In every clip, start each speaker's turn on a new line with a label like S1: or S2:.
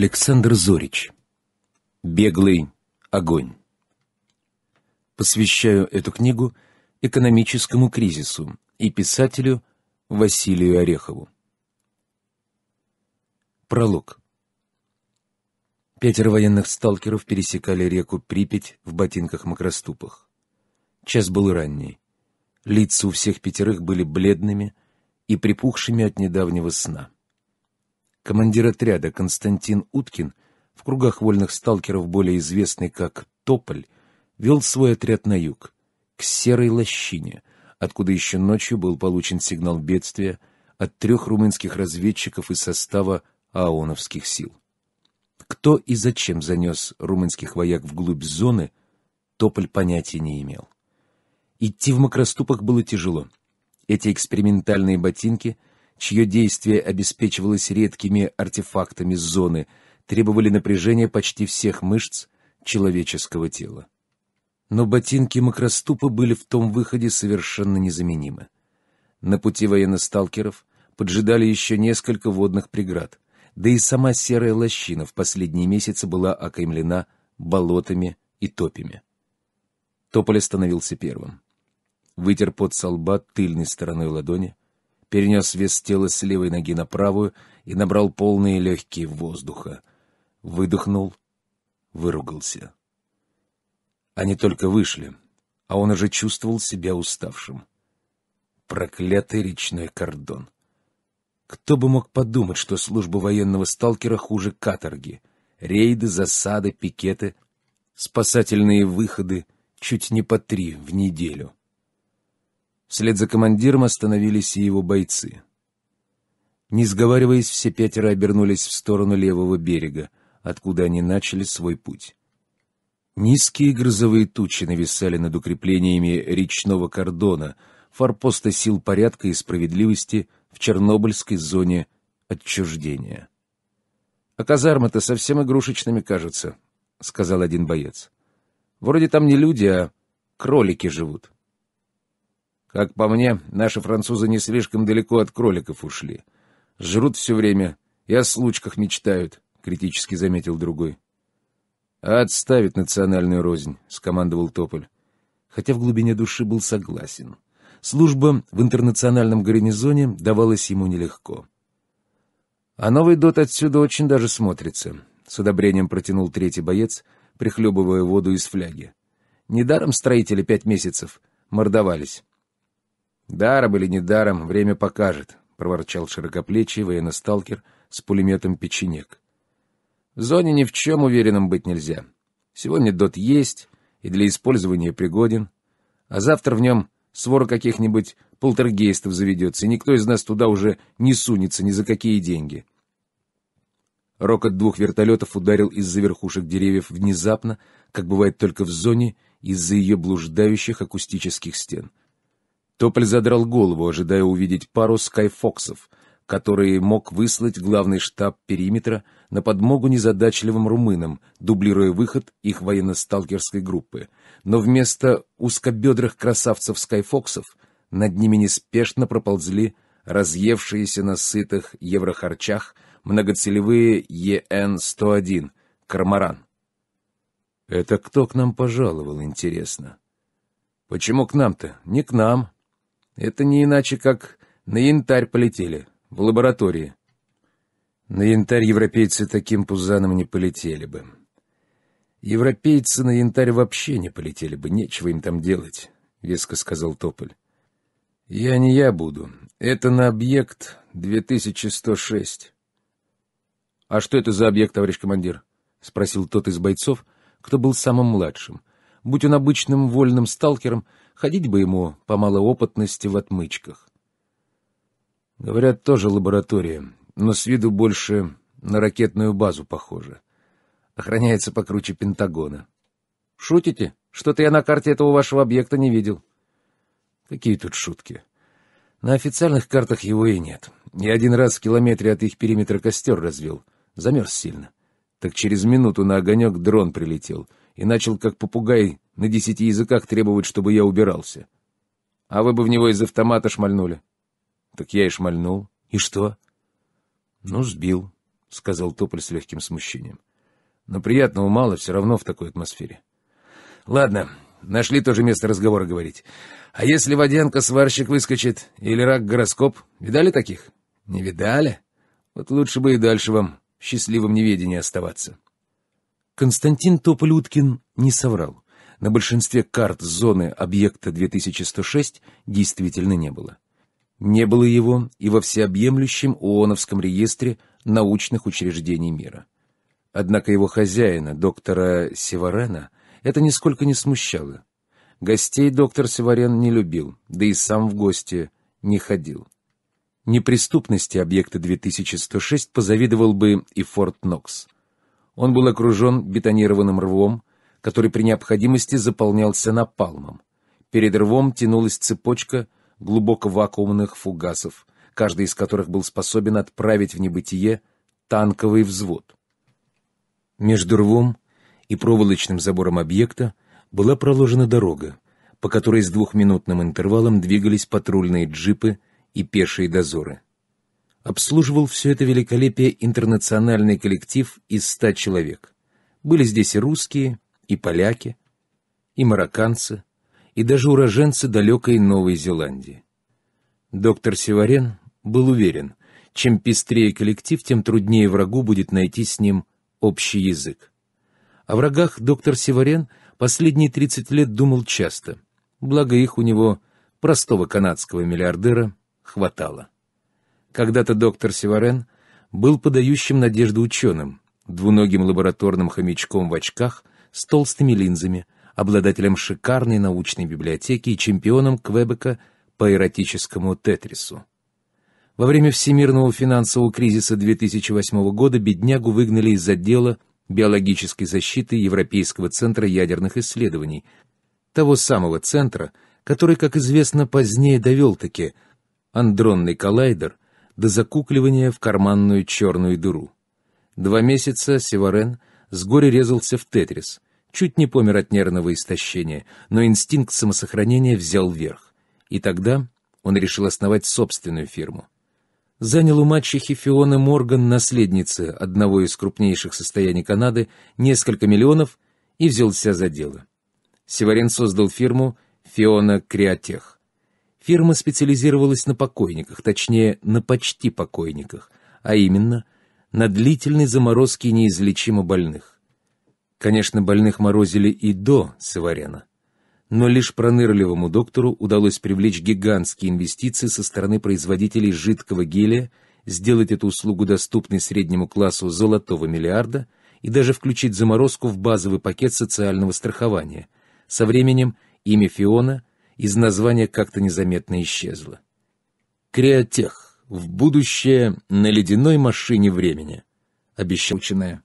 S1: Александр Зорич. Беглый огонь. Посвящаю эту книгу экономическому кризису и писателю Василию Орехову. Пролог. Пятеро военных сталкеров пересекали реку Припять в ботинках-макроступах. Час был ранний. Лица у всех пятерых были бледными и припухшими от недавнего сна командир отряда Константин Уткин, в кругах вольных сталкеров более известный как «Тополь», вел свой отряд на юг, к Серой Лощине, откуда еще ночью был получен сигнал бедствия от трех румынских разведчиков из состава ааоновских сил. Кто и зачем занес румынских вояк вглубь зоны, Тополь понятия не имел. Идти в макроступах было тяжело. Эти экспериментальные ботинки — чье действие обеспечивалось редкими артефактами зоны, требовали напряжения почти всех мышц человеческого тела. Но ботинки макроступа были в том выходе совершенно незаменимы. На пути военно-сталкеров поджидали еще несколько водных преград, да и сама серая лощина в последние месяцы была окаймлена болотами и топями. Тополь остановился первым. Вытер под со лба тыльной стороной ладони, перенес вес тела с левой ноги на правую и набрал полные легкие воздуха. Выдохнул, выругался. Они только вышли, а он уже чувствовал себя уставшим. Проклятый речной кордон. Кто бы мог подумать, что служба военного сталкера хуже каторги? Рейды, засады, пикеты, спасательные выходы чуть не по три в неделю — Вслед за командиром остановились и его бойцы. Не сговариваясь, все пятеро обернулись в сторону левого берега, откуда они начали свой путь. Низкие грозовые тучи нависали над укреплениями речного кордона, форпоста сил порядка и справедливости в Чернобыльской зоне отчуждения. «А казармы-то совсем игрушечными кажутся», — сказал один боец. «Вроде там не люди, а кролики живут». Как по мне, наши французы не слишком далеко от кроликов ушли. Жрут все время и о случках мечтают, — критически заметил другой. «А — Отставить национальную рознь, — скомандовал Тополь. Хотя в глубине души был согласен. Служба в интернациональном гарнизоне давалась ему нелегко. — А новый дот отсюда очень даже смотрится, — с одобрением протянул третий боец, прихлебывая воду из фляги. — Недаром строители пять месяцев мордовались. Даром или недаром время покажет, проворчал широкоплечий военносталкер с пулеметом печенек. В зоне ни в чем уверенным быть нельзя. Сегодня дот есть и для использования пригоден, а завтра в нем свора каких-нибудь полтергейстов заведется, и никто из нас туда уже не сунется ни за какие деньги. Рокот двух вертолетов ударил из-за верхушек деревьев внезапно, как бывает только в зоне, из-за ее блуждающих акустических стен — Тополь задрал голову, ожидая увидеть пару скайфоксов, которые мог выслать главный штаб периметра на подмогу незадачливым румынам, дублируя выход их военно-сталкерской группы. Но вместо узкобедрых красавцев-скайфоксов над ними неспешно проползли разъевшиеся на сытых еврохарчах многоцелевые ЕН-101 «Кармаран». «Это кто к нам пожаловал, интересно?» «Почему к нам-то? Не к нам. Это не иначе, как на янтарь полетели, в лаборатории. На янтарь европейцы таким пузаном не полетели бы. Европейцы на янтарь вообще не полетели бы, нечего им там делать, — веско сказал Тополь. Я не я буду. Это на объект 2106. А что это за объект, товарищ командир? — спросил тот из бойцов, кто был самым младшим. Будь он обычным вольным сталкером — Ходить бы ему по малоопытности в отмычках. Говорят, тоже лаборатория, но с виду больше на ракетную базу похоже. Охраняется покруче Пентагона. Шутите? Что-то я на карте этого вашего объекта не видел. Какие тут шутки? На официальных картах его и нет. Я один раз в километре от их периметра костер развел. Замерз сильно. Так через минуту на огонек дрон прилетел и начал, как попугай, на десяти языках требовать, чтобы я убирался. А вы бы в него из автомата шмальнули. Так я и шмальнул. И что? Ну, сбил, — сказал Тополь с легким смущением. Но приятного мало все равно в такой атмосфере. Ладно, нашли тоже место разговора говорить. А если водянка-сварщик выскочит или рак-гороскоп? Видали таких? Не видали? Вот лучше бы и дальше вам в счастливом неведении оставаться. Константин тополь не соврал на большинстве карт зоны объекта 2106 действительно не было. Не было его и во всеобъемлющем ООНовском реестре научных учреждений мира. Однако его хозяина, доктора Севарена, это нисколько не смущало. Гостей доктор Севарен не любил, да и сам в гости не ходил. Неприступности объекта 2106 позавидовал бы и Форт Нокс. Он был окружен бетонированным рвом, который при необходимости заполнялся напалмом. Перед рвом тянулась цепочка глубоко вакуумных фугасов, каждый из которых был способен отправить в небытие танковый взвод. Между рвом и проволочным забором объекта была проложена дорога, по которой с двухминутным интервалом двигались патрульные джипы и пешие дозоры. Обслуживал все это великолепие интернациональный коллектив из ста человек. Были здесь и русские, и поляки, и марокканцы, и даже уроженцы далекой Новой Зеландии. Доктор Севарен был уверен, чем пестрее коллектив, тем труднее врагу будет найти с ним общий язык. О врагах доктор Севарен последние 30 лет думал часто, благо их у него, простого канадского миллиардера, хватало. Когда-то доктор Севарен был подающим надежду ученым, двуногим лабораторным хомячком в очках, с толстыми линзами, обладателем шикарной научной библиотеки и чемпионом Квебека по эротическому тетрису. Во время всемирного финансового кризиса 2008 года беднягу выгнали из отдела биологической защиты Европейского центра ядерных исследований, того самого центра, который, как известно, позднее довел-таки андронный коллайдер до закукливания в карманную черную дыру. Два месяца Севарен с горя резался в тетрис. Чуть не помер от нервного истощения, но инстинкт самосохранения взял верх. И тогда он решил основать собственную фирму. Занял у мачехи Фионы Морган, наследницы одного из крупнейших состояний Канады, несколько миллионов и взялся за дело. Севарин создал фирму «Фиона Креотех». Фирма специализировалась на покойниках, точнее, на почти покойниках, а именно на длительной заморозке неизлечимо больных. Конечно, больных морозили и до Саварена, но лишь пронырливому доктору удалось привлечь гигантские инвестиции со стороны производителей жидкого гелия, сделать эту услугу доступной среднему классу золотого миллиарда и даже включить заморозку в базовый пакет социального страхования. Со временем имя Фиона из названия как-то незаметно исчезло. Креотех в будущее на ледяной машине времени, обещал ученая.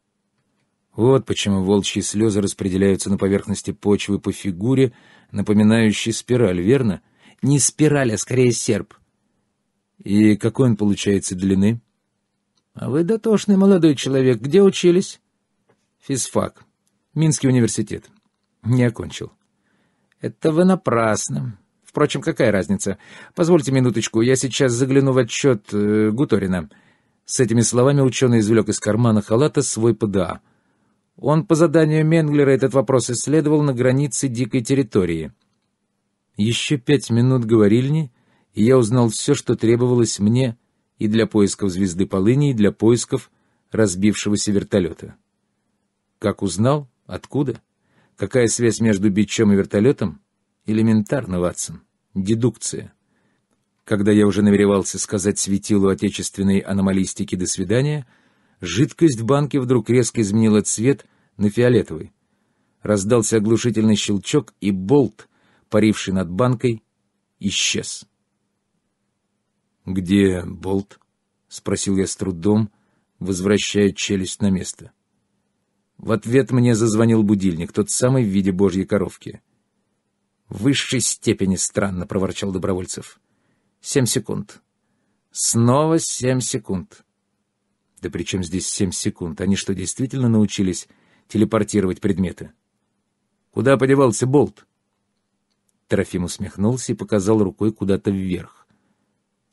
S1: Вот почему волчьи слезы распределяются на поверхности почвы по фигуре, напоминающей спираль, верно? Не спираль, а скорее серп. И какой он получается длины? А вы дотошный молодой человек. Где учились? Физфак. Минский университет. Не окончил. Это вы напрасно. Впрочем, какая разница? Позвольте минуточку, я сейчас загляну в отчет э, Гуторина». С этими словами ученый извлек из кармана халата свой ПДА. Он по заданию Менглера этот вопрос исследовал на границе дикой территории. Еще пять минут говорильни, и я узнал все, что требовалось мне и для поисков звезды полыни, и для поисков разбившегося вертолета. Как узнал? Откуда? Какая связь между бичом и вертолетом? Элементарно, Ватсон. Дедукция. Когда я уже намеревался сказать светилу отечественной аномалистики «до свидания», жидкость в банке вдруг резко изменила цвет на фиолетовый. Раздался оглушительный щелчок, и болт, паривший над банкой, исчез. «Где болт?» — спросил я с трудом, возвращая челюсть на место. В ответ мне зазвонил будильник, тот самый в виде божьей коровки — в высшей степени странно, — проворчал Добровольцев. Семь секунд. Снова семь секунд. Да при чем здесь семь секунд? Они что, действительно научились телепортировать предметы? Куда подевался болт? Трофим усмехнулся и показал рукой куда-то вверх.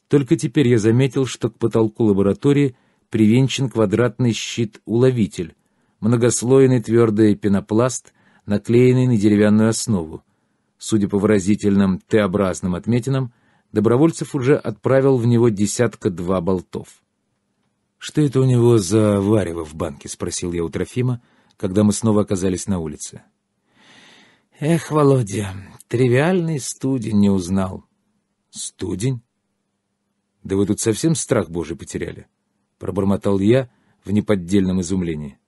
S1: Только теперь я заметил, что к потолку лаборатории привинчен квадратный щит-уловитель, многослойный твердый пенопласт, наклеенный на деревянную основу. Судя по выразительным Т-образным отметинам, Добровольцев уже отправил в него десятка-два болтов. «Что это у него за варево в банке?» — спросил я у Трофима, когда мы снова оказались на улице. «Эх, Володя, тривиальный студень не узнал». «Студень? Да вы тут совсем страх божий потеряли», — пробормотал я в неподдельном изумлении.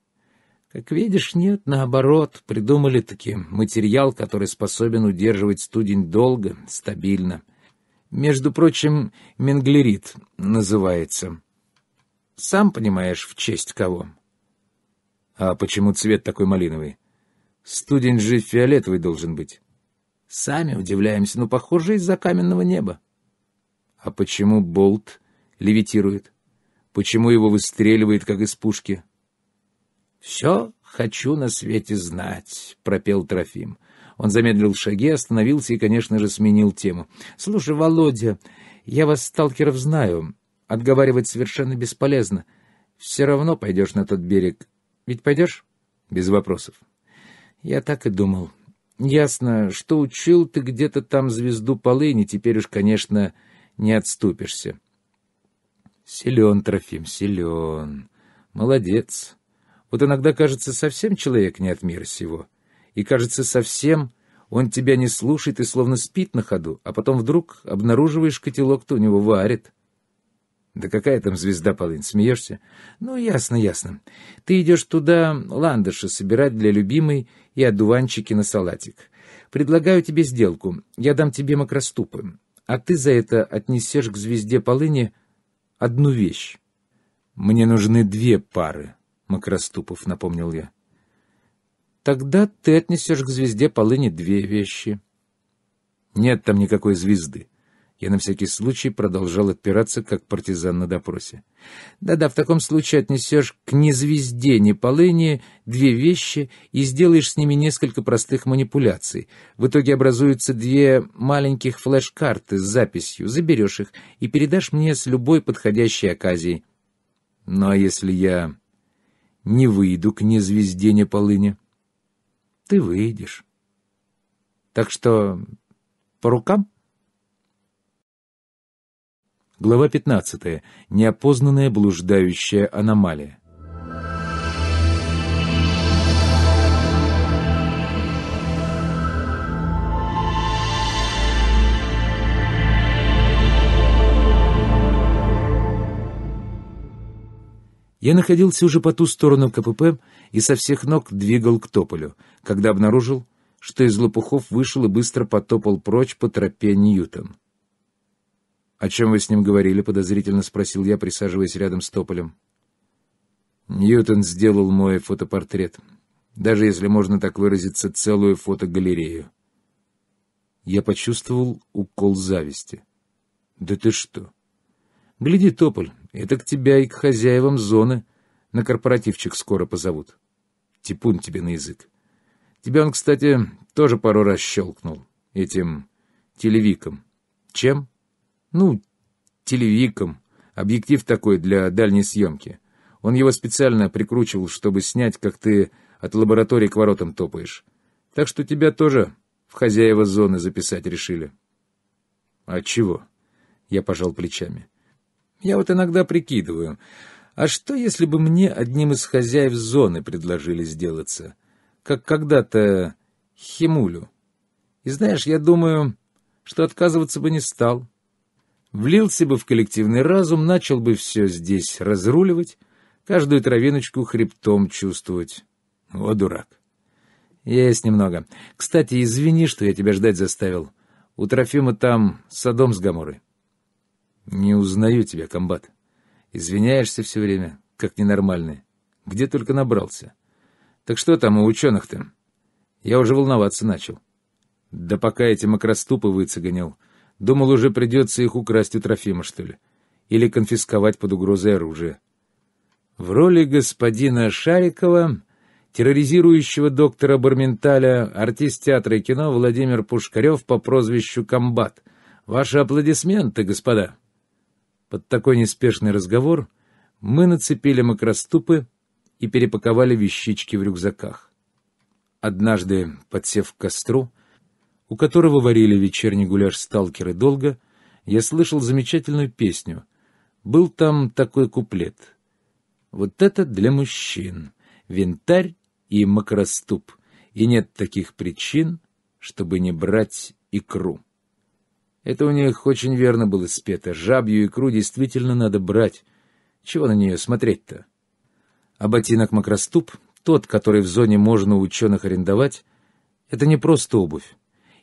S1: Как видишь, нет, наоборот, придумали таки материал, который способен удерживать студень долго, стабильно. Между прочим, менглерит называется. Сам понимаешь, в честь кого. А почему цвет такой малиновый? Студень же фиолетовый должен быть. Сами удивляемся, но, ну, похоже, из-за каменного неба. А почему болт левитирует? Почему его выстреливает, как из пушки? — «Все хочу на свете знать», — пропел Трофим. Он замедлил шаги, остановился и, конечно же, сменил тему. «Слушай, Володя, я вас, сталкеров, знаю. Отговаривать совершенно бесполезно. Все равно пойдешь на тот берег. Ведь пойдешь?» «Без вопросов». «Я так и думал. Ясно, что учил ты где-то там звезду полыни, теперь уж, конечно, не отступишься». «Силен, Трофим, силен. Молодец». Вот иногда, кажется, совсем человек не от мира сего. И, кажется, совсем он тебя не слушает и словно спит на ходу, а потом вдруг обнаруживаешь котелок-то у него варит. Да какая там звезда, Полынь, смеешься? Ну, ясно, ясно. Ты идешь туда ландыши собирать для любимой и одуванчики на салатик. Предлагаю тебе сделку. Я дам тебе макроступы. А ты за это отнесешь к звезде полыни одну вещь. Мне нужны две пары, Макроступов, напомнил я. Тогда ты отнесешь к звезде полыни две вещи. Нет там никакой звезды. Я на всякий случай продолжал отпираться, как партизан на допросе. Да-да, в таком случае отнесешь к ни звезде, ни полыни две вещи и сделаешь с ними несколько простых манипуляций. В итоге образуются две маленьких флеш-карты с записью. Заберешь их и передашь мне с любой подходящей оказией. Ну а если я не выйду к незвезде не полыне. Ты выйдешь. Так что по рукам? Глава пятнадцатая. Неопознанная блуждающая аномалия. Я находился уже по ту сторону КПП и со всех ног двигал к тополю, когда обнаружил, что из лопухов вышел и быстро потопал прочь по тропе Ньютон. «О чем вы с ним говорили?» — подозрительно спросил я, присаживаясь рядом с тополем. Ньютон сделал мой фотопортрет, даже если можно так выразиться, целую фотогалерею. Я почувствовал укол зависти. «Да ты что!» «Гляди, тополь, это к тебя и к хозяевам зоны на корпоративчик скоро позовут. Типун тебе на язык. Тебя он, кстати, тоже пару раз щелкнул этим телевиком. Чем? Ну, телевиком. Объектив такой для дальней съемки. Он его специально прикручивал, чтобы снять, как ты от лаборатории к воротам топаешь. Так что тебя тоже в хозяева зоны записать решили. — А чего? — я пожал плечами. — я вот иногда прикидываю, а что, если бы мне одним из хозяев зоны предложили сделаться? Как когда-то Химулю. И знаешь, я думаю, что отказываться бы не стал. Влился бы в коллективный разум, начал бы все здесь разруливать, каждую травиночку хребтом чувствовать. О, дурак. Есть немного. Кстати, извини, что я тебя ждать заставил. У Трофима там садом с Гаморой. Не узнаю тебя, комбат. Извиняешься все время, как ненормальный. Где только набрался. Так что там у ученых-то? Я уже волноваться начал. Да пока эти макроступы выцеганил. Думал, уже придется их украсть у Трофима, что ли. Или конфисковать под угрозой оружия. В роли господина Шарикова, терроризирующего доктора Барменталя, артист театра и кино Владимир Пушкарев по прозвищу «Комбат». Ваши аплодисменты, господа. Под такой неспешный разговор мы нацепили макроступы и перепаковали вещички в рюкзаках. Однажды, подсев к костру, у которого варили вечерний гуляш сталкеры долго, я слышал замечательную песню. Был там такой куплет. «Вот это для мужчин, винтарь и макроступ, и нет таких причин, чтобы не брать икру». Это у них очень верно было спето. Жабью икру действительно надо брать. Чего на нее смотреть-то? А ботинок макроступ, тот, который в зоне можно у ученых арендовать, это не просто обувь.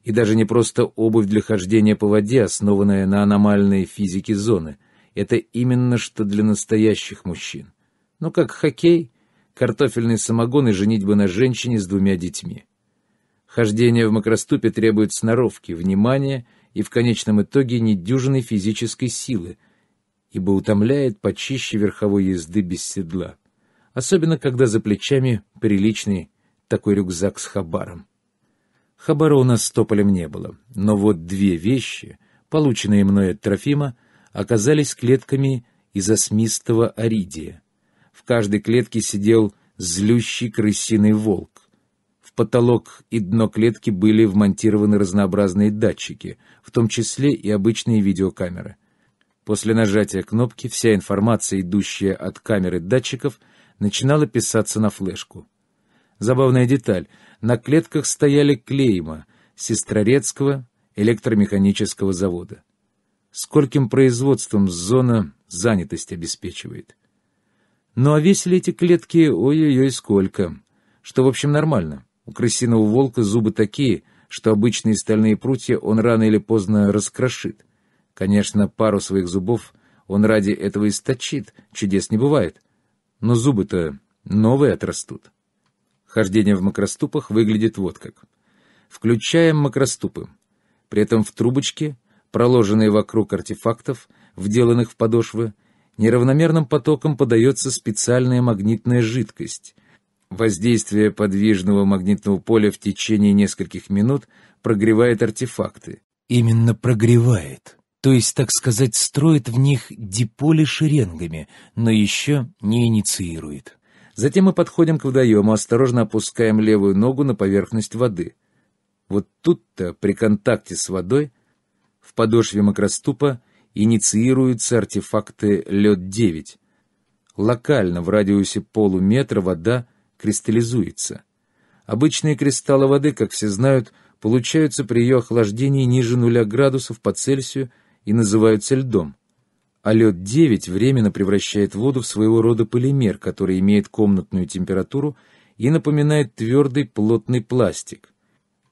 S1: И даже не просто обувь для хождения по воде, основанная на аномальной физике зоны. Это именно что для настоящих мужчин. Ну, как хоккей, картофельный самогон и женитьба на женщине с двумя детьми. Хождение в макроступе требует сноровки, внимания — и в конечном итоге недюжиной физической силы, ибо утомляет почище верховой езды без седла, особенно когда за плечами приличный такой рюкзак с хабаром. Хабара у нас с тополем не было, но вот две вещи, полученные мной от Трофима, оказались клетками из осмистого оридия. В каждой клетке сидел злющий крысиный волк потолок и дно клетки были вмонтированы разнообразные датчики, в том числе и обычные видеокамеры. После нажатия кнопки вся информация, идущая от камеры датчиков, начинала писаться на флешку. Забавная деталь. На клетках стояли клейма Сестрорецкого электромеханического завода. Скольким производством зона занятость обеспечивает. Ну а весили эти клетки ой-ой-ой сколько, что в общем нормально. У крысиного волка зубы такие, что обычные стальные прутья он рано или поздно раскрошит. Конечно, пару своих зубов он ради этого источит, чудес не бывает. Но зубы-то новые отрастут. Хождение в макроступах выглядит вот как. Включаем макроступы. При этом в трубочке, проложенные вокруг артефактов, вделанных в подошвы, неравномерным потоком подается специальная магнитная жидкость, Воздействие подвижного магнитного поля в течение нескольких минут прогревает артефакты. Именно прогревает, то есть, так сказать, строит в них диполи шеренгами, но еще не инициирует. Затем мы подходим к водоему, осторожно опускаем левую ногу на поверхность воды. Вот тут-то, при контакте с водой, в подошве макроступа инициируются артефакты лед-9. Локально, в радиусе полуметра, вода — кристаллизуется. Обычные кристаллы воды, как все знают, получаются при ее охлаждении ниже нуля градусов по Цельсию и называются льдом. А лед 9 временно превращает воду в своего рода полимер, который имеет комнатную температуру и напоминает твердый плотный пластик.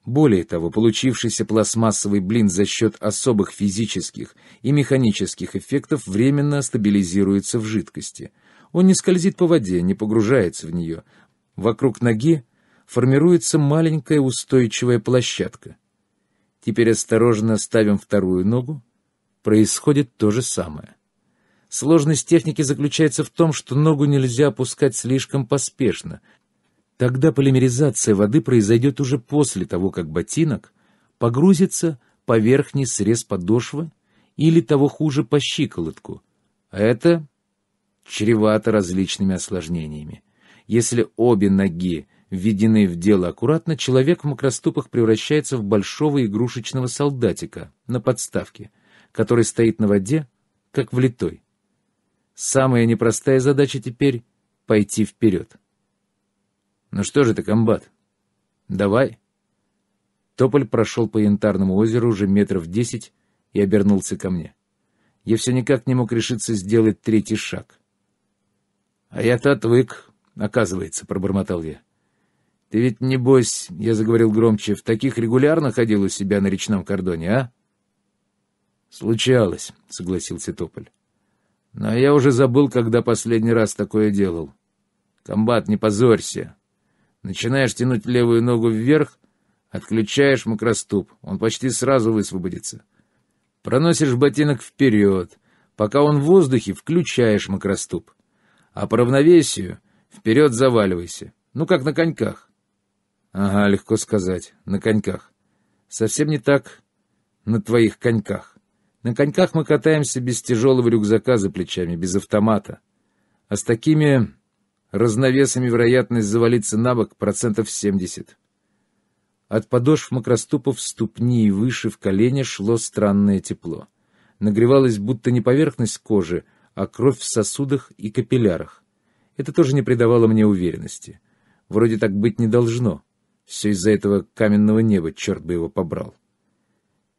S1: Более того, получившийся пластмассовый блин за счет особых физических и механических эффектов временно стабилизируется в жидкости. Он не скользит по воде, не погружается в нее, Вокруг ноги формируется маленькая устойчивая площадка. Теперь осторожно ставим вторую ногу. Происходит то же самое. Сложность техники заключается в том, что ногу нельзя опускать слишком поспешно. Тогда полимеризация воды произойдет уже после того, как ботинок погрузится по верхний срез подошвы или того хуже по щиколотку. А это чревато различными осложнениями. Если обе ноги введены в дело аккуратно, человек в макроступах превращается в большого игрушечного солдатика на подставке, который стоит на воде, как влитой. Самая непростая задача теперь — пойти вперед. «Ну что же ты, комбат, давай!» Тополь прошел по янтарному озеру уже метров десять и обернулся ко мне. Я все никак не мог решиться сделать третий шаг. «А я-то отвык оказывается, — пробормотал я. — Ты ведь, небось, — я заговорил громче, — в таких регулярно ходил у себя на речном кордоне, а? — Случалось, — согласился Тополь. — Но я уже забыл, когда последний раз такое делал. Комбат, не позорься. Начинаешь тянуть левую ногу вверх, отключаешь макроступ, он почти сразу высвободится. Проносишь ботинок вперед, пока он в воздухе, включаешь макроступ. А по равновесию — Вперед заваливайся. Ну, как на коньках. Ага, легко сказать. На коньках. Совсем не так на твоих коньках. На коньках мы катаемся без тяжелого рюкзака за плечами, без автомата. А с такими разновесами вероятность завалиться на бок процентов 70. От подошв макроступов ступни и выше в колени шло странное тепло. Нагревалась будто не поверхность кожи, а кровь в сосудах и капиллярах. Это тоже не придавало мне уверенности. Вроде так быть не должно. Все из-за этого каменного неба, черт бы его побрал.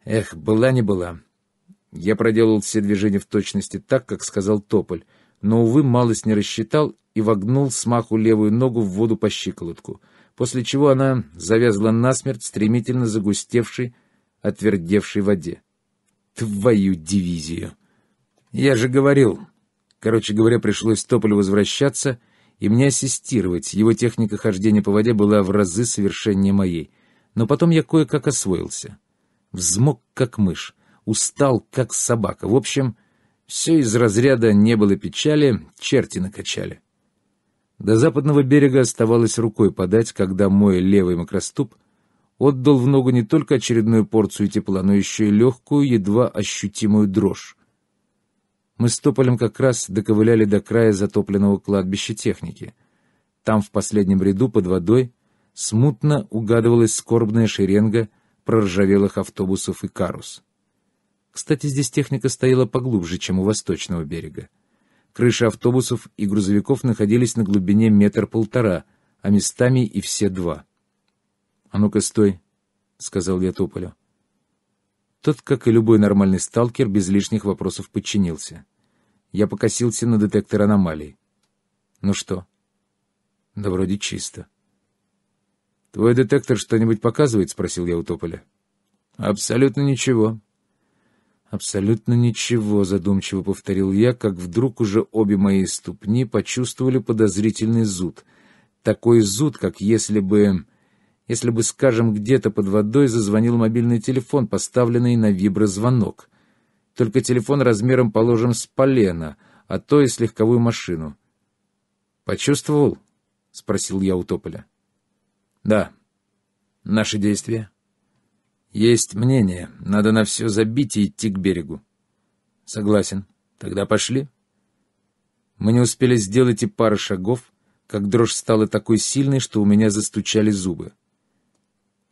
S1: Эх, была не была. Я проделал все движения в точности так, как сказал Тополь, но, увы, малость не рассчитал и вогнул смаху левую ногу в воду по щиколотку, после чего она завязла насмерть стремительно загустевшей, отвердевшей воде. Твою дивизию! Я же говорил, Короче говоря, пришлось Тополю возвращаться и мне ассистировать. Его техника хождения по воде была в разы совершеннее моей. Но потом я кое-как освоился. Взмок, как мышь. Устал, как собака. В общем, все из разряда «не было печали», черти накачали. До западного берега оставалось рукой подать, когда мой левый макроступ отдал в ногу не только очередную порцию тепла, но еще и легкую, едва ощутимую дрожь. Мы с Тополем как раз доковыляли до края затопленного кладбища техники. Там в последнем ряду под водой смутно угадывалась скорбная шеренга проржавелых автобусов и карус. Кстати, здесь техника стояла поглубже, чем у восточного берега. Крыши автобусов и грузовиков находились на глубине метр-полтора, а местами и все два. «А ну-ка, стой!» — сказал я Тополю. Тот, как и любой нормальный сталкер, без лишних вопросов подчинился. Я покосился на детектор аномалий. Ну что? Да вроде чисто. Твой детектор что-нибудь показывает? Спросил я у Тополя. Абсолютно ничего. Абсолютно ничего, задумчиво повторил я, как вдруг уже обе мои ступни почувствовали подозрительный зуд. Такой зуд, как если бы... Если бы, скажем, где-то под водой зазвонил мобильный телефон, поставленный на виброзвонок. Только телефон размером положим с полено, а то и с легковую машину. «Почувствовал?» — спросил я у Тополя. «Да. Наши действия?» «Есть мнение. Надо на все забить и идти к берегу». «Согласен. Тогда пошли». Мы не успели сделать и пары шагов, как дрожь стала такой сильной, что у меня застучали зубы.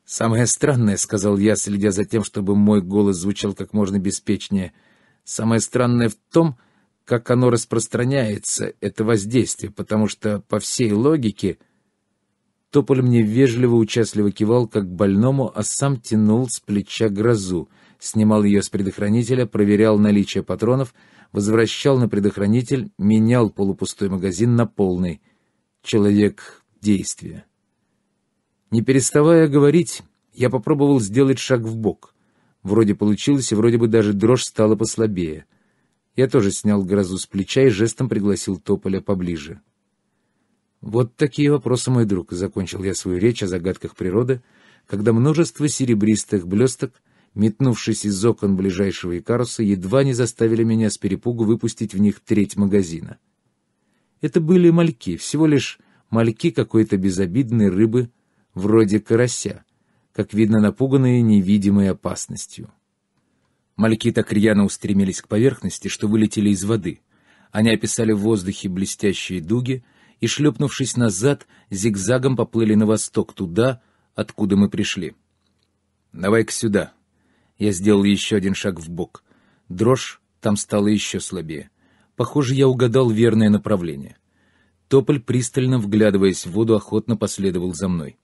S1: «Самое странное», — сказал я, следя за тем, чтобы мой голос звучал как можно беспечнее, — «самое странное в том, как оно распространяется, это воздействие, потому что, по всей логике, Тополь мне вежливо участливо кивал, как больному, а сам тянул с плеча грозу, снимал ее с предохранителя, проверял наличие патронов, возвращал на предохранитель, менял полупустой магазин на полный. Человек действия. Не переставая говорить, я попробовал сделать шаг в бок. Вроде получилось, и вроде бы даже дрожь стала послабее. Я тоже снял грозу с плеча и жестом пригласил Тополя поближе. «Вот такие вопросы, мой друг», — закончил я свою речь о загадках природы, когда множество серебристых блесток, метнувшись из окон ближайшего Икаруса, едва не заставили меня с перепугу выпустить в них треть магазина. Это были мальки, всего лишь мальки какой-то безобидной рыбы вроде карася, как видно напуганные невидимой опасностью. Мальки так рьяно устремились к поверхности, что вылетели из воды. Они описали в воздухе блестящие дуги и, шлепнувшись назад, зигзагом поплыли на восток, туда, откуда мы пришли. «Давай-ка сюда». Я сделал еще один шаг в бок. Дрожь там стала еще слабее. Похоже, я угадал верное направление. Тополь, пристально вглядываясь в воду, охотно последовал за мной.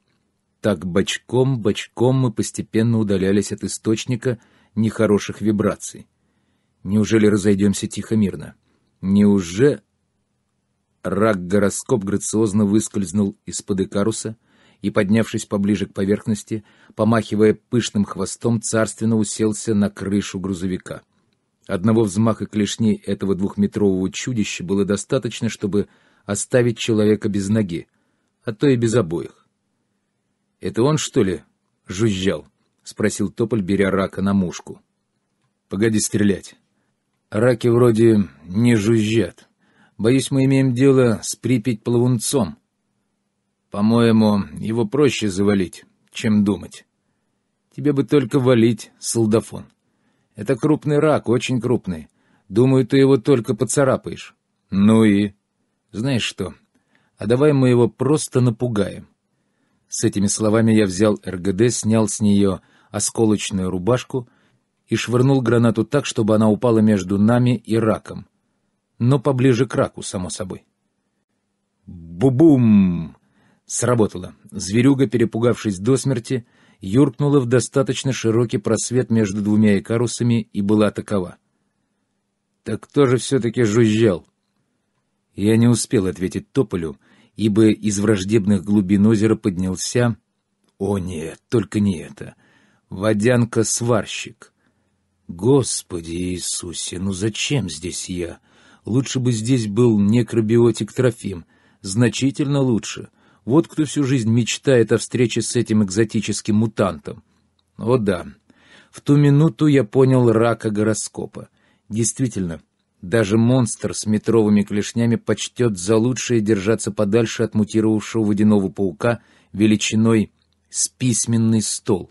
S1: Так бочком-бочком мы постепенно удалялись от источника нехороших вибраций. Неужели разойдемся тихо-мирно? Неуже... Рак-гороскоп грациозно выскользнул из-под Икаруса и, поднявшись поближе к поверхности, помахивая пышным хвостом, царственно уселся на крышу грузовика. Одного взмаха клешни этого двухметрового чудища было достаточно, чтобы оставить человека без ноги, а то и без обоих. Это он, что ли, жужжал? — спросил Тополь, беря рака на мушку. — Погоди стрелять. Раки вроде не жужжат. Боюсь, мы имеем дело с Припять-плавунцом. По-моему, его проще завалить, чем думать. Тебе бы только валить, солдафон. Это крупный рак, очень крупный. Думаю, ты его только поцарапаешь. Ну и... Знаешь что, а давай мы его просто напугаем. С этими словами я взял РГД, снял с нее осколочную рубашку и швырнул гранату так, чтобы она упала между нами и раком. Но поближе к раку, само собой. Бу-бум! Сработало. Зверюга, перепугавшись до смерти, юркнула в достаточно широкий просвет между двумя икарусами и была такова. Так кто же все-таки жужжал? Я не успел ответить Тополю — ибо из враждебных глубин озера поднялся... О нет, только не это. Водянка-сварщик. Господи Иисусе, ну зачем здесь я? Лучше бы здесь был некробиотик Трофим. Значительно лучше. Вот кто всю жизнь мечтает о встрече с этим экзотическим мутантом. О да. В ту минуту я понял рака гороскопа. Действительно, даже монстр с метровыми клешнями почтет за лучшее держаться подальше от мутировавшего водяного паука величиной с письменный стол,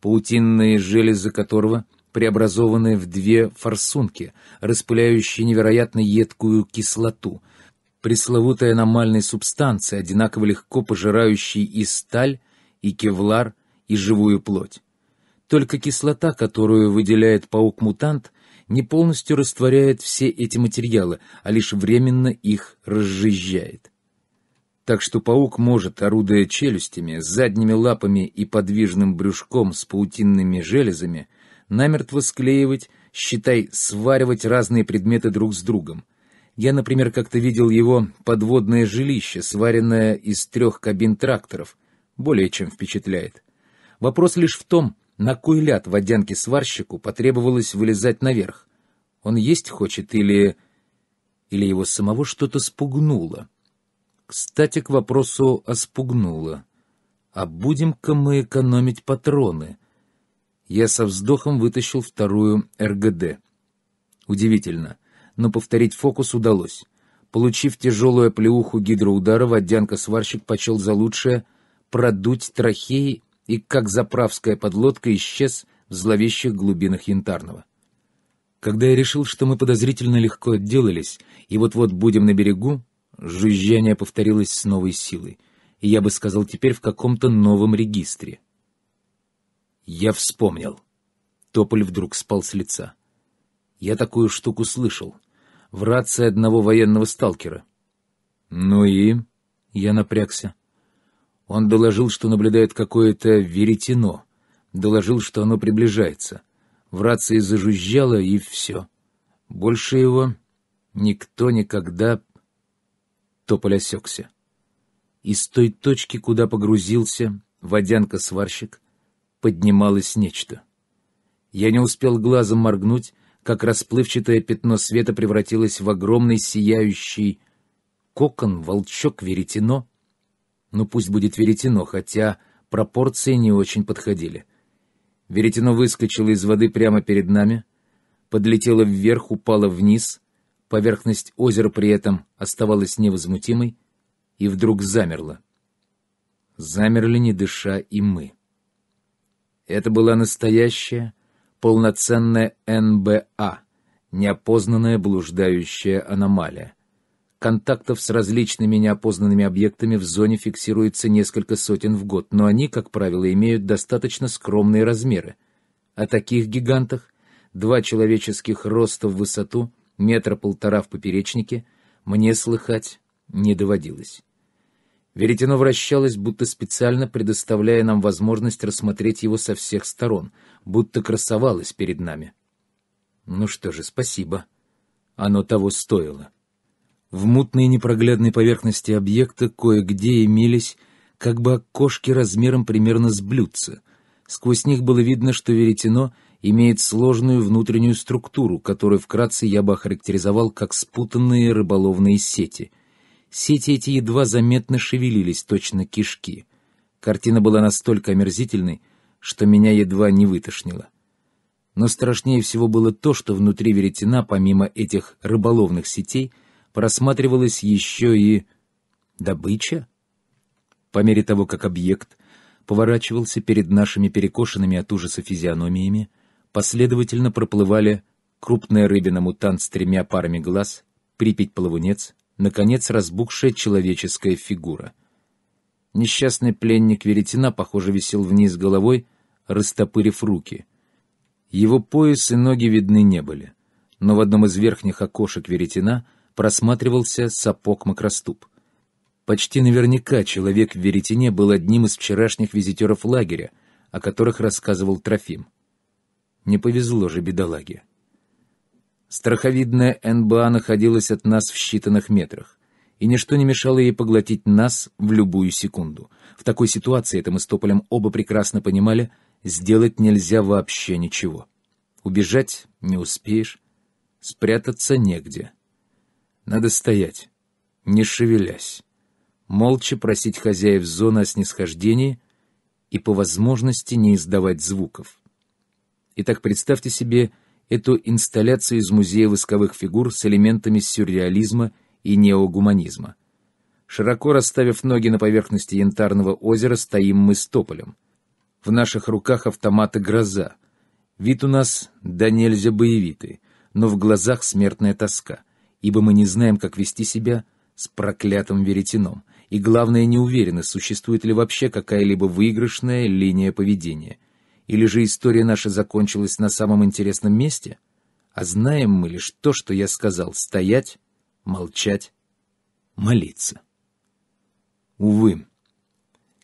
S1: паутинные железы которого преобразованы в две форсунки, распыляющие невероятно едкую кислоту, пресловутой аномальной субстанции, одинаково легко пожирающей и сталь, и кевлар, и живую плоть. Только кислота, которую выделяет паук-мутант, не полностью растворяет все эти материалы, а лишь временно их разжижает. Так что паук может, орудуя челюстями, задними лапами и подвижным брюшком с паутинными железами, намертво склеивать, считай, сваривать разные предметы друг с другом. Я, например, как-то видел его подводное жилище, сваренное из трех кабин тракторов. Более чем впечатляет. Вопрос лишь в том, на кой ляд водянке-сварщику потребовалось вылезать наверх? Он есть хочет или... Или его самого что-то спугнуло? Кстати, к вопросу о спугнуло. А будем-ка мы экономить патроны? Я со вздохом вытащил вторую РГД. Удивительно, но повторить фокус удалось. Получив тяжелую оплеуху гидроудара, водянка-сварщик почел за лучшее продуть трахеи и, как заправская подлодка, исчез в зловещих глубинах Янтарного. Когда я решил, что мы подозрительно легко отделались, и вот-вот будем на берегу, жужжание повторилось с новой силой, и я бы сказал теперь в каком-то новом регистре. Я вспомнил. Тополь вдруг спал с лица. Я такую штуку слышал. В рации одного военного сталкера. Ну и... Я напрягся. Он доложил, что наблюдает какое-то веретено. Доложил, что оно приближается. В рации зажужжало, и все. Больше его никто никогда... Тополь осекся. Из той точки, куда погрузился водянка-сварщик, поднималось нечто. Я не успел глазом моргнуть, как расплывчатое пятно света превратилось в огромный сияющий кокон, волчок, веретено — ну пусть будет веретено, хотя пропорции не очень подходили. Веретено выскочило из воды прямо перед нами, подлетело вверх, упало вниз, поверхность озера при этом оставалась невозмутимой и вдруг замерло. Замерли, не дыша, и мы. Это была настоящая, полноценная НБА, неопознанная блуждающая аномалия — Контактов с различными неопознанными объектами в зоне фиксируется несколько сотен в год, но они, как правило, имеют достаточно скромные размеры. О таких гигантах, два человеческих роста в высоту, метра полтора в поперечнике, мне слыхать не доводилось. Веретено вращалось, будто специально предоставляя нам возможность рассмотреть его со всех сторон, будто красовалось перед нами. Ну что же, спасибо. Оно того стоило. В мутной непроглядной поверхности объекта кое-где имелись как бы окошки размером примерно с блюдца. Сквозь них было видно, что веретено имеет сложную внутреннюю структуру, которую вкратце я бы охарактеризовал как спутанные рыболовные сети. Сети эти едва заметно шевелились, точно кишки. Картина была настолько омерзительной, что меня едва не вытошнило. Но страшнее всего было то, что внутри веретена, помимо этих рыболовных сетей, — просматривалась еще и добыча. По мере того, как объект поворачивался перед нашими перекошенными от ужаса физиономиями, последовательно проплывали крупная рыбина-мутант с тремя парами глаз, припить плавунец наконец разбухшая человеческая фигура. Несчастный пленник Веретена, похоже, висел вниз головой, растопырив руки. Его пояс и ноги видны не были, но в одном из верхних окошек Веретена — просматривался сапог-макроступ. Почти наверняка человек в веретене был одним из вчерашних визитеров лагеря, о которых рассказывал Трофим. Не повезло же бедолаге. Страховидная НБА находилась от нас в считанных метрах, и ничто не мешало ей поглотить нас в любую секунду. В такой ситуации, это мы с Тополем оба прекрасно понимали, сделать нельзя вообще ничего. Убежать не успеешь, спрятаться негде. Надо стоять, не шевелясь, молча просить хозяев зоны о снисхождении и по возможности не издавать звуков. Итак, представьте себе эту инсталляцию из музея восковых фигур с элементами сюрреализма и неогуманизма. Широко расставив ноги на поверхности янтарного озера, стоим мы с тополем. В наших руках автоматы «Гроза». Вид у нас да нельзя боевитый, но в глазах смертная тоска — ибо мы не знаем, как вести себя с проклятым веретеном, и главное, не уверены, существует ли вообще какая-либо выигрышная линия поведения. Или же история наша закончилась на самом интересном месте? А знаем мы лишь то, что я сказал — стоять, молчать, молиться. Увы,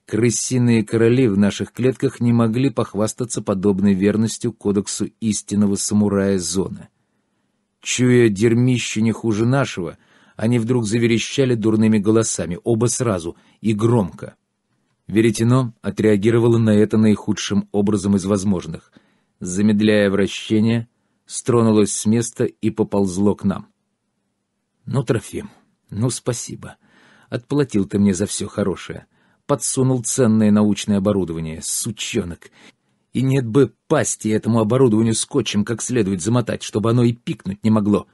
S1: крысиные короли в наших клетках не могли похвастаться подобной верностью кодексу истинного самурая Зона — Чуя дерьмище не хуже нашего, они вдруг заверещали дурными голосами, оба сразу и громко. Веретено отреагировало на это наихудшим образом из возможных. Замедляя вращение, стронулось с места и поползло к нам. «Ну, Трофим, ну спасибо. Отплатил ты мне за все хорошее. Подсунул ценное научное оборудование, сучонок. И нет бы пасти этому оборудованию скотчем как следует замотать, чтобы оно и пикнуть не могло.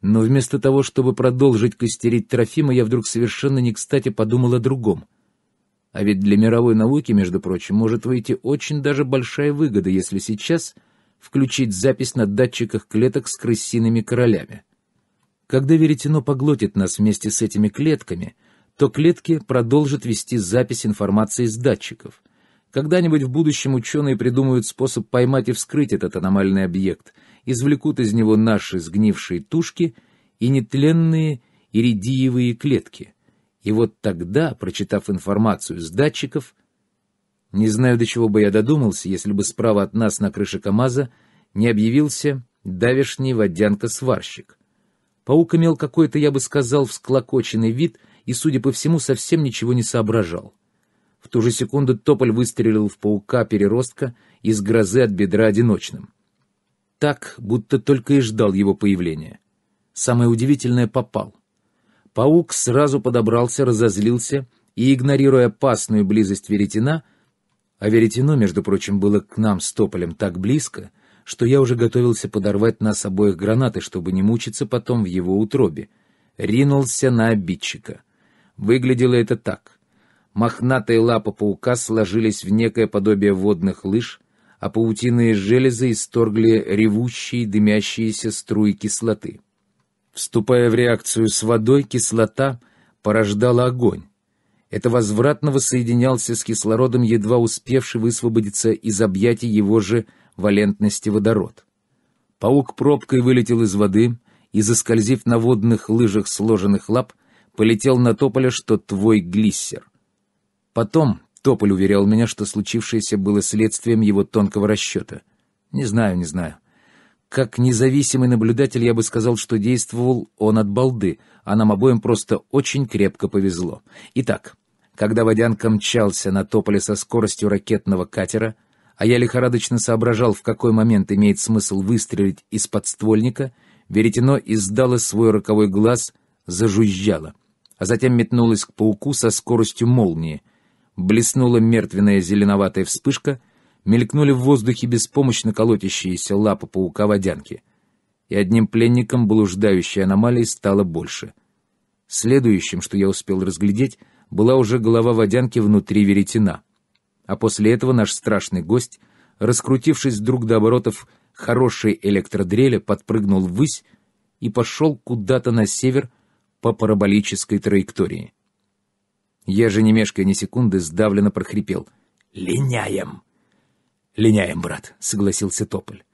S1: Но вместо того, чтобы продолжить костерить Трофима, я вдруг совершенно не кстати подумал о другом. А ведь для мировой науки, между прочим, может выйти очень даже большая выгода, если сейчас включить запись на датчиках клеток с крысиными королями. Когда веретено поглотит нас вместе с этими клетками, то клетки продолжат вести запись информации с датчиков. Когда-нибудь в будущем ученые придумают способ поймать и вскрыть этот аномальный объект, извлекут из него наши сгнившие тушки и нетленные иридиевые клетки. И вот тогда, прочитав информацию с датчиков, не знаю, до чего бы я додумался, если бы справа от нас на крыше КамАЗа не объявился давешний водянка-сварщик. Паук имел какой-то, я бы сказал, всклокоченный вид и, судя по всему, совсем ничего не соображал. В ту же секунду Тополь выстрелил в паука-переростка из грозы от бедра одиночным. Так, будто только и ждал его появления. Самое удивительное — попал. Паук сразу подобрался, разозлился и, игнорируя опасную близость веретена, а веретено, между прочим, было к нам с Тополем так близко, что я уже готовился подорвать нас обоих гранаты, чтобы не мучиться потом в его утробе, ринулся на обидчика. Выглядело это так. Мохнатые лапы паука сложились в некое подобие водных лыж, а паутиные железы исторгли ревущие дымящиеся струи кислоты. Вступая в реакцию с водой, кислота порождала огонь. Это возвратно воссоединялся с кислородом, едва успевший высвободиться из объятий его же валентности водород. Паук пробкой вылетел из воды и, заскользив на водных лыжах сложенных лап, полетел на тополя, что твой глиссер — Потом Тополь уверял меня, что случившееся было следствием его тонкого расчета. Не знаю, не знаю. Как независимый наблюдатель я бы сказал, что действовал он от балды, а нам обоим просто очень крепко повезло. Итак, когда водянка мчался на Тополе со скоростью ракетного катера, а я лихорадочно соображал, в какой момент имеет смысл выстрелить из подствольника, веретено издало свой роковой глаз, зажужжало, а затем метнулось к пауку со скоростью молнии — Блеснула мертвенная зеленоватая вспышка, мелькнули в воздухе беспомощно колотящиеся лапы паука-водянки. И одним пленником блуждающей аномалии стало больше. Следующим, что я успел разглядеть, была уже голова водянки внутри веретена. А после этого наш страшный гость, раскрутившись вдруг до оборотов хорошей электродрели, подпрыгнул ввысь и пошел куда-то на север по параболической траектории. Ежи, не мешкая ни секунды, сдавленно прохрипел. «Линяем!» «Линяем, брат», — согласился Тополь.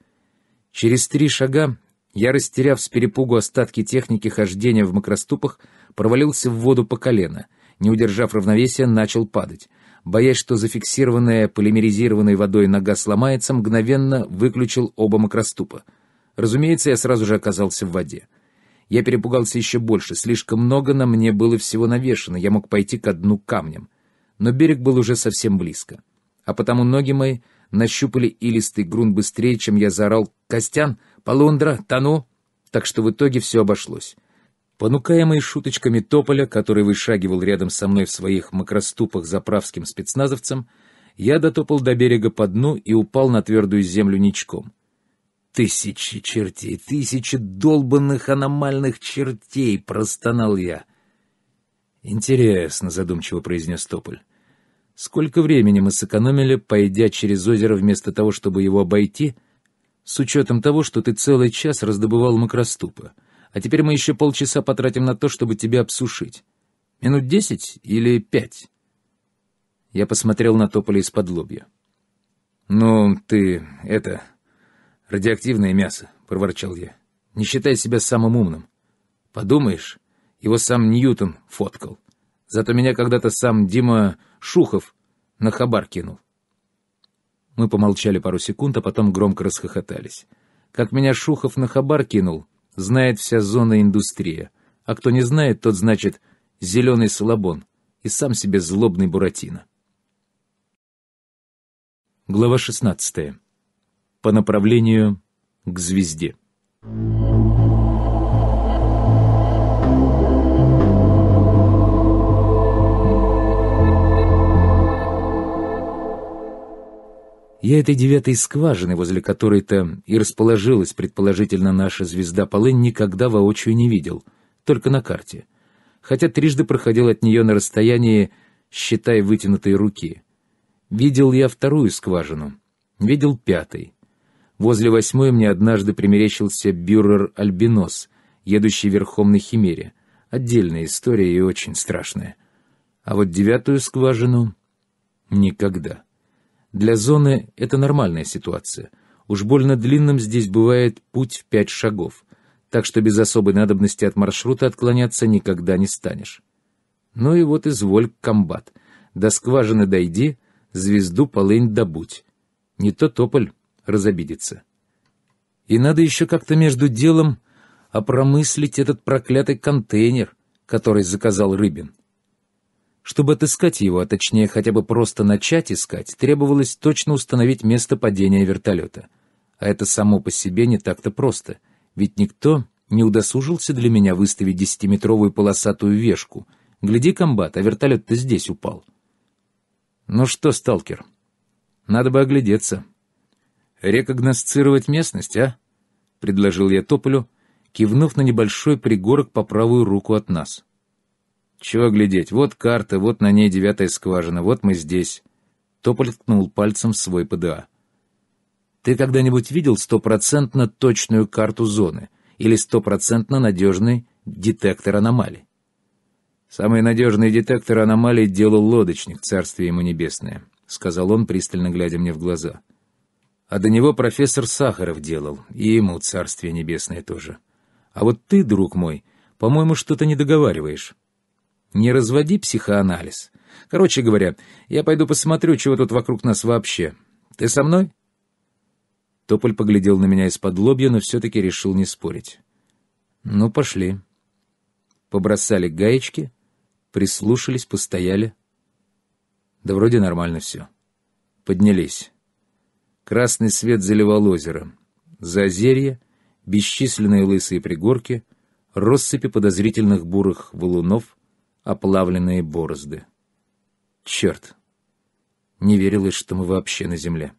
S1: Через три шага я, растеряв с перепугу остатки техники хождения в макроступах, провалился в воду по колено. Не удержав равновесия, начал падать. Боясь, что зафиксированная полимеризированной водой нога сломается, мгновенно выключил оба макроступа. Разумеется, я сразу же оказался в воде. Я перепугался еще больше, слишком много на мне было всего навешено, я мог пойти ко дну камнем. Но берег был уже совсем близко. А потому ноги мои нащупали илистый грунт быстрее, чем я заорал «Костян! Полундра! Тону!» Так что в итоге все обошлось. Понукаемый шуточками Тополя, который вышагивал рядом со мной в своих макроступах заправским спецназовцем, я дотопал до берега по дну и упал на твердую землю ничком — Тысячи чертей, тысячи долбанных аномальных чертей, простонал я. Интересно, задумчиво произнес Тополь. Сколько времени мы сэкономили, пойдя через озеро вместо того, чтобы его обойти, с учетом того, что ты целый час раздобывал макроступа, а теперь мы еще полчаса потратим на то, чтобы тебя обсушить. Минут десять или пять? Я посмотрел на Тополя из-под лобья. «Ну, ты, это, «Радиоактивное мясо», — проворчал я. «Не считай себя самым умным. Подумаешь, его сам Ньютон фоткал. Зато меня когда-то сам Дима Шухов на хабар кинул». Мы помолчали пару секунд, а потом громко расхохотались. «Как меня Шухов на хабар кинул, знает вся зона индустрия. А кто не знает, тот, значит, зеленый салабон и сам себе злобный Буратино». Глава шестнадцатая по направлению к звезде. Я этой девятой скважины, возле которой-то и расположилась предположительно наша звезда Полынь, никогда воочию не видел, только на карте. Хотя трижды проходил от нее на расстоянии, считай, вытянутой руки. Видел я вторую скважину, видел пятой. Возле восьмой мне однажды примерещился бюрер-альбинос, едущий верхом на химере. Отдельная история и очень страшная. А вот девятую скважину — никогда. Для зоны это нормальная ситуация. Уж больно длинным здесь бывает путь в пять шагов, так что без особой надобности от маршрута отклоняться никогда не станешь. Ну и вот изволь комбат. До скважины дойди, звезду полынь добудь. Не то тополь разобидится. И надо еще как-то между делом опромыслить этот проклятый контейнер, который заказал Рыбин. Чтобы отыскать его, а точнее хотя бы просто начать искать, требовалось точно установить место падения вертолета. А это само по себе не так-то просто, ведь никто не удосужился для меня выставить десятиметровую полосатую вешку. Гляди, комбат, а вертолет-то здесь упал. Ну что, сталкер, надо бы оглядеться рекогносцировать местность, а?» — предложил я Тополю, кивнув на небольшой пригорок по правую руку от нас. «Чего глядеть? Вот карта, вот на ней девятая скважина, вот мы здесь». Тополь ткнул пальцем в свой ПДА. «Ты когда-нибудь видел стопроцентно точную карту зоны или стопроцентно надежный детектор аномалий?» «Самый надежный детектор аномалий делал лодочник, царствие ему небесное», — сказал он, пристально глядя мне в глаза. «Да». А до него профессор Сахаров делал, и ему царствие небесное тоже. А вот ты, друг мой, по-моему, что-то не договариваешь. Не разводи психоанализ. Короче говоря, я пойду посмотрю, чего тут вокруг нас вообще. Ты со мной? Тополь поглядел на меня из-под лобья, но все-таки решил не спорить. Ну, пошли. Побросали гаечки, прислушались, постояли. Да вроде нормально все. Поднялись. Красный свет заливал озеро. За озерье бесчисленные лысые пригорки, россыпи подозрительных бурых валунов, оплавленные борозды. Черт! Не верилось, что мы вообще на Земле.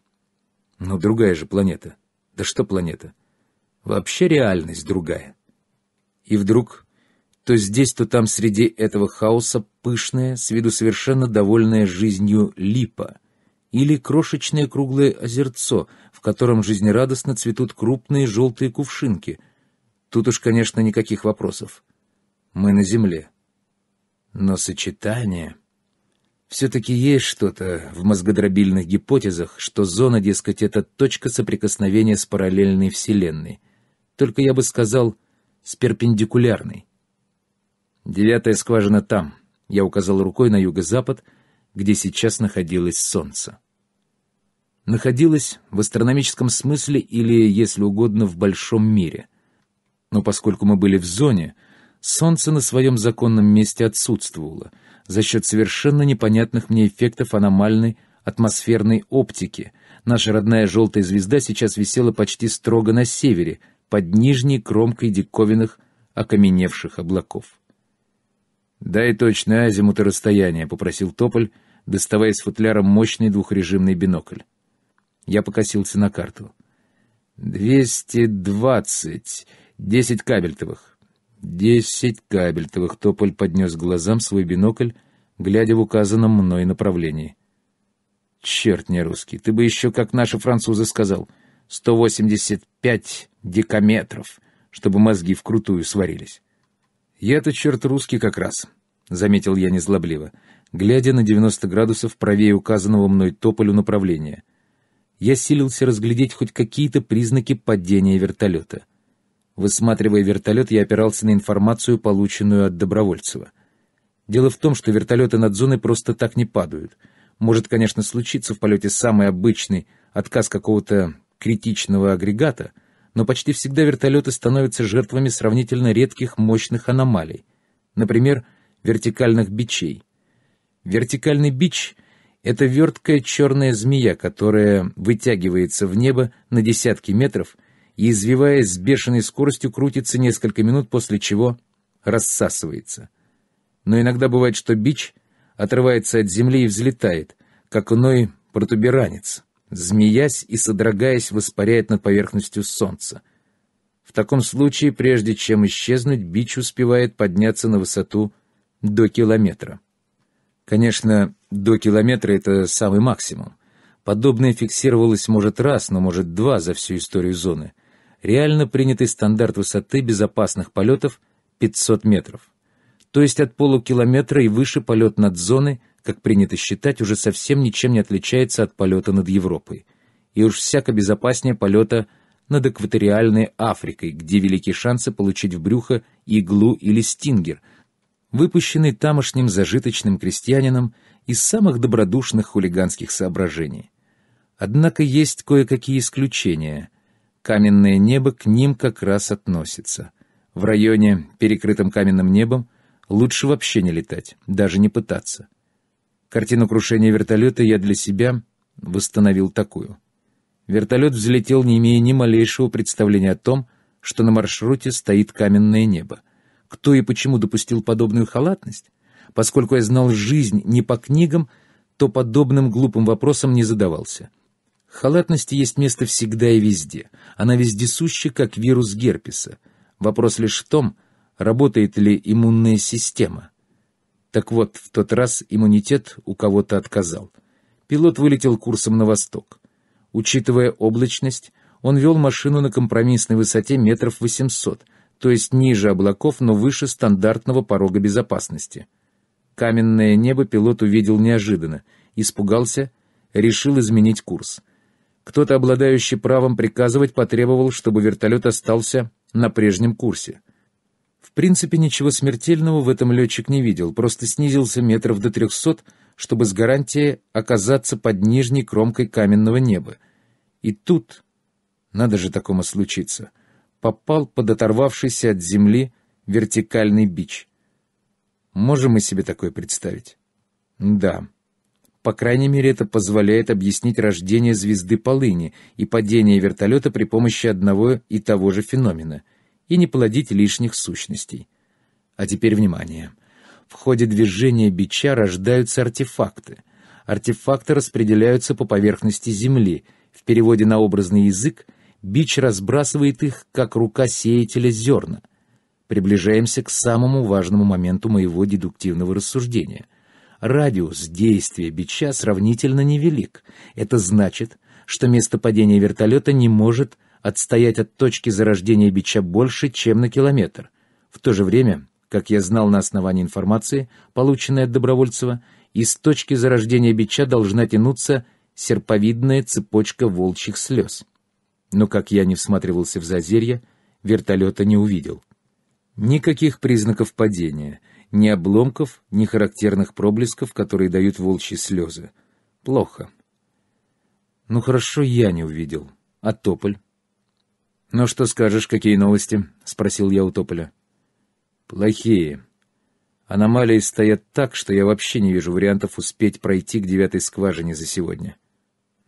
S1: Но ну, другая же планета. Да что планета? Вообще реальность другая. И вдруг, то здесь, то там среди этого хаоса пышная, с виду совершенно довольная жизнью липа — или крошечное круглое озерцо, в котором жизнерадостно цветут крупные желтые кувшинки. Тут уж, конечно, никаких вопросов. Мы на земле. Но сочетание... Все-таки есть что-то в мозгодробильных гипотезах, что зона, дескать, это точка соприкосновения с параллельной Вселенной. Только я бы сказал, с перпендикулярной. Девятая скважина там. Я указал рукой на юго-запад, где сейчас находилось солнце находилась в астрономическом смысле или, если угодно, в большом мире. Но поскольку мы были в зоне, Солнце на своем законном месте отсутствовало за счет совершенно непонятных мне эффектов аномальной атмосферной оптики. Наша родная желтая звезда сейчас висела почти строго на севере, под нижней кромкой диковинных окаменевших облаков. «Дай точное азимут расстояние», — попросил Тополь, доставая из футляра мощный двухрежимный бинокль. Я покосился на карту. «Двести двадцать. Десять кабельтовых». «Десять кабельтовых», — Тополь поднес к глазам свой бинокль, глядя в указанном мной направлении. «Черт не русский, ты бы еще, как наши французы, сказал, сто восемьдесят пять декаметров, чтобы мозги вкрутую сварились». «Я-то черт русский как раз», — заметил я незлобливо, глядя на девяносто градусов правее указанного мной тополю направления — я силился разглядеть хоть какие-то признаки падения вертолета. Высматривая вертолет, я опирался на информацию, полученную от Добровольцева. Дело в том, что вертолеты над зоной просто так не падают. Может, конечно, случиться в полете самый обычный отказ какого-то критичного агрегата, но почти всегда вертолеты становятся жертвами сравнительно редких мощных аномалий. Например, вертикальных бичей. Вертикальный бич — это верткая черная змея, которая вытягивается в небо на десятки метров и, извиваясь с бешеной скоростью, крутится несколько минут, после чего рассасывается. Но иногда бывает, что бич отрывается от земли и взлетает, как иной протуберанец, змеясь и содрогаясь воспаряет над поверхностью солнца. В таком случае, прежде чем исчезнуть, бич успевает подняться на высоту до километра. Конечно, до километра это самый максимум. Подобное фиксировалось, может, раз, но, может, два за всю историю зоны. Реально принятый стандарт высоты безопасных полетов — 500 метров. То есть от полукилометра и выше полет над зоной, как принято считать, уже совсем ничем не отличается от полета над Европой. И уж всяко безопаснее полета над экваториальной Африкой, где велики шансы получить в брюхо иглу или стингер — выпущенный тамошним зажиточным крестьянином из самых добродушных хулиганских соображений. Однако есть кое-какие исключения. Каменное небо к ним как раз относится. В районе, перекрытом каменным небом, лучше вообще не летать, даже не пытаться. Картину крушения вертолета я для себя восстановил такую. Вертолет взлетел, не имея ни малейшего представления о том, что на маршруте стоит каменное небо — кто и почему допустил подобную халатность, поскольку я знал жизнь не по книгам, то подобным глупым вопросом не задавался. Халатности есть место всегда и везде. Она вездесуща, как вирус герпеса. Вопрос лишь в том, работает ли иммунная система. Так вот, в тот раз иммунитет у кого-то отказал. Пилот вылетел курсом на восток. Учитывая облачность, он вел машину на компромиссной высоте метров 800, то есть ниже облаков, но выше стандартного порога безопасности. Каменное небо пилот увидел неожиданно, испугался, решил изменить курс. Кто-то, обладающий правом приказывать, потребовал, чтобы вертолет остался на прежнем курсе. В принципе, ничего смертельного в этом летчик не видел, просто снизился метров до трехсот, чтобы с гарантией оказаться под нижней кромкой каменного неба. И тут... Надо же такому случиться попал под оторвавшийся от земли вертикальный бич. Можем мы себе такое представить? Да. По крайней мере, это позволяет объяснить рождение звезды полыни и падение вертолета при помощи одного и того же феномена, и не плодить лишних сущностей. А теперь внимание. В ходе движения бича рождаются артефакты. Артефакты распределяются по поверхности Земли. В переводе на образный язык Бич разбрасывает их, как рука сеятеля зерна. Приближаемся к самому важному моменту моего дедуктивного рассуждения. Радиус действия бича сравнительно невелик. Это значит, что место падения вертолета не может отстоять от точки зарождения бича больше, чем на километр. В то же время, как я знал на основании информации, полученной от Добровольцева, из точки зарождения бича должна тянуться серповидная цепочка волчьих слез но как я не всматривался в зазерье, вертолета не увидел. Никаких признаков падения, ни обломков, ни характерных проблесков, которые дают волчьи слезы. Плохо. Ну хорошо, я не увидел. А Тополь? «Ну что скажешь, какие новости?» — спросил я у Тополя. «Плохие. Аномалии стоят так, что я вообще не вижу вариантов успеть пройти к девятой скважине за сегодня».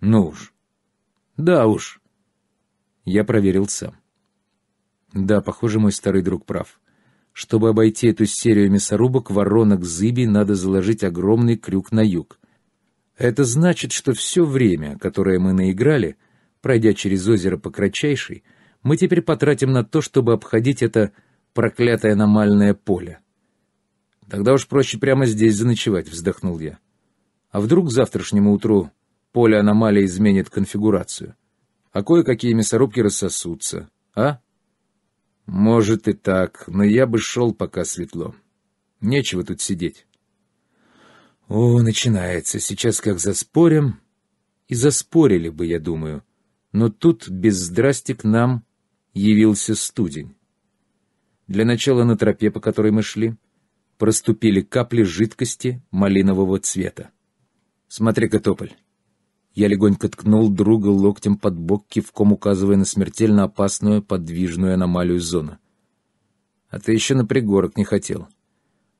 S1: «Ну уж». «Да уж», я проверил сам. Да, похоже, мой старый друг прав. Чтобы обойти эту серию мясорубок, воронок зыби надо заложить огромный крюк на юг. Это значит, что все время, которое мы наиграли, пройдя через озеро по кратчайшей, мы теперь потратим на то, чтобы обходить это проклятое аномальное поле. Тогда уж проще прямо здесь заночевать, вздохнул я. А вдруг к завтрашнему утру поле аномалии изменит конфигурацию? — а кое-какие мясорубки рассосутся. А? Может и так, но я бы шел, пока светло. Нечего тут сидеть. О, начинается. Сейчас как заспорим. И заспорили бы, я думаю. Но тут без здрасти к нам явился студень. Для начала на тропе, по которой мы шли, проступили капли жидкости малинового цвета. Смотри-ка, тополь. Я легонько ткнул друга локтем под бок, кивком указывая на смертельно опасную подвижную аномалию зоны. «А ты еще на пригорок не хотел.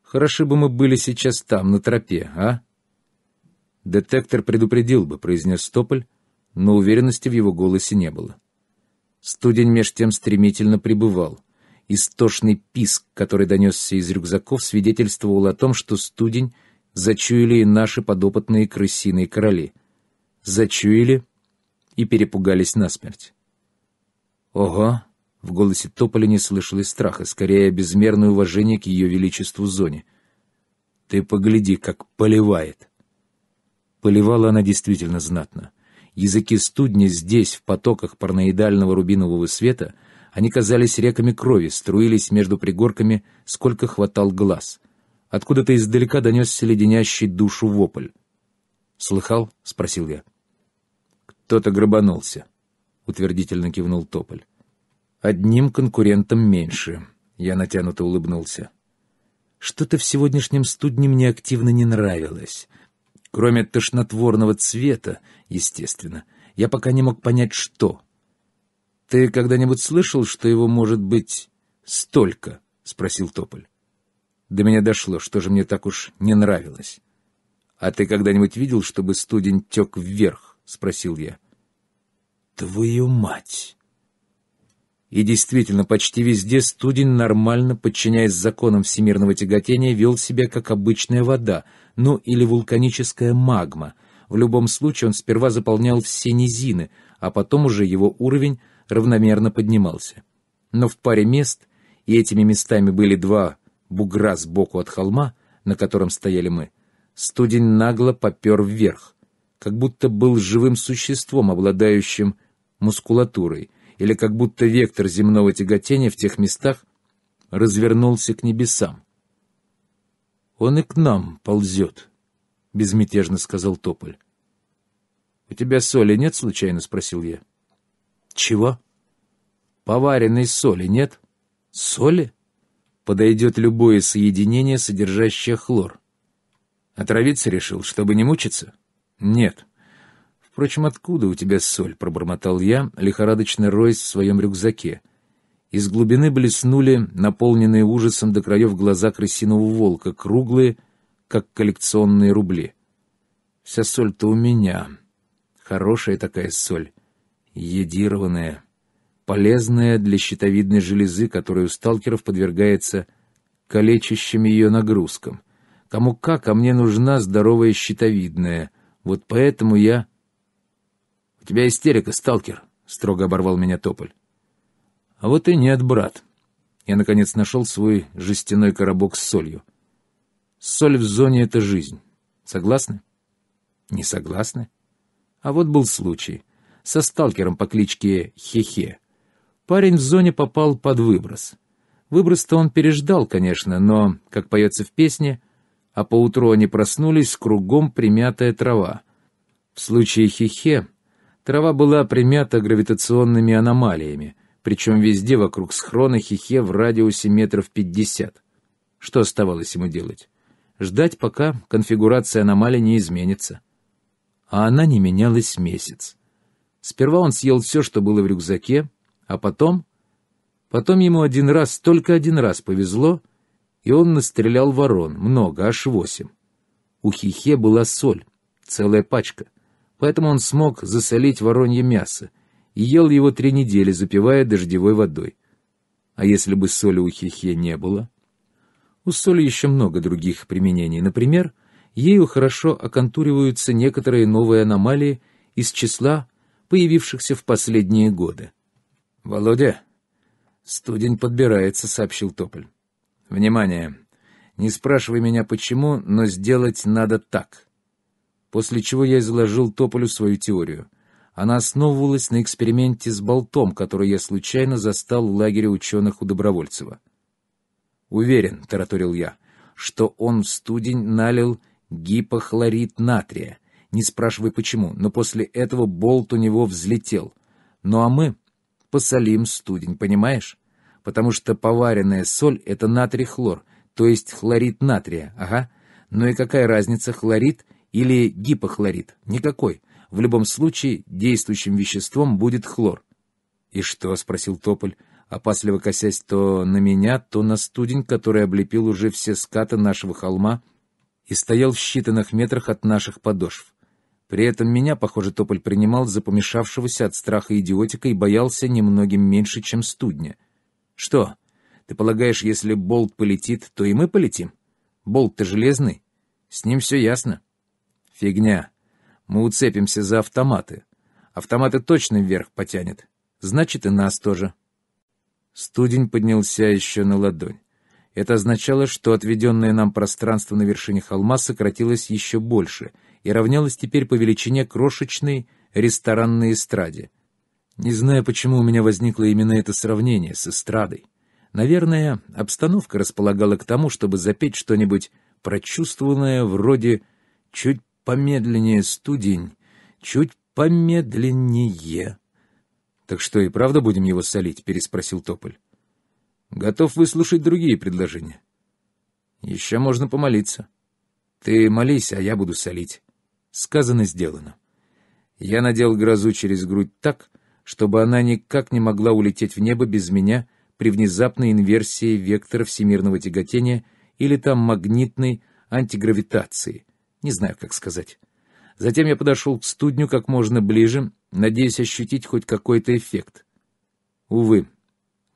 S1: Хороши бы мы были сейчас там, на тропе, а?» «Детектор предупредил бы», — произнес Тополь, но уверенности в его голосе не было. Студень меж тем стремительно прибывал. Истошный писк, который донесся из рюкзаков, свидетельствовал о том, что студень зачуяли и наши подопытные крысиные короли — зачуяли и перепугались насмерть. «Ого!» — в голосе Тополя не слышалось страха, скорее безмерное уважение к ее величеству зоне. «Ты погляди, как поливает!» Поливала она действительно знатно. Языки студни здесь, в потоках парноидального рубинового света, они казались реками крови, струились между пригорками, сколько хватал глаз. Откуда-то издалека донесся леденящий душу вопль — Слыхал? — спросил я. — Кто-то грабанулся, — утвердительно кивнул Тополь. — Одним конкурентом меньше, — я натянуто улыбнулся. Что-то в сегодняшнем студне мне активно не нравилось. Кроме тошнотворного цвета, естественно, я пока не мог понять, что. — Ты когда-нибудь слышал, что его может быть столько? — спросил Тополь. До меня дошло, что же мне так уж не нравилось. «А ты когда-нибудь видел, чтобы студень тек вверх?» — спросил я. «Твою мать!» И действительно, почти везде студень, нормально подчиняясь законам всемирного тяготения, вел себя как обычная вода, ну или вулканическая магма. В любом случае он сперва заполнял все низины, а потом уже его уровень равномерно поднимался. Но в паре мест, и этими местами были два бугра сбоку от холма, на котором стояли мы, студень нагло попер вверх, как будто был живым существом, обладающим мускулатурой, или как будто вектор земного тяготения в тех местах развернулся к небесам. «Он и к нам ползет», — безмятежно сказал Тополь. «У тебя соли нет, случайно?» — спросил я. «Чего?» «Поваренной соли нет?» «Соли?» «Подойдет любое соединение, содержащее хлор». Отравиться решил, чтобы не мучиться? Нет. Впрочем, откуда у тебя соль? Пробормотал я, лихорадочно роясь в своем рюкзаке. Из глубины блеснули, наполненные ужасом до краев глаза крысиного волка, круглые, как коллекционные рубли. Вся соль-то у меня. Хорошая такая соль. Едированная. Полезная для щитовидной железы, которой у сталкеров подвергается калечащим ее нагрузкам. Кому как, а мне нужна здоровая щитовидная. Вот поэтому я... — У тебя истерика, сталкер, — строго оборвал меня Тополь. — А вот и нет, брат. Я, наконец, нашел свой жестяной коробок с солью. Соль в зоне — это жизнь. Согласны? — Не согласны. А вот был случай. Со сталкером по кличке Хехе. Парень в зоне попал под выброс. Выброс-то он переждал, конечно, но, как поется в песне, а поутру они проснулись кругом примятая трава. В случае хихе трава была примята гравитационными аномалиями, причем везде вокруг схрона хихе в радиусе метров пятьдесят. Что оставалось ему делать? Ждать, пока конфигурация аномалии не изменится. А она не менялась месяц. Сперва он съел все, что было в рюкзаке, а потом... Потом ему один раз, только один раз повезло — и он настрелял ворон, много, аж восемь. У хихе была соль, целая пачка, поэтому он смог засолить воронье мясо и ел его три недели, запивая дождевой водой. А если бы соли у хихе не было? У соли еще много других применений. Например, ею хорошо оконтуриваются некоторые новые аномалии из числа появившихся в последние годы. — Володя, студень подбирается, — сообщил Тополь. Внимание! Не спрашивай меня почему, но сделать надо так. После чего я изложил Тополю свою теорию. Она основывалась на эксперименте с болтом, который я случайно застал в лагере ученых у Добровольцева. «Уверен», — тараторил я, — «что он в студень налил гипохлорид натрия. Не спрашивай почему, но после этого болт у него взлетел. Ну а мы посолим студень, понимаешь? потому что поваренная соль — это натрий-хлор, то есть хлорид натрия, ага. Но ну и какая разница, хлорид или гипохлорид? Никакой. В любом случае действующим веществом будет хлор. «И что?» — спросил Тополь, опасливо косясь то на меня, то на студень, который облепил уже все скаты нашего холма и стоял в считанных метрах от наших подошв. При этом меня, похоже, Тополь принимал за помешавшегося от страха идиотика и боялся немногим меньше, чем студня — «Что? Ты полагаешь, если болт полетит, то и мы полетим? Болт-то железный. С ним все ясно». «Фигня. Мы уцепимся за автоматы. Автоматы точно вверх потянет. Значит, и нас тоже». Студень поднялся еще на ладонь. Это означало, что отведенное нам пространство на вершине холма сократилось еще больше и равнялось теперь по величине крошечной ресторанной эстраде — не знаю, почему у меня возникло именно это сравнение с эстрадой. Наверное, обстановка располагала к тому, чтобы запеть что-нибудь прочувствованное вроде «чуть помедленнее, студень, чуть помедленнее». «Так что, и правда будем его солить?» — переспросил Тополь. «Готов выслушать другие предложения». «Еще можно помолиться». «Ты молись, а я буду солить». Сказано, сделано. Я надел грозу через грудь так, чтобы она никак не могла улететь в небо без меня при внезапной инверсии вектора всемирного тяготения или там магнитной антигравитации. Не знаю, как сказать. Затем я подошел к студню как можно ближе, надеясь ощутить хоть какой-то эффект. Увы,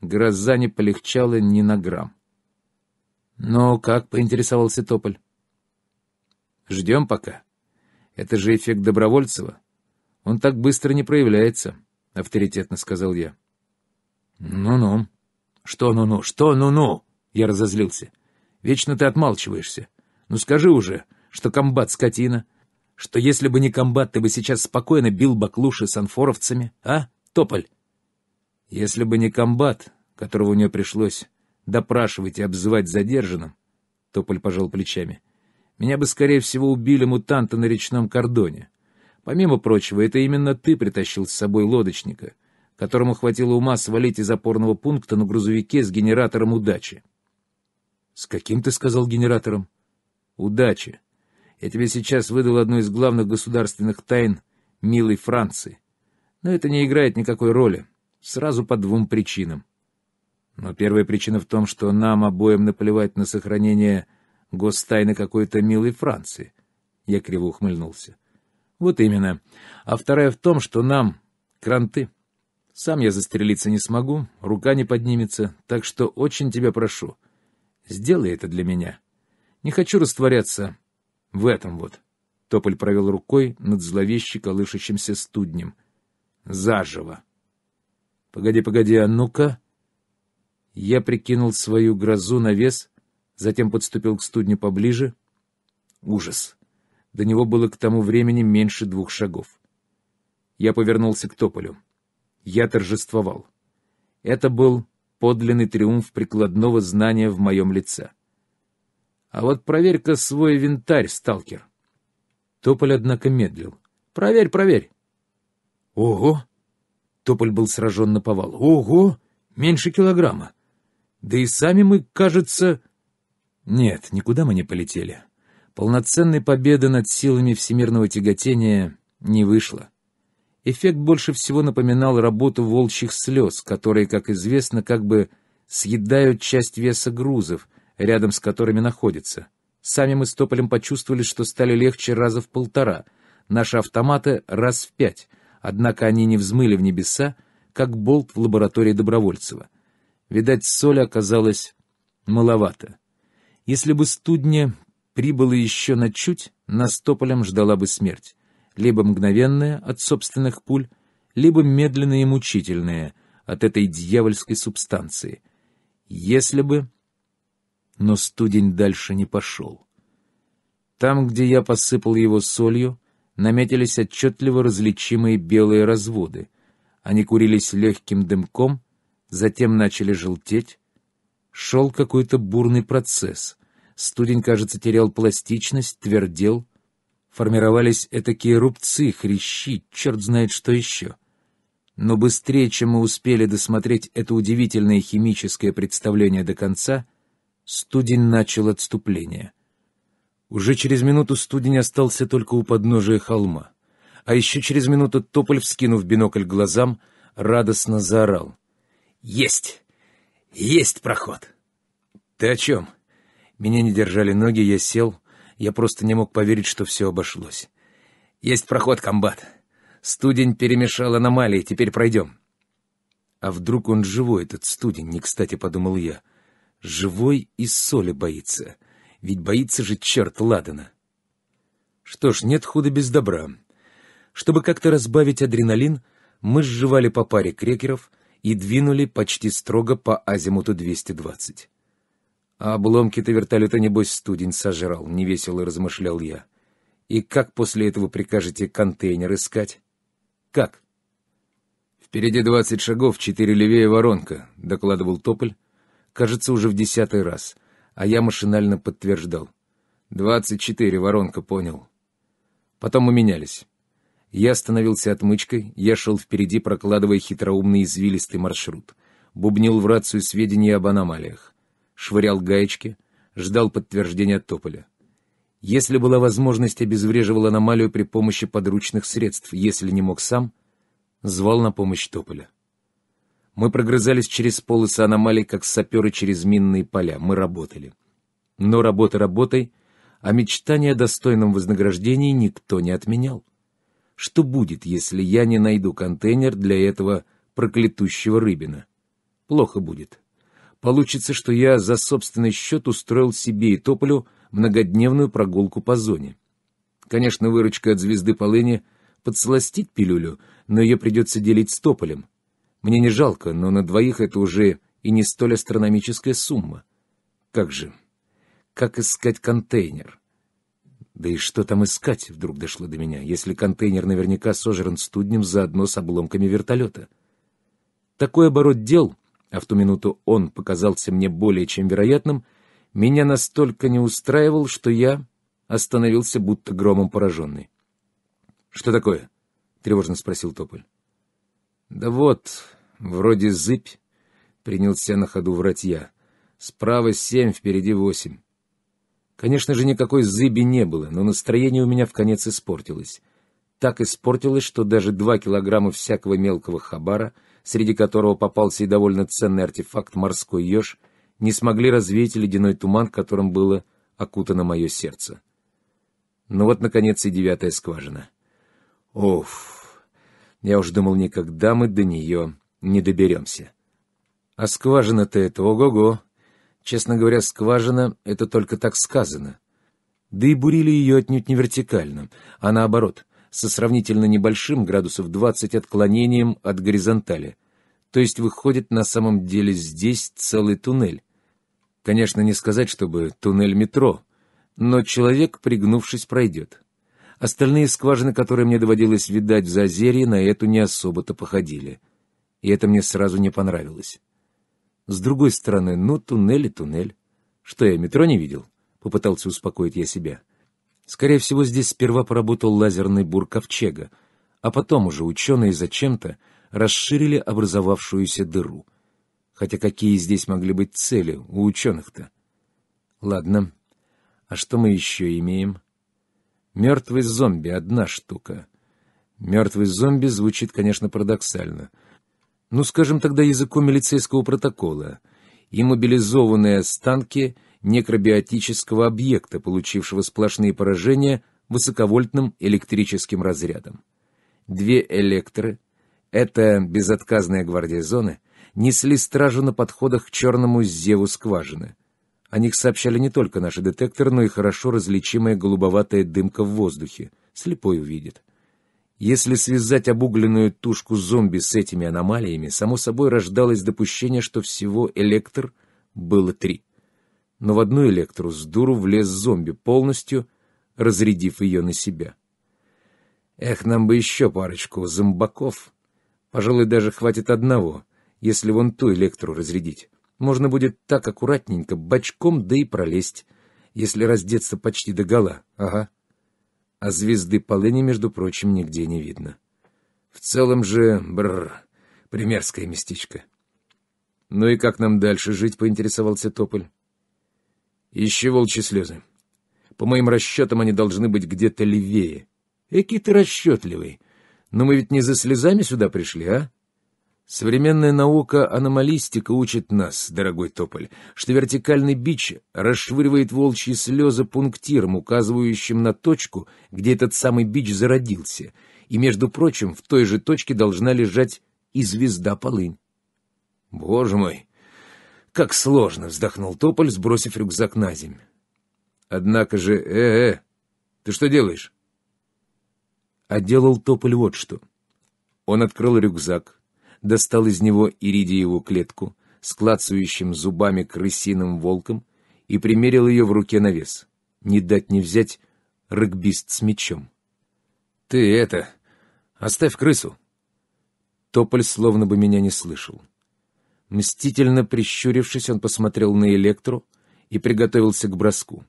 S1: гроза не полегчала ни на грамм. «Но как?» — поинтересовался Тополь. «Ждем пока. Это же эффект Добровольцева. Он так быстро не проявляется». — авторитетно сказал я. «Ну-ну». «Что ну-ну? Что ну-ну?» — я разозлился. «Вечно ты отмалчиваешься. Ну скажи уже, что комбат скотина, что если бы не комбат, ты бы сейчас спокойно бил баклуши с анфоровцами, а, Тополь?» «Если бы не комбат, которого у нее пришлось допрашивать и обзывать задержанным, — Тополь пожал плечами, — меня бы, скорее всего, убили мутанта на речном кордоне. Помимо прочего, это именно ты притащил с собой лодочника, которому хватило ума свалить из опорного пункта на грузовике с генератором удачи. — С каким ты сказал генератором? — Удачи. Я тебе сейчас выдал одну из главных государственных тайн милой Франции. Но это не играет никакой роли. Сразу по двум причинам. Но первая причина в том, что нам обоим наплевать на сохранение гостайны какой-то милой Франции. Я криво ухмыльнулся. Вот именно. А вторая в том, что нам кранты. Сам я застрелиться не смогу, рука не поднимется, так что очень тебя прошу, сделай это для меня. Не хочу растворяться в этом вот. Тополь провел рукой над зловеще колышащимся студнем. Заживо. Погоди, погоди, а ну-ка. Я прикинул свою грозу на вес, затем подступил к студню поближе. Ужас. До него было к тому времени меньше двух шагов. Я повернулся к Тополю. Я торжествовал. Это был подлинный триумф прикладного знания в моем лице. А вот проверь-ка свой винтарь, сталкер. Тополь, однако, медлил. Проверь, проверь. Ого! Тополь был сражен на повал. Ого! Меньше килограмма. Да и сами мы, кажется... Нет, никуда мы не полетели полноценной победы над силами всемирного тяготения не вышло. Эффект больше всего напоминал работу волчьих слез, которые, как известно, как бы съедают часть веса грузов, рядом с которыми находятся. Сами мы с Тополем почувствовали, что стали легче раза в полтора, наши автоматы — раз в пять, однако они не взмыли в небеса, как болт в лаборатории Добровольцева. Видать, соли оказалось маловато. Если бы студня прибыла еще на чуть, нас тополем ждала бы смерть, либо мгновенная от собственных пуль, либо медленная и мучительная от этой дьявольской субстанции. Если бы... Но студень дальше не пошел. Там, где я посыпал его солью, наметились отчетливо различимые белые разводы. Они курились легким дымком, затем начали желтеть. Шел какой-то бурный процесс — студень, кажется, терял пластичность, твердел. Формировались этакие рубцы, хрящи, черт знает что еще. Но быстрее, чем мы успели досмотреть это удивительное химическое представление до конца, студень начал отступление. Уже через минуту студень остался только у подножия холма. А еще через минуту Тополь, вскинув бинокль глазам, радостно заорал. «Есть! Есть проход!» «Ты о чем?» Меня не держали ноги, я сел. Я просто не мог поверить, что все обошлось. «Есть проход, комбат. Студень перемешал аномалии, теперь пройдем». «А вдруг он живой, этот студень?» — не кстати подумал я. «Живой и соли боится. Ведь боится же черт Ладана». Что ж, нет худа без добра. Чтобы как-то разбавить адреналин, мы сживали по паре крекеров и двинули почти строго по азимуту 220. А обломки-то вертолета, небось, студень сожрал, — невесело размышлял я. И как после этого прикажете контейнер искать? Как? Впереди двадцать шагов, четыре левее воронка, — докладывал Тополь. Кажется, уже в десятый раз. А я машинально подтверждал. Двадцать четыре, воронка, понял. Потом мы менялись. Я становился отмычкой, я шел впереди, прокладывая хитроумный извилистый маршрут. Бубнил в рацию сведения об аномалиях швырял гаечки, ждал подтверждения тополя. Если была возможность, обезвреживал аномалию при помощи подручных средств, если не мог сам, звал на помощь тополя. Мы прогрызались через полосы аномалий, как саперы через минные поля. Мы работали. Но работа работой, а мечтания о достойном вознаграждении никто не отменял. Что будет, если я не найду контейнер для этого проклятущего рыбина? Плохо будет. Получится, что я за собственный счет устроил себе и Тополю многодневную прогулку по зоне. Конечно, выручка от звезды полыни подсластит пилюлю, но ее придется делить с Тополем. Мне не жалко, но на двоих это уже и не столь астрономическая сумма. Как же? Как искать контейнер? Да и что там искать, вдруг дошло до меня, если контейнер наверняка сожран студнем заодно с обломками вертолета. Такой оборот дел а в ту минуту он показался мне более чем вероятным, меня настолько не устраивал, что я остановился, будто громом пораженный. — Что такое? — тревожно спросил Тополь. — Да вот, вроде зыбь, — принялся на ходу врать я. Справа семь, впереди восемь. Конечно же, никакой зыби не было, но настроение у меня в конец испортилось. Так испортилось, что даже два килограмма всякого мелкого хабара — среди которого попался и довольно ценный артефакт «Морской еж», не смогли развеять ледяной туман, которым было окутано мое сердце. Ну вот, наконец, и девятая скважина. Оф, я уж думал, никогда мы до нее не доберемся. А скважина-то это ого-го. Честно говоря, скважина — это только так сказано. Да и бурили ее отнюдь не вертикально, а наоборот со сравнительно небольшим, градусов 20, отклонением от горизонтали. То есть выходит на самом деле здесь целый туннель. Конечно, не сказать, чтобы туннель метро, но человек, пригнувшись, пройдет. Остальные скважины, которые мне доводилось видать в Зазерье, на эту не особо-то походили. И это мне сразу не понравилось. С другой стороны, ну, туннель и туннель. Что я, метро не видел? Попытался успокоить я себя. — Скорее всего, здесь сперва поработал лазерный бур ковчега, а потом уже ученые зачем-то расширили образовавшуюся дыру. Хотя какие здесь могли быть цели у ученых-то? Ладно, а что мы еще имеем? Мертвый зомби — одна штука. Мертвый зомби звучит, конечно, парадоксально. Ну, скажем тогда, языком милицейского протокола. Иммобилизованные останки — некробиотического объекта, получившего сплошные поражения высоковольтным электрическим разрядом. Две электры, это безотказная гвардия зоны, несли стражу на подходах к черному зеву скважины. О них сообщали не только наши детекторы, но и хорошо различимая голубоватая дымка в воздухе. Слепой увидит. Если связать обугленную тушку зомби с этими аномалиями, само собой рождалось допущение, что всего электр было три но в одну электру с дуру влез зомби полностью, разрядив ее на себя. Эх, нам бы еще парочку зомбаков. Пожалуй, даже хватит одного, если вон ту электру разрядить. Можно будет так аккуратненько, бочком, да и пролезть, если раздеться почти до гола, ага. А звезды полыни, между прочим, нигде не видно. В целом же, бррр, примерское местечко. Ну и как нам дальше жить, поинтересовался Тополь. Ищи волчьи слезы. По моим расчетам, они должны быть где-то левее. Эки ты расчетливый. Но мы ведь не за слезами сюда пришли, а? Современная наука аномалистика учит нас, дорогой Тополь, что вертикальный бич расшвыривает волчьи слезы пунктиром, указывающим на точку, где этот самый бич зародился, и, между прочим, в той же точке должна лежать и звезда полынь. Боже мой, «Как сложно!» — вздохнул Тополь, сбросив рюкзак на землю. «Однако же... Э-э! Ты что делаешь?» А делал Тополь вот что. Он открыл рюкзак, достал из него иридиеву клетку с клацающим зубами крысиным волком и примерил ее в руке на вес. Не дать не взять рыгбист с мечом. «Ты это... Оставь крысу!» Тополь словно бы меня не слышал. Мстительно прищурившись, он посмотрел на Электру и приготовился к броску.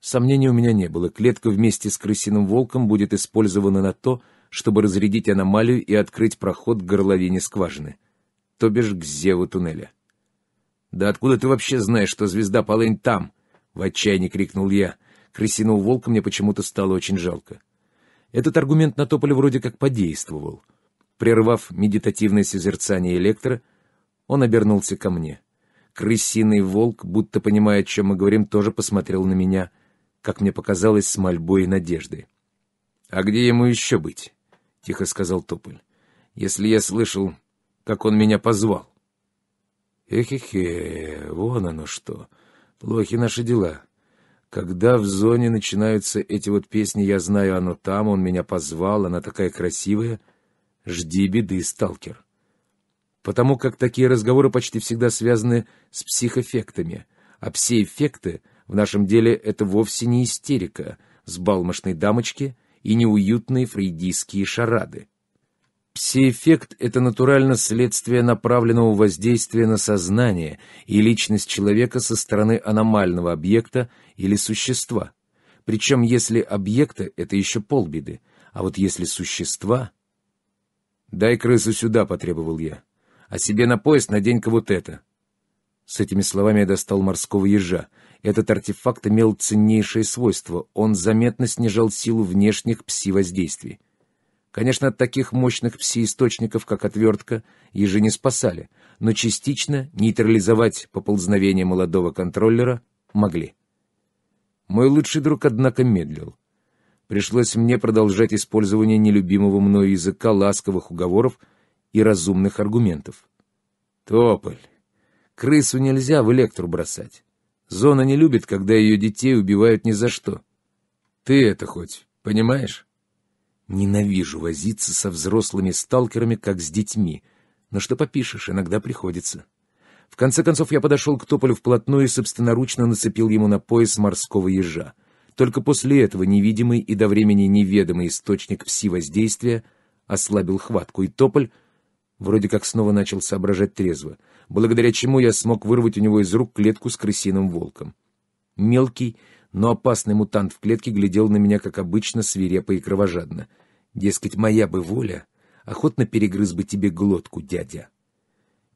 S1: Сомнений у меня не было. Клетка вместе с крысиным волком будет использована на то, чтобы разрядить аномалию и открыть проход к горловине скважины, то бишь к зеву туннеля. «Да откуда ты вообще знаешь, что звезда Полынь там?» — в отчаянии крикнул я. Крысиного волка мне почему-то стало очень жалко. Этот аргумент на тополе вроде как подействовал. Прервав медитативное созерцание электро, он обернулся ко мне. Крысиный волк, будто понимая, о чем мы говорим, тоже посмотрел на меня, как мне показалось, с мольбой и надеждой. «А где ему еще быть?» — тихо сказал Тополь. «Если я слышал, как он меня позвал». «Эхе-хе, вон оно что. Плохи наши дела. Когда в зоне начинаются эти вот песни «Я знаю, оно там», «Он меня позвал», «Она такая красивая», «Жди беды, сталкер» потому как такие разговоры почти всегда связаны с психоэффектами, а псиэффекты в нашем деле это вовсе не истерика с балмошной дамочки и неуютные фрейдистские шарады. Псиэффект — это натурально следствие направленного воздействия на сознание и личность человека со стороны аномального объекта или существа. Причем если объекта — это еще полбеды, а вот если существа... «Дай крысу сюда», — потребовал я а себе на пояс надень-ка вот это». С этими словами я достал морского ежа. Этот артефакт имел ценнейшее свойство. Он заметно снижал силу внешних пси-воздействий. Конечно, от таких мощных пси-источников, как отвертка, ежи не спасали, но частично нейтрализовать поползновение молодого контроллера могли. Мой лучший друг, однако, медлил. Пришлось мне продолжать использование нелюбимого мною языка ласковых уговоров — и разумных аргументов. «Тополь! Крысу нельзя в электру бросать. Зона не любит, когда ее детей убивают ни за что. Ты это хоть понимаешь?» «Ненавижу возиться со взрослыми сталкерами, как с детьми. Но что попишешь, иногда приходится». В конце концов я подошел к Тополю вплотную и собственноручно нацепил ему на пояс морского ежа. Только после этого невидимый и до времени неведомый источник пси-воздействия ослабил хватку, и Тополь Вроде как снова начал соображать трезво, благодаря чему я смог вырвать у него из рук клетку с крысиным волком. Мелкий, но опасный мутант в клетке глядел на меня, как обычно, свирепо и кровожадно. Дескать, моя бы воля, охотно перегрыз бы тебе глотку, дядя.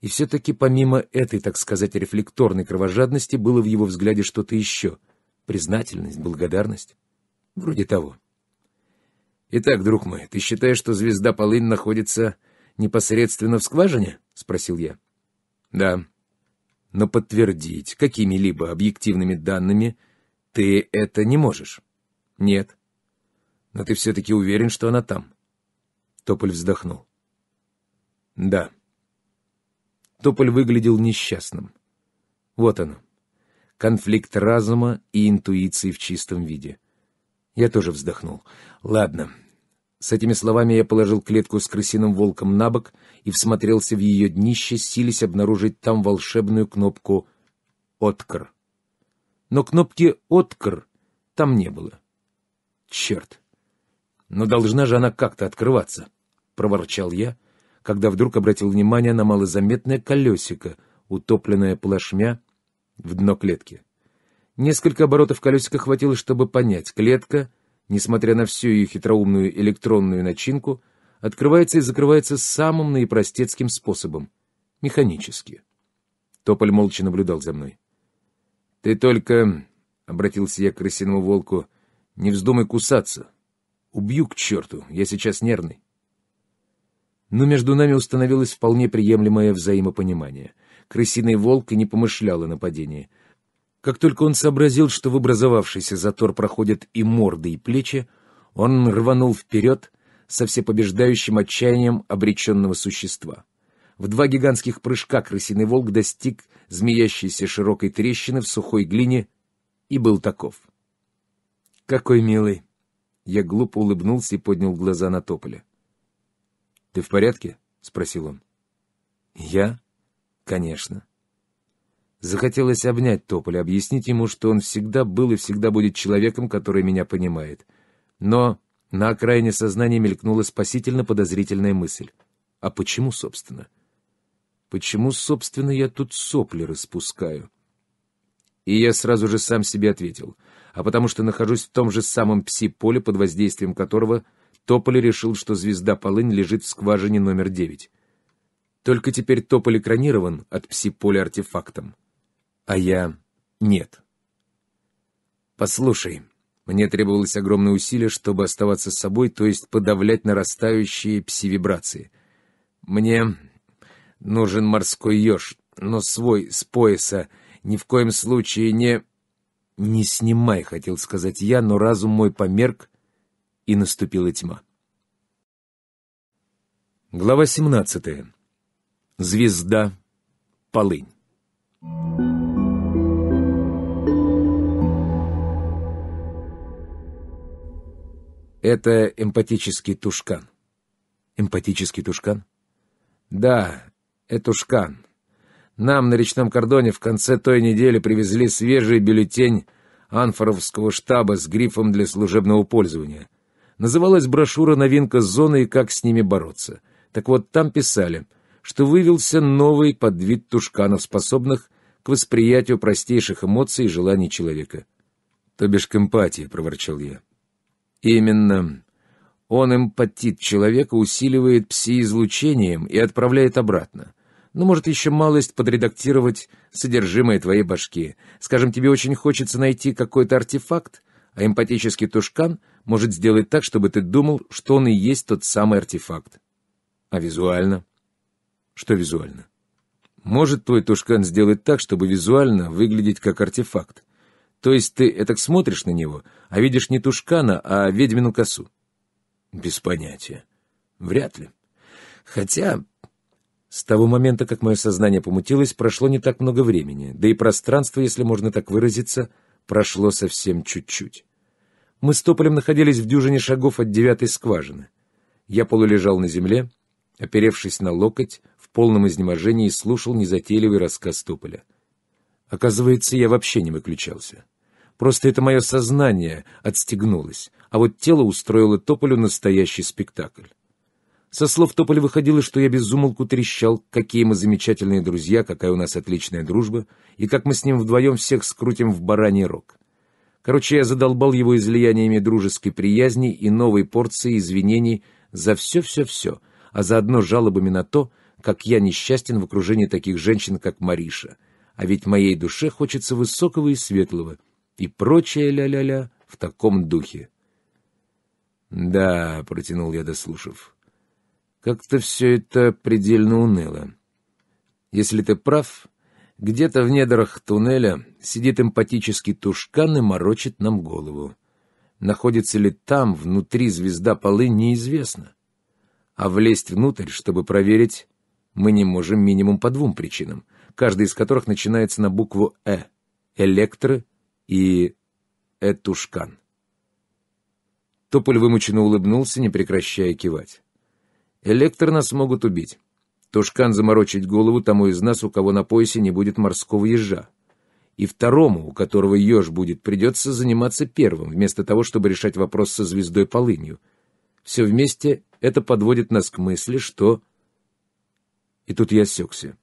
S1: И все-таки помимо этой, так сказать, рефлекторной кровожадности было в его взгляде что-то еще. Признательность, благодарность. Вроде того. Итак, друг мой, ты считаешь, что звезда Полынь находится непосредственно в скважине?» — спросил я. «Да. Но подтвердить какими-либо объективными данными ты это не можешь». «Нет». «Но ты все-таки уверен, что она там?» Тополь вздохнул. «Да». Тополь выглядел несчастным. Вот оно. Конфликт разума и интуиции в чистом виде. Я тоже вздохнул. «Ладно, с этими словами я положил клетку с крысиным волком на бок и всмотрелся в ее днище, сились обнаружить там волшебную кнопку «Откр». Но кнопки «Откр» там не было. Черт! Но должна же она как-то открываться, — проворчал я, когда вдруг обратил внимание на малозаметное колесико, утопленное плашмя в дно клетки. Несколько оборотов колесика хватило, чтобы понять, клетка несмотря на всю ее хитроумную электронную начинку, открывается и закрывается самым наипростецким способом — механически. Тополь молча наблюдал за мной. — Ты только, — обратился я к крысиному волку, — не вздумай кусаться. Убью к черту, я сейчас нервный. Но между нами установилось вполне приемлемое взаимопонимание. Крысиный волк и не помышлял о нападении — как только он сообразил, что в образовавшийся затор проходят и морды, и плечи, он рванул вперед со всепобеждающим отчаянием обреченного существа. В два гигантских прыжка крысиный волк достиг змеящейся широкой трещины в сухой глине и был таков. «Какой милый!» Я глупо улыбнулся и поднял глаза на тополя. «Ты в порядке?» — спросил он. «Я? Конечно. Захотелось обнять Тополя, объяснить ему, что он всегда был и всегда будет человеком, который меня понимает. Но на окраине сознания мелькнула спасительно подозрительная мысль. А почему, собственно? Почему, собственно, я тут сопли распускаю? И я сразу же сам себе ответил. А потому что нахожусь в том же самом пси-поле, под воздействием которого Тополя решил, что звезда полынь лежит в скважине номер девять. Только теперь Тополь экранирован от пси-поля артефактом а я нет. Послушай, мне требовалось огромное усилие, чтобы оставаться с собой, то есть подавлять нарастающие пси-вибрации. Мне нужен морской еж, но свой, с пояса, ни в коем случае не... «Не снимай», — хотел сказать я, но разум мой померк, и наступила тьма. Глава 17. Звезда. Полынь. Это эмпатический тушкан. Эмпатический тушкан? Да, это тушкан. Нам на речном кордоне в конце той недели привезли свежий бюллетень анфоровского штаба с грифом для служебного пользования. Называлась брошюра «Новинка зоны и как с ними бороться». Так вот, там писали, что вывелся новый подвид тушканов, способных к восприятию простейших эмоций и желаний человека. «То бишь к эмпатии», — проворчал я. Именно. Он эмпатит человека, усиливает пси-излучением и отправляет обратно. Но ну, может, еще малость подредактировать содержимое твоей башки. Скажем, тебе очень хочется найти какой-то артефакт, а эмпатический тушкан может сделать так, чтобы ты думал, что он и есть тот самый артефакт. А визуально? Что визуально? Может твой тушкан сделать так, чтобы визуально выглядеть как артефакт? То есть ты этак смотришь на него, а видишь не Тушкана, а ведьмину косу? Без понятия. Вряд ли. Хотя... С того момента, как мое сознание помутилось, прошло не так много времени, да и пространство, если можно так выразиться, прошло совсем чуть-чуть. Мы с Тополем находились в дюжине шагов от девятой скважины. Я полулежал на земле, оперевшись на локоть, в полном изнеможении слушал незатейливый рассказ Тополя — Оказывается, я вообще не выключался. Просто это мое сознание отстегнулось, а вот тело устроило Тополю настоящий спектакль. Со слов Тополя выходило, что я безумолку трещал, какие мы замечательные друзья, какая у нас отличная дружба, и как мы с ним вдвоем всех скрутим в бараний рог. Короче, я задолбал его излияниями дружеской приязни и новой порции извинений за все-все-все, а заодно жалобами на то, как я несчастен в окружении таких женщин, как Мариша — а ведь моей душе хочется высокого и светлого, и прочее ля-ля-ля в таком духе. «Да», — протянул я, дослушав, — «как-то все это предельно уныло. Если ты прав, где-то в недрах туннеля сидит эмпатический тушкан и морочит нам голову. Находится ли там, внутри звезда полы, неизвестно. А влезть внутрь, чтобы проверить, мы не можем минимум по двум причинам — каждый из которых начинается на букву «э» — «электро» и «этушкан». Тополь вымученно улыбнулся, не прекращая кивать. «Электро нас могут убить. Тушкан заморочить голову тому из нас, у кого на поясе не будет морского ежа. И второму, у которого еж будет, придется заниматься первым, вместо того, чтобы решать вопрос со звездой полынью. Все вместе это подводит нас к мысли, что...» И тут я осекся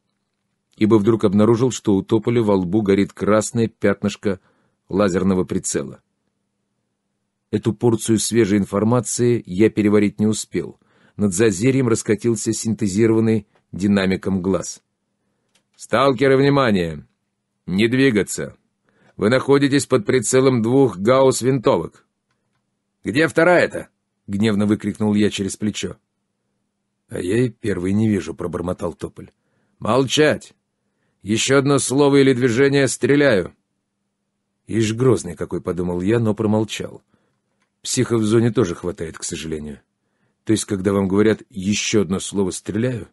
S1: ибо вдруг обнаружил, что у Тополя во лбу горит красное пятнышко лазерного прицела. Эту порцию свежей информации я переварить не успел. Над зазерьем раскатился синтезированный динамиком глаз. «Сталкеры, внимание! Не двигаться! Вы находитесь под прицелом двух гаусс-винтовок!» «Где вторая-то?» — гневно выкрикнул я через плечо. «А я и первый не вижу», — пробормотал Тополь. «Молчать! Еще одно слово или движение — стреляю!» «Ишь, грозный какой!» — подумал я, но промолчал. «Психов в зоне тоже хватает, к сожалению. То есть, когда вам говорят «еще одно слово стреляю»,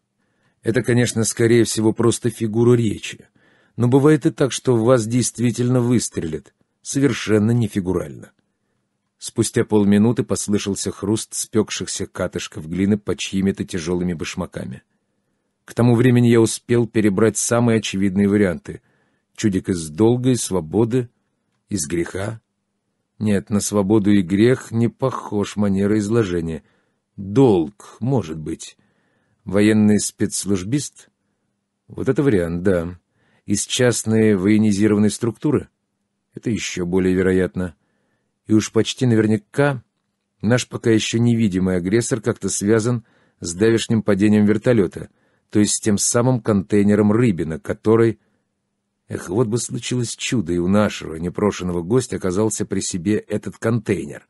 S1: это, конечно, скорее всего, просто фигура речи. Но бывает и так, что в вас действительно выстрелят. Совершенно не фигурально. Спустя полминуты послышался хруст спекшихся катышков глины под чьими-то тяжелыми башмаками. К тому времени я успел перебрать самые очевидные варианты. Чудик из долга и свободы, из греха. Нет, на свободу и грех не похож манера изложения. Долг, может быть. Военный спецслужбист? Вот это вариант, да. Из частной военизированной структуры? Это еще более вероятно. И уж почти наверняка наш пока еще невидимый агрессор как-то связан с давешним падением вертолета — то есть с тем самым контейнером Рыбина, который... Эх, вот бы случилось чудо, и у нашего непрошенного гостя оказался при себе этот контейнер.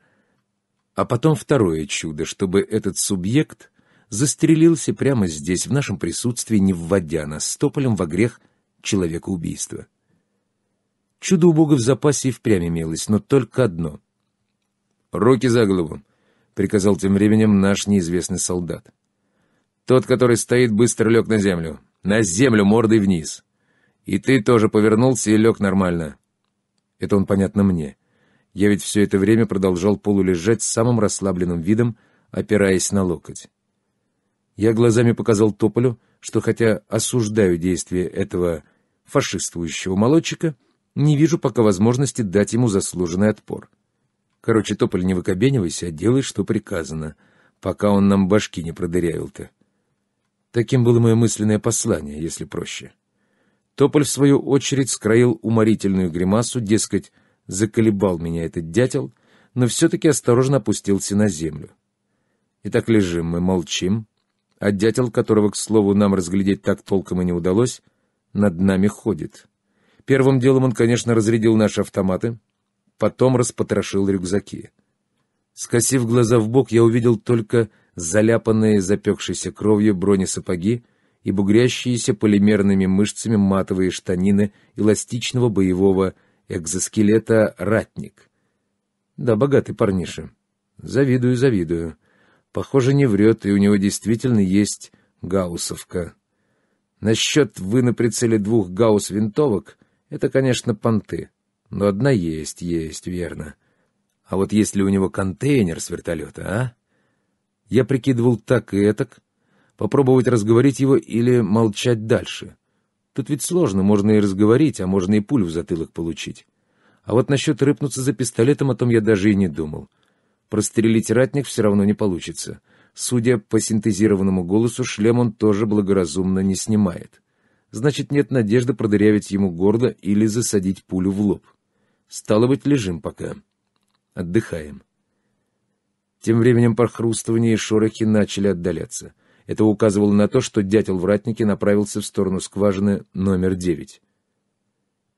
S1: А потом второе чудо, чтобы этот субъект застрелился прямо здесь, в нашем присутствии, не вводя нас стополем во грех человекоубийства. Чудо у Бога в запасе и впрямь имелось, но только одно. «Руки за голову!» — приказал тем временем наш неизвестный солдат. Тот, который стоит, быстро лег на землю. На землю, мордой вниз. И ты тоже повернулся и лег нормально. Это он, понятно, мне. Я ведь все это время продолжал полулежать с самым расслабленным видом, опираясь на локоть. Я глазами показал Тополю, что хотя осуждаю действия этого фашистующего молодчика, не вижу пока возможности дать ему заслуженный отпор. Короче, Тополь, не выкобенивайся, а делай, что приказано, пока он нам башки не продырявил-то. Таким было мое мысленное послание, если проще. Тополь, в свою очередь, скроил уморительную гримасу, дескать, заколебал меня этот дятел, но все-таки осторожно опустился на землю. И так лежим мы, молчим, а дятел, которого, к слову, нам разглядеть так толком и не удалось, над нами ходит. Первым делом он, конечно, разрядил наши автоматы, потом распотрошил рюкзаки. Скосив глаза в бок, я увидел только заляпанные запекшейся кровью бронесапоги и бугрящиеся полимерными мышцами матовые штанины эластичного боевого экзоскелета «Ратник». Да, богатый парниша. Завидую, завидую. Похоже, не врет, и у него действительно есть гауссовка. Насчет «вы на прицеле двух гаусс-винтовок» — это, конечно, понты. Но одна есть, есть, верно. А вот если у него контейнер с вертолета, а? Я прикидывал так и этак, попробовать разговорить его или молчать дальше. Тут ведь сложно, можно и разговорить, а можно и пулю в затылок получить. А вот насчет рыпнуться за пистолетом, о том я даже и не думал. Прострелить ратник все равно не получится. Судя по синтезированному голосу, шлем он тоже благоразумно не снимает. Значит, нет надежды продырявить ему гордо или засадить пулю в лоб. Стало быть, лежим пока. Отдыхаем. Тем временем похрустывание и шорохи начали отдаляться. Это указывало на то, что дятел в ратнике направился в сторону скважины номер девять.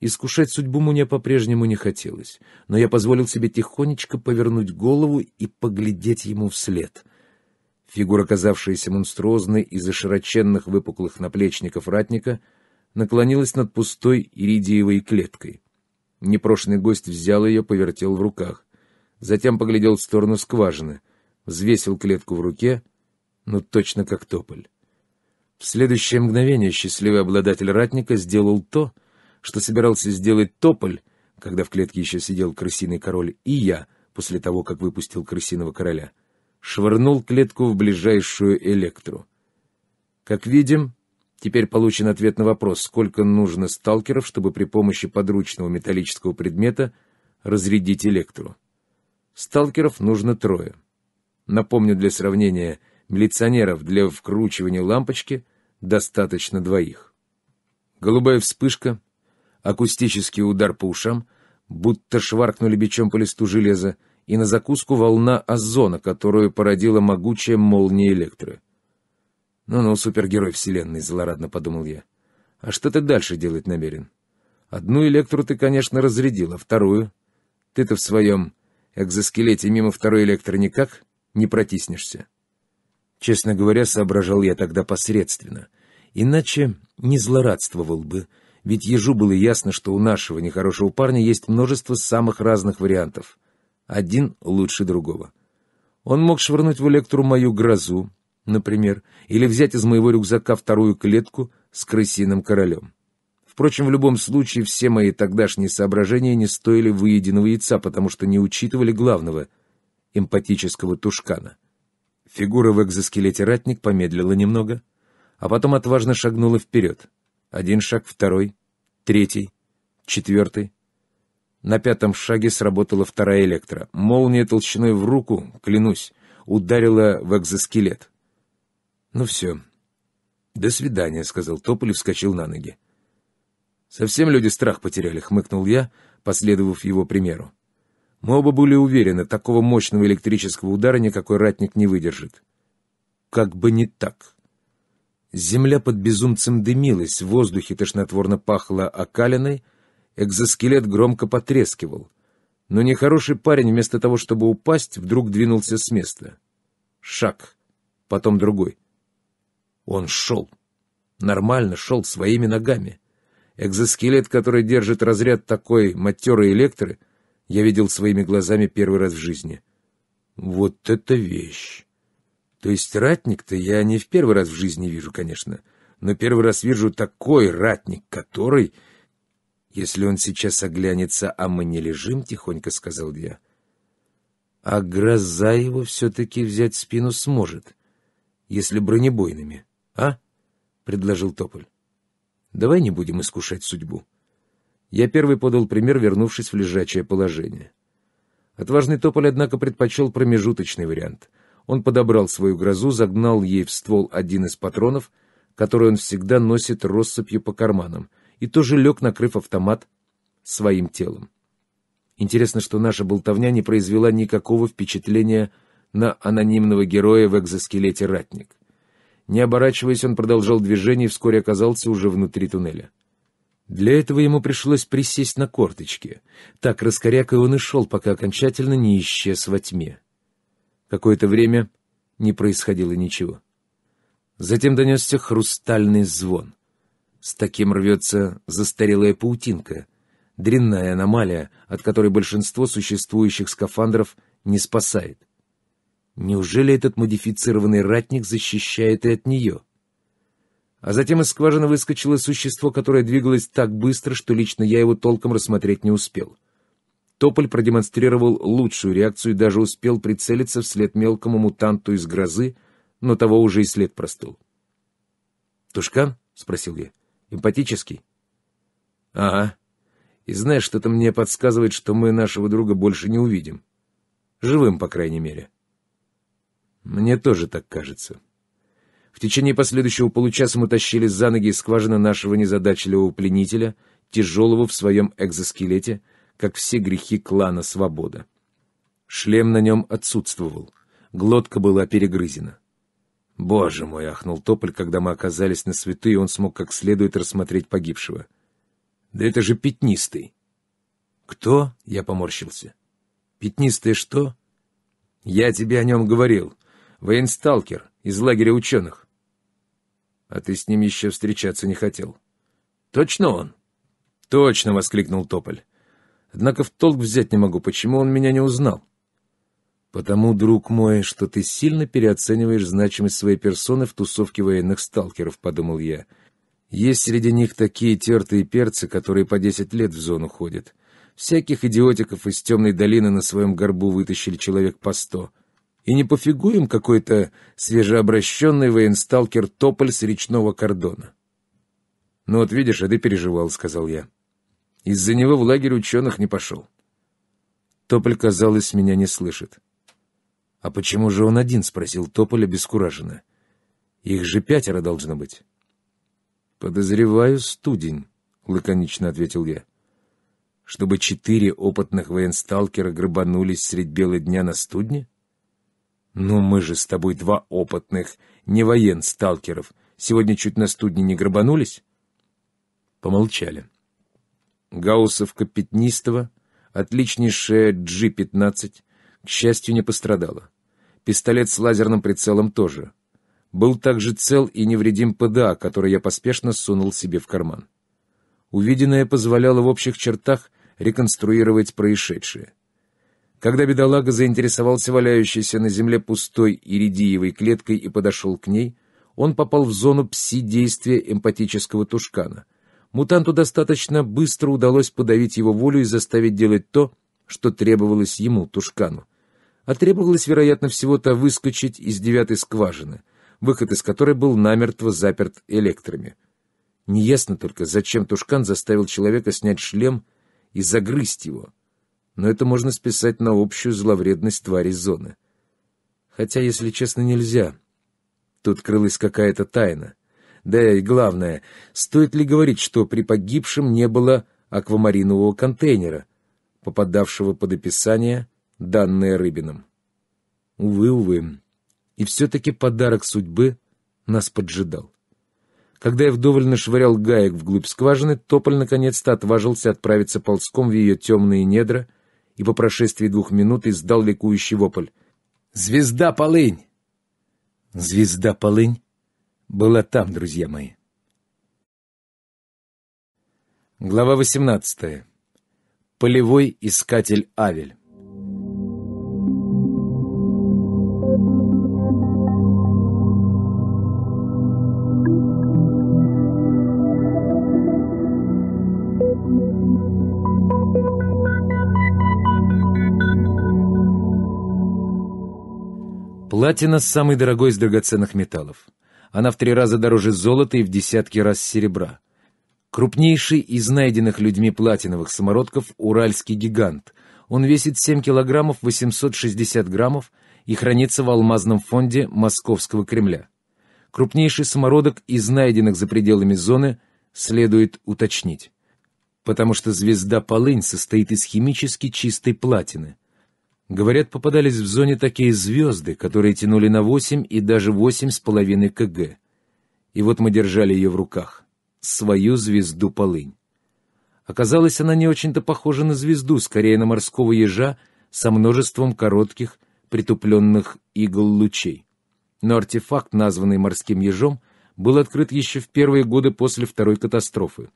S1: Искушать судьбу мне по-прежнему не хотелось, но я позволил себе тихонечко повернуть голову и поглядеть ему вслед. Фигура, казавшаяся монструозной из-за широченных выпуклых наплечников ратника, наклонилась над пустой иридиевой клеткой. Непрошенный гость взял ее, повертел в руках затем поглядел в сторону скважины, взвесил клетку в руке, ну точно как тополь. В следующее мгновение счастливый обладатель ратника сделал то, что собирался сделать тополь, когда в клетке еще сидел крысиный король, и я, после того, как выпустил крысиного короля, швырнул клетку в ближайшую электру. Как видим, Теперь получен ответ на вопрос, сколько нужно сталкеров, чтобы при помощи подручного металлического предмета разрядить электру. Сталкеров нужно трое. Напомню для сравнения, милиционеров для вкручивания лампочки достаточно двоих. Голубая вспышка, акустический удар по ушам, будто шваркнули бичом по листу железа, и на закуску волна озона, которую породила могучая молния электро. «Ну-ну, супергерой вселенной», — злорадно подумал я. «А что ты дальше делать намерен? Одну электру ты, конечно, разрядил, а вторую? Ты-то в своем экзоскелете мимо второй электро никак не протиснешься. Честно говоря, соображал я тогда посредственно. Иначе не злорадствовал бы, ведь ежу было ясно, что у нашего нехорошего парня есть множество самых разных вариантов. Один лучше другого. Он мог швырнуть в электру мою грозу, например, или взять из моего рюкзака вторую клетку с крысиным королем. Впрочем, в любом случае все мои тогдашние соображения не стоили выеденного яйца, потому что не учитывали главного — эмпатического тушкана. Фигура в экзоскелете ратник помедлила немного, а потом отважно шагнула вперед. Один шаг, второй, третий, четвертый. На пятом шаге сработала вторая электро. Молния толщиной в руку, клянусь, ударила в экзоскелет. «Ну все. До свидания», — сказал Тополь и вскочил на ноги. «Совсем люди страх потеряли», — хмыкнул я, последовав его примеру. Мы оба были уверены, такого мощного электрического удара никакой ратник не выдержит. Как бы не так. Земля под безумцем дымилась, в воздухе тошнотворно пахло окалиной, экзоскелет громко потрескивал. Но нехороший парень вместо того, чтобы упасть, вдруг двинулся с места. Шаг. Потом другой. Он шел. Нормально шел своими ногами. Экзоскелет, который держит разряд такой матерой электры, я видел своими глазами первый раз в жизни. Вот это вещь! То есть ратник-то я не в первый раз в жизни вижу, конечно, но первый раз вижу такой ратник, который... Если он сейчас оглянется, а мы не лежим, — тихонько сказал я. А гроза его все-таки взять спину сможет, если бронебойными, а? — предложил Тополь. Давай не будем искушать судьбу. Я первый подал пример, вернувшись в лежачее положение. Отважный тополь, однако, предпочел промежуточный вариант. Он подобрал свою грозу, загнал ей в ствол один из патронов, который он всегда носит россыпью по карманам, и тоже лег, накрыв автомат своим телом. Интересно, что наша болтовня не произвела никакого впечатления на анонимного героя в экзоскелете «Ратник». Не оборачиваясь, он продолжал движение и вскоре оказался уже внутри туннеля. Для этого ему пришлось присесть на корточки. Так раскорякой он и шел, пока окончательно не исчез во тьме. Какое-то время не происходило ничего. Затем донесся хрустальный звон. С таким рвется застарелая паутинка, дрянная аномалия, от которой большинство существующих скафандров не спасает — Неужели этот модифицированный ратник защищает и от нее? А затем из скважины выскочило существо, которое двигалось так быстро, что лично я его толком рассмотреть не успел. Тополь продемонстрировал лучшую реакцию и даже успел прицелиться вслед мелкому мутанту из грозы, но того уже и след простыл. «Тушкан?» — спросил я. «Эмпатический?» «Ага. И знаешь, что-то мне подсказывает, что мы нашего друга больше не увидим. Живым, по крайней мере». Мне тоже так кажется. В течение последующего получаса мы тащили за ноги из скважины нашего незадачливого пленителя, тяжелого в своем экзоскелете, как все грехи клана «Свобода». Шлем на нем отсутствовал, глотка была перегрызена. «Боже мой!» — ахнул Тополь, когда мы оказались на свету, и он смог как следует рассмотреть погибшего. «Да это же пятнистый!» «Кто?» — я поморщился. «Пятнистый что?» «Я тебе о нем говорил военсталкер из лагеря ученых. — А ты с ним еще встречаться не хотел. — Точно он? — Точно, — воскликнул Тополь. Однако в толк взять не могу, почему он меня не узнал. Потому, друг мой, что ты сильно переоцениваешь значимость своей персоны в тусовке военных сталкеров, — подумал я. Есть среди них такие тертые перцы, которые по десять лет в зону ходят. Всяких идиотиков из темной долины на своем горбу вытащили человек по сто — и не пофигуем какой-то свежеобращенный военсталкер Тополь с речного кордона. «Ну вот видишь, а ты переживал», — сказал я. «Из-за него в лагерь ученых не пошел». Тополь, казалось, меня не слышит. «А почему же он один?» — спросил Тополь обескураженно. «Их же пятеро должно быть». «Подозреваю, студень», — лаконично ответил я. «Чтобы четыре опытных военсталкера грабанулись средь бела дня на студне?» «Ну мы же с тобой два опытных, не воен сталкеров. Сегодня чуть на студне не грабанулись?» Помолчали. Гауссовка Пятнистого, отличнейшая G-15, к счастью, не пострадала. Пистолет с лазерным прицелом тоже. Был также цел и невредим ПДА, который я поспешно сунул себе в карман. Увиденное позволяло в общих чертах реконструировать происшедшее. Когда бедолага заинтересовался валяющейся на земле пустой иридиевой клеткой и подошел к ней, он попал в зону пси-действия эмпатического тушкана. Мутанту достаточно быстро удалось подавить его волю и заставить делать то, что требовалось ему, тушкану. А требовалось, вероятно, всего-то выскочить из девятой скважины, выход из которой был намертво заперт электрами. Неясно только, зачем тушкан заставил человека снять шлем и загрызть его но это можно списать на общую зловредность твари зоны. Хотя, если честно, нельзя. Тут крылась какая-то тайна. Да и главное, стоит ли говорить, что при погибшем не было аквамаринового контейнера, попадавшего под описание, данное рыбином? Увы, увы. И все-таки подарок судьбы нас поджидал. Когда я вдоволь нашвырял гаек вглубь скважины, Тополь наконец-то отважился отправиться ползком в ее темные недра — и по прошествии двух минут издал ликующий вопль. «Звезда Полынь!» «Звезда Полынь» была там, друзья мои. Глава восемнадцатая. Полевой искатель Авель. Платина – самый дорогой из драгоценных металлов. Она в три раза дороже золота и в десятки раз серебра. Крупнейший из найденных людьми платиновых самородков – уральский гигант. Он весит 7 килограммов 860 граммов и хранится в алмазном фонде Московского Кремля. Крупнейший самородок из найденных за пределами зоны следует уточнить, потому что звезда Полынь состоит из химически чистой платины – Говорят, попадались в зоне такие звезды, которые тянули на 8 и даже 8,5 кг. И вот мы держали ее в руках. Свою звезду полынь. Оказалось, она не очень-то похожа на звезду, скорее на морского ежа со множеством коротких, притупленных игл лучей. Но артефакт, названный морским ежом, был открыт еще в первые годы после второй катастрофы.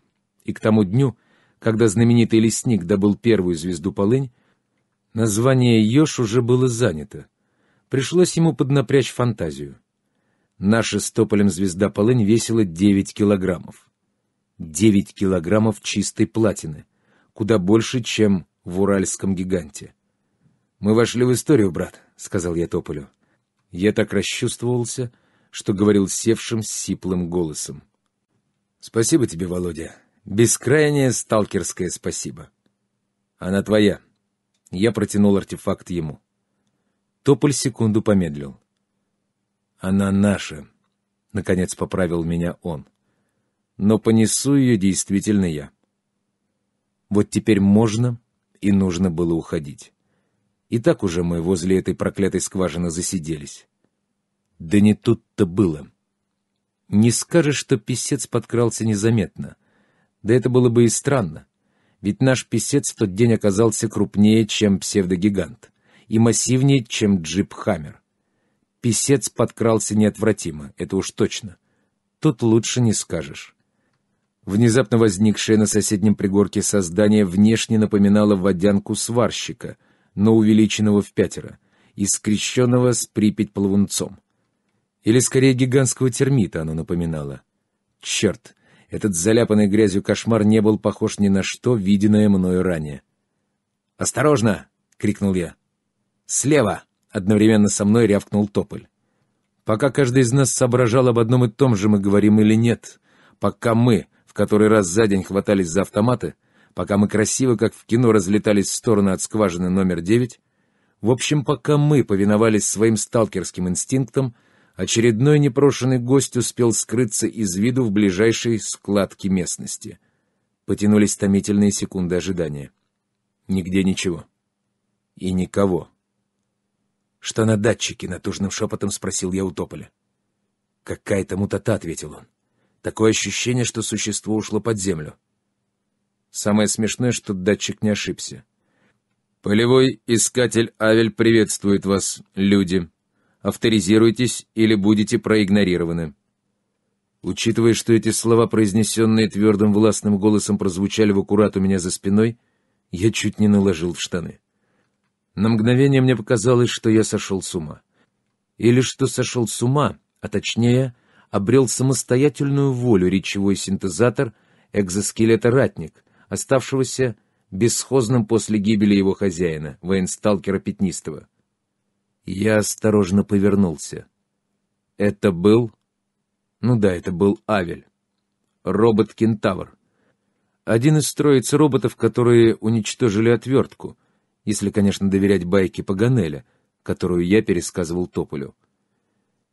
S1: И к тому дню, когда знаменитый лесник добыл первую звезду полынь, Название «Ёж» уже было занято. Пришлось ему поднапрячь фантазию. Наша с тополем звезда-полынь весила 9 килограммов. 9 килограммов чистой платины. Куда больше, чем в уральском гиганте. «Мы вошли в историю, брат», — сказал я Тополю. Я так расчувствовался, что говорил севшим, сиплым голосом. «Спасибо тебе, Володя. Бескрайнее сталкерское спасибо. Она твоя». Я протянул артефакт ему. Тополь секунду помедлил. «Она наша», — наконец поправил меня он. «Но понесу ее действительно я». Вот теперь можно и нужно было уходить. И так уже мы возле этой проклятой скважины засиделись. Да не тут-то было. Не скажешь, что писец подкрался незаметно. Да это было бы и странно. Ведь наш писец в тот день оказался крупнее, чем псевдогигант, и массивнее, чем джип Хаммер. Писец подкрался неотвратимо, это уж точно. Тут лучше не скажешь. Внезапно возникшее на соседнем пригорке создание внешне напоминало водянку сварщика, но увеличенного в пятеро, и скрещенного с Припять плавунцом. Или скорее гигантского термита оно напоминало. Черт, этот заляпанный грязью кошмар не был похож ни на что, виденное мною ранее. «Осторожно!» — крикнул я. «Слева!» — одновременно со мной рявкнул Тополь. Пока каждый из нас соображал об одном и том же, мы говорим или нет, пока мы, в который раз за день хватались за автоматы, пока мы красиво, как в кино, разлетались в сторону от скважины номер девять, в общем, пока мы повиновались своим сталкерским инстинктам — очередной непрошенный гость успел скрыться из виду в ближайшей складке местности. Потянулись томительные секунды ожидания. Нигде ничего. И никого. «Что на датчике?» — натужным шепотом спросил я у Тополя. «Какая-то мутата», — ответил он. «Такое ощущение, что существо ушло под землю». Самое смешное, что датчик не ошибся. «Полевой искатель Авель приветствует вас, люди», авторизируйтесь или будете проигнорированы». Учитывая, что эти слова, произнесенные твердым властным голосом, прозвучали в аккурат у меня за спиной, я чуть не наложил в штаны. На мгновение мне показалось, что я сошел с ума. Или что сошел с ума, а точнее, обрел самостоятельную волю речевой синтезатор экзоскелета-ратник, оставшегося бесхозным после гибели его хозяина, военсталкера Пятнистого. Я осторожно повернулся. Это был... Ну да, это был Авель. Робот-кентавр. Один из троиц роботов, которые уничтожили отвертку, если, конечно, доверять байке Паганеля, которую я пересказывал Тополю.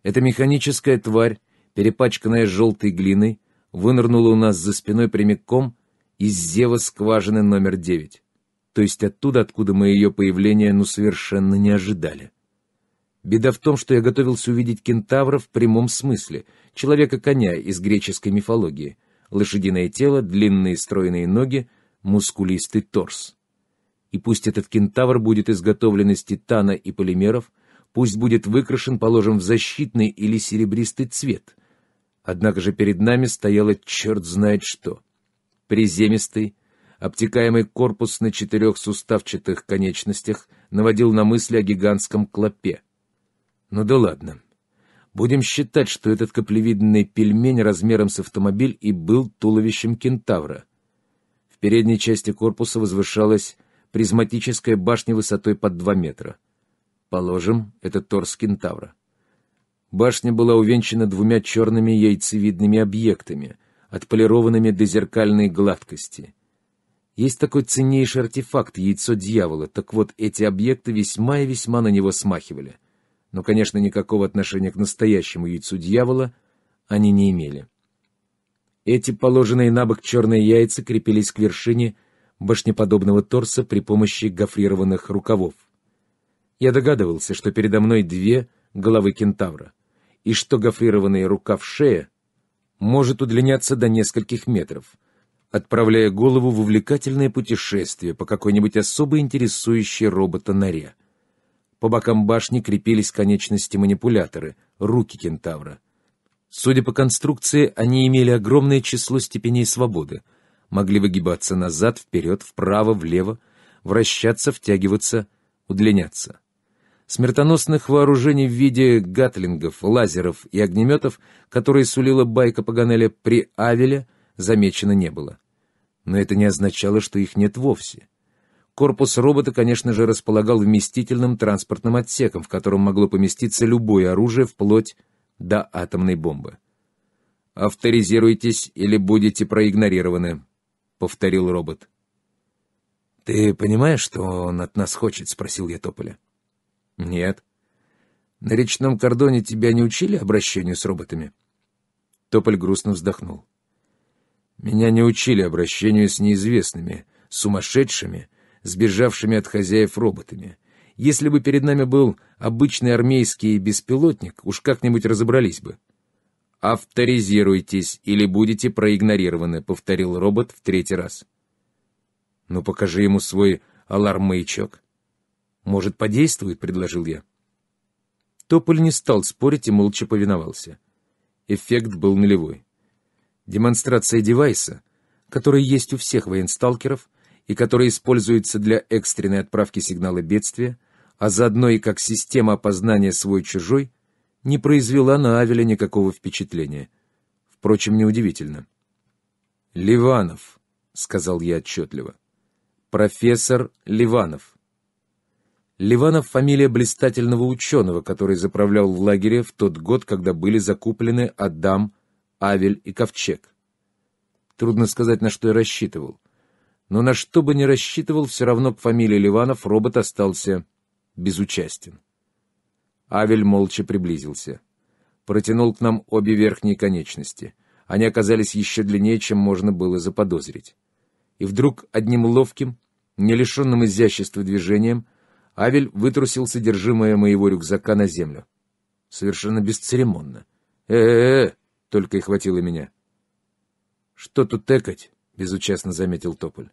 S1: Эта механическая тварь, перепачканная желтой глиной, вынырнула у нас за спиной прямиком из зева скважины номер девять, то есть оттуда, откуда мы ее появление ну совершенно не ожидали. Беда в том, что я готовился увидеть кентавра в прямом смысле, человека-коня из греческой мифологии, лошадиное тело, длинные стройные ноги, мускулистый торс. И пусть этот кентавр будет изготовлен из титана и полимеров, пусть будет выкрашен, положим, в защитный или серебристый цвет. Однако же перед нами стояло черт знает что. Приземистый, обтекаемый корпус на четырех суставчатых конечностях наводил на мысли о гигантском клопе — ну да ладно. Будем считать, что этот каплевидный пельмень размером с автомобиль и был туловищем кентавра. В передней части корпуса возвышалась призматическая башня высотой под два метра. Положим, это торс кентавра. Башня была увенчана двумя черными яйцевидными объектами, отполированными до зеркальной гладкости. Есть такой ценнейший артефакт — яйцо дьявола, так вот эти объекты весьма и весьма на него смахивали но, конечно, никакого отношения к настоящему яйцу дьявола они не имели. Эти положенные на бок черные яйца крепились к вершине башнеподобного торса при помощи гофрированных рукавов. Я догадывался, что передо мной две головы кентавра, и что гофрированный рукав шея может удлиняться до нескольких метров, отправляя голову в увлекательное путешествие по какой-нибудь особо интересующей робота норе. По бокам башни крепились конечности манипуляторы, руки кентавра. Судя по конструкции, они имели огромное число степеней свободы. Могли выгибаться назад, вперед, вправо, влево, вращаться, втягиваться, удлиняться. Смертоносных вооружений в виде гатлингов, лазеров и огнеметов, которые сулила байка Паганеля при Авеле, замечено не было. Но это не означало, что их нет вовсе. Корпус робота, конечно же, располагал вместительным транспортным отсеком, в котором могло поместиться любое оружие вплоть до атомной бомбы. «Авторизируйтесь или будете проигнорированы», — повторил робот. «Ты понимаешь, что он от нас хочет?» — спросил я Тополя. «Нет». «На речном кордоне тебя не учили обращению с роботами?» Тополь грустно вздохнул. «Меня не учили обращению с неизвестными, сумасшедшими, сбежавшими от хозяев роботами. Если бы перед нами был обычный армейский беспилотник, уж как-нибудь разобрались бы. «Авторизируйтесь или будете проигнорированы», — повторил робот в третий раз. «Ну, покажи ему свой аларм-маячок». «Может, подействует?» — предложил я. Тополь не стал спорить и молча повиновался. Эффект был нулевой. Демонстрация девайса, который есть у всех военсталкеров, и которая используется для экстренной отправки сигнала бедствия, а заодно и как система опознания свой-чужой, не произвела на Авеля никакого впечатления. Впрочем, неудивительно. «Ливанов», — сказал я отчетливо. «Профессор Ливанов». Ливанов — фамилия блистательного ученого, который заправлял в лагере в тот год, когда были закуплены Адам, Авель и Ковчег. Трудно сказать, на что я рассчитывал но на что бы ни рассчитывал, все равно к фамилии Ливанов робот остался безучастен. Авель молча приблизился. Протянул к нам обе верхние конечности. Они оказались еще длиннее, чем можно было заподозрить. И вдруг одним ловким, не лишенным изящества движением, Авель вытрусил содержимое моего рюкзака на землю. Совершенно бесцеремонно. «Э-э-э!» — только и хватило меня. «Что тут текать?» — безучастно заметил Тополь.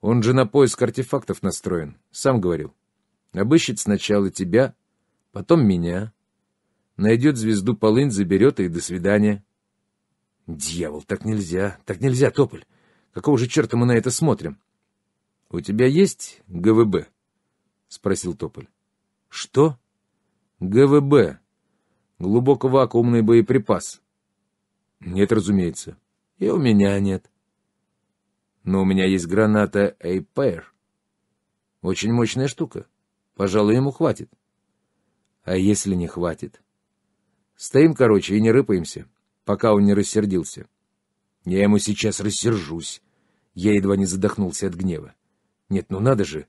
S1: Он же на поиск артефактов настроен, сам говорил. Обыщет сначала тебя, потом меня. Найдет звезду полынь, заберет и до свидания. Дьявол, так нельзя, так нельзя, Тополь. Какого же черта мы на это смотрим? — У тебя есть ГВБ? — спросил Тополь. — Что? — ГВБ. Глубоковакуумный боеприпас. — Нет, разумеется. — И у меня нет. — но у меня есть граната Эйпэр. Очень мощная штука. Пожалуй, ему хватит. А если не хватит? Стоим, короче, и не рыпаемся, пока он не рассердился. Я ему сейчас рассержусь. Я едва не задохнулся от гнева. Нет, ну надо же.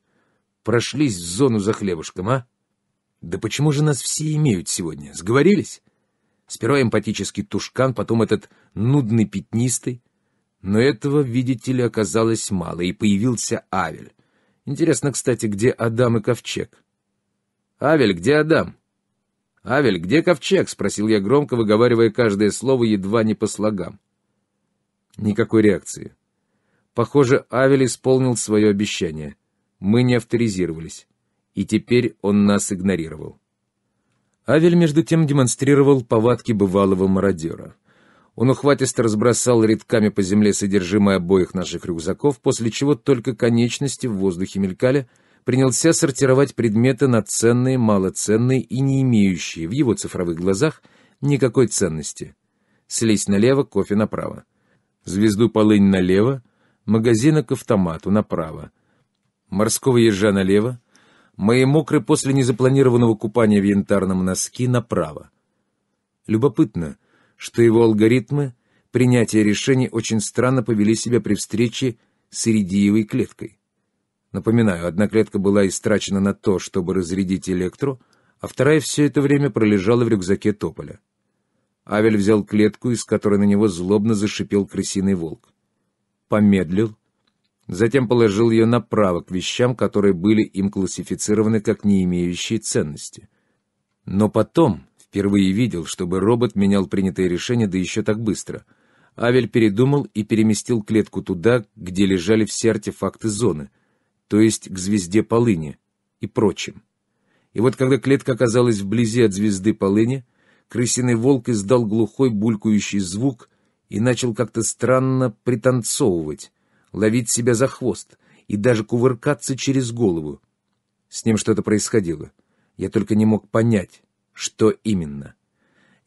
S1: Прошлись в зону за хлебушком, а? Да почему же нас все имеют сегодня? Сговорились? Сперва эмпатический тушкан, потом этот нудный пятнистый, но этого, видите ли, оказалось мало, и появился Авель. Интересно, кстати, где Адам и Ковчег? «Авель, где Адам?» «Авель, где Ковчег?» — спросил я громко, выговаривая каждое слово едва не по слогам. Никакой реакции. Похоже, Авель исполнил свое обещание. Мы не авторизировались. И теперь он нас игнорировал. Авель, между тем, демонстрировал повадки бывалого мародера — он ухватисто разбросал рядками по земле содержимое обоих наших рюкзаков, после чего только конечности в воздухе мелькали, принялся сортировать предметы на ценные, малоценные и не имеющие в его цифровых глазах никакой ценности. Слизь налево, кофе направо. Звезду полынь налево, магазинок автомату направо. Морского ежа налево, мои мокрые после незапланированного купания в янтарном носки направо. Любопытно — что его алгоритмы принятия решений очень странно повели себя при встрече с иридиевой клеткой. Напоминаю, одна клетка была истрачена на то, чтобы разрядить электро, а вторая все это время пролежала в рюкзаке тополя. Авель взял клетку, из которой на него злобно зашипел крысиный волк. Помедлил, затем положил ее направо к вещам, которые были им классифицированы как не имеющие ценности. Но потом Впервые видел, чтобы робот менял принятое решение да еще так быстро. Авель передумал и переместил клетку туда, где лежали все артефакты зоны, то есть к звезде полыни и прочим. И вот когда клетка оказалась вблизи от звезды полыни, крысиный волк издал глухой булькающий звук и начал как-то странно пританцовывать, ловить себя за хвост и даже кувыркаться через голову. С ним что-то происходило. Я только не мог понять, что именно?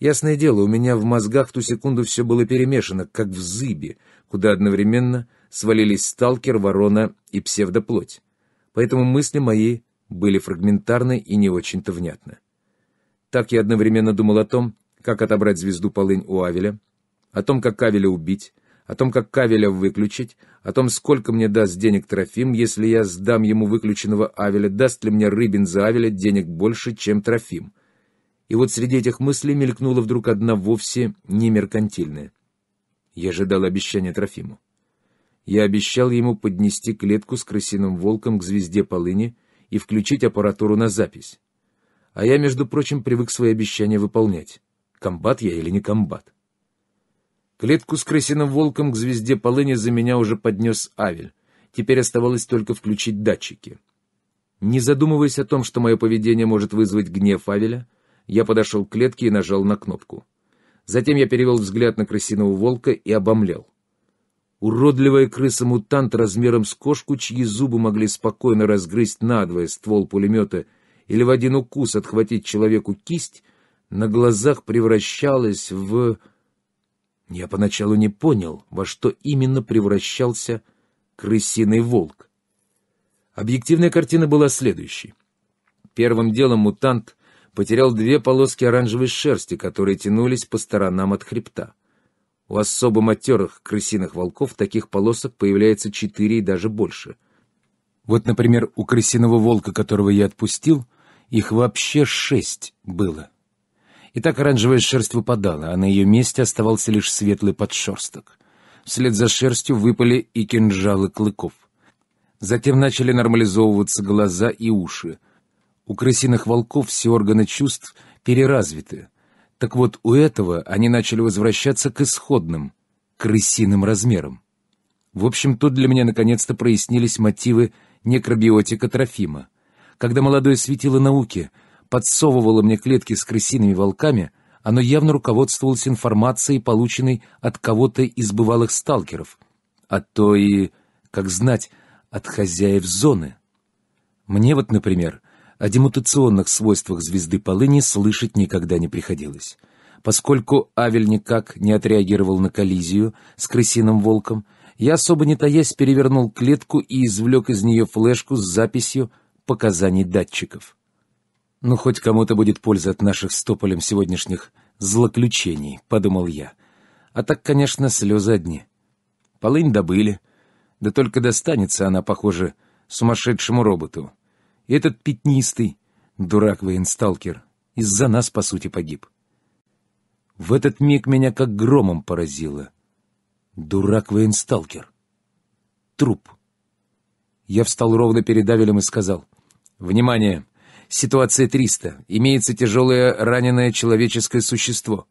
S1: Ясное дело, у меня в мозгах в ту секунду все было перемешано, как в зыбе, куда одновременно свалились сталкер, ворона и псевдоплоть. Поэтому мысли мои были фрагментарны и не очень-то внятны. Так я одновременно думал о том, как отобрать звезду полынь у Авеля, о том, как Авеля убить, о том, как Кавеля выключить, о том, сколько мне даст денег Трофим, если я сдам ему выключенного Авеля, даст ли мне Рыбин за Авеля денег больше, чем Трофим. И вот среди этих мыслей мелькнула вдруг одна вовсе не меркантильная. Я ожидал обещания Трофиму. Я обещал ему поднести клетку с крысиным волком к звезде полыни и включить аппаратуру на запись. А я, между прочим, привык свои обещания выполнять. Комбат я или не комбат? Клетку с крысиным волком к звезде полыни за меня уже поднес Авель. Теперь оставалось только включить датчики. Не задумываясь о том, что мое поведение может вызвать гнев Авеля, — я подошел к клетке и нажал на кнопку. Затем я перевел взгляд на крысиного волка и обомлел. Уродливая крыса-мутант размером с кошку, чьи зубы могли спокойно разгрызть надвое ствол пулемета или в один укус отхватить человеку кисть, на глазах превращалась в... Я поначалу не понял, во что именно превращался крысиный волк. Объективная картина была следующей. Первым делом мутант потерял две полоски оранжевой шерсти, которые тянулись по сторонам от хребта. У особо матерых крысиных волков таких полосок появляется четыре и даже больше. Вот, например, у крысиного волка, которого я отпустил, их вообще шесть было. И так оранжевая шерсть выпадала, а на ее месте оставался лишь светлый подшерсток. Вслед за шерстью выпали и кинжалы клыков. Затем начали нормализовываться глаза и уши — у крысиных волков все органы чувств переразвиты. Так вот, у этого они начали возвращаться к исходным, крысиным размерам. В общем, тут для меня наконец-то прояснились мотивы некробиотика Трофима. Когда молодое светило науки подсовывало мне клетки с крысиными волками, оно явно руководствовалось информацией, полученной от кого-то из бывалых сталкеров, а то и, как знать, от хозяев зоны. Мне вот, например, о демутационных свойствах звезды полыни слышать никогда не приходилось. Поскольку Авель никак не отреагировал на коллизию с крысиным волком, я особо не таясь перевернул клетку и извлек из нее флешку с записью показаний датчиков. «Ну, хоть кому-то будет польза от наших с Тополем сегодняшних злоключений», — подумал я. А так, конечно, слезы одни. Полынь добыли. Да только достанется она, похоже, сумасшедшему роботу. Этот пятнистый, дурак-военсталкер, из-за нас, по сути, погиб. В этот миг меня как громом поразило. Дурак-военсталкер. Труп. Я встал ровно перед Авелем и сказал. «Внимание! Ситуация 300. Имеется тяжелое раненое человеческое существо».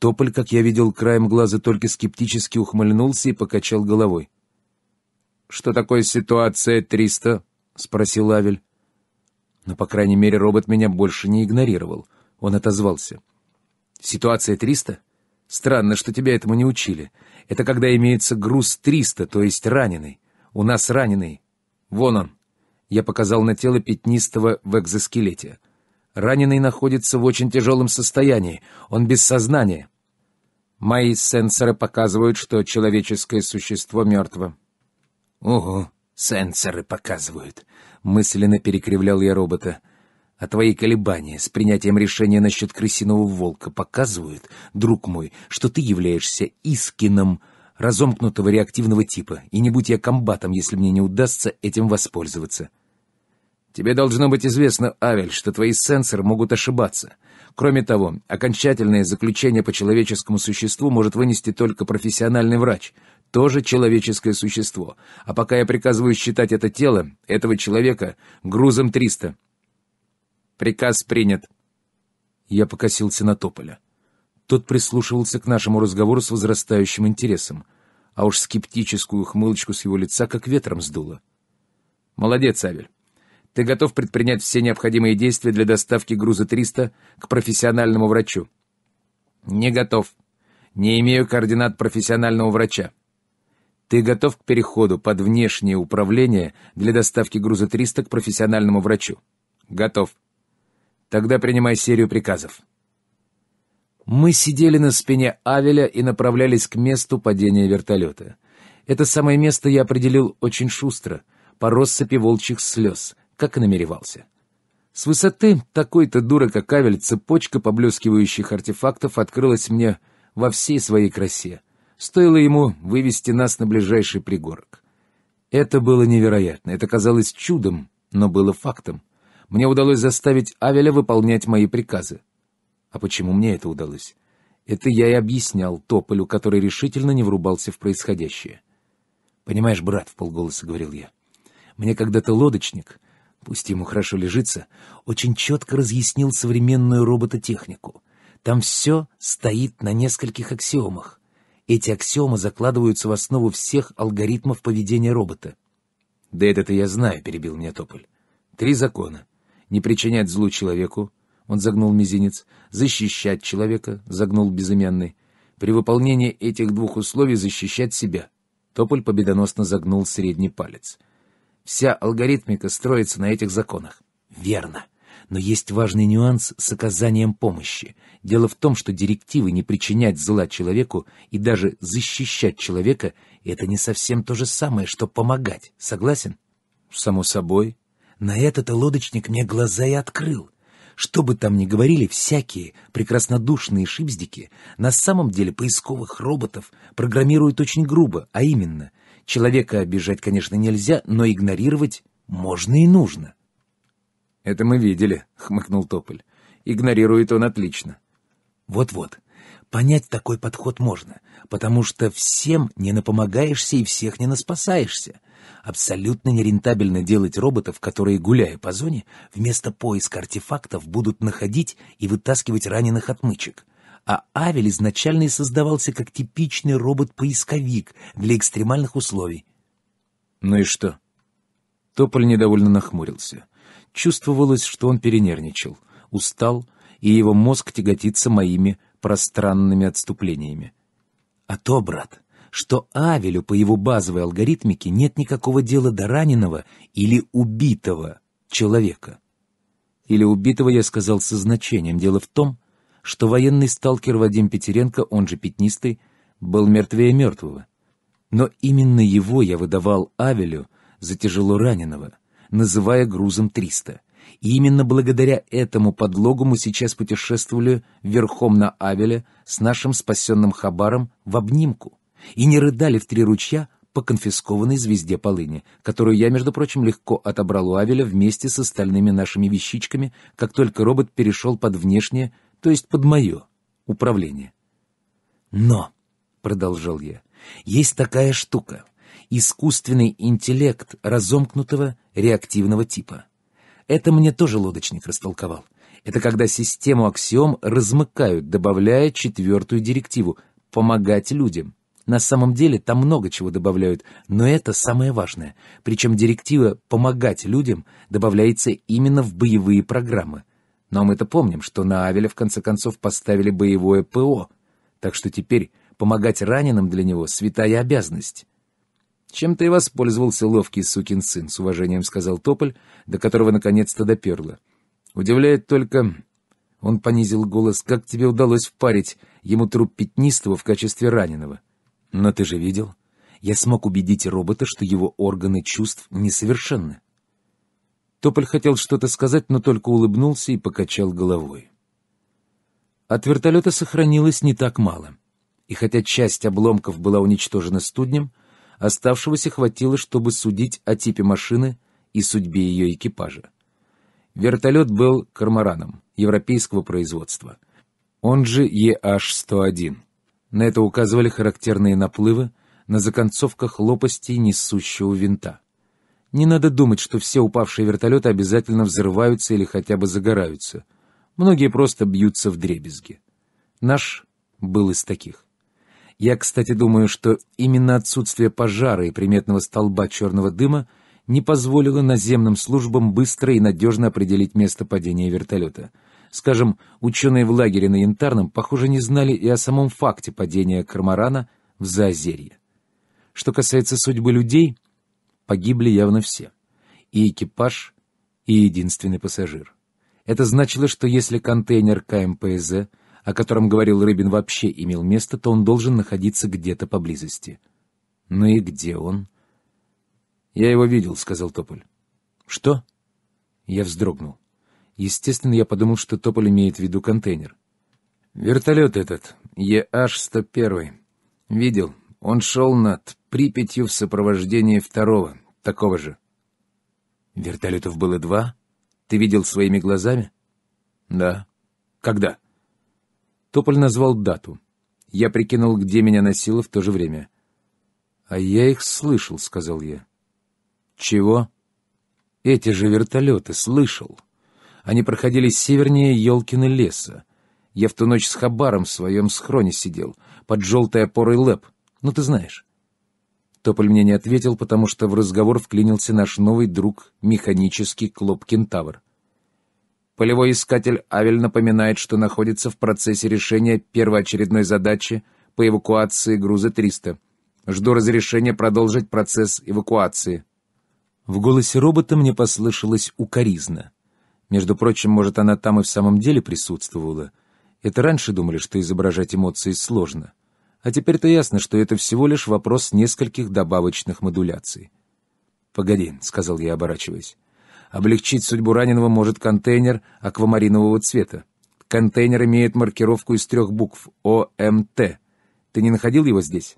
S1: Тополь, как я видел краем глаза, только скептически ухмыльнулся и покачал головой. «Что такое ситуация 300?» — спросил Авель. Но, по крайней мере, робот меня больше не игнорировал. Он отозвался. «Ситуация 300? Странно, что тебя этому не учили. Это когда имеется груз 300, то есть раненый. У нас раненый. Вон он». Я показал на тело пятнистого в экзоскелете. «Раненый находится в очень тяжелом состоянии. Он без сознания». Мои сенсоры показывают, что человеческое существо мертво. «Ого!» Сенсоры показывают. Мысленно перекривлял я робота. А твои колебания с принятием решения насчет крысиного волка показывают, друг мой, что ты являешься Искином разомкнутого реактивного типа, и не будь я комбатом, если мне не удастся этим воспользоваться. Тебе должно быть известно, Авель, что твои сенсоры могут ошибаться. Кроме того, окончательное заключение по человеческому существу может вынести только профессиональный врач, тоже человеческое существо. А пока я приказываю считать это тело, этого человека, грузом 300. Приказ принят. Я покосился на Тополя. Тот прислушивался к нашему разговору с возрастающим интересом, а уж скептическую хмылочку с его лица как ветром сдуло. «Молодец, Авель. Ты готов предпринять все необходимые действия для доставки груза 300 к профессиональному врачу?» «Не готов. Не имею координат профессионального врача. Ты готов к переходу под внешнее управление для доставки груза 300 к профессиональному врачу? Готов. Тогда принимай серию приказов. Мы сидели на спине Авеля и направлялись к месту падения вертолета. Это самое место я определил очень шустро, по россыпи волчьих слез, как и намеревался. С высоты такой-то дуры, как Авель, цепочка поблескивающих артефактов открылась мне во всей своей красе — стоило ему вывести нас на ближайший пригорок. Это было невероятно, это казалось чудом, но было фактом. Мне удалось заставить Авеля выполнять мои приказы. А почему мне это удалось? Это я и объяснял Тополю, который решительно не врубался в происходящее. «Понимаешь, брат», — в полголоса говорил я, — «мне когда-то лодочник, пусть ему хорошо лежится, очень четко разъяснил современную робототехнику. Там все стоит на нескольких аксиомах. Эти аксиомы закладываются в основу всех алгоритмов поведения робота. «Да это-то я знаю», — перебил меня Тополь. «Три закона. Не причинять злу человеку», — он загнул мизинец, — «защищать человека», — загнул безымянный. «При выполнении этих двух условий защищать себя». Тополь победоносно загнул средний палец. «Вся алгоритмика строится на этих законах». «Верно», но есть важный нюанс с оказанием помощи. Дело в том, что директивы не причинять зла человеку и даже защищать человека — это не совсем то же самое, что помогать. Согласен? Само собой. На это-то лодочник мне глаза и открыл. Что бы там ни говорили всякие прекраснодушные шибздики, на самом деле поисковых роботов программируют очень грубо, а именно, человека обижать, конечно, нельзя, но игнорировать можно и нужно. Это мы видели, хмыкнул Тополь. Игнорирует он отлично. Вот-вот. Понять такой подход можно, потому что всем не напомогаешься и всех не наспасаешься. Абсолютно нерентабельно делать роботов, которые, гуляя по зоне, вместо поиска артефактов будут находить и вытаскивать раненых отмычек. А Авель изначально и создавался как типичный робот-поисковик для экстремальных условий. Ну и что? Тополь недовольно нахмурился. Чувствовалось, что он перенервничал, устал, и его мозг тяготится моими пространными отступлениями. А то, брат, что Авелю по его базовой алгоритмике нет никакого дела до раненого или убитого человека. Или убитого, я сказал, со значением. Дело в том, что военный сталкер Вадим Петеренко, он же Пятнистый, был мертвее мертвого. Но именно его я выдавал Авелю за тяжело раненого — называя грузом 300. И именно благодаря этому подлогу мы сейчас путешествовали верхом на Авеле с нашим спасенным Хабаром в обнимку и не рыдали в три ручья по конфискованной звезде полыни, которую я, между прочим, легко отобрал у Авеля вместе с остальными нашими вещичками, как только робот перешел под внешнее, то есть под мое, управление. «Но», — продолжал я, — «есть такая штука — искусственный интеллект разомкнутого реактивного типа. Это мне тоже лодочник растолковал. Это когда систему аксиом размыкают, добавляя четвертую директиву — помогать людям. На самом деле там много чего добавляют, но это самое важное. Причем директива «помогать людям» добавляется именно в боевые программы. Но мы-то помним, что на Авеля в конце концов поставили боевое ПО. Так что теперь помогать раненым для него — святая обязанность. «Чем ты воспользовался, ловкий сукин сын?» — с уважением сказал Тополь, до которого наконец-то доперло. «Удивляет только...» — он понизил голос. «Как тебе удалось впарить ему труп пятнистого в качестве раненого?» «Но ты же видел. Я смог убедить робота, что его органы чувств несовершенны». Тополь хотел что-то сказать, но только улыбнулся и покачал головой. От вертолета сохранилось не так мало. И хотя часть обломков была уничтожена студнем, — Оставшегося хватило, чтобы судить о типе машины и судьбе ее экипажа. Вертолет был «Кармараном» европейского производства, он же EH-101. На это указывали характерные наплывы на законцовках лопастей несущего винта. Не надо думать, что все упавшие вертолеты обязательно взрываются или хотя бы загораются. Многие просто бьются в дребезги. Наш был из таких. Я, кстати, думаю, что именно отсутствие пожара и приметного столба черного дыма не позволило наземным службам быстро и надежно определить место падения вертолета. Скажем, ученые в лагере на Янтарном, похоже, не знали и о самом факте падения Кармарана в Заозерье. Что касается судьбы людей, погибли явно все. И экипаж, и единственный пассажир. Это значило, что если контейнер КМПЗ — о котором говорил Рыбин, вообще имел место, то он должен находиться где-то поблизости. Ну и где он? Я его видел, сказал Тополь. Что? Я вздрогнул. Естественно, я подумал, что Тополь имеет в виду контейнер. Вертолет этот, ЕH-101. Видел, он шел над Припятью в сопровождении второго, такого же. Вертолетов было два? Ты видел своими глазами? Да. Когда? Тополь назвал дату. Я прикинул, где меня носило в то же время. «А я их слышал», — сказал я. «Чего?» «Эти же вертолеты, слышал. Они проходили севернее Ёлкины леса. Я в ту ночь с Хабаром в своем схроне сидел, под желтой опорой лэп. Ну, ты знаешь». Тополь мне не ответил, потому что в разговор вклинился наш новый друг, механический Клоп Кентавр. Полевой искатель Авель напоминает, что находится в процессе решения первоочередной задачи по эвакуации груза 300. Жду разрешения продолжить процесс эвакуации. В голосе робота мне послышалось укоризна. Между прочим, может, она там и в самом деле присутствовала. Это раньше думали, что изображать эмоции сложно. А теперь-то ясно, что это всего лишь вопрос нескольких добавочных модуляций. «Погоди», — сказал я, оборачиваясь. Облегчить судьбу раненого может контейнер аквамаринового цвета. Контейнер имеет маркировку из трех букв ОМТ. Ты не находил его здесь?»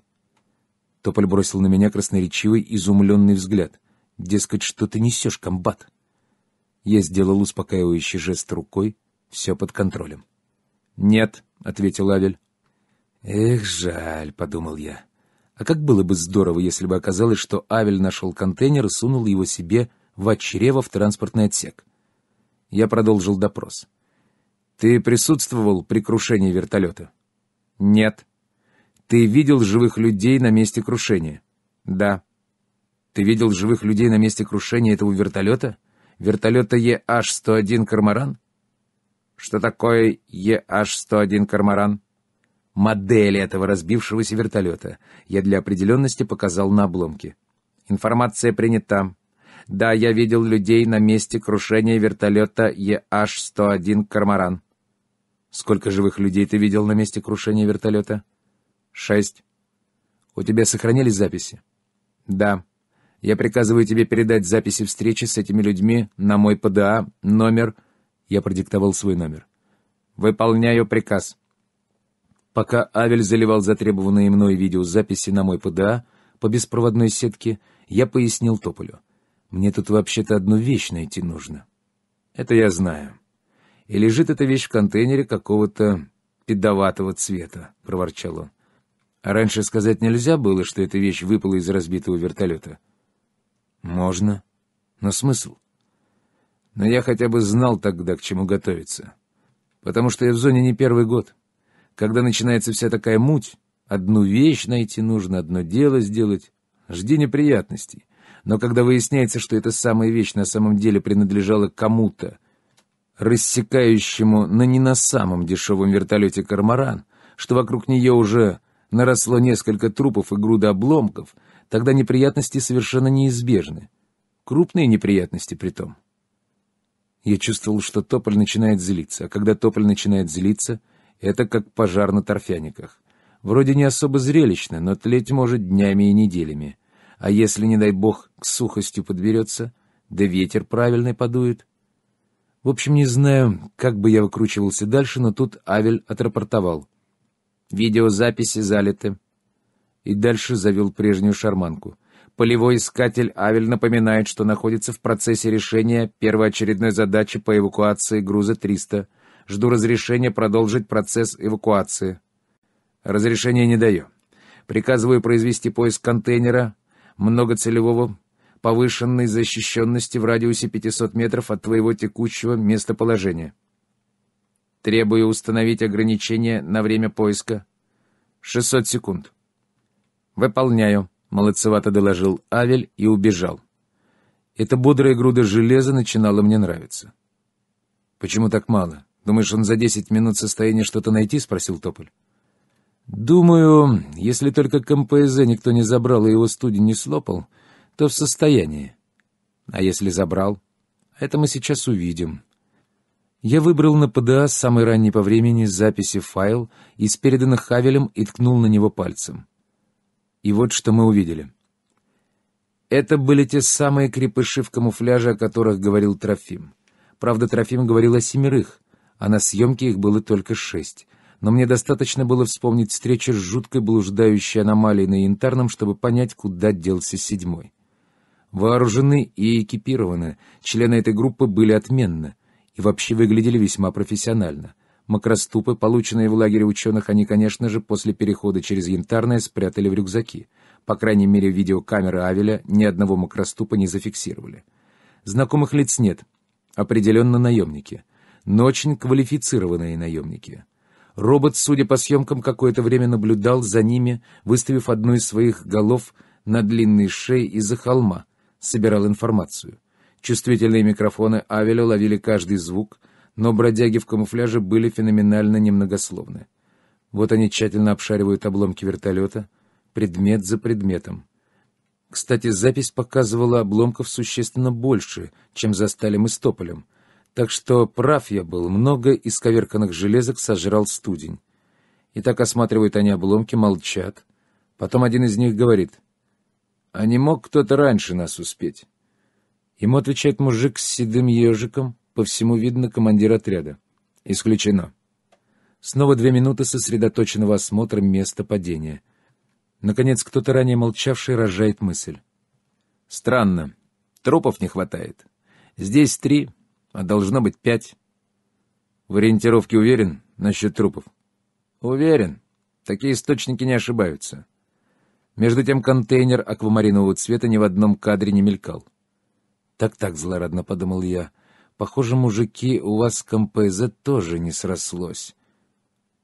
S1: Тополь бросил на меня красноречивый, изумленный взгляд. «Дескать, что ты несешь, комбат?» Я сделал успокаивающий жест рукой, все под контролем. «Нет», — ответил Авель. «Эх, жаль», — подумал я. «А как было бы здорово, если бы оказалось, что Авель нашел контейнер и сунул его себе в чрево в транспортный отсек. Я продолжил допрос. «Ты присутствовал при крушении вертолета?» «Нет». «Ты видел живых людей на месте крушения?» «Да». «Ты видел живых людей на месте крушения этого вертолета? Вертолета ЕH-101 «Кармаран»?» «Что такое ЕH-101 «Кармаран»?» модель этого разбившегося вертолета. Я для определенности показал на обломке. Информация принята. Да, я видел людей на месте крушения вертолета EH-101 «Кармаран». Сколько живых людей ты видел на месте крушения вертолета? Шесть. У тебя сохранились записи? Да. Я приказываю тебе передать записи встречи с этими людьми на мой ПДА номер... Я продиктовал свой номер. Выполняю приказ. Пока Авель заливал затребованные мной видеозаписи на мой ПДА по беспроводной сетке, я пояснил Тополю. Мне тут вообще-то одну вещь найти нужно. Это я знаю. И лежит эта вещь в контейнере какого-то пидоватого цвета, — проворчал он. А раньше сказать нельзя было, что эта вещь выпала из разбитого вертолета? Можно. Но смысл? Но я хотя бы знал тогда, к чему готовиться. Потому что я в зоне не первый год. Когда начинается вся такая муть, одну вещь найти нужно, одно дело сделать. Жди неприятностей. Но когда выясняется, что эта самая вещь на самом деле принадлежала кому-то, рассекающему на не на самом дешевом вертолете «Кармаран», что вокруг нее уже наросло несколько трупов и груда обломков, тогда неприятности совершенно неизбежны. Крупные неприятности при том. Я чувствовал, что тополь начинает злиться, а когда тополь начинает злиться, это как пожар на торфяниках. Вроде не особо зрелищно, но тлеть может днями и неделями. А если, не дай бог, к сухости подберется, да ветер правильный подует. В общем, не знаю, как бы я выкручивался дальше, но тут Авель отрапортовал. Видеозаписи залиты. И дальше завел прежнюю шарманку. Полевой искатель Авель напоминает, что находится в процессе решения первоочередной задачи по эвакуации груза 300. Жду разрешения продолжить процесс эвакуации. Разрешения не даю. Приказываю произвести поиск контейнера, многоцелевого повышенной защищенности в радиусе 500 метров от твоего текущего местоположения. Требую установить ограничение на время поиска. 600 секунд. «Выполняю», — молодцевато доложил Авель и убежал. Эта бодрая груда железа начинала мне нравиться. «Почему так мало? Думаешь, он за десять минут в состоянии что-то найти?» — спросил Тополь. Думаю, если только КМПЗ никто не забрал и его студень не слопал, то в состоянии. А если забрал? Это мы сейчас увидим. Я выбрал на ПДА самой ранней по времени записи файл из переданных Хавелем и ткнул на него пальцем. И вот что мы увидели. Это были те самые крепыши в камуфляже, о которых говорил Трофим. Правда, Трофим говорил о семерых, а на съемке их было только шесть — но мне достаточно было вспомнить встречу с жуткой блуждающей аномалией на Янтарном, чтобы понять, куда делся седьмой. Вооружены и экипированы, члены этой группы были отменно и вообще выглядели весьма профессионально. Макроступы, полученные в лагере ученых, они, конечно же, после перехода через Янтарное спрятали в рюкзаки. По крайней мере, видеокамеры Авеля ни одного макроступа не зафиксировали. Знакомых лиц нет. Определенно наемники. Но очень квалифицированные наемники. Робот, судя по съемкам, какое-то время наблюдал за ними, выставив одну из своих голов на длинной шее из-за холма, собирал информацию. Чувствительные микрофоны Авеля ловили каждый звук, но бродяги в камуфляже были феноменально немногословны. Вот они тщательно обшаривают обломки вертолета, предмет за предметом. Кстати, запись показывала обломков существенно больше, чем застали мы с Тополем — так что прав я был, много исковерканных железок сожрал студень. И так осматривают они обломки, молчат. Потом один из них говорит, «А не мог кто-то раньше нас успеть?» Ему отвечает мужик с седым ежиком, по всему видно командир отряда. «Исключено». Снова две минуты сосредоточенного осмотра места падения. Наконец, кто-то ранее молчавший рожает мысль. «Странно. Трупов не хватает. Здесь три, а должно быть пять. В ориентировке уверен насчет трупов? Уверен. Такие источники не ошибаются. Между тем контейнер аквамаринового цвета ни в одном кадре не мелькал. «Так-так», — злорадно подумал я, — «похоже, мужики, у вас с КМПЗ тоже не срослось».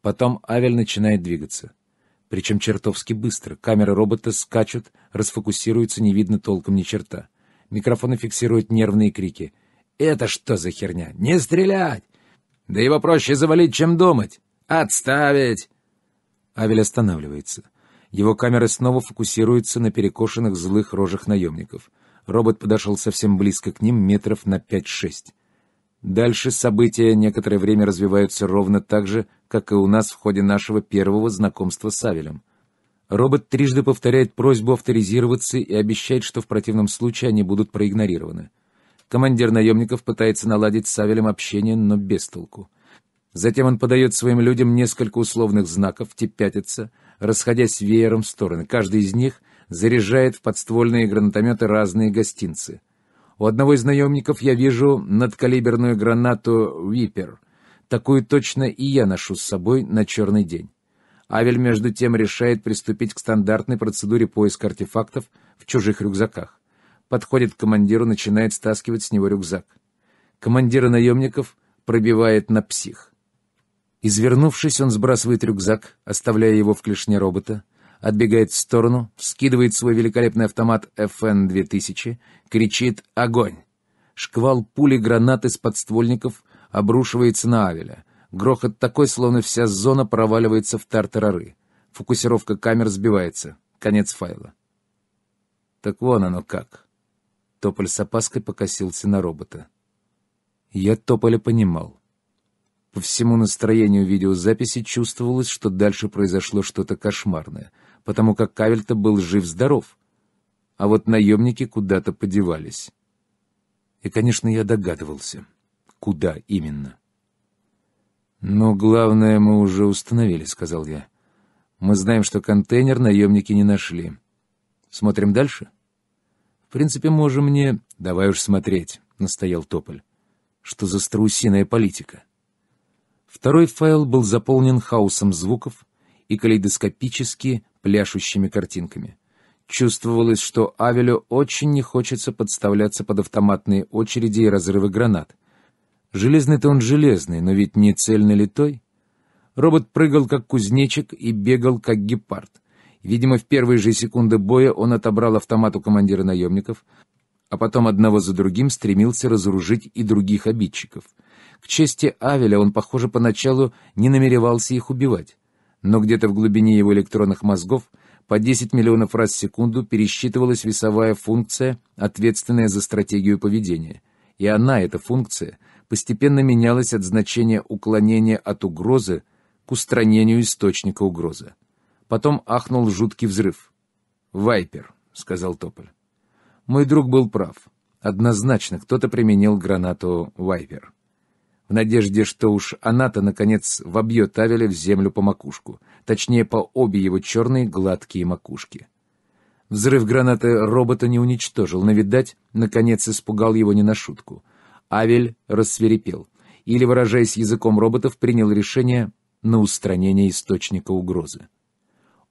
S1: Потом Авель начинает двигаться. Причем чертовски быстро. Камеры робота скачут, расфокусируются, не видно толком ни черта. Микрофоны фиксируют нервные крики — это что за херня? Не стрелять! Да его проще завалить, чем думать. Отставить!» Авель останавливается. Его камера снова фокусируется на перекошенных злых рожах наемников. Робот подошел совсем близко к ним, метров на пять-шесть. Дальше события некоторое время развиваются ровно так же, как и у нас в ходе нашего первого знакомства с Авелем. Робот трижды повторяет просьбу авторизироваться и обещает, что в противном случае они будут проигнорированы. Командир наемников пытается наладить с Савелем общение, но без толку. Затем он подает своим людям несколько условных знаков, те пятятся, расходясь веером в стороны. Каждый из них заряжает в подствольные гранатометы разные гостинцы. У одного из наемников я вижу надкалиберную гранату «Випер». Такую точно и я ношу с собой на черный день. Авель, между тем, решает приступить к стандартной процедуре поиска артефактов в чужих рюкзаках подходит к командиру, начинает стаскивать с него рюкзак. Командира наемников пробивает на псих. Извернувшись, он сбрасывает рюкзак, оставляя его в клешне робота, отбегает в сторону, вскидывает свой великолепный автомат FN-2000, кричит «Огонь!». Шквал пули гранат из подствольников обрушивается на Авеля. Грохот такой, словно вся зона проваливается в тартарары. Фокусировка камер сбивается. Конец файла. Так вон оно как. Тополь с опаской покосился на робота. Я Тополя понимал. По всему настроению видеозаписи чувствовалось, что дальше произошло что-то кошмарное, потому как Кавельта был жив-здоров, а вот наемники куда-то подевались. И, конечно, я догадывался, куда именно. «Но главное мы уже установили», — сказал я. «Мы знаем, что контейнер наемники не нашли. Смотрим дальше?» принципе, можем не...» «Давай уж смотреть», — настоял Тополь. «Что за страусиная политика?» Второй файл был заполнен хаосом звуков и калейдоскопически пляшущими картинками. Чувствовалось, что Авелю очень не хочется подставляться под автоматные очереди и разрывы гранат. Железный-то он железный, но ведь не цельно литой. Робот прыгал, как кузнечик, и бегал, как гепард. Видимо, в первые же секунды боя он отобрал автомат у командира наемников, а потом одного за другим стремился разоружить и других обидчиков. К чести Авеля он, похоже, поначалу не намеревался их убивать, но где-то в глубине его электронных мозгов по 10 миллионов раз в секунду пересчитывалась весовая функция, ответственная за стратегию поведения. И она, эта функция, постепенно менялась от значения уклонения от угрозы к устранению источника угрозы. Потом ахнул жуткий взрыв. «Вайпер», — сказал Тополь. Мой друг был прав. Однозначно кто-то применил гранату «Вайпер». В надежде, что уж она-то, наконец, вобьет Авеля в землю по макушку, точнее, по обе его черные гладкие макушки. Взрыв гранаты робота не уничтожил, но, видать, наконец испугал его не на шутку. Авель рассверепел, или, выражаясь языком роботов, принял решение на устранение источника угрозы.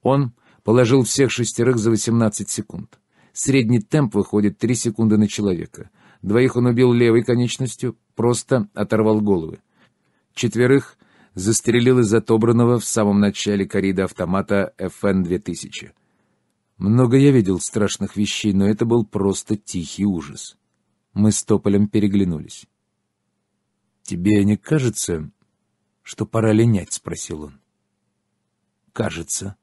S1: Он положил всех шестерых за 18 секунд. Средний темп выходит 3 секунды на человека. Двоих он убил левой конечностью, просто оторвал головы. Четверых застрелил из отобранного в самом начале кориды автомата FN-2000. Много я видел страшных вещей, но это был просто тихий ужас. Мы с Тополем переглянулись. «Тебе не кажется, что пора линять?» — спросил он. «Кажется»,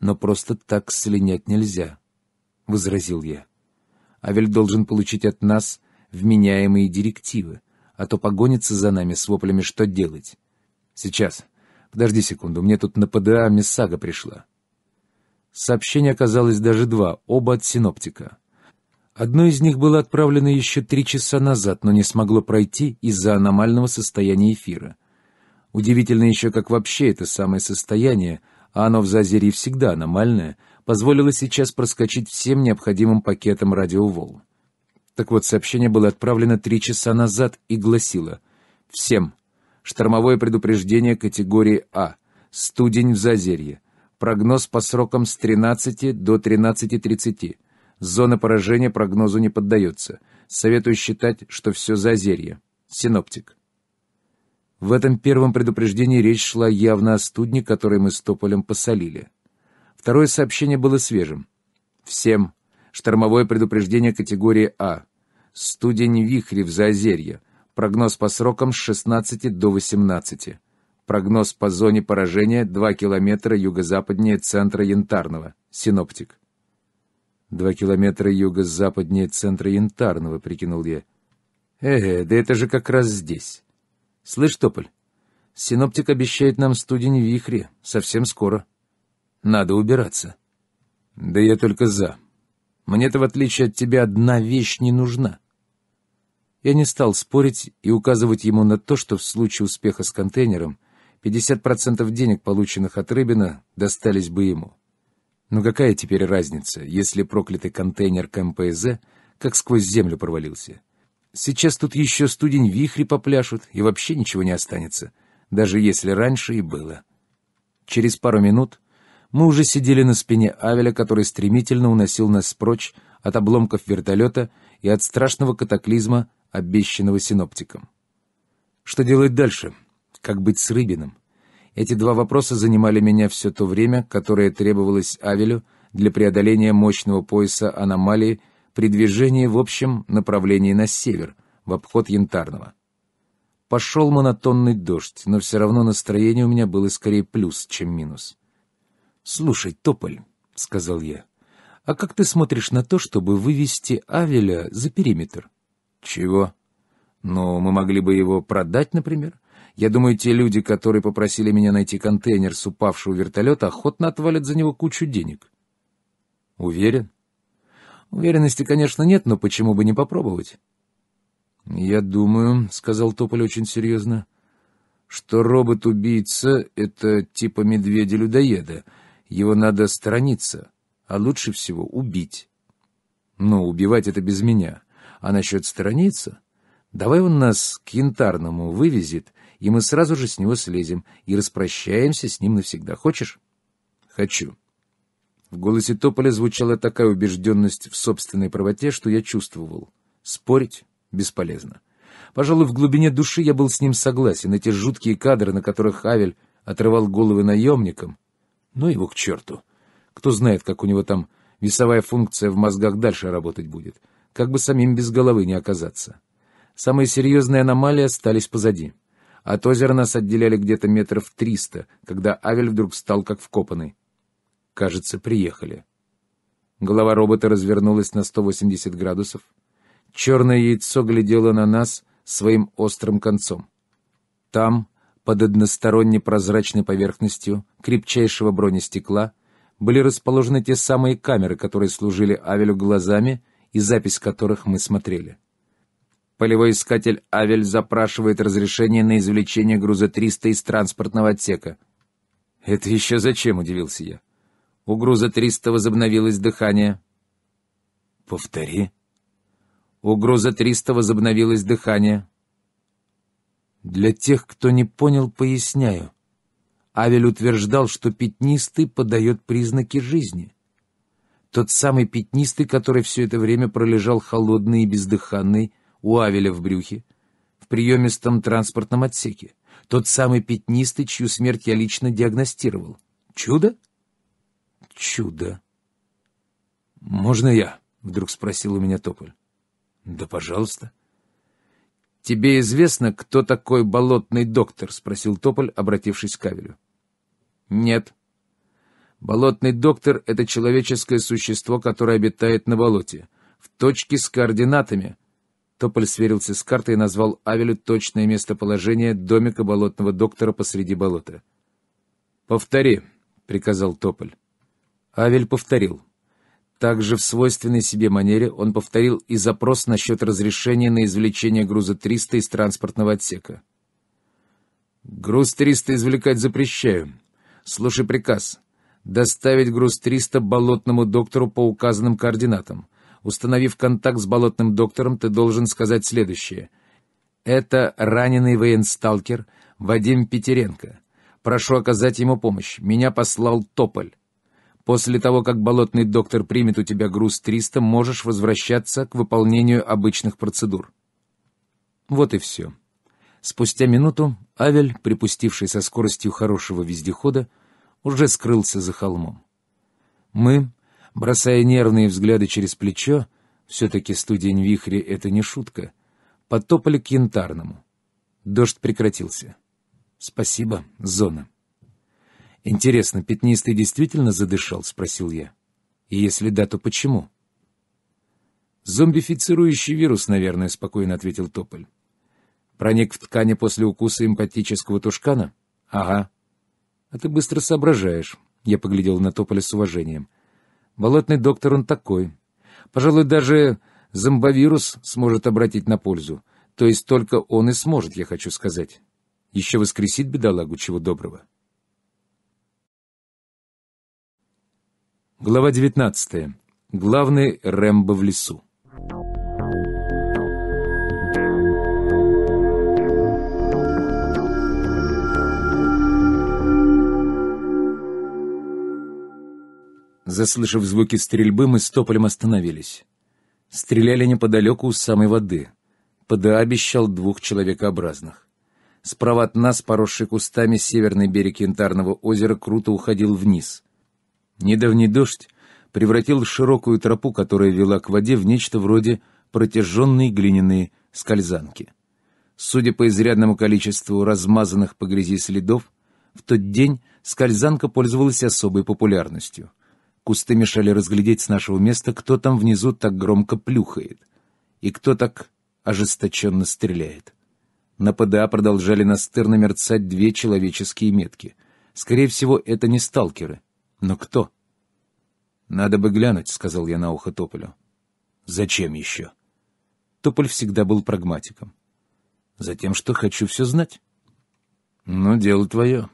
S1: но просто так слинять нельзя, — возразил я. Авель должен получить от нас вменяемые директивы, а то погонится за нами с воплями «что делать?». Сейчас. Подожди секунду, мне тут на ПДА Миссага пришла. Сообщений оказалось даже два, оба от синоптика. Одно из них было отправлено еще три часа назад, но не смогло пройти из-за аномального состояния эфира. Удивительно еще, как вообще это самое состояние а оно в Зазерии всегда аномальное, позволило сейчас проскочить всем необходимым пакетам радиоволн. Так вот, сообщение было отправлено три часа назад и гласило «Всем. Штормовое предупреждение категории А. Студень в Зазерье. Прогноз по срокам с 13 до 13.30. Зона поражения прогнозу не поддается. Советую считать, что все Зазерье. Синоптик». В этом первом предупреждении речь шла явно о студне, который мы с Тополем посолили. Второе сообщение было свежим. Всем. Штормовое предупреждение категории А. Студень вихри в Заозерье. Прогноз по срокам с 16 до 18. Прогноз по зоне поражения 2 километра юго-западнее центра Янтарного. Синоптик. «Два километра юго-западнее центра Янтарного», — прикинул я. «Э, да это же как раз здесь». Слышь, Тополь, синоптик обещает нам студень в вихре, совсем скоро. Надо убираться. Да я только за. Мне-то, в отличие от тебя, одна вещь не нужна. Я не стал спорить и указывать ему на то, что в случае успеха с контейнером 50% денег, полученных от Рыбина, достались бы ему. Но какая теперь разница, если проклятый контейнер КМПЗ как сквозь землю провалился? Сейчас тут еще студень вихри попляшут, и вообще ничего не останется, даже если раньше и было. Через пару минут мы уже сидели на спине Авеля, который стремительно уносил нас прочь от обломков вертолета и от страшного катаклизма, обещанного синоптиком. Что делать дальше? Как быть с Рыбиным? Эти два вопроса занимали меня все то время, которое требовалось Авелю для преодоления мощного пояса аномалии при движении в общем направлении на север, в обход Янтарного. Пошел монотонный дождь, но все равно настроение у меня было скорее плюс, чем минус. «Слушай, Тополь», — сказал я, — «а как ты смотришь на то, чтобы вывести Авеля за периметр?» «Чего?» «Ну, мы могли бы его продать, например. Я думаю, те люди, которые попросили меня найти контейнер с упавшего вертолета, охотно отвалят за него кучу денег». «Уверен?» Уверенности, конечно, нет, но почему бы не попробовать? — Я думаю, — сказал Тополь очень серьезно, — что робот-убийца — это типа медведя-людоеда. Его надо сторониться, а лучше всего убить. Но убивать это без меня. А насчет сторониться? Давай он нас к янтарному вывезет, и мы сразу же с него слезем и распрощаемся с ним навсегда. Хочешь? — Хочу. В голосе Тополя звучала такая убежденность в собственной правоте, что я чувствовал. Спорить бесполезно. Пожалуй, в глубине души я был с ним согласен. Эти жуткие кадры, на которых Авель отрывал головы наемникам. Ну его к черту. Кто знает, как у него там весовая функция в мозгах дальше работать будет. Как бы самим без головы не оказаться. Самые серьезные аномалии остались позади. От озера нас отделяли где-то метров триста, когда Авель вдруг стал как вкопанный. Кажется, приехали. Голова робота развернулась на 180 градусов. Черное яйцо глядело на нас своим острым концом. Там, под односторонне прозрачной поверхностью крепчайшего бронестекла, были расположены те самые камеры, которые служили Авелю глазами и запись которых мы смотрели. Полевой искатель Авель запрашивает разрешение на извлечение груза 300 из транспортного отсека. «Это еще зачем?» — удивился я. У груза 300 возобновилось дыхание. «Повтори». У груза 300 возобновилось дыхание. Для тех, кто не понял, поясняю. Авель утверждал, что пятнистый подает признаки жизни. Тот самый пятнистый, который все это время пролежал холодный и бездыханный у Авеля в брюхе, в приемистом транспортном отсеке. Тот самый пятнистый, чью смерть я лично диагностировал. Чудо? чудо. «Можно я?» — вдруг спросил у меня Тополь. «Да, пожалуйста». «Тебе известно, кто такой болотный доктор?» — спросил Тополь, обратившись к Кавелю. «Нет». «Болотный доктор — это человеческое существо, которое обитает на болоте, в точке с координатами». Тополь сверился с картой и назвал Авелю точное местоположение домика болотного доктора посреди болота. «Повтори», — приказал Тополь. Авель повторил. Также в свойственной себе манере он повторил и запрос насчет разрешения на извлечение груза 300 из транспортного отсека. «Груз 300 извлекать запрещаю. Слушай приказ. Доставить груз 300 болотному доктору по указанным координатам. Установив контакт с болотным доктором, ты должен сказать следующее. Это раненый военсталкер Вадим Петеренко. Прошу оказать ему помощь. Меня послал Тополь. После того, как болотный доктор примет у тебя груз 300, можешь возвращаться к выполнению обычных процедур. Вот и все. Спустя минуту Авель, припустивший со скоростью хорошего вездехода, уже скрылся за холмом. Мы, бросая нервные взгляды через плечо, все-таки студень вихри — это не шутка, потопали к янтарному. Дождь прекратился. Спасибо, зона. «Интересно, пятнистый действительно задышал?» — спросил я. «И если да, то почему?» «Зомбифицирующий вирус, наверное», — спокойно ответил Тополь. «Проник в ткани после укуса эмпатического тушкана?» «Ага». «А ты быстро соображаешь», — я поглядел на Тополя с уважением. «Болотный доктор он такой. Пожалуй, даже зомбовирус сможет обратить на пользу. То есть только он и сможет, я хочу сказать. Еще воскресит бедолагу, чего доброго». Глава 19. Главный Рэмбо в лесу. Заслышав звуки стрельбы, мы с Тополем остановились. Стреляли неподалеку у самой воды. ПДА обещал двух человекообразных. Справа от нас, поросший кустами, северный берег Янтарного озера круто уходил вниз — Недавний дождь превратил широкую тропу, которая вела к воде, в нечто вроде протяженной глиняной скользанки. Судя по изрядному количеству размазанных по грязи следов, в тот день скользанка пользовалась особой популярностью. Кусты мешали разглядеть с нашего места, кто там внизу так громко плюхает и кто так ожесточенно стреляет. На ПДА продолжали настырно мерцать две человеческие метки. Скорее всего, это не сталкеры — но кто? Надо бы глянуть, сказал я на ухо Тополю. Зачем еще? Тополь всегда был прагматиком. Затем, что хочу все знать. Ну, дело твое.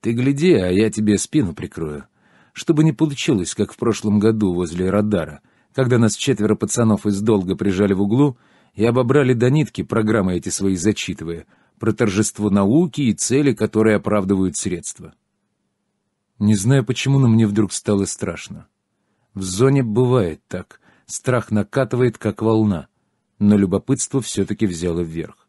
S1: Ты гляди, а я тебе спину прикрою. Чтобы не получилось, как в прошлом году возле радара, когда нас четверо пацанов из долга прижали в углу и обобрали до нитки, программы эти свои зачитывая, про торжество науки и цели, которые оправдывают средства. Не знаю почему, но мне вдруг стало страшно. В зоне бывает так. Страх накатывает, как волна. Но любопытство все-таки взяло вверх.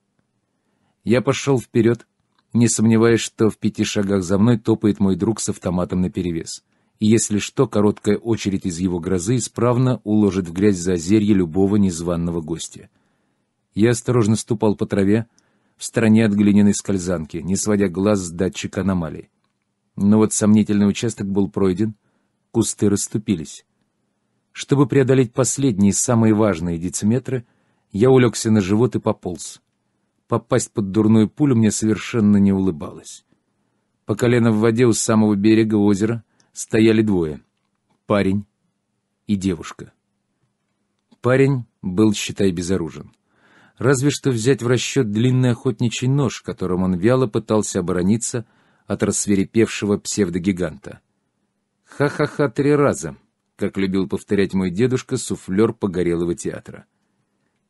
S1: Я пошел вперед, не сомневаясь, что в пяти шагах за мной топает мой друг с автоматом наперевес. И если что, короткая очередь из его грозы исправно уложит в грязь за зерье любого незваного гостя. Я осторожно ступал по траве, в стороне от глиняной скользанки, не сводя глаз с датчика аномалии. Но вот сомнительный участок был пройден, кусты расступились. Чтобы преодолеть последние, самые важные дециметры, я улегся на живот и пополз. Попасть под дурную пулю мне совершенно не улыбалось. По колено в воде у самого берега озера стояли двое — парень и девушка. Парень был, считай, безоружен. Разве что взять в расчет длинный охотничий нож, которым он вяло пытался оборониться — от рассверепевшего псевдогиганта. «Ха-ха-ха три раза», как любил повторять мой дедушка, суфлер погорелого театра.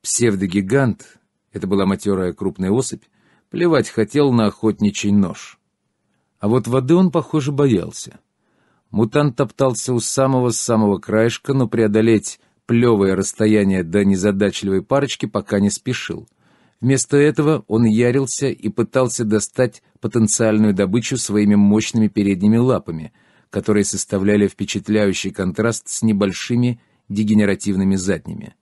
S1: Псевдогигант, это была матерая крупная особь, плевать хотел на охотничий нож. А вот воды он, похоже, боялся. Мутант топтался у самого-самого краешка, но преодолеть плевое расстояние до незадачливой парочки пока не спешил — Вместо этого он ярился и пытался достать потенциальную добычу своими мощными передними лапами, которые составляли впечатляющий контраст с небольшими дегенеративными задними.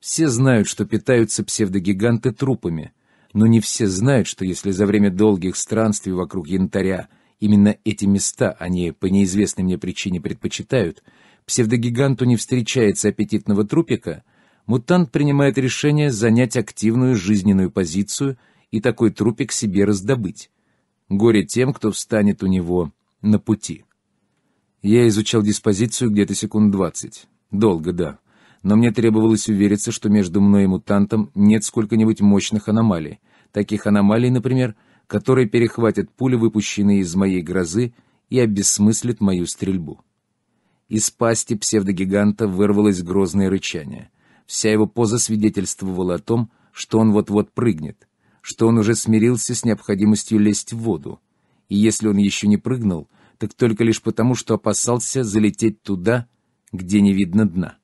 S1: Все знают, что питаются псевдогиганты трупами, но не все знают, что если за время долгих странствий вокруг янтаря именно эти места они по неизвестной мне причине предпочитают, псевдогиганту не встречается аппетитного трупика — мутант принимает решение занять активную жизненную позицию и такой трупик себе раздобыть. Горе тем, кто встанет у него на пути. Я изучал диспозицию где-то секунд двадцать. Долго, да. Но мне требовалось увериться, что между мной и мутантом нет сколько-нибудь мощных аномалий. Таких аномалий, например, которые перехватят пули, выпущенные из моей грозы, и обесмыслят мою стрельбу. Из пасти псевдогиганта вырвалось грозное рычание — Вся его поза свидетельствовала о том, что он вот-вот прыгнет, что он уже смирился с необходимостью лезть в воду. И если он еще не прыгнул, так только лишь потому, что опасался залететь туда, где не видно дна.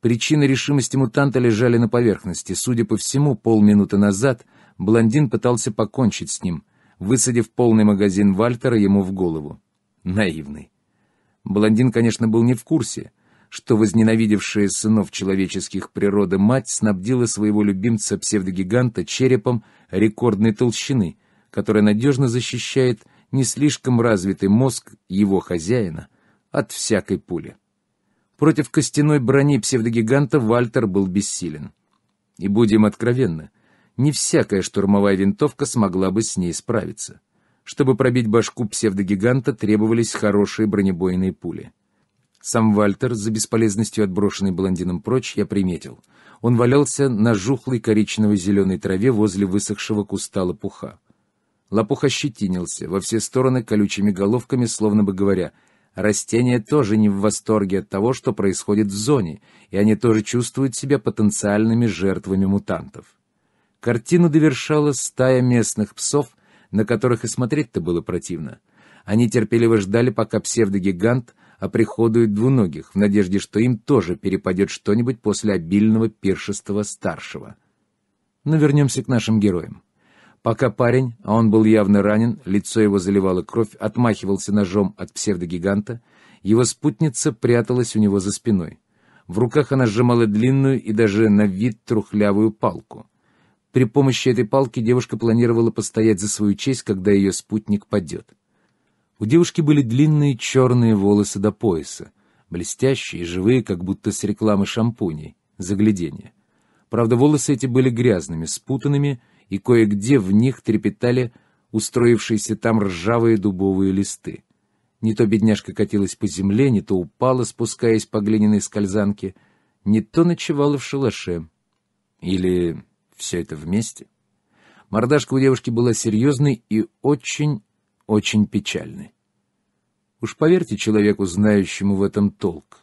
S1: Причины решимости мутанта лежали на поверхности. Судя по всему, полминуты назад блондин пытался покончить с ним, высадив полный магазин Вальтера ему в голову. Наивный. Блондин, конечно, был не в курсе — что возненавидевшая сынов человеческих природы мать снабдила своего любимца псевдогиганта черепом рекордной толщины, которая надежно защищает не слишком развитый мозг его хозяина от всякой пули. Против костяной брони псевдогиганта Вальтер был бессилен. И будем откровенны, не всякая штурмовая винтовка смогла бы с ней справиться. Чтобы пробить башку псевдогиганта, требовались хорошие бронебойные пули. Сам Вальтер, за бесполезностью отброшенный блондином прочь, я приметил. Он валялся на жухлой коричнево-зеленой траве возле высохшего куста лопуха. Лопух ощетинился во все стороны колючими головками, словно бы говоря, растения тоже не в восторге от того, что происходит в зоне, и они тоже чувствуют себя потенциальными жертвами мутантов. Картину довершала стая местных псов, на которых и смотреть-то было противно. Они терпеливо ждали, пока псевдогигант — оприходует а двуногих в надежде, что им тоже перепадет что-нибудь после обильного пиршества старшего. Но вернемся к нашим героям. Пока парень, а он был явно ранен, лицо его заливало кровь, отмахивался ножом от псевдогиганта, его спутница пряталась у него за спиной. В руках она сжимала длинную и даже на вид трухлявую палку. При помощи этой палки девушка планировала постоять за свою честь, когда ее спутник падет. У девушки были длинные черные волосы до пояса, блестящие и живые, как будто с рекламы шампуней, загляденье. Правда, волосы эти были грязными, спутанными, и кое-где в них трепетали устроившиеся там ржавые дубовые листы. Не то бедняжка катилась по земле, не то упала, спускаясь по глиняной скользанке, не то ночевала в шалаше. Или все это вместе? Мордашка у девушки была серьезной и очень очень печальны. Уж поверьте человеку, знающему в этом толк.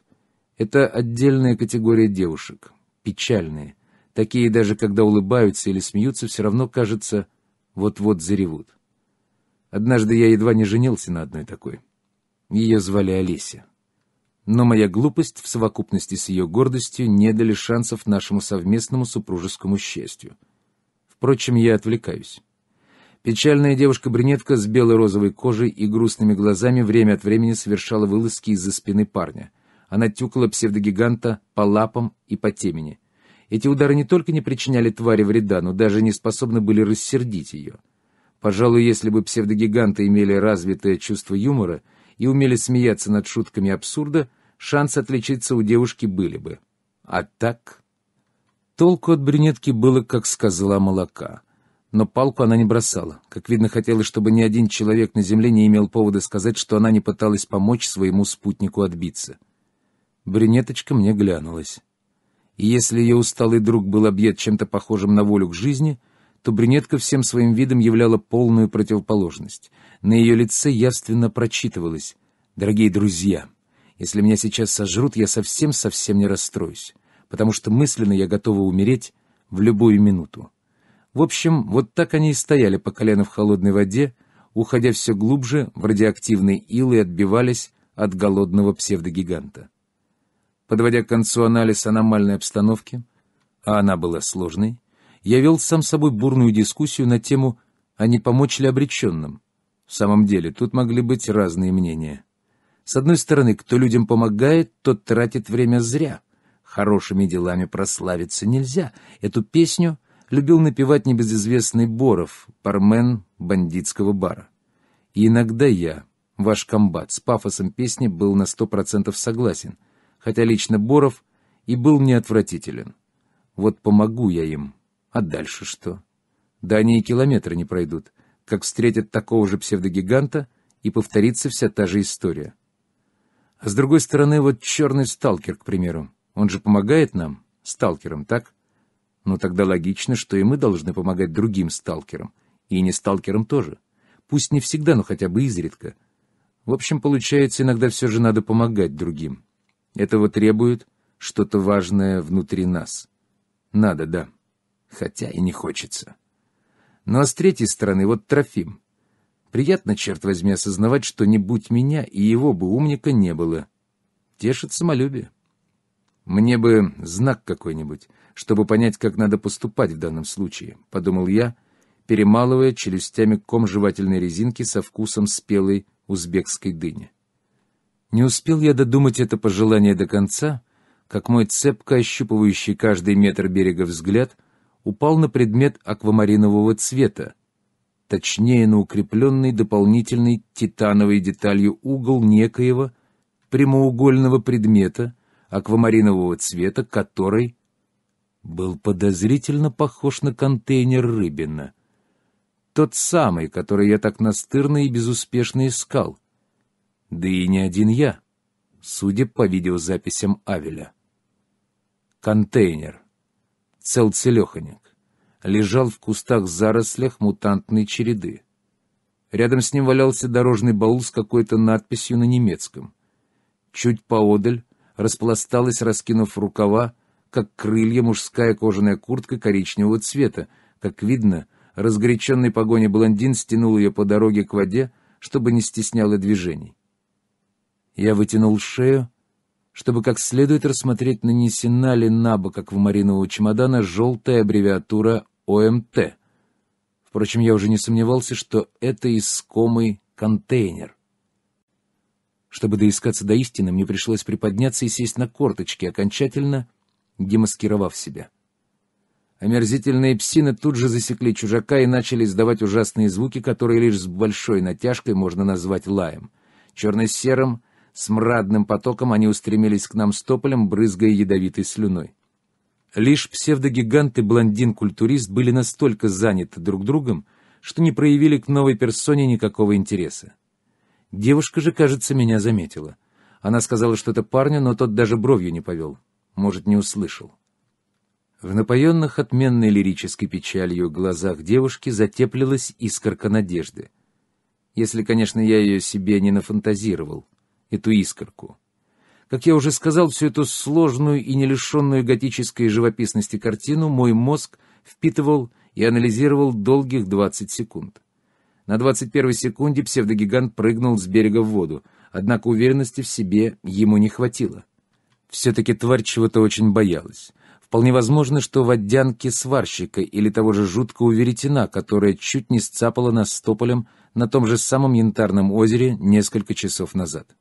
S1: Это отдельная категория девушек, печальные. Такие даже когда улыбаются или смеются, все равно, кажется, вот-вот заревут. Однажды я едва не женился на одной такой. Ее звали Олеся. Но моя глупость в совокупности с ее гордостью не дали шансов нашему совместному супружескому счастью. Впрочем, я отвлекаюсь. Печальная девушка-брюнетка с белой розовой кожей и грустными глазами время от времени совершала вылазки из-за спины парня. Она тюкала псевдогиганта по лапам и по темени. Эти удары не только не причиняли твари вреда, но даже не способны были рассердить ее. Пожалуй, если бы псевдогиганты имели развитое чувство юмора и умели смеяться над шутками абсурда, шансы отличиться у девушки были бы. А так... Толку от брюнетки было, как сказала молока. Но палку она не бросала. Как видно, хотела, чтобы ни один человек на земле не имел повода сказать, что она не пыталась помочь своему спутнику отбиться. Брюнеточка мне глянулась. И если ее усталый друг был объят чем-то похожим на волю к жизни, то брюнетка всем своим видом являла полную противоположность. На ее лице явственно прочитывалось «Дорогие друзья, если меня сейчас сожрут, я совсем-совсем не расстроюсь, потому что мысленно я готова умереть в любую минуту». В общем, вот так они и стояли по колено в холодной воде, уходя все глубже в радиоактивный ил и отбивались от голодного псевдогиганта. Подводя к концу анализ аномальной обстановки, а она была сложной, я вел сам собой бурную дискуссию на тему «А не помочь ли обреченным?». В самом деле, тут могли быть разные мнения. С одной стороны, кто людям помогает, тот тратит время зря. Хорошими делами прославиться нельзя. Эту песню — любил напевать небезызвестный Боров, пармен бандитского бара. И иногда я, ваш комбат, с пафосом песни был на сто процентов согласен, хотя лично Боров и был неотвратителен. Вот помогу я им, а дальше что? Да они и километра не пройдут, как встретят такого же псевдогиганта, и повторится вся та же история. А с другой стороны, вот черный сталкер, к примеру, он же помогает нам, сталкерам, так? Но тогда логично, что и мы должны помогать другим сталкерам. И не сталкерам тоже. Пусть не всегда, но хотя бы изредка. В общем, получается, иногда все же надо помогать другим. Этого требует что-то важное внутри нас. Надо, да. Хотя и не хочется. Ну а с третьей стороны, вот Трофим. Приятно, черт возьми, осознавать, что не будь меня, и его бы умника не было. Тешит самолюбие. Мне бы знак какой-нибудь, чтобы понять, как надо поступать в данном случае, — подумал я, перемалывая челюстями ком жевательной резинки со вкусом спелой узбекской дыни. Не успел я додумать это пожелание до конца, как мой цепко ощупывающий каждый метр берега взгляд упал на предмет аквамаринового цвета, точнее на укрепленный дополнительной титановой деталью угол некоего прямоугольного предмета — аквамаринового цвета, который был подозрительно похож на контейнер Рыбина. Тот самый, который я так настырно и безуспешно искал. Да и не один я, судя по видеозаписям Авеля. Контейнер. Целцелеханек. Лежал в кустах-зарослях мутантной череды. Рядом с ним валялся дорожный баул с какой-то надписью на немецком. Чуть поодаль распласталась, раскинув рукава, как крылья мужская кожаная куртка коричневого цвета. Как видно, разгоряченный погоне блондин стянул ее по дороге к воде, чтобы не стесняло движений. Я вытянул шею, чтобы как следует рассмотреть, нанесена ли на бок, как в маринового чемодана, желтая аббревиатура ОМТ. Эм Впрочем, я уже не сомневался, что это искомый контейнер. Чтобы доискаться до истины, мне пришлось приподняться и сесть на корточки, окончательно демаскировав себя. Омерзительные псины тут же засекли чужака и начали издавать ужасные звуки, которые лишь с большой натяжкой можно назвать лаем. Черно-серым, с смрадным потоком они устремились к нам с тополем, брызгая ядовитой слюной. Лишь псевдогигант и блондин-культурист были настолько заняты друг другом, что не проявили к новой персоне никакого интереса. Девушка же, кажется, меня заметила. Она сказала что-то парню, но тот даже бровью не повел. Может, не услышал. В напоенных отменной лирической печалью глазах девушки затеплилась искорка надежды. Если, конечно, я ее себе не нафантазировал, эту искорку. Как я уже сказал, всю эту сложную и не лишенную готической живописности картину мой мозг впитывал и анализировал долгих двадцать секунд. На 21 секунде псевдогигант прыгнул с берега в воду, однако уверенности в себе ему не хватило. Все-таки тварь чего-то очень боялась. Вполне возможно, что водянки сварщика или того же жуткого веретена, которая чуть не сцапала нас с тополем на том же самом Янтарном озере несколько часов назад.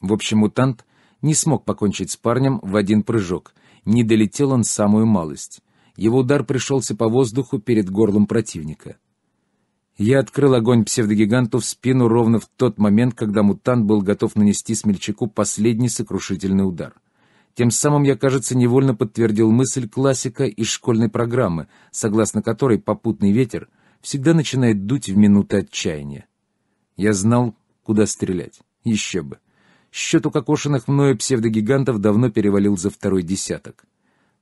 S1: В общем, мутант не смог покончить с парнем в один прыжок, не долетел он самую малость. Его удар пришелся по воздуху перед горлом противника. Я открыл огонь псевдогиганту в спину ровно в тот момент, когда мутант был готов нанести смельчаку последний сокрушительный удар. Тем самым я, кажется, невольно подтвердил мысль классика из школьной программы, согласно которой попутный ветер всегда начинает дуть в минуты отчаяния. Я знал, куда стрелять. Еще бы. Счет у кокошенных мною псевдогигантов давно перевалил за второй десяток.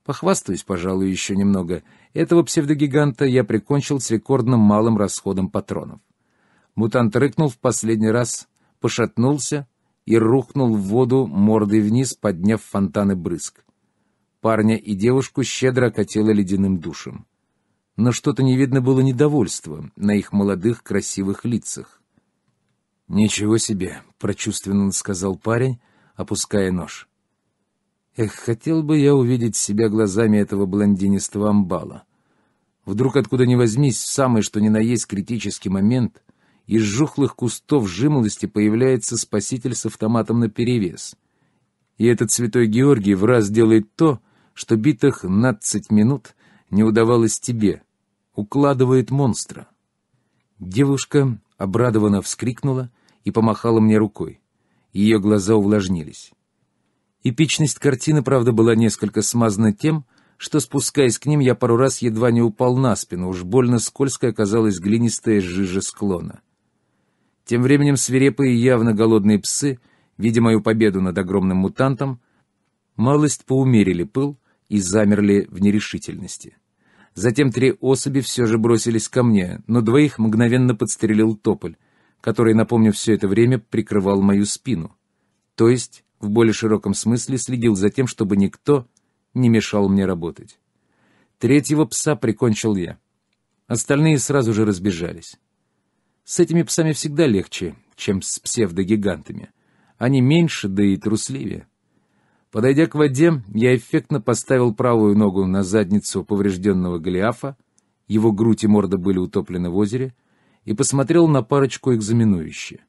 S1: Похвастаюсь, пожалуй, еще немного этого псевдогиганта я прикончил с рекордным малым расходом патронов. Мутант рыкнул в последний раз, пошатнулся и рухнул в воду мордой вниз, подняв фонтаны брызг. Парня и девушку щедро окатило ледяным душем. Но что-то не видно было недовольства на их молодых красивых лицах. «Ничего себе!» — прочувственно сказал парень, опуская нож. «Эх, хотел бы я увидеть себя глазами этого блондинистого амбала. Вдруг откуда ни возьмись, в самый что ни на есть критический момент из жухлых кустов жимолости появляется спаситель с автоматом наперевес. И этот святой Георгий в раз делает то, что битых надцать минут не удавалось тебе. Укладывает монстра. Девушка обрадованно вскрикнула и помахала мне рукой. Ее глаза увлажнились. Эпичность картины, правда, была несколько смазана тем, что, спускаясь к ним, я пару раз едва не упал на спину, уж больно скользко оказалась глинистая жижа склона. Тем временем свирепые явно голодные псы, видя мою победу над огромным мутантом, малость поумерили пыл и замерли в нерешительности. Затем три особи все же бросились ко мне, но двоих мгновенно подстрелил тополь, который, напомню, все это время прикрывал мою спину. То есть, в более широком смысле, следил за тем, чтобы никто не мешал мне работать. Третьего пса прикончил я. Остальные сразу же разбежались. С этими псами всегда легче, чем с псевдогигантами. Они меньше, да и трусливее. Подойдя к воде, я эффектно поставил правую ногу на задницу поврежденного Голиафа, его грудь и морда были утоплены в озере, и посмотрел на парочку экзаменующе.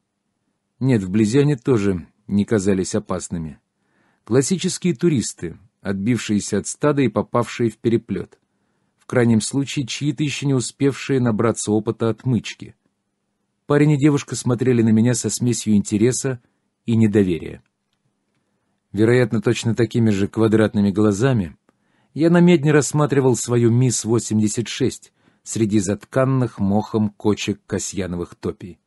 S1: Нет, вблизи они тоже не казались опасными. Классические туристы, отбившиеся от стада и попавшие в переплет. В крайнем случае, чьи-то еще не успевшие набраться опыта отмычки. Парень и девушка смотрели на меня со смесью интереса и недоверия. Вероятно, точно такими же квадратными глазами я на рассматривал свою МИС-86 среди затканных мохом кочек касьяновых топий.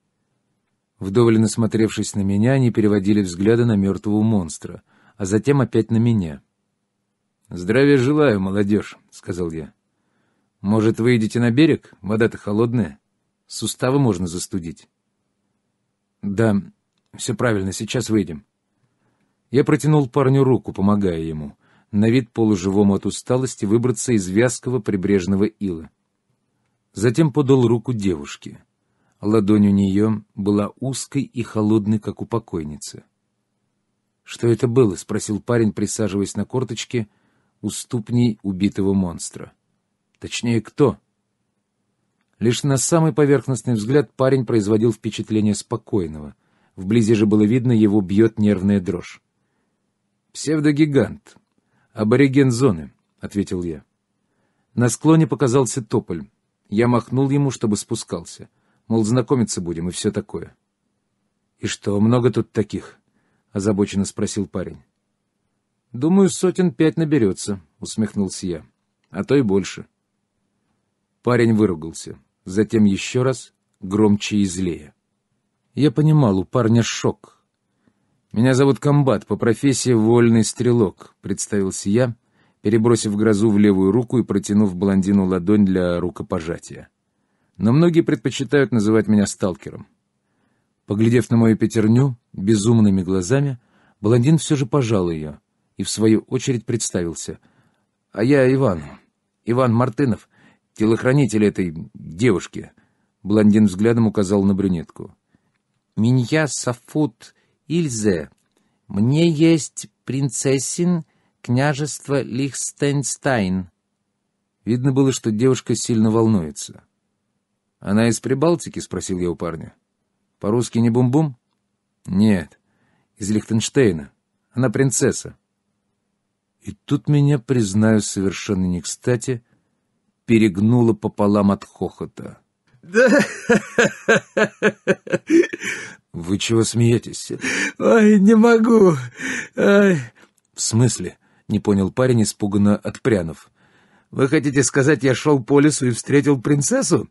S1: Вдоволь насмотревшись на меня, они переводили взгляды на мертвого монстра, а затем опять на меня — «Здравия желаю, молодежь», — сказал я. «Может, выйдете на берег? Вода-то холодная. Суставы можно застудить». «Да, все правильно, сейчас выйдем». Я протянул парню руку, помогая ему, на вид полуживому от усталости выбраться из вязкого прибрежного ила. Затем подал руку девушке. Ладонь у нее была узкой и холодной, как у покойницы. «Что это было?» — спросил парень, присаживаясь на корточки — у убитого монстра. Точнее, кто? Лишь на самый поверхностный взгляд парень производил впечатление спокойного. Вблизи же было видно, его бьет нервная дрожь. «Псевдогигант. Абориген зоны», — ответил я. На склоне показался тополь. Я махнул ему, чтобы спускался. Мол, знакомиться будем и все такое. — И что, много тут таких? — озабоченно спросил парень. «Думаю, сотен пять наберется», — усмехнулся я. «А то и больше». Парень выругался. Затем еще раз, громче и злее. Я понимал, у парня шок. «Меня зовут Комбат, по профессии вольный стрелок», — представился я, перебросив грозу в левую руку и протянув блондину ладонь для рукопожатия. Но многие предпочитают называть меня сталкером. Поглядев на мою пятерню безумными глазами, блондин все же пожал ее — и, в свою очередь, представился. «А я Иван. Иван Мартынов, телохранитель этой девушки». Блондин взглядом указал на брюнетку. «Минья Сафут Ильзе. Мне есть принцессин княжества Лихстенстайн». Видно было, что девушка сильно волнуется. «Она из Прибалтики?» — спросил я у парня. «По-русски не бум-бум?» «Нет, из Лихтенштейна. Она принцесса». И тут меня, признаю, совершенно не кстати, перегнуло пополам от хохота. Да. Вы чего смеетесь? Ой, не могу. Ой. В смысле? Не понял парень, испуганно отпрянув. Вы хотите сказать, я шел по лесу и встретил принцессу?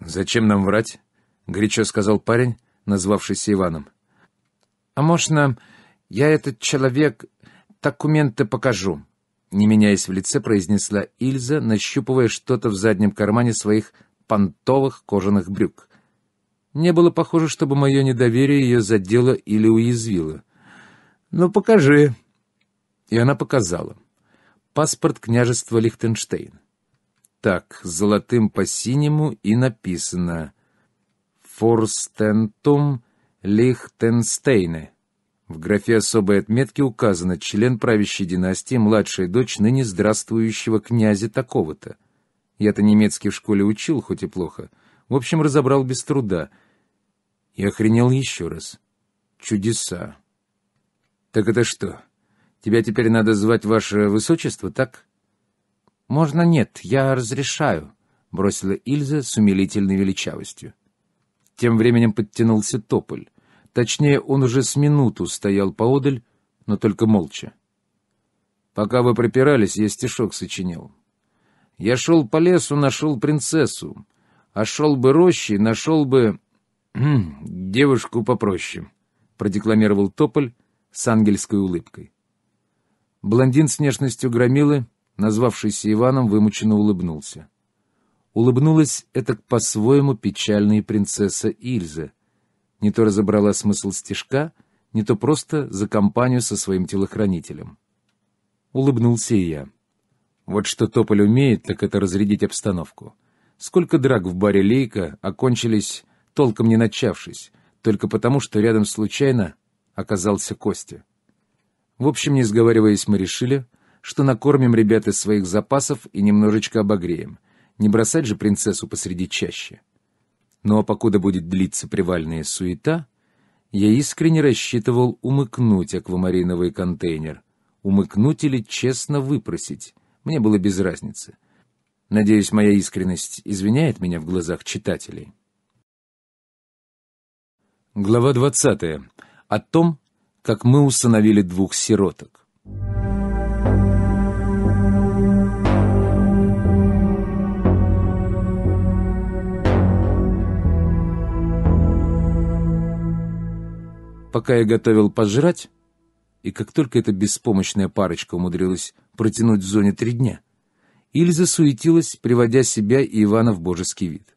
S1: Зачем нам врать? Горячо сказал парень, назвавшийся Иваном. А можно я этот человек «Документы покажу», — не меняясь в лице, произнесла Ильза, нащупывая что-то в заднем кармане своих понтовых кожаных брюк. Не было похоже, чтобы мое недоверие ее задело или уязвило. «Ну, покажи!» И она показала. Паспорт княжества Лихтенштейн. Так, золотым по синему и написано «Форстентум Лихтенстейне». В графе особой отметки указано член правящей династии, младшая дочь ныне здравствующего князя такого-то. Я-то немецкий в школе учил, хоть и плохо. В общем, разобрал без труда. И охренел еще раз. Чудеса. Так это что, тебя теперь надо звать ваше высочество, так? Можно нет, я разрешаю, — бросила Ильза с умилительной величавостью. Тем временем подтянулся тополь. Точнее, он уже с минуту стоял поодаль, но только молча. «Пока вы припирались, я стишок сочинил. Я шел по лесу, нашел принцессу, а шел бы рощей, нашел бы... «Хм, девушку попроще», — продекламировал Тополь с ангельской улыбкой. Блондин с внешностью громилы, назвавшийся Иваном, вымученно улыбнулся. Улыбнулась это, по-своему печальная принцесса Ильза, не то разобрала смысл стишка, не то просто за компанию со своим телохранителем. Улыбнулся и я. Вот что Тополь умеет, так это разрядить обстановку. Сколько драк в баре «Лейка» окончились, толком не начавшись, только потому, что рядом случайно оказался Костя. В общем, не сговариваясь, мы решили, что накормим ребят из своих запасов и немножечко обогреем. Не бросать же принцессу посреди чаще. Ну а покуда будет длиться привальная суета, я искренне рассчитывал умыкнуть аквамариновый контейнер. Умыкнуть или честно выпросить. Мне было без разницы. Надеюсь, моя искренность извиняет меня в глазах читателей. Глава двадцатая. О том, как мы усыновили двух сироток. пока я готовил пожрать, и как только эта беспомощная парочка умудрилась протянуть в зоне три дня, Ильза суетилась, приводя себя и Ивана в божеский вид.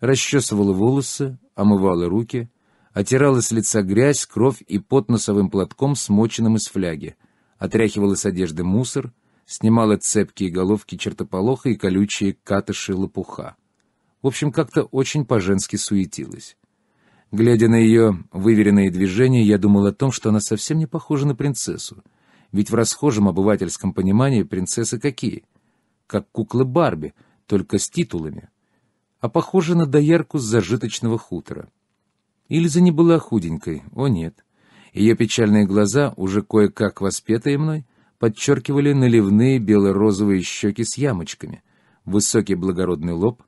S1: Расчесывала волосы, омывала руки, отирала с лица грязь, кровь и пот носовым платком, смоченным из фляги, отряхивала с одежды мусор, снимала цепкие головки чертополоха и колючие катыши лопуха. В общем, как-то очень по-женски суетилась. Глядя на ее выверенные движения, я думал о том, что она совсем не похожа на принцессу. Ведь в расхожем обывательском понимании принцессы какие? Как куклы Барби, только с титулами. А похожа на доярку с зажиточного хутора. Ильза не была худенькой, о нет. Ее печальные глаза, уже кое-как воспетые мной, подчеркивали наливные бело-розовые щеки с ямочками, высокий благородный лоб,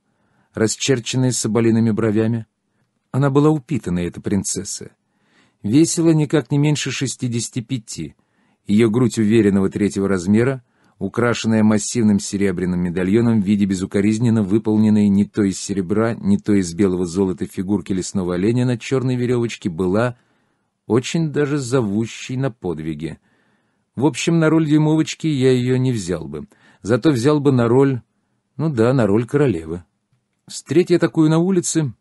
S1: расчерченные соболиными бровями — она была упитана, эта принцесса. Весила никак не меньше 65. Ее грудь уверенного третьего размера, украшенная массивным серебряным медальоном в виде безукоризненно выполненной не то из серебра, не то из белого золота фигурки лесного оленя на черной веревочке, была очень даже зовущей на подвиге. В общем, на роль дюймовочки я ее не взял бы. Зато взял бы на роль... Ну да, на роль королевы. Встреть я такую на улице,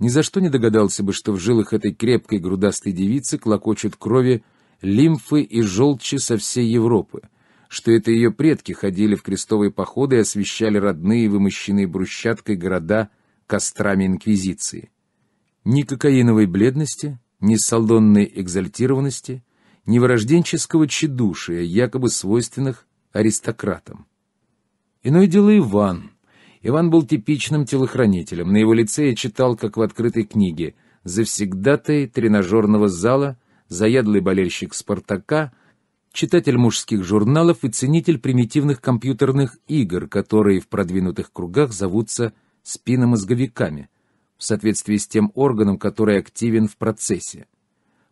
S1: ни за что не догадался бы, что в жилах этой крепкой грудастой девицы клокочут крови лимфы и желчи со всей Европы, что это ее предки ходили в крестовые походы и освещали родные, вымощенные брусчаткой города кострами инквизиции. Ни кокаиновой бледности, ни салонной экзальтированности, ни вырожденческого тщедушия, якобы свойственных аристократам. Иное дело Иван, Иван был типичным телохранителем. На его лице я читал, как в открытой книге, завсегдатай тренажерного зала, заядлый болельщик «Спартака», читатель мужских журналов и ценитель примитивных компьютерных игр, которые в продвинутых кругах зовутся спиномозговиками, в соответствии с тем органом, который активен в процессе.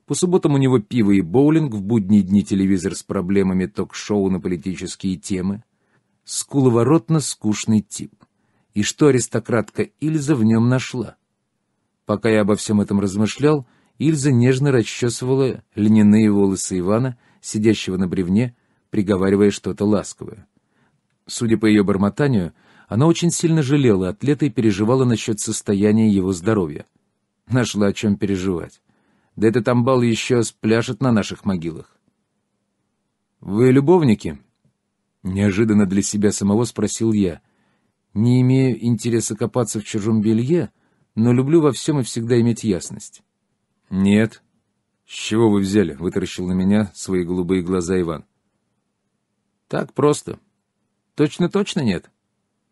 S1: По субботам у него пиво и боулинг, в будние дни телевизор с проблемами ток-шоу на политические темы. Скуловоротно скучный тип и что аристократка Ильза в нем нашла. Пока я обо всем этом размышлял, Ильза нежно расчесывала льняные волосы Ивана, сидящего на бревне, приговаривая что-то ласковое. Судя по ее бормотанию, она очень сильно жалела атлета и переживала насчет состояния его здоровья. Нашла о чем переживать. Да этот амбал еще спляшет на наших могилах. «Вы любовники?» Неожиданно для себя самого спросил я, не имею интереса копаться в чужом белье, но люблю во всем и всегда иметь ясность. — Нет. — С чего вы взяли? — вытаращил на меня свои голубые глаза Иван. — Так просто. Точно-точно нет?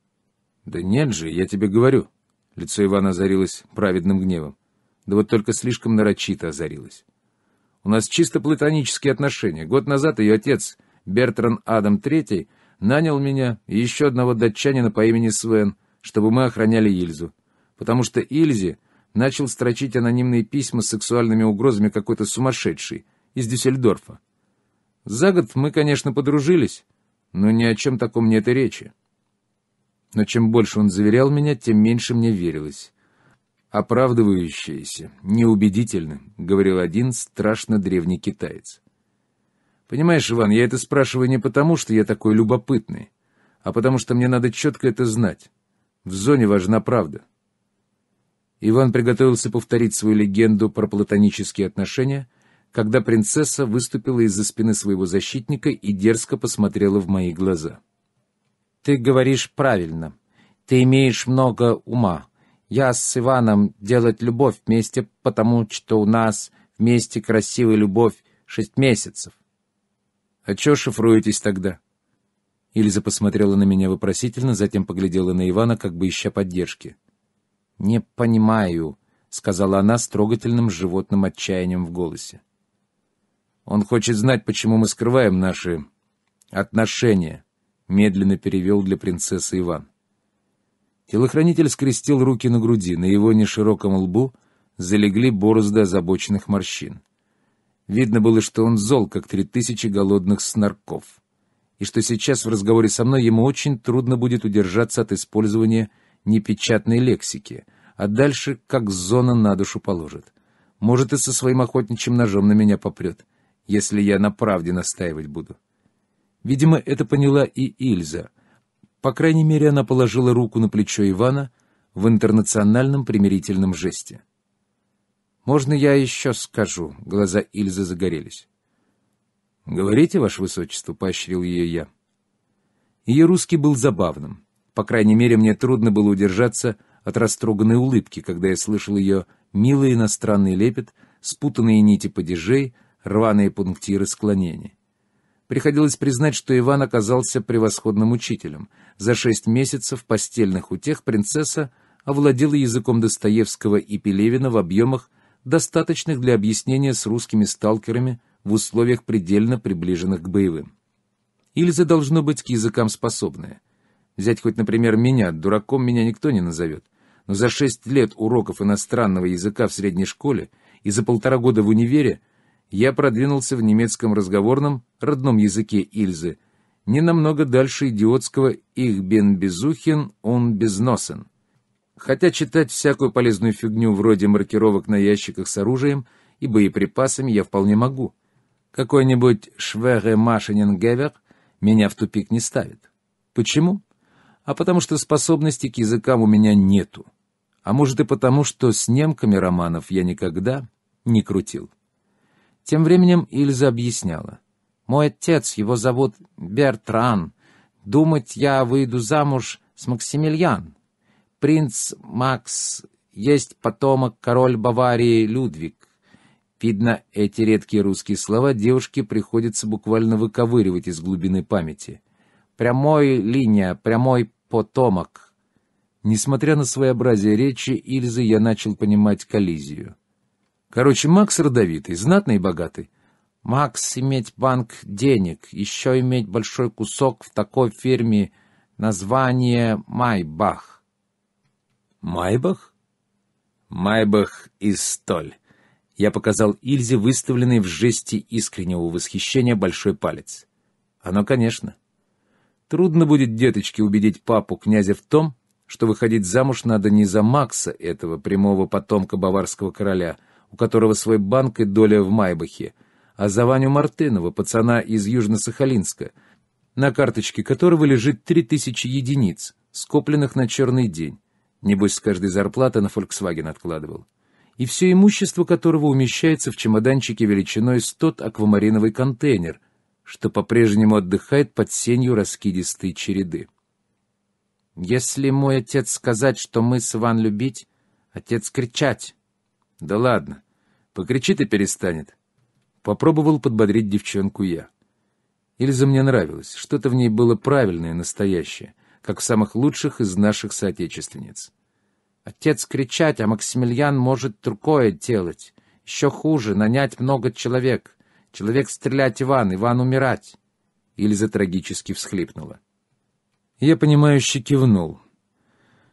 S1: — Да нет же, я тебе говорю. Лицо Ивана озарилось праведным гневом. Да вот только слишком нарочито озарилось. У нас чисто платонические отношения. Год назад ее отец, Бертран Адам Третий, нанял меня и еще одного датчанина по имени Свен, чтобы мы охраняли Ильзу. Потому что Ильзе начал строчить анонимные письма с сексуальными угрозами какой-то сумасшедший из Дюссельдорфа. За год мы, конечно, подружились, но ни о чем таком нет и речи. Но чем больше он заверял меня, тем меньше мне верилось. «Оправдывающиеся, неубедительны», — говорил один страшно древний китаец. Понимаешь, Иван, я это спрашиваю не потому, что я такой любопытный, а потому что мне надо четко это знать. В зоне важна правда. Иван приготовился повторить свою легенду про платонические отношения, когда принцесса выступила из-за спины своего защитника и дерзко посмотрела в мои глаза. «Ты говоришь правильно. Ты имеешь много ума. Я с Иваном делать любовь вместе, потому что у нас вместе красивая любовь шесть месяцев. А чё шифруетесь тогда?» Элиза посмотрела на меня вопросительно, затем поглядела на Ивана, как бы ища поддержки. «Не понимаю», — сказала она с трогательным животным отчаянием в голосе. «Он хочет знать, почему мы скрываем наши отношения», — медленно перевел для принцессы Иван. Телохранитель скрестил руки на груди, на его нешироком лбу залегли борозды озабоченных морщин. Видно было, что он зол, как три тысячи голодных снарков, и что сейчас в разговоре со мной ему очень трудно будет удержаться от использования непечатной лексики, а дальше как зона на душу положит. Может, и со своим охотничьим ножом на меня попрет, если я на правде настаивать буду. Видимо, это поняла и Ильза. По крайней мере, она положила руку на плечо Ивана в интернациональном примирительном жесте. «Можно я еще скажу?» — глаза Ильзы загорелись. «Говорите, Ваше Высочество», — поощрил ее я. Ее русский был забавным. По крайней мере, мне трудно было удержаться от растроганной улыбки, когда я слышал ее милый иностранный лепет, спутанные нити падежей, рваные пунктиры склонений. Приходилось признать, что Иван оказался превосходным учителем. За шесть месяцев постельных утех принцесса овладела языком Достоевского и Пелевина в объемах, достаточных для объяснения с русскими сталкерами в условиях предельно приближенных к боевым. Ильза должно быть к языкам способная. Взять хоть, например, меня, дураком меня никто не назовет, но за шесть лет уроков иностранного языка в средней школе и за полтора года в универе я продвинулся в немецком разговорном родном языке Ильзы не намного дальше идиотского «их бен безухен, он безносен». Хотя читать всякую полезную фигню вроде маркировок на ящиках с оружием и боеприпасами я вполне могу. Какой-нибудь Швере Машинин Гевер меня в тупик не ставит. Почему? А потому что способности к языкам у меня нету. А может и потому, что с немками романов я никогда не крутил. Тем временем Ильза объясняла. «Мой отец, его зовут Бертран. Думать я выйду замуж с Максимилиан принц Макс есть потомок король Баварии Людвиг. Видно, эти редкие русские слова девушке приходится буквально выковыривать из глубины памяти. Прямой линия, прямой потомок. Несмотря на своеобразие речи Ильзы, я начал понимать коллизию. Короче, Макс родовитый, знатный и богатый. Макс иметь банк денег, еще иметь большой кусок в такой фирме, название «Майбах». Майбах? Майбах и столь. Я показал Ильзе выставленный в жести искреннего восхищения большой палец. Оно, конечно. Трудно будет деточке убедить папу князя в том, что выходить замуж надо не за Макса, этого прямого потомка баварского короля, у которого свой банк и доля в Майбахе, а за Ваню Мартынова, пацана из Южно-Сахалинска, на карточке которого лежит три тысячи единиц, скопленных на черный день. Небось, с каждой зарплаты на Volkswagen откладывал. И все имущество которого умещается в чемоданчике величиной с тот аквамариновый контейнер, что по-прежнему отдыхает под сенью раскидистой череды. «Если мой отец сказать, что мы с Иван любить, отец кричать». «Да ладно, покричит и перестанет». Попробовал подбодрить девчонку я. Ильза мне нравилась, что-то в ней было правильное, настоящее, как в самых лучших из наших соотечественниц. Отец кричать, а Максимилиан может другое делать. Еще хуже, нанять много человек. Человек стрелять Иван, Иван умирать. Ильза трагически всхлипнула. Я, понимающе кивнул.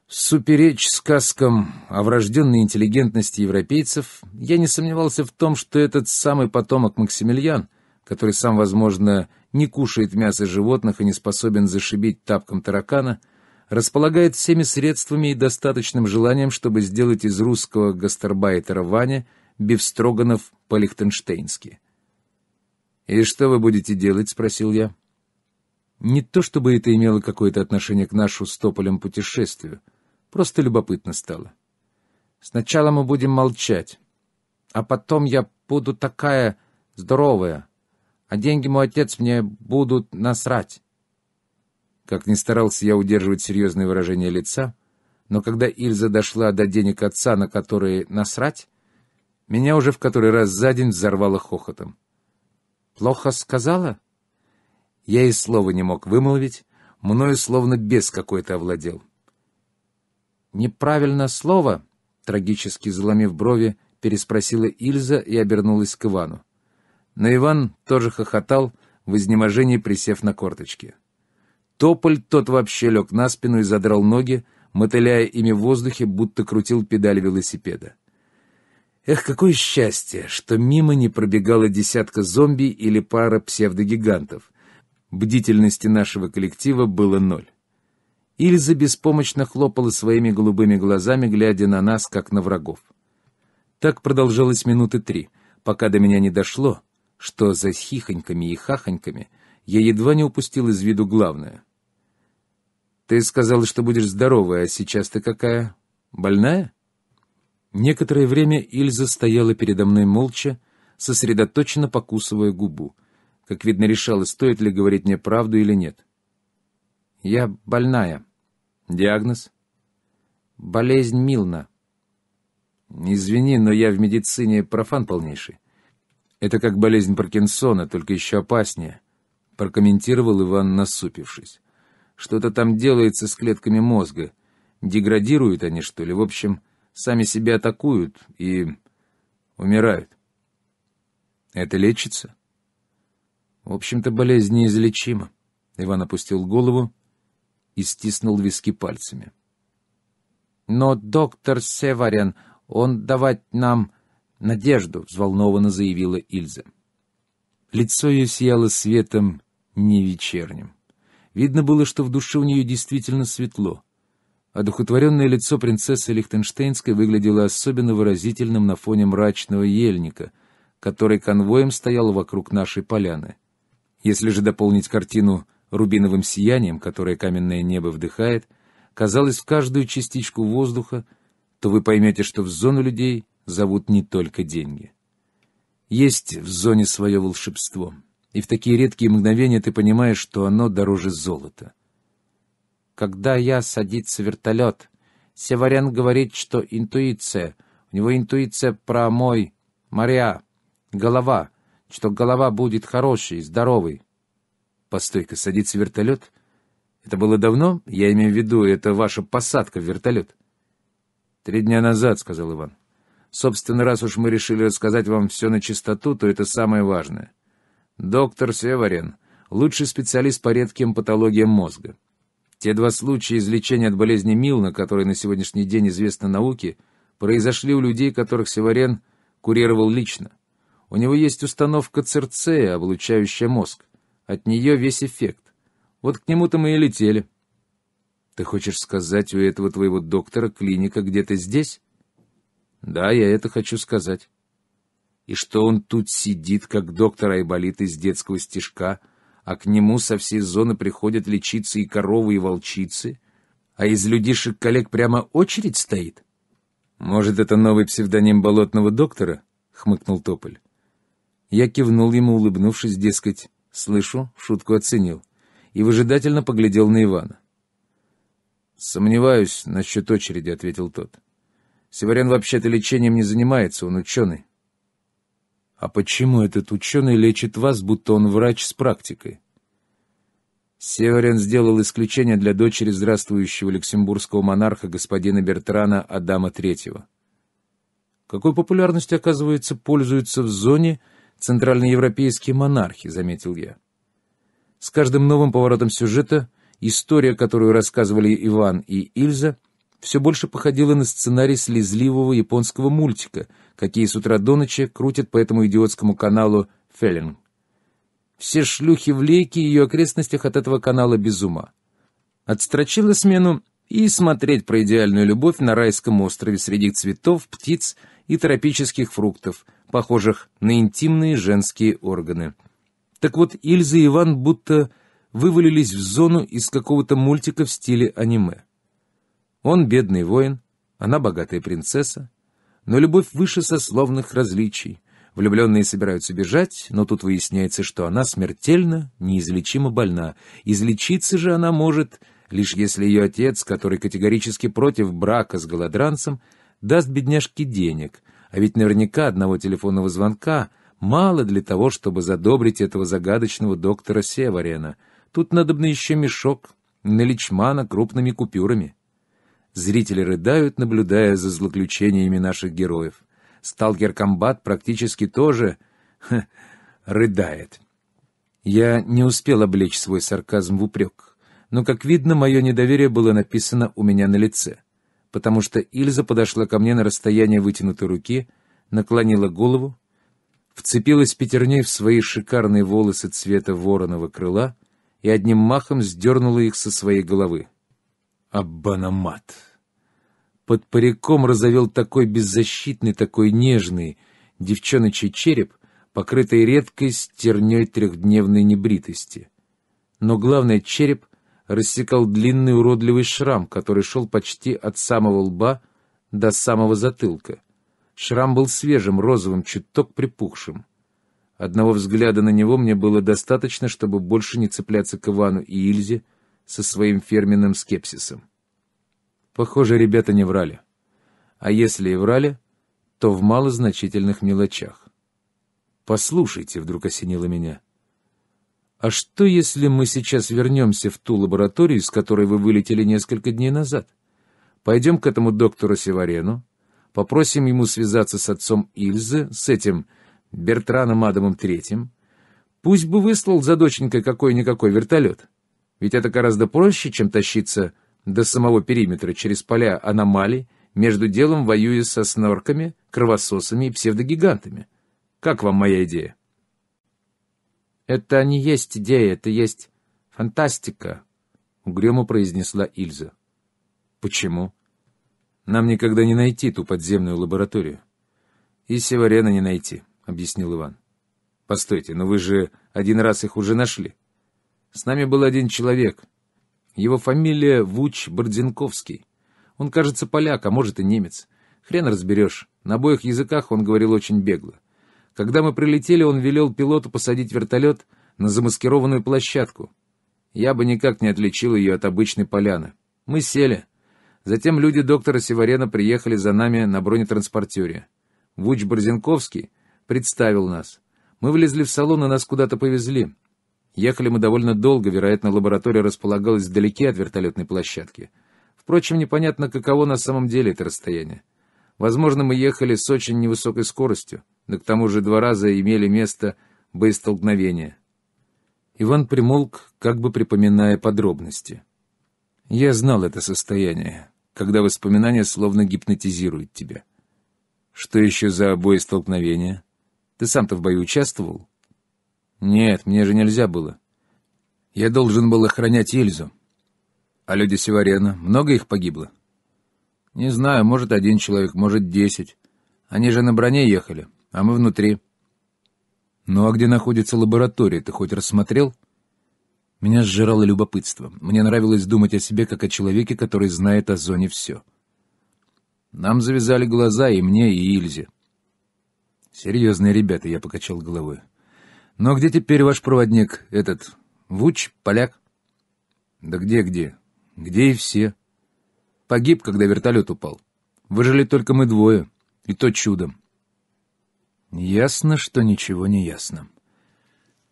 S1: Суперечь сказкам о врожденной интеллигентности европейцев, я не сомневался в том, что этот самый потомок Максимилиан, который сам, возможно, не кушает мясо животных и не способен зашибить тапком таракана — располагает всеми средствами и достаточным желанием, чтобы сделать из русского гастарбайтера Ваня Бифстроганов по-лихтенштейнски. «И что вы будете делать?» — спросил я. Не то чтобы это имело какое-то отношение к нашу с Тополем путешествию, просто любопытно стало. Сначала мы будем молчать, а потом я буду такая здоровая, а деньги мой отец мне будут насрать. Как ни старался я удерживать серьезное выражение лица, но когда Ильза дошла до денег отца, на которые насрать, меня уже в который раз за день взорвало хохотом. «Плохо сказала?» Я и слова не мог вымолвить, мною словно бес какой-то овладел. «Неправильно слово?» — трагически заломив брови, переспросила Ильза и обернулась к Ивану. Но Иван тоже хохотал, в изнеможении присев на корточки. — Тополь тот вообще лег на спину и задрал ноги, мотыляя ими в воздухе, будто крутил педаль велосипеда. Эх, какое счастье, что мимо не пробегала десятка зомби или пара псевдогигантов. Бдительности нашего коллектива было ноль. Ильза беспомощно хлопала своими голубыми глазами, глядя на нас, как на врагов. Так продолжалось минуты три, пока до меня не дошло, что за хихоньками и хахоньками я едва не упустил из виду главное — ты сказала, что будешь здоровая, а сейчас ты какая? Больная? Некоторое время Ильза стояла передо мной молча, сосредоточенно покусывая губу. Как видно, решала, стоит ли говорить мне правду или нет. «Я больная». «Диагноз?» «Болезнь Милна». «Извини, но я в медицине профан полнейший. Это как болезнь Паркинсона, только еще опаснее», — прокомментировал Иван, насупившись. Что-то там делается с клетками мозга. Деградируют они, что ли? В общем, сами себя атакуют и умирают. Это лечится? В общем-то, болезнь неизлечима. Иван опустил голову и стиснул виски пальцами. «Но доктор Севарен, он давать нам надежду», — взволнованно заявила Ильза. Лицо ее сияло светом не вечерним. Видно было, что в душе у нее действительно светло. Одухотворенное лицо принцессы Лихтенштейнской выглядело особенно выразительным на фоне мрачного ельника, который конвоем стоял вокруг нашей поляны. Если же дополнить картину рубиновым сиянием, которое каменное небо вдыхает, казалось, в каждую частичку воздуха, то вы поймете, что в зону людей зовут не только деньги. Есть в зоне свое волшебство и в такие редкие мгновения ты понимаешь, что оно дороже золота. Когда я садится вертолет, Севарян говорит, что интуиция, у него интуиция про мой, моря, голова, что голова будет хорошей, здоровой. Постой-ка, садится вертолет? Это было давно? Я имею в виду, это ваша посадка в вертолет. Три дня назад, сказал Иван. Собственно, раз уж мы решили рассказать вам все на чистоту, то это самое важное. — Доктор Северин — лучший специалист по редким патологиям мозга. Те два случая излечения от болезни Милна, которые на сегодняшний день известны науке, произошли у людей, которых Северен курировал лично. У него есть установка церцея, облучающая мозг. От нее весь эффект. Вот к нему-то мы и летели. Ты хочешь сказать, у этого твоего доктора клиника где-то здесь? Да, я это хочу сказать и что он тут сидит, как доктор Айболит из детского стишка, а к нему со всей зоны приходят лечиться и коровы, и волчицы, а из людишек коллег прямо очередь стоит? Может, это новый псевдоним болотного доктора? хмыкнул Тополь. Я кивнул ему, улыбнувшись, дескать, слышу, шутку оценил, и выжидательно поглядел на Ивана. «Сомневаюсь насчет очереди», — ответил тот. «Северян вообще-то лечением не занимается, он ученый». А почему этот ученый лечит вас, будто он врач с практикой? Северин сделал исключение для дочери здравствующего люксембургского монарха господина Бертрана Адама III. «Какой популярностью, оказывается, пользуются в зоне центральноевропейские монархи», — заметил я. С каждым новым поворотом сюжета история, которую рассказывали Иван и Ильза, все больше походила на сценарий слезливого японского мультика — какие с утра до ночи крутят по этому идиотскому каналу Феллинг. Все шлюхи в лейке и ее окрестностях от этого канала без ума. Отстрочила смену и смотреть про идеальную любовь на райском острове среди цветов, птиц и тропических фруктов, похожих на интимные женские органы. Так вот, Ильза и Иван будто вывалились в зону из какого-то мультика в стиле аниме. Он бедный воин, она богатая принцесса, но любовь выше сословных различий. Влюбленные собираются бежать, но тут выясняется, что она смертельно, неизлечимо больна. Излечиться же она может, лишь если ее отец, который категорически против брака с голодранцем, даст бедняжке денег. А ведь наверняка одного телефонного звонка мало для того, чтобы задобрить этого загадочного доктора Севарена. Тут надобно еще мешок, наличмана крупными купюрами. Зрители рыдают, наблюдая за злоключениями наших героев. Сталкер Комбат практически тоже ха, рыдает. Я не успел облечь свой сарказм в упрек, но, как видно, мое недоверие было написано у меня на лице, потому что Ильза подошла ко мне на расстояние вытянутой руки, наклонила голову, вцепилась пятерней в свои шикарные волосы цвета вороного крыла и одним махом сдернула их со своей головы. Аббанамат. Под париком разовел такой беззащитный, такой нежный девчоночий череп, покрытый редкой стерней трехдневной небритости. Но главное, череп рассекал длинный уродливый шрам, который шел почти от самого лба до самого затылка. Шрам был свежим, розовым, чуток припухшим. Одного взгляда на него мне было достаточно, чтобы больше не цепляться к Ивану и Ильзе, со своим фирменным скепсисом. Похоже, ребята не врали. А если и врали, то в малозначительных мелочах. «Послушайте», — вдруг осенило меня. «А что, если мы сейчас вернемся в ту лабораторию, из которой вы вылетели несколько дней назад? Пойдем к этому доктору Севарену, попросим ему связаться с отцом Ильзы, с этим Бертраном Адамом Третьим. Пусть бы выслал за доченькой какой-никакой вертолет. Ведь это гораздо проще, чем тащиться до самого периметра через поля аномалий, между делом воюя со снорками, кровососами и псевдогигантами. Как вам моя идея? Это не есть идея, это есть фантастика, угрюмо произнесла Ильза. Почему? Нам никогда не найти ту подземную лабораторию. И Севарена не найти, объяснил Иван. Постойте, но вы же один раз их уже нашли. С нами был один человек. Его фамилия Вуч Бордзенковский. Он, кажется, поляк, а может и немец. Хрен разберешь. На обоих языках он говорил очень бегло. Когда мы прилетели, он велел пилоту посадить вертолет на замаскированную площадку. Я бы никак не отличил ее от обычной поляны. Мы сели. Затем люди доктора Севарена приехали за нами на бронетранспортере. Вуч Борзенковский представил нас. Мы влезли в салон, и нас куда-то повезли. Ехали мы довольно долго, вероятно, лаборатория располагалась вдалеке от вертолетной площадки. Впрочем, непонятно, каково на самом деле это расстояние. Возможно, мы ехали с очень невысокой скоростью, но к тому же два раза имели место боестолкновения. Иван примолк, как бы припоминая подробности. «Я знал это состояние, когда воспоминание словно гипнотизирует тебя». «Что еще за боестолкновение? Ты сам-то в бою участвовал?» Нет, мне же нельзя было. Я должен был охранять Ильзу. А люди Севарена, много их погибло? Не знаю, может, один человек, может, десять. Они же на броне ехали, а мы внутри. Ну а где находится лаборатория, ты хоть рассмотрел? Меня сжирало любопытство. Мне нравилось думать о себе, как о человеке, который знает о зоне все. Нам завязали глаза и мне, и Ильзе. Серьезные ребята, я покачал головой. Но где теперь ваш проводник, этот, Вуч, поляк? Да где-где? Где и все. Погиб, когда вертолет упал. Выжили только мы двое, и то чудом. Ясно, что ничего не ясно.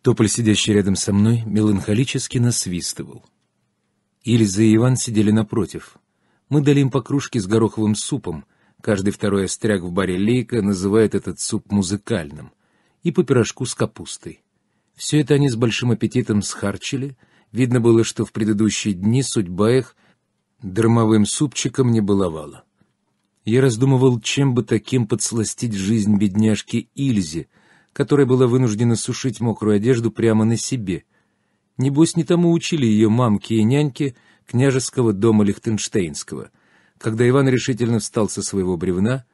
S1: Тополь, сидящий рядом со мной, меланхолически насвистывал. Ильза и Иван сидели напротив. Мы дали им по кружке с гороховым супом. Каждый второй остряк в баре Лейка называет этот суп музыкальным — и по пирожку с капустой. Все это они с большим аппетитом схарчили. Видно было, что в предыдущие дни судьба их дармовым супчиком не баловала. Я раздумывал, чем бы таким подсластить жизнь бедняжки Ильзе, которая была вынуждена сушить мокрую одежду прямо на себе. Небось, не тому учили ее мамки и няньки княжеского дома Лихтенштейнского. Когда Иван решительно встал со своего бревна —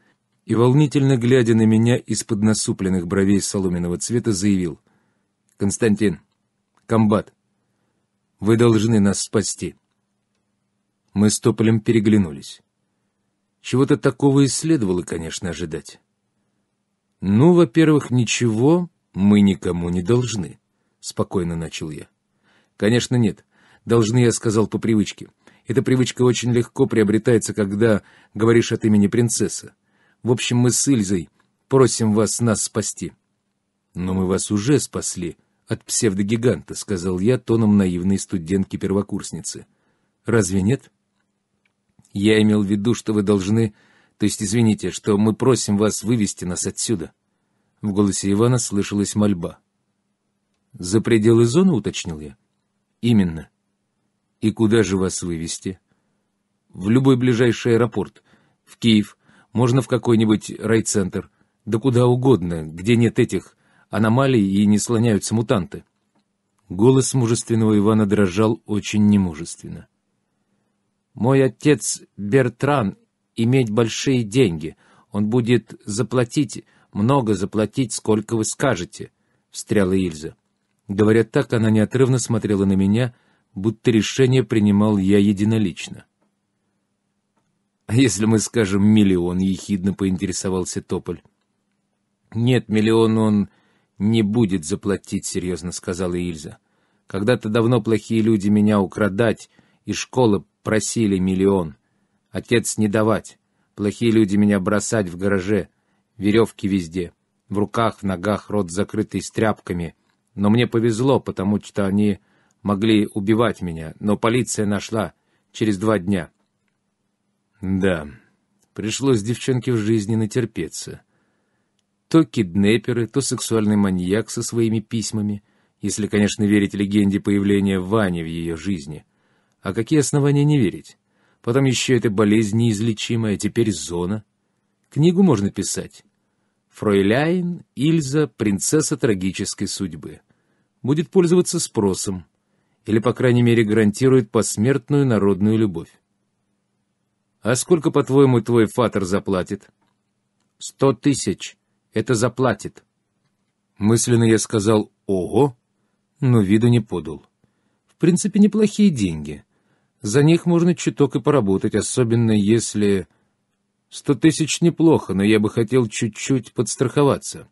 S1: и, волнительно глядя на меня из-под насупленных бровей соломенного цвета, заявил. «Константин, комбат, вы должны нас спасти». Мы с Тополем переглянулись. Чего-то такого и следовало, конечно, ожидать. «Ну, во-первых, ничего мы никому не должны», — спокойно начал я. «Конечно, нет. Должны, я сказал, по привычке. Эта привычка очень легко приобретается, когда говоришь от имени принцессы. В общем, мы с Ильзой просим вас нас спасти». «Но мы вас уже спасли от псевдогиганта», — сказал я тоном наивной студентки-первокурсницы. «Разве нет?» «Я имел в виду, что вы должны... То есть, извините, что мы просим вас вывести нас отсюда». В голосе Ивана слышалась мольба. «За пределы зоны?» — уточнил я. «Именно». «И куда же вас вывести?» «В любой ближайший аэропорт. В Киев, можно в какой-нибудь райцентр, да куда угодно, где нет этих аномалий и не слоняются мутанты. Голос мужественного Ивана дрожал очень немужественно. «Мой отец Бертран иметь большие деньги. Он будет заплатить, много заплатить, сколько вы скажете», — встряла Ильза. Говоря так, она неотрывно смотрела на меня, будто решение принимал я единолично. А если мы скажем миллион, ехидно поинтересовался Тополь. Нет, миллион он не будет заплатить, серьезно сказала Ильза. Когда-то давно плохие люди меня украдать и школы просили миллион. Отец не давать. Плохие люди меня бросать в гараже, веревки везде, в руках, в ногах, рот закрытый с тряпками. Но мне повезло, потому что они могли убивать меня, но полиция нашла через два дня. Да, пришлось девчонке в жизни натерпеться. То киднеперы, то сексуальный маньяк со своими письмами, если, конечно, верить легенде появления Вани в ее жизни. А какие основания не верить? Потом еще эта болезнь неизлечимая, теперь зона. Книгу можно писать. «Фройляйн Ильза. Принцесса трагической судьбы». Будет пользоваться спросом. Или, по крайней мере, гарантирует посмертную народную любовь. «А сколько, по-твоему, твой фатер заплатит?» «Сто тысяч. Это заплатит». Мысленно я сказал «Ого!», но виду не подал. В принципе, неплохие деньги. За них можно чуток и поработать, особенно если... Сто тысяч неплохо, но я бы хотел чуть-чуть подстраховаться.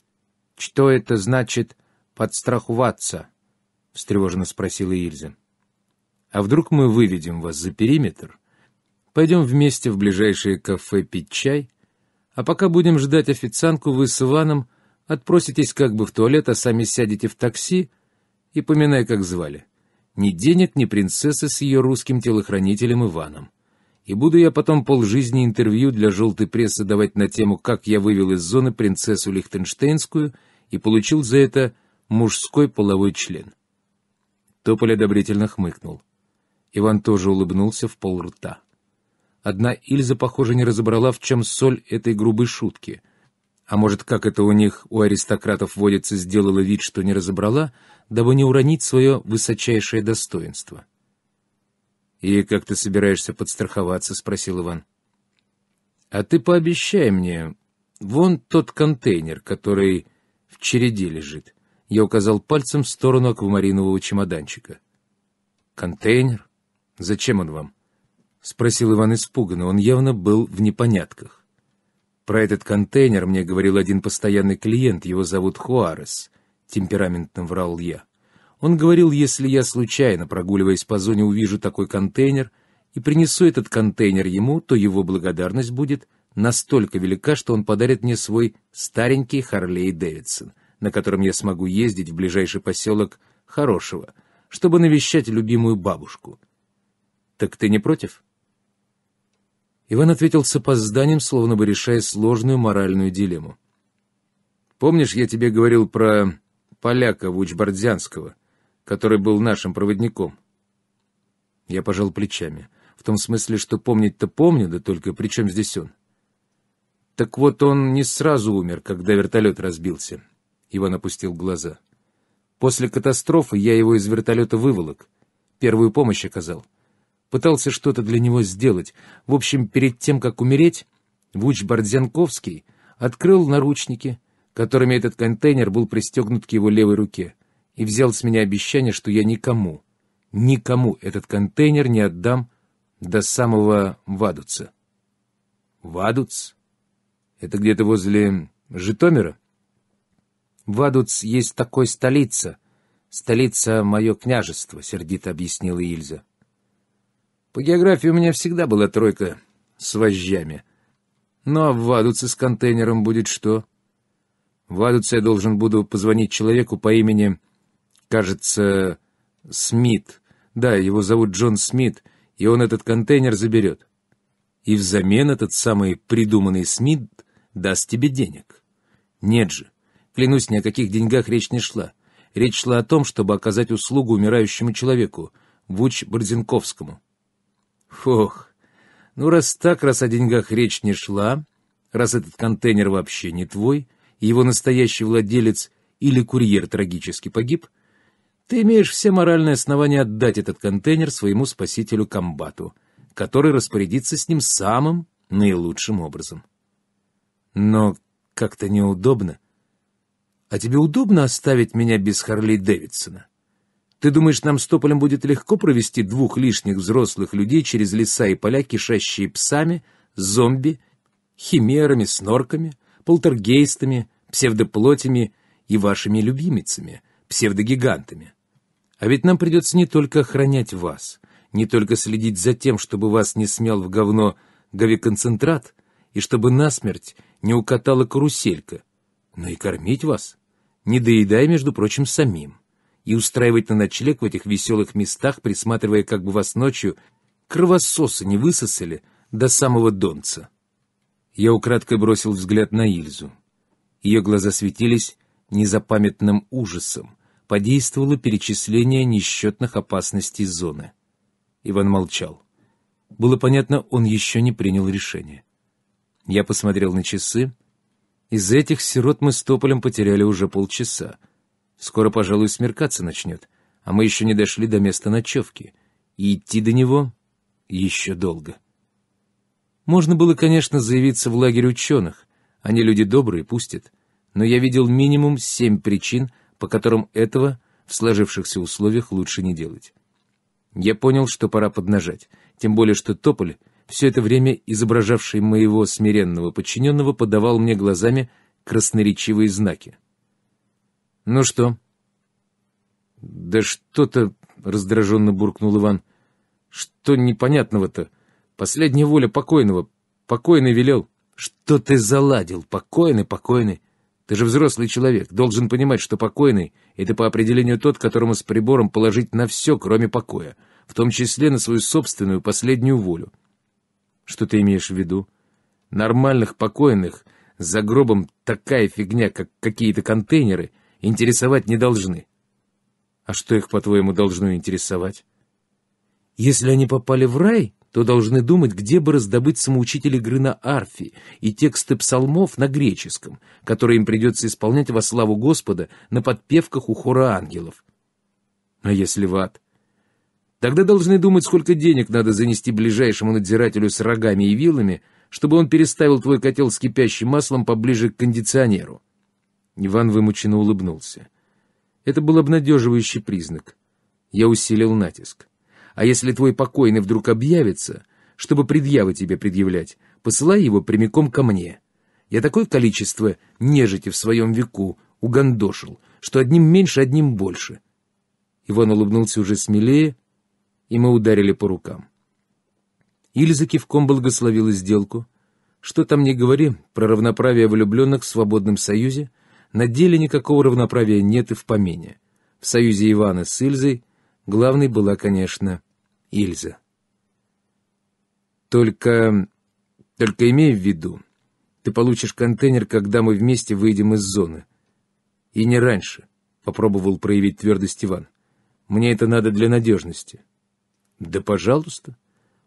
S1: — Что это значит «подстраховаться»? — встревоженно спросила Ильза. — А вдруг мы выведем вас за периметр? — Пойдем вместе в ближайшее кафе пить чай, а пока будем ждать официантку, вы с Иваном отпроситесь как бы в туалет, а сами сядете в такси и поминай, как звали. Ни денег, ни принцессы с ее русским телохранителем Иваном. И буду я потом полжизни интервью для желтой прессы давать на тему, как я вывел из зоны принцессу Лихтенштейнскую и получил за это мужской половой член. Тополь одобрительно хмыкнул. Иван тоже улыбнулся в полрта. Одна Ильза, похоже, не разобрала, в чем соль этой грубой шутки. А может, как это у них, у аристократов водится, сделала вид, что не разобрала, дабы не уронить свое высочайшее достоинство. «И как ты собираешься подстраховаться?» — спросил Иван. «А ты пообещай мне, вон тот контейнер, который в череде лежит». Я указал пальцем в сторону аквамаринового чемоданчика. «Контейнер? Зачем он вам?» — спросил Иван испуганно. Он явно был в непонятках. «Про этот контейнер мне говорил один постоянный клиент, его зовут Хуарес», — темпераментно врал я. «Он говорил, если я случайно, прогуливаясь по зоне, увижу такой контейнер и принесу этот контейнер ему, то его благодарность будет настолько велика, что он подарит мне свой старенький Харлей Дэвидсон, на котором я смогу ездить в ближайший поселок Хорошего, чтобы навещать любимую бабушку». «Так ты не против?» Иван ответил с опозданием, словно бы решая сложную моральную дилемму. «Помнишь, я тебе говорил про поляка Вучбордзянского, который был нашим проводником?» Я пожал плечами. В том смысле, что помнить-то помню, да только при чем здесь он? «Так вот он не сразу умер, когда вертолет разбился», — Иван опустил глаза. «После катастрофы я его из вертолета выволок, первую помощь оказал» пытался что-то для него сделать. В общем, перед тем, как умереть, Вуч Бордзянковский открыл наручники, которыми этот контейнер был пристегнут к его левой руке, и взял с меня обещание, что я никому, никому этот контейнер не отдам до самого Вадуца. Вадуц? Это где-то возле Житомира? Вадуц есть такой столица. Столица — мое княжество, — сердито объяснила Ильза. По географии у меня всегда была тройка с вождями. Ну а в с контейнером будет что? В я должен буду позвонить человеку по имени, кажется, Смит. Да, его зовут Джон Смит, и он этот контейнер заберет. И взамен этот самый придуманный Смит даст тебе денег. Нет же, клянусь, ни о каких деньгах речь не шла. Речь шла о том, чтобы оказать услугу умирающему человеку, Вуч Борзенковскому. Фух, ну раз так, раз о деньгах речь не шла, раз этот контейнер вообще не твой, и его настоящий владелец или курьер трагически погиб, ты имеешь все моральные основания отдать этот контейнер своему спасителю-комбату, который распорядится с ним самым наилучшим образом. Но как-то неудобно. А тебе удобно оставить меня без Харли Дэвидсона? Ты думаешь, нам с Тополем будет легко провести двух лишних взрослых людей через леса и поля, кишащие псами, зомби, химерами, снорками, полтергейстами, псевдоплотями и вашими любимицами, псевдогигантами? А ведь нам придется не только охранять вас, не только следить за тем, чтобы вас не смял в говно говиконцентрат и чтобы насмерть не укатала каруселька, но и кормить вас, не доедая, между прочим, самим и устраивать на ночлег в этих веселых местах, присматривая, как бы вас ночью кровососы не высосали до самого Донца. Я украдкой бросил взгляд на Ильзу. Ее глаза светились незапамятным ужасом. Подействовало перечисление несчетных опасностей зоны. Иван молчал. Было понятно, он еще не принял решение. Я посмотрел на часы. Из этих сирот мы с Тополем потеряли уже полчаса. Скоро, пожалуй, смеркаться начнет, а мы еще не дошли до места ночевки, и идти до него еще долго. Можно было, конечно, заявиться в лагерь ученых, они люди добрые, пустят, но я видел минимум семь причин, по которым этого в сложившихся условиях лучше не делать. Я понял, что пора поднажать, тем более, что Тополь, все это время изображавший моего смиренного подчиненного, подавал мне глазами красноречивые знаки. «Ну что?» «Да что-то...» — раздраженно буркнул Иван. «Что непонятного-то? Последняя воля покойного. Покойный велел...» «Что ты заладил? Покойный, покойный. Ты же взрослый человек, должен понимать, что покойный — это по определению тот, которому с прибором положить на все, кроме покоя, в том числе на свою собственную последнюю волю». «Что ты имеешь в виду? Нормальных покойных за гробом такая фигня, как какие-то контейнеры — интересовать не должны. А что их, по-твоему, должно интересовать? Если они попали в рай, то должны думать, где бы раздобыть самоучитель игры на арфе и тексты псалмов на греческом, которые им придется исполнять во славу Господа на подпевках у хора ангелов. А если в ад? Тогда должны думать, сколько денег надо занести ближайшему надзирателю с рогами и вилами, чтобы он переставил твой котел с кипящим маслом поближе к кондиционеру. Иван вымученно улыбнулся. Это был обнадеживающий признак. Я усилил натиск. А если твой покойный вдруг объявится, чтобы предъявы тебе предъявлять, посылай его прямиком ко мне. Я такое количество нежити в своем веку угандошил, что одним меньше, одним больше. Иван улыбнулся уже смелее, и мы ударили по рукам. Ильза кивком благословила сделку. Что там не говори про равноправие влюбленных в свободном союзе — на деле никакого равноправия нет и в помине. В союзе Ивана с Ильзой главной была, конечно, Ильза. Только... только имей в виду, ты получишь контейнер, когда мы вместе выйдем из зоны. И не раньше, — попробовал проявить твердость Иван. Мне это надо для надежности. Да пожалуйста.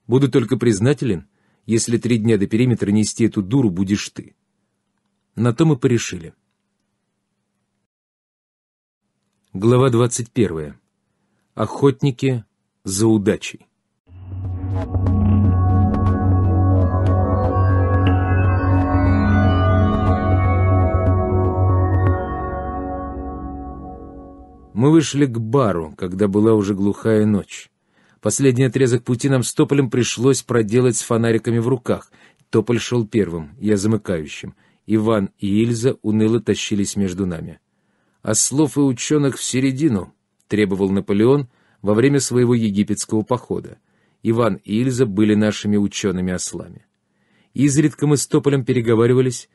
S1: Буду только признателен, если три дня до периметра нести эту дуру будешь ты. На то мы порешили. — Глава 21. Охотники за удачей. Мы вышли к бару, когда была уже глухая ночь. Последний отрезок пути нам с Тополем пришлось проделать с фонариками в руках. Тополь шел первым, я замыкающим. Иван и Ильза уныло тащились между нами. — ослов и ученых в середину, требовал Наполеон во время своего египетского похода. Иван и Ильза были нашими учеными-ослами. Изредка мы с Тополем переговаривались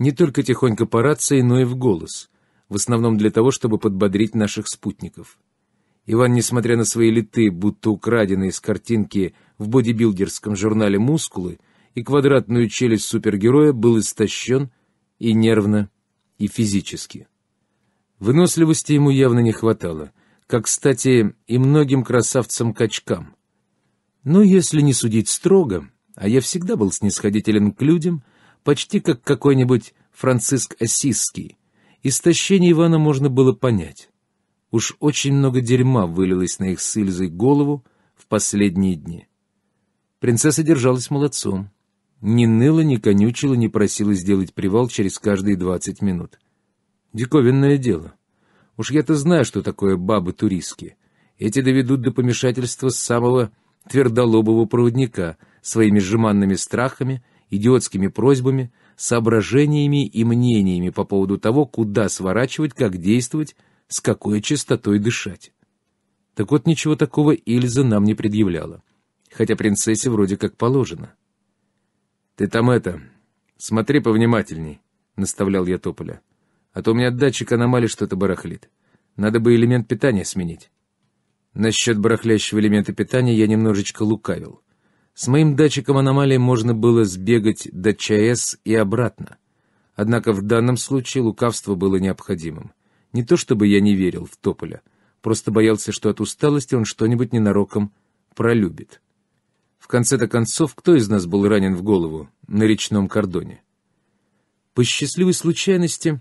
S1: не только тихонько по рации, но и в голос, в основном для того, чтобы подбодрить наших спутников. Иван, несмотря на свои литы, будто украденные из картинки в бодибилдерском журнале «Мускулы» и квадратную челюсть супергероя, был истощен и нервно, и физически. Выносливости ему явно не хватало, как, кстати, и многим красавцам-качкам. Но если не судить строго, а я всегда был снисходителен к людям, почти как какой-нибудь Франциск Осиский, истощение Ивана можно было понять. Уж очень много дерьма вылилось на их с Ильзой голову в последние дни. Принцесса держалась молодцом. Не ныла, не конючила, не просила сделать привал через каждые двадцать минут. — Диковинное дело. Уж я-то знаю, что такое бабы-туристки. Эти доведут до помешательства самого твердолобого проводника своими жеманными страхами, идиотскими просьбами, соображениями и мнениями по поводу того, куда сворачивать, как действовать, с какой частотой дышать. Так вот, ничего такого Ильза нам не предъявляла. Хотя принцессе вроде как положено. «Ты там это... Смотри повнимательней», — наставлял я Тополя. А то у меня датчик аномалии что-то барахлит. Надо бы элемент питания сменить. Насчет барахлящего элемента питания я немножечко лукавил. С моим датчиком аномалии можно было сбегать до ЧАЭС и обратно. Однако в данном случае лукавство было необходимым. Не то чтобы я не верил в Тополя, просто боялся, что от усталости он что-нибудь ненароком пролюбит. В конце-то концов, кто из нас был ранен в голову на речном кордоне? По счастливой случайности,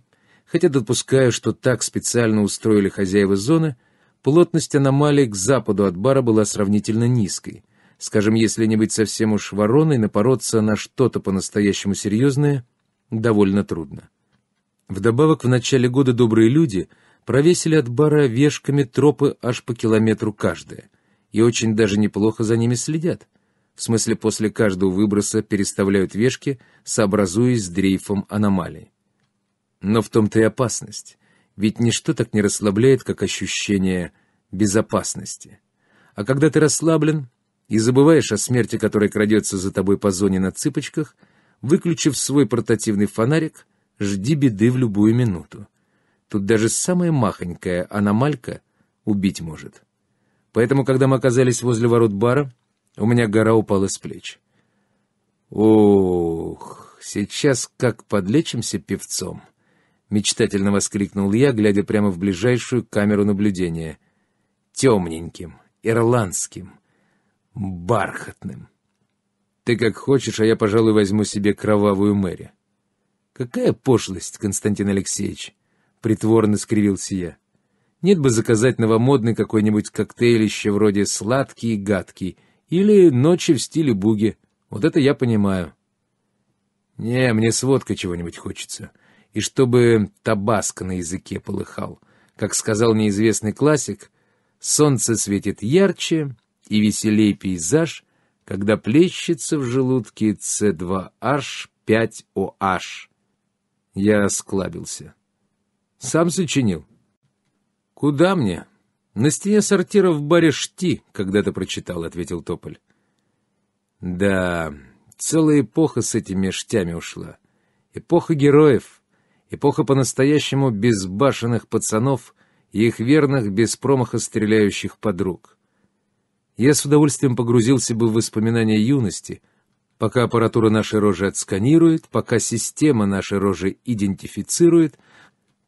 S1: хотя допускаю, что так специально устроили хозяева зоны, плотность аномалий к западу от бара была сравнительно низкой. Скажем, если не быть совсем уж вороной, напороться на что-то по-настоящему серьезное довольно трудно. Вдобавок, в начале года добрые люди провесили от бара вешками тропы аж по километру каждая, и очень даже неплохо за ними следят. В смысле, после каждого выброса переставляют вешки, сообразуясь с дрейфом аномалии. Но в том-то и опасность. Ведь ничто так не расслабляет, как ощущение безопасности. А когда ты расслаблен и забываешь о смерти, которая крадется за тобой по зоне на цыпочках, выключив свой портативный фонарик, жди беды в любую минуту. Тут даже самая махонькая аномалька убить может. Поэтому, когда мы оказались возле ворот бара, у меня гора упала с плеч. Ох, сейчас как подлечимся певцом. — мечтательно воскликнул я, глядя прямо в ближайшую камеру наблюдения. «Темненьким, ирландским, бархатным. Ты как хочешь, а я, пожалуй, возьму себе кровавую Мэри». «Какая пошлость, Константин Алексеевич!» — притворно скривился я. «Нет бы заказать новомодный какой-нибудь коктейлище вроде «сладкий и гадкий» или «ночи в стиле буги». Вот это я понимаю». «Не, мне сводка чего-нибудь хочется» и чтобы табаско на языке полыхал. Как сказал неизвестный классик, солнце светит ярче и веселей пейзаж, когда плещется в желудке С2H5OH. Я склабился. Сам сочинил. «Куда мне?» «На стене сортира в баре Шти», — когда-то прочитал, — ответил Тополь. «Да, целая эпоха с этими штями ушла. Эпоха героев. Эпоха по-настоящему безбашенных пацанов и их верных, без промаха стреляющих подруг. Я с удовольствием погрузился бы в воспоминания юности, пока аппаратура нашей рожи отсканирует, пока система нашей рожи идентифицирует,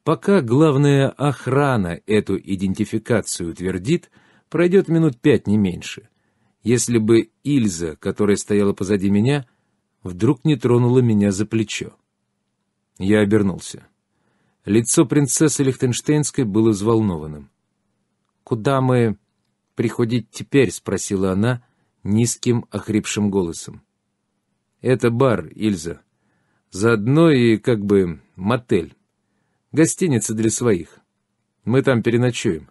S1: пока главная охрана эту идентификацию утвердит, пройдет минут пять не меньше. Если бы Ильза, которая стояла позади меня, вдруг не тронула меня за плечо. Я обернулся. Лицо принцессы Лихтенштейнской было взволнованным. «Куда мы приходить теперь?» — спросила она низким, охрипшим голосом. «Это бар, Ильза. Заодно и, как бы, мотель. Гостиница для своих. Мы там переночуем».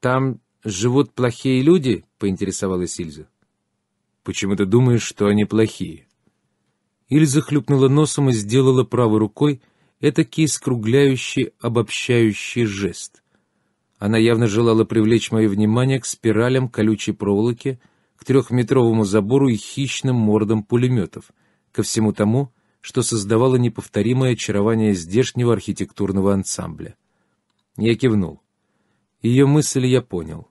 S1: «Там живут плохие люди?» — поинтересовалась Ильза. «Почему ты думаешь, что они плохие?» Ильза хлюпнула носом и сделала правой рукой этакий скругляющий, обобщающий жест. Она явно желала привлечь мое внимание к спиралям колючей проволоки, к трехметровому забору и хищным мордам пулеметов, ко всему тому, что создавало неповторимое очарование здешнего архитектурного ансамбля. Я кивнул. Ее мысль я понял.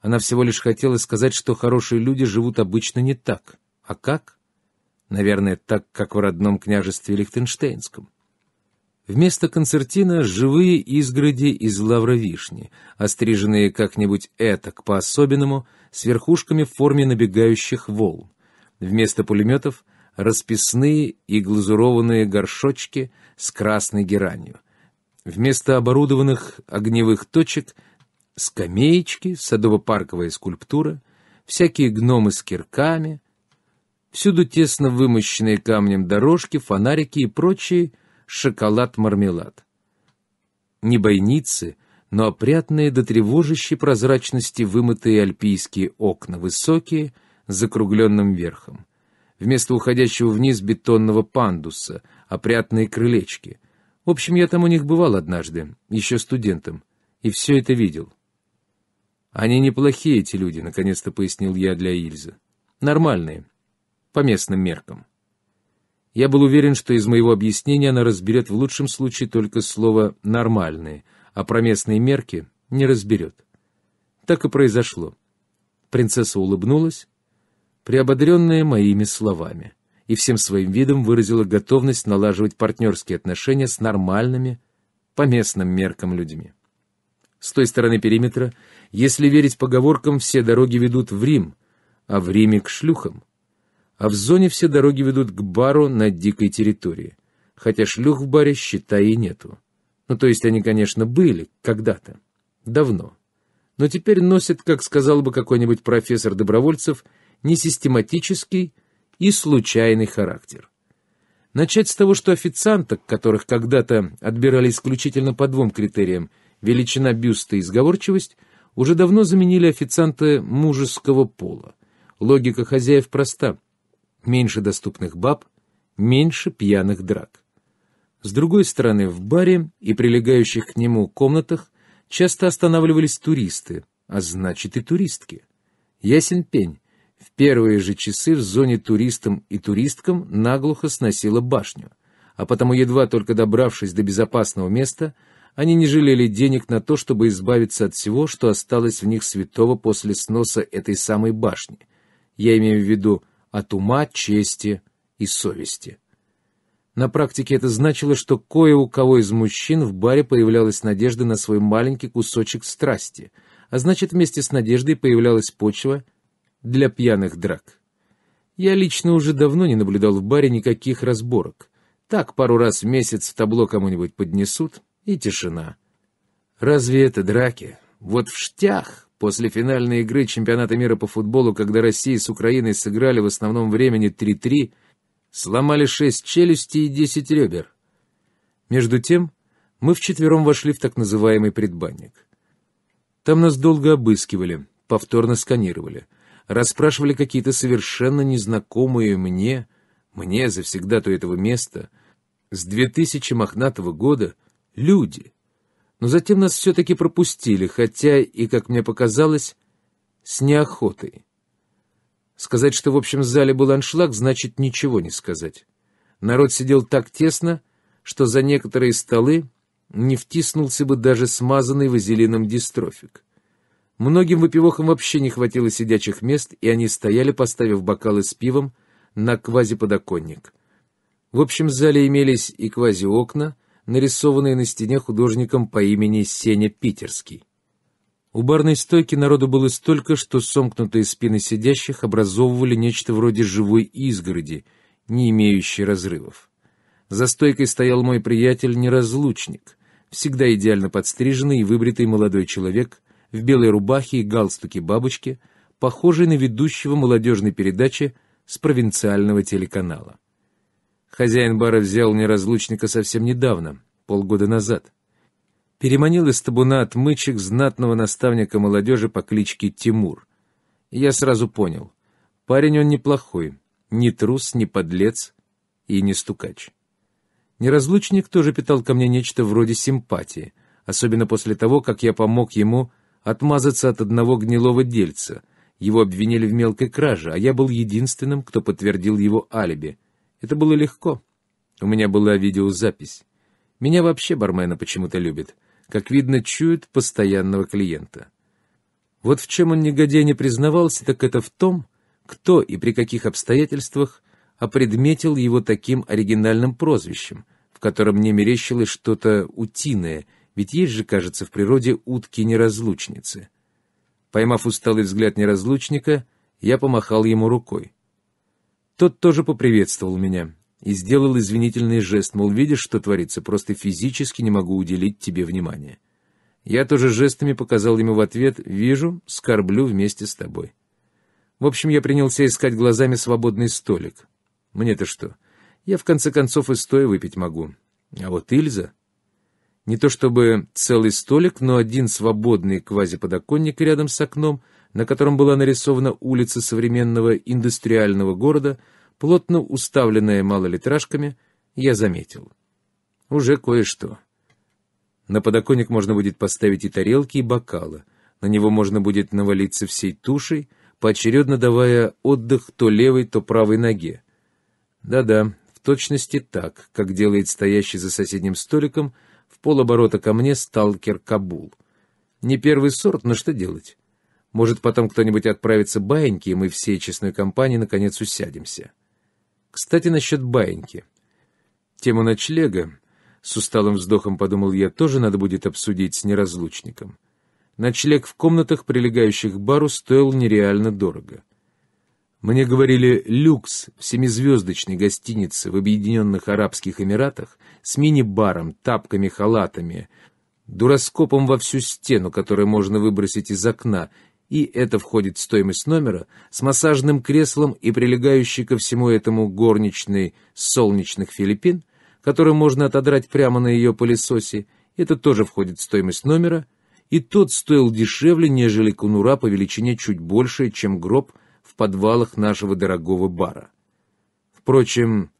S1: Она всего лишь хотела сказать, что хорошие люди живут обычно не так. А как? наверное, так, как в родном княжестве Лихтенштейнском. Вместо концертина — живые изгороди из лавровишни, остриженные как-нибудь этак по-особенному, с верхушками в форме набегающих волн. Вместо пулеметов — расписные и глазурованные горшочки с красной геранью. Вместо оборудованных огневых точек — скамеечки, садово-парковая скульптура, всякие гномы с кирками — Всюду тесно вымощенные камнем дорожки, фонарики и прочие шоколад-мармелад. Не бойницы, но опрятные до тревожащей прозрачности вымытые альпийские окна, высокие, с закругленным верхом. Вместо уходящего вниз бетонного пандуса, опрятные крылечки. В общем, я там у них бывал однажды, еще студентом, и все это видел. «Они неплохие, эти люди», — наконец-то пояснил я для Ильзы. «Нормальные по местным меркам. Я был уверен, что из моего объяснения она разберет в лучшем случае только слово «нормальные», а про местные мерки не разберет. Так и произошло. Принцесса улыбнулась, приободренная моими словами, и всем своим видом выразила готовность налаживать партнерские отношения с нормальными, по местным меркам людьми. С той стороны периметра, если верить поговоркам, все дороги ведут в Рим, а в Риме к шлюхам — а в зоне все дороги ведут к бару на дикой территории. Хотя шлюх в баре, считай, и нету. Ну, то есть они, конечно, были когда-то. Давно. Но теперь носят, как сказал бы какой-нибудь профессор Добровольцев, несистематический и случайный характер. Начать с того, что официанток, которых когда-то отбирали исключительно по двум критериям – величина бюста и сговорчивость, уже давно заменили официанты мужеского пола. Логика хозяев проста – меньше доступных баб, меньше пьяных драк. С другой стороны, в баре и прилегающих к нему комнатах часто останавливались туристы, а значит и туристки. Ясен пень, в первые же часы в зоне туристам и туристкам наглухо сносила башню, а потому, едва только добравшись до безопасного места, они не жалели денег на то, чтобы избавиться от всего, что осталось в них святого после сноса этой самой башни. Я имею в виду от ума, чести и совести. На практике это значило, что кое у кого из мужчин в баре появлялась надежда на свой маленький кусочек страсти, а значит, вместе с надеждой появлялась почва для пьяных драк. Я лично уже давно не наблюдал в баре никаких разборок. Так пару раз в месяц табло кому-нибудь поднесут, и тишина. Разве это драки? Вот в штях После финальной игры чемпионата мира по футболу, когда Россия с Украиной сыграли в основном времени 3-3, сломали 6 челюстей и 10 ребер. Между тем, мы вчетвером вошли в так называемый предбанник. Там нас долго обыскивали, повторно сканировали, расспрашивали какие-то совершенно незнакомые мне, мне завсегда то этого места, с 2000 мохнатого года, люди — но затем нас все-таки пропустили, хотя и, как мне показалось, с неохотой. Сказать, что в общем зале был аншлаг, значит ничего не сказать. Народ сидел так тесно, что за некоторые столы не втиснулся бы даже смазанный вазелином дистрофик. Многим выпивохам вообще не хватило сидячих мест, и они стояли, поставив бокалы с пивом на квазиподоконник. В общем зале имелись и квазиокна, нарисованные на стене художником по имени Сеня Питерский. У барной стойки народу было столько, что сомкнутые спины сидящих образовывали нечто вроде живой изгороди, не имеющей разрывов. За стойкой стоял мой приятель-неразлучник, всегда идеально подстриженный и выбритый молодой человек в белой рубахе и галстуке бабочки, похожий на ведущего молодежной передачи с провинциального телеканала. Хозяин бара взял неразлучника совсем недавно, полгода назад. Переманил из табуна отмычек знатного наставника молодежи по кличке Тимур. я сразу понял. Парень он неплохой, не трус, не подлец и не стукач. Неразлучник тоже питал ко мне нечто вроде симпатии, особенно после того, как я помог ему отмазаться от одного гнилого дельца. Его обвинили в мелкой краже, а я был единственным, кто подтвердил его алиби — это было легко. У меня была видеозапись. Меня вообще бармена почему-то любит. Как видно, чует постоянного клиента. Вот в чем он негодяй не признавался, так это в том, кто и при каких обстоятельствах опредметил его таким оригинальным прозвищем, в котором мне мерещилось что-то утиное, ведь есть же, кажется, в природе утки-неразлучницы. Поймав усталый взгляд неразлучника, я помахал ему рукой. Тот тоже поприветствовал меня и сделал извинительный жест, мол, видишь, что творится, просто физически не могу уделить тебе внимания. Я тоже жестами показал ему в ответ «Вижу, скорблю вместе с тобой». В общем, я принялся искать глазами свободный столик. Мне-то что? Я, в конце концов, и стоя выпить могу. А вот Ильза... Не то чтобы целый столик, но один свободный квазиподоконник рядом с окном — на котором была нарисована улица современного индустриального города, плотно уставленная малолитражками, я заметил. Уже кое-что. На подоконник можно будет поставить и тарелки, и бокалы. На него можно будет навалиться всей тушей, поочередно давая отдых то левой, то правой ноге. Да-да, в точности так, как делает стоящий за соседним столиком в полоборота ко мне сталкер Кабул. Не первый сорт, но что делать? Может, потом кто-нибудь отправится баиньки, и мы всей честной компанией наконец усядемся. Кстати, насчет баиньки. Тему ночлега, с усталым вздохом подумал я, тоже надо будет обсудить с неразлучником. Ночлег в комнатах, прилегающих к бару, стоил нереально дорого. Мне говорили, люкс в семизвездочной гостинице в Объединенных Арабских Эмиратах с мини-баром, тапками, халатами, дураскопом во всю стену, который можно выбросить из окна, и это входит в стоимость номера, с массажным креслом и прилегающей ко всему этому горничной солнечных Филиппин, которую можно отодрать прямо на ее пылесосе, это тоже входит в стоимость номера, и тот стоил дешевле, нежели кунура по величине чуть больше, чем гроб в подвалах нашего дорогого бара. Впрочем,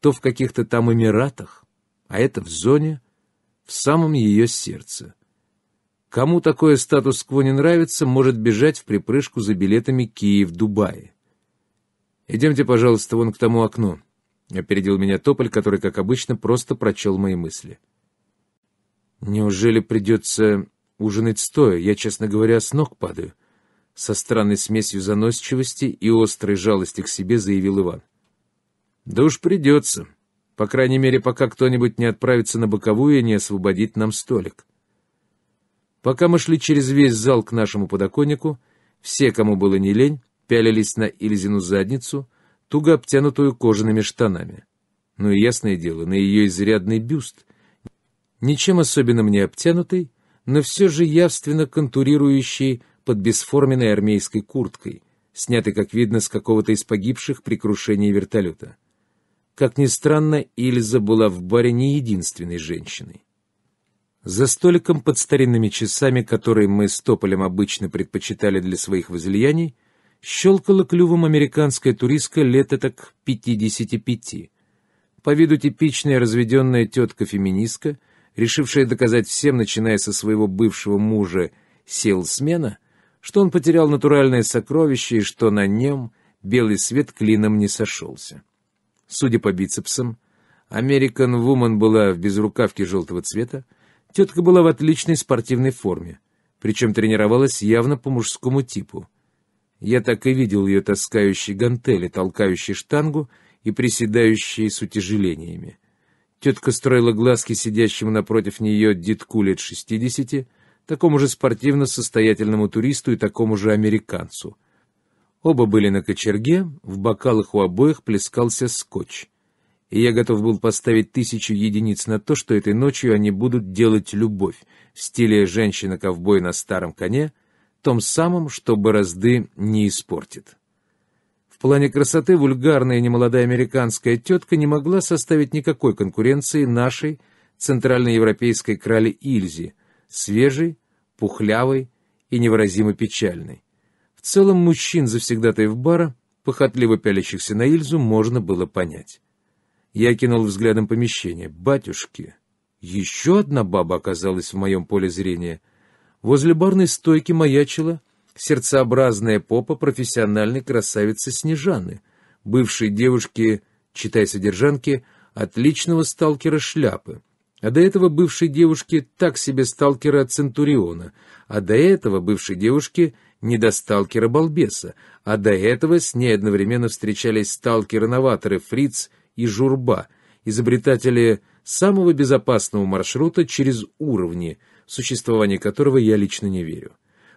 S1: то в каких-то там Эмиратах, а это в зоне, в самом ее сердце — Кому такое статус-кво не нравится, может бежать в припрыжку за билетами Киев-Дубай. «Идемте, пожалуйста, вон к тому окну», — опередил меня Тополь, который, как обычно, просто прочел мои мысли. «Неужели придется ужинать стоя? Я, честно говоря, с ног падаю». Со странной смесью заносчивости и острой жалости к себе заявил Иван. «Да уж придется. По крайней мере, пока кто-нибудь не отправится на боковую и не освободит нам столик. Пока мы шли через весь зал к нашему подоконнику, все, кому было не лень, пялились на Ильзину задницу, туго обтянутую кожаными штанами. Ну и ясное дело, на ее изрядный бюст, ничем особенным не обтянутый, но все же явственно контурирующий под бесформенной армейской курткой, снятой, как видно, с какого-то из погибших при крушении вертолета. Как ни странно, Ильза была в баре не единственной женщиной. За столиком под старинными часами, которые мы с Тополем обычно предпочитали для своих возлияний, щелкала клювом американская туристка лет так 55. По виду типичная разведенная тетка-феминистка, решившая доказать всем, начиная со своего бывшего мужа Смена, что он потерял натуральное сокровище и что на нем белый свет клином не сошелся. Судя по бицепсам, Американ Вумен была в безрукавке желтого цвета, Тетка была в отличной спортивной форме, причем тренировалась явно по мужскому типу. Я так и видел ее таскающей гантели, толкающей штангу и приседающей с утяжелениями. Тетка строила глазки сидящему напротив нее дедку лет шестидесяти, такому же спортивно-состоятельному туристу и такому же американцу. Оба были на кочерге, в бокалах у обоих плескался скотч и я готов был поставить тысячу единиц на то, что этой ночью они будут делать любовь в стиле «Женщина-ковбой на старом коне», том самом, что борозды не испортит. В плане красоты вульгарная немолодая американская тетка не могла составить никакой конкуренции нашей центральноевропейской крале Ильзи, свежей, пухлявой и невыразимо печальной. В целом мужчин, завсегдатаев бара, похотливо пялящихся на Ильзу, можно было понять. Я кинул взглядом помещение. «Батюшки!» Еще одна баба оказалась в моем поле зрения. Возле барной стойки маячила сердцеобразная попа профессиональной красавицы Снежаны, бывшей девушки, читай содержанки, отличного сталкера Шляпы, а до этого бывшей девушки так себе сталкера Центуриона, а до этого бывшей девушки не до сталкера Балбеса, а до этого с ней одновременно встречались сталкеры-новаторы Фриц и Журба, изобретатели самого безопасного маршрута через уровни, в существование которого я лично не верю.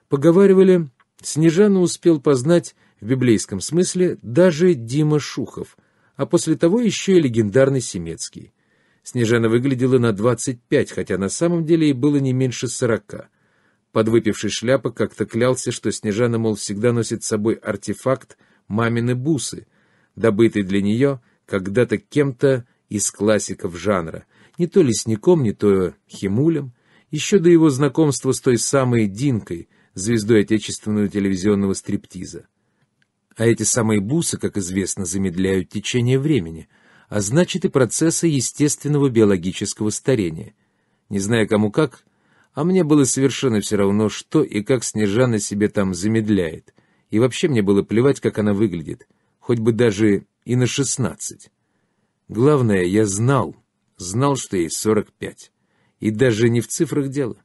S1: Поговаривали, Снежана успел познать в библейском смысле даже Дима Шухов, а после того еще и легендарный Семецкий. Снежана выглядела на 25, хотя на самом деле ей было не меньше 40. Подвыпивший шляпа как-то клялся, что Снежана, мол, всегда носит с собой артефакт мамины бусы, добытый для нее – когда-то кем-то из классиков жанра, не то лесником, не то химулем, еще до его знакомства с той самой Динкой, звездой отечественного телевизионного стриптиза. А эти самые бусы, как известно, замедляют течение времени, а значит и процессы естественного биологического старения. Не знаю, кому как, а мне было совершенно все равно, что и как Снежана себе там замедляет. И вообще мне было плевать, как она выглядит, хоть бы даже и на шестнадцать. Главное, я знал, знал, что ей сорок пять. И даже не в цифрах дело.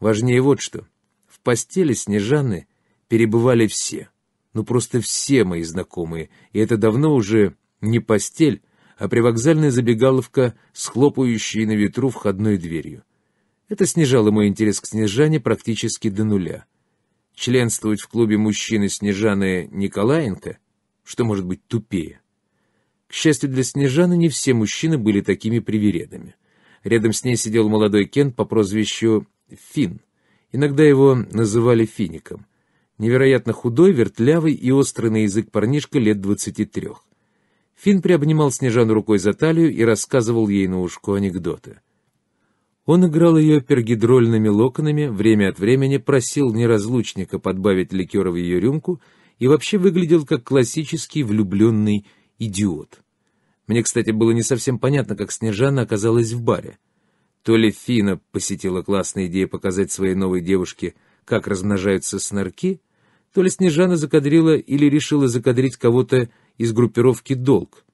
S1: Важнее вот что. В постели Снежаны перебывали все. Ну просто все мои знакомые. И это давно уже не постель, а привокзальная забегаловка с на ветру входной дверью. Это снижало мой интерес к Снежане практически до нуля. Членствовать в клубе мужчины Снежаны Николаенко, что может быть тупее? К счастью для Снежаны, не все мужчины были такими привередами. Рядом с ней сидел молодой Кент по прозвищу Фин. Иногда его называли Фиником. Невероятно худой, вертлявый и острый на язык парнишка лет двадцати трех. Фин приобнимал Снежану рукой за талию и рассказывал ей на ушко анекдоты. Он играл ее пергидрольными локонами, время от времени просил неразлучника подбавить ликера в ее рюмку и вообще выглядел как классический влюбленный идиот. Мне, кстати, было не совсем понятно, как Снежана оказалась в баре. То ли Фина посетила классная идея показать своей новой девушке, как размножаются снорки, то ли Снежана закадрила или решила закадрить кого-то из группировки «Долг».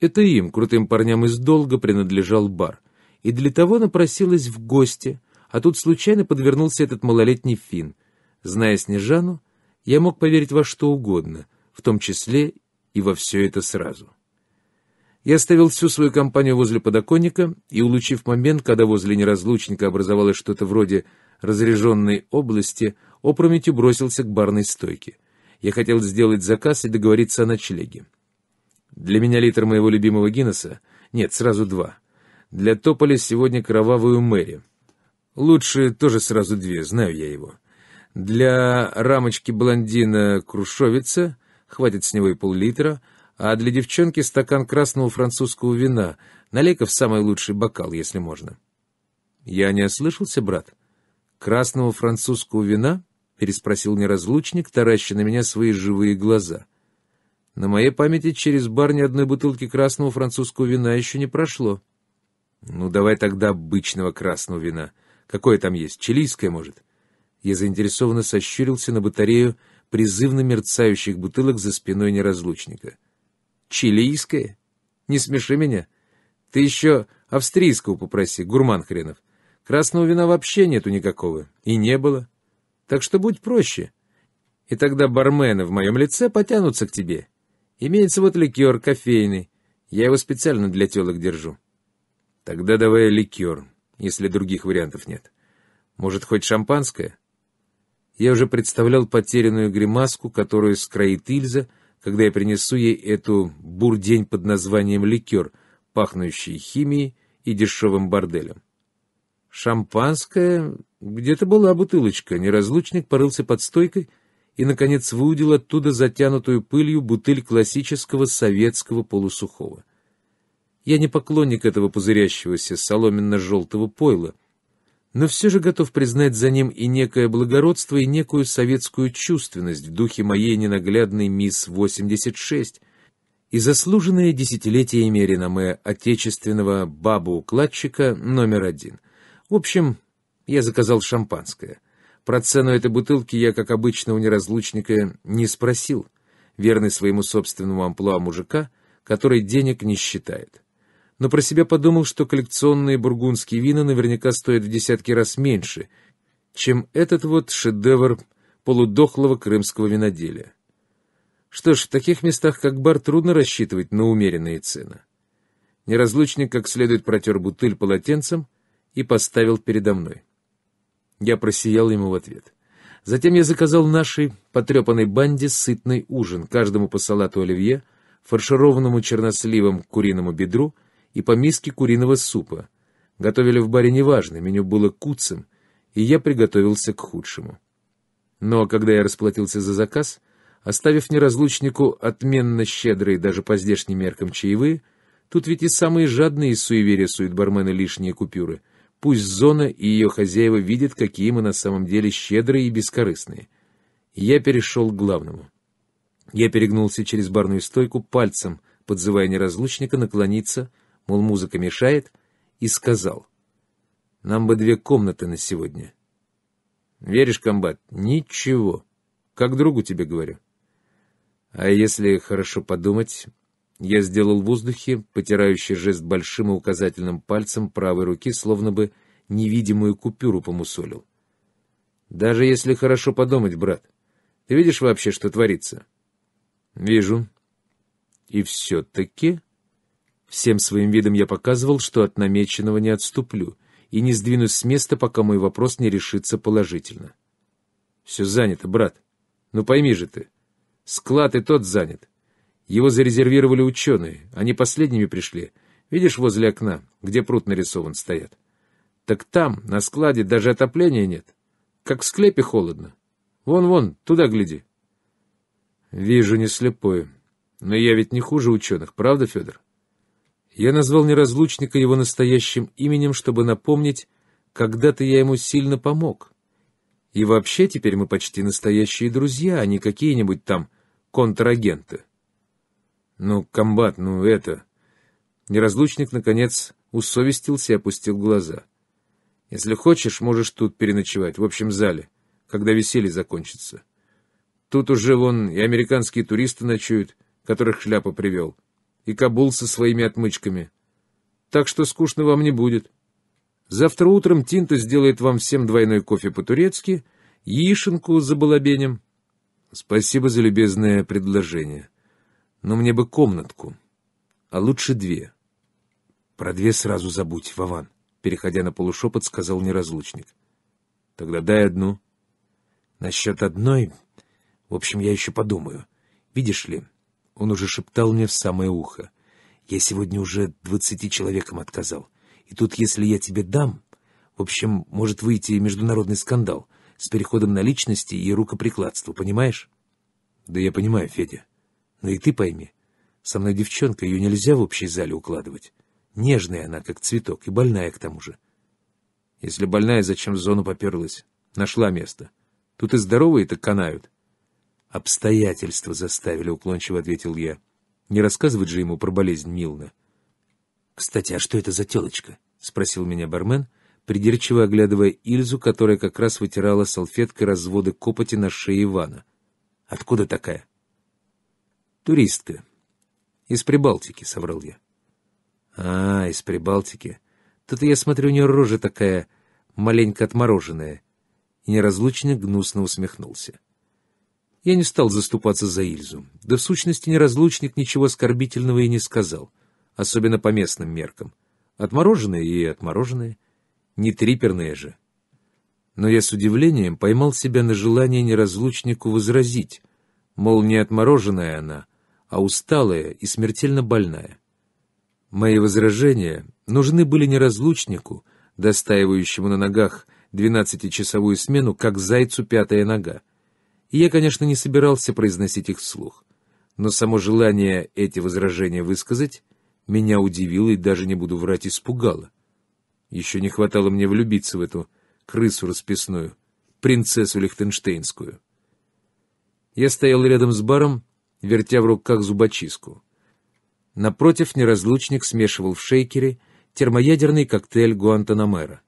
S1: Это им, крутым парням из «Долга», принадлежал бар. И для того она просилась в гости, а тут случайно подвернулся этот малолетний Фин. Зная Снежану, я мог поверить во что угодно, в том числе и во все это сразу. Я оставил всю свою компанию возле подоконника и, улучив момент, когда возле неразлучника образовалось что-то вроде разряженной области, опрометью бросился к барной стойке. Я хотел сделать заказ и договориться о ночлеге. Для меня литр моего любимого Гиннесса... Нет, сразу два. Для Тополя сегодня кровавую Мэри. Лучше тоже сразу две, знаю я его. Для рамочки блондина Крушовица хватит с него и пол-литра, а для девчонки стакан красного французского вина, налей-ка в самый лучший бокал, если можно. «Я не ослышался, брат?» «Красного французского вина?» — переспросил неразлучник, тараща на меня свои живые глаза. «На моей памяти через бар ни одной бутылки красного французского вина еще не прошло». «Ну, давай тогда обычного красного вина. Какое там есть? Чилийское, может?» Я заинтересованно сощурился на батарею призывно мерцающих бутылок за спиной неразлучника. «Чилийское? Не смеши меня. Ты еще австрийского попроси, гурман хренов. Красного вина вообще нету никакого. И не было. Так что будь проще. И тогда бармены в моем лице потянутся к тебе. Имеется вот ликер кофейный. Я его специально для телок держу. Тогда давай ликер, если других вариантов нет. Может, хоть шампанское?» Я уже представлял потерянную гримаску, которую скроит Ильза, когда я принесу ей эту бурдень под названием ликер, пахнущий химией и дешевым борделем. Шампанское... Где-то была бутылочка. Неразлучник порылся под стойкой и, наконец, выудил оттуда затянутую пылью бутыль классического советского полусухого. Я не поклонник этого пузырящегося соломенно-желтого пойла — но все же готов признать за ним и некое благородство, и некую советскую чувственность в духе моей ненаглядной «Мисс-86», и заслуженное десятилетиями реноме отечественного бабу-укладчика номер один. В общем, я заказал шампанское. Про цену этой бутылки я, как обычно, у неразлучника не спросил, верный своему собственному амплуа мужика, который денег не считает но про себя подумал, что коллекционные бургундские вина наверняка стоят в десятки раз меньше, чем этот вот шедевр полудохлого крымского виноделия. Что ж, в таких местах, как бар, трудно рассчитывать на умеренные цены. Неразлучник как следует протер бутыль полотенцем и поставил передо мной. Я просиял ему в ответ. Затем я заказал нашей потрепанной банде сытный ужин, каждому по салату оливье, фаршированному черносливом куриному бедру — и по миске куриного супа. Готовили в баре неважно, меню было куцем, и я приготовился к худшему. Но когда я расплатился за заказ, оставив неразлучнику отменно щедрые даже по здешним меркам чаевые, тут ведь и самые жадные из суеверия суют бармены лишние купюры. Пусть зона и ее хозяева видят, какие мы на самом деле щедрые и бескорыстные. Я перешел к главному. Я перегнулся через барную стойку пальцем, подзывая неразлучника наклониться — мол, музыка мешает, и сказал, «Нам бы две комнаты на сегодня». «Веришь, комбат?» «Ничего. Как другу тебе говорю». А если хорошо подумать, я сделал в воздухе потирающий жест большим и указательным пальцем правой руки, словно бы невидимую купюру помусолил. «Даже если хорошо подумать, брат, ты видишь вообще, что творится?» «Вижу». «И все-таки...» Всем своим видом я показывал, что от намеченного не отступлю и не сдвинусь с места, пока мой вопрос не решится положительно. «Все занято, брат. Ну пойми же ты. Склад и тот занят. Его зарезервировали ученые. Они последними пришли. Видишь, возле окна, где пруд нарисован, стоят. Так там, на складе, даже отопления нет. Как в склепе холодно. Вон-вон, туда гляди». «Вижу, не слепой. Но я ведь не хуже ученых, правда, Федор?» Я назвал неразлучника его настоящим именем, чтобы напомнить, когда-то я ему сильно помог. И вообще теперь мы почти настоящие друзья, а не какие-нибудь там контрагенты. Ну, комбат, ну это... Неразлучник, наконец, усовестился и опустил глаза. Если хочешь, можешь тут переночевать, в общем зале, когда веселье закончится. Тут уже вон и американские туристы ночуют, которых шляпа привел. — и Кабул со своими отмычками. Так что скучно вам не будет. Завтра утром Тинто сделает вам всем двойной кофе по-турецки, яишенку за балабенем. Спасибо за любезное предложение. Но мне бы комнатку, а лучше две. Про две сразу забудь, Вован, переходя на полушепот, сказал неразлучник. Тогда дай одну. Насчет одной, в общем, я еще подумаю. Видишь ли, он уже шептал мне в самое ухо. «Я сегодня уже двадцати человекам отказал. И тут, если я тебе дам, в общем, может выйти международный скандал с переходом на личности и рукоприкладство, понимаешь?» «Да я понимаю, Федя. Но и ты пойми. Со мной девчонка, ее нельзя в общей зале укладывать. Нежная она, как цветок, и больная к тому же. Если больная, зачем в зону поперлась? Нашла место. Тут и здоровые-то канают. «Обстоятельства заставили», — уклончиво ответил я. «Не рассказывать же ему про болезнь Милна». «Кстати, а что это за телочка?» — спросил меня бармен, придирчиво оглядывая Ильзу, которая как раз вытирала салфеткой разводы копоти на шее Ивана. «Откуда такая?» «Туристка. Из Прибалтики», — соврал я. «А, из Прибалтики. Тут, я смотрю, у нее рожа такая, маленько отмороженная». И неразлучник гнусно усмехнулся. Я не стал заступаться за Ильзу. Да в сущности неразлучник ничего оскорбительного и не сказал, особенно по местным меркам. Отмороженные и отмороженные, не триперные же. Но я с удивлением поймал себя на желание неразлучнику возразить, мол, не отмороженная она, а усталая и смертельно больная. Мои возражения нужны были неразлучнику, достаивающему на ногах двенадцатичасовую смену, как зайцу пятая нога и я, конечно, не собирался произносить их вслух. Но само желание эти возражения высказать меня удивило и даже, не буду врать, испугало. Еще не хватало мне влюбиться в эту крысу расписную, принцессу лихтенштейнскую. Я стоял рядом с баром, вертя в руках зубочистку. Напротив неразлучник смешивал в шейкере термоядерный коктейль Гуантанамера.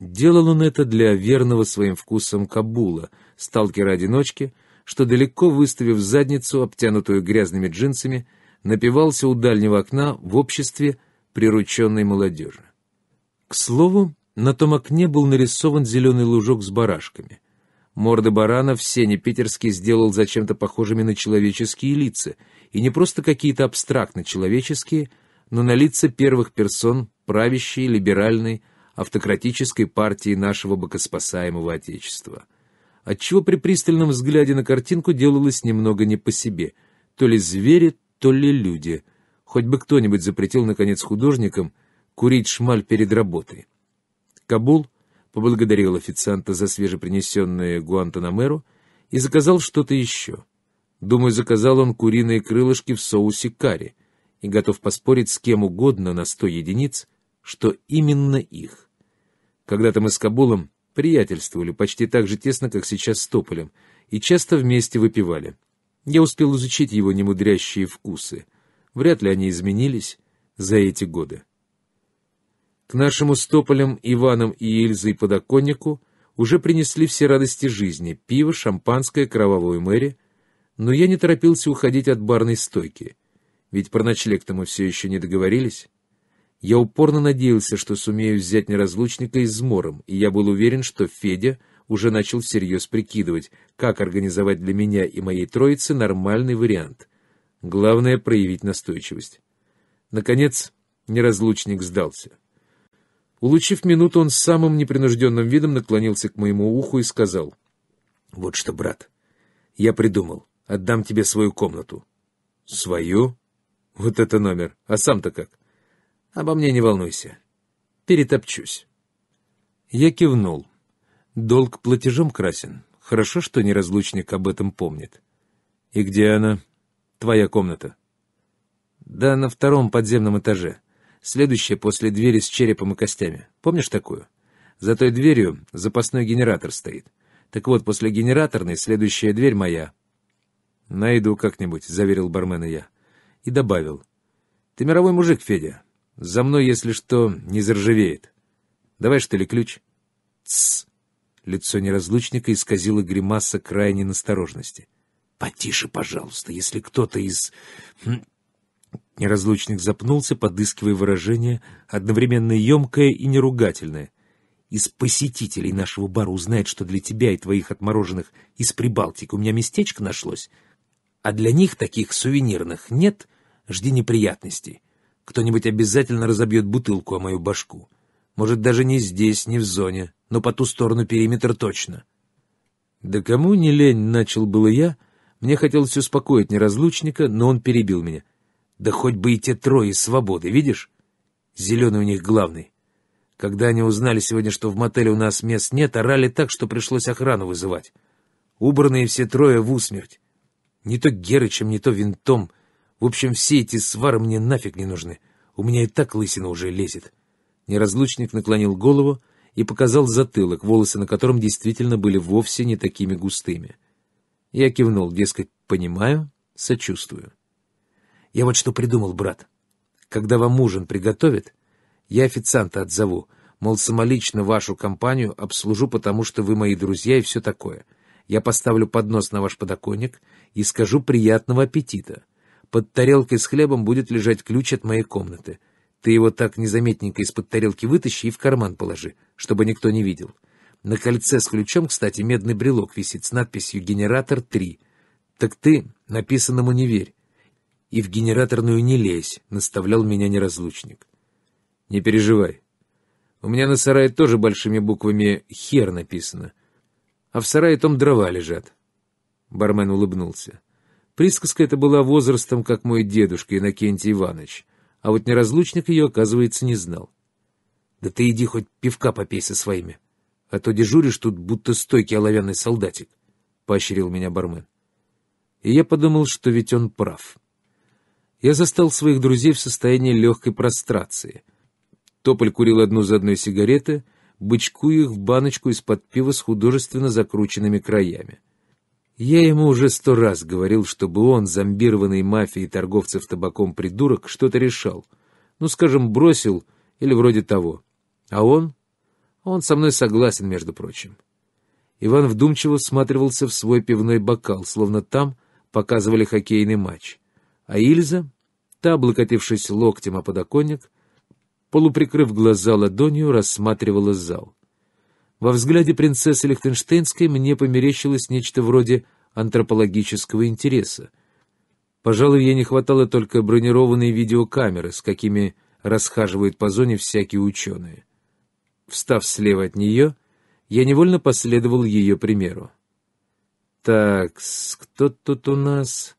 S1: Делал он это для верного своим вкусом Кабула — сталкера-одиночки, что, далеко выставив задницу, обтянутую грязными джинсами, напивался у дальнего окна в обществе прирученной молодежи. К слову, на том окне был нарисован зеленый лужок с барашками. Морды баранов Сеня Питерский сделал зачем-то похожими на человеческие лица, и не просто какие-то абстрактно человеческие, но на лица первых персон правящей либеральной автократической партии нашего богоспасаемого Отечества — отчего при пристальном взгляде на картинку делалось немного не по себе. То ли звери, то ли люди. Хоть бы кто-нибудь запретил, наконец, художникам курить шмаль перед работой. Кабул поблагодарил официанта за свежепринесенное гуантанамеру и заказал что-то еще. Думаю, заказал он куриные крылышки в соусе карри и готов поспорить с кем угодно на сто единиц, что именно их. Когда-то мы с Кабулом приятельствовали почти так же тесно, как сейчас с Тополем, и часто вместе выпивали. Я успел изучить его немудрящие вкусы. Вряд ли они изменились за эти годы. К нашему с Тополем, Иваном и Эльзой подоконнику уже принесли все радости жизни — пиво, шампанское, кровавую мэри. Но я не торопился уходить от барной стойки, ведь про ночлег-то мы все еще не договорились. Я упорно надеялся, что сумею взять неразлучника измором, и я был уверен, что Федя уже начал всерьез прикидывать, как организовать для меня и моей троицы нормальный вариант. Главное — проявить настойчивость. Наконец, неразлучник сдался. Улучив минуту, он самым непринужденным видом наклонился к моему уху и сказал. — Вот что, брат, я придумал. Отдам тебе свою комнату. — Свою? Вот это номер. А сам-то как? — Обо мне не волнуйся. Перетопчусь. Я кивнул. Долг платежом красен. Хорошо, что неразлучник об этом помнит. И где она? Твоя комната. Да, на втором подземном этаже. Следующая после двери с черепом и костями. Помнишь такую? За той дверью запасной генератор стоит. Так вот, после генераторной следующая дверь моя. Найду как-нибудь, заверил бармена я. И добавил. Ты мировой мужик, Федя. За мной, если что, не заржавеет. Давай, что ли, ключ? Тссс. Лицо неразлучника исказило гримаса крайней насторожности. «Потише, пожалуйста, если кто-то из...» хм. Неразлучник запнулся, подыскивая выражение, одновременно емкое и неругательное. «Из посетителей нашего бара узнает, что для тебя и твоих отмороженных из Прибалтики у меня местечко нашлось, а для них таких сувенирных нет, жди неприятностей. Кто-нибудь обязательно разобьет бутылку о мою башку. Может, даже не здесь, не в зоне, но по ту сторону периметр точно. Да кому не лень, начал было я. Мне хотелось успокоить неразлучника, но он перебил меня. Да хоть бы и те трое из свободы, видишь? Зеленый у них главный. Когда они узнали сегодня, что в мотеле у нас мест нет, орали так, что пришлось охрану вызывать. Убранные все трое в усмерть. Не то Герычем, не то винтом — в общем, все эти свары мне нафиг не нужны. У меня и так лысина уже лезет. Неразлучник наклонил голову и показал затылок, волосы на котором действительно были вовсе не такими густыми. Я кивнул, дескать, понимаю, сочувствую. Я вот что придумал, брат. Когда вам ужин приготовят, я официанта отзову, мол, самолично вашу компанию обслужу, потому что вы мои друзья и все такое. Я поставлю поднос на ваш подоконник и скажу приятного аппетита. Под тарелкой с хлебом будет лежать ключ от моей комнаты. Ты его так незаметненько из-под тарелки вытащи и в карман положи, чтобы никто не видел. На кольце с ключом, кстати, медный брелок висит с надписью «Генератор-3». Так ты написанному не верь. И в генераторную не лезь, наставлял меня неразлучник. Не переживай. У меня на сарае тоже большими буквами «Хер» написано. А в сарае том дрова лежат. Бармен улыбнулся. Присказка эта была возрастом, как мой дедушка Иннокентий Иванович, а вот неразлучник ее, оказывается, не знал. «Да ты иди хоть пивка попей со своими, а то дежуришь тут, будто стойкий оловянный солдатик», — поощрил меня бармен. И я подумал, что ведь он прав. Я застал своих друзей в состоянии легкой прострации. Тополь курил одну за одной сигареты, бычку их в баночку из-под пива с художественно закрученными краями. Я ему уже сто раз говорил, чтобы он, зомбированный мафией торговцев табаком придурок, что-то решал. Ну, скажем, бросил или вроде того. А он? Он со мной согласен, между прочим. Иван вдумчиво всматривался в свой пивной бокал, словно там показывали хоккейный матч. А Ильза, та, облокотившись локтем о подоконник, полуприкрыв глаза ладонью, рассматривала зал. Во взгляде принцессы Лихтенштейнской мне померещилось нечто вроде антропологического интереса. Пожалуй, ей не хватало только бронированной видеокамеры, с какими расхаживают по зоне всякие ученые. Встав слева от нее, я невольно последовал ее примеру. Так, кто тут у нас?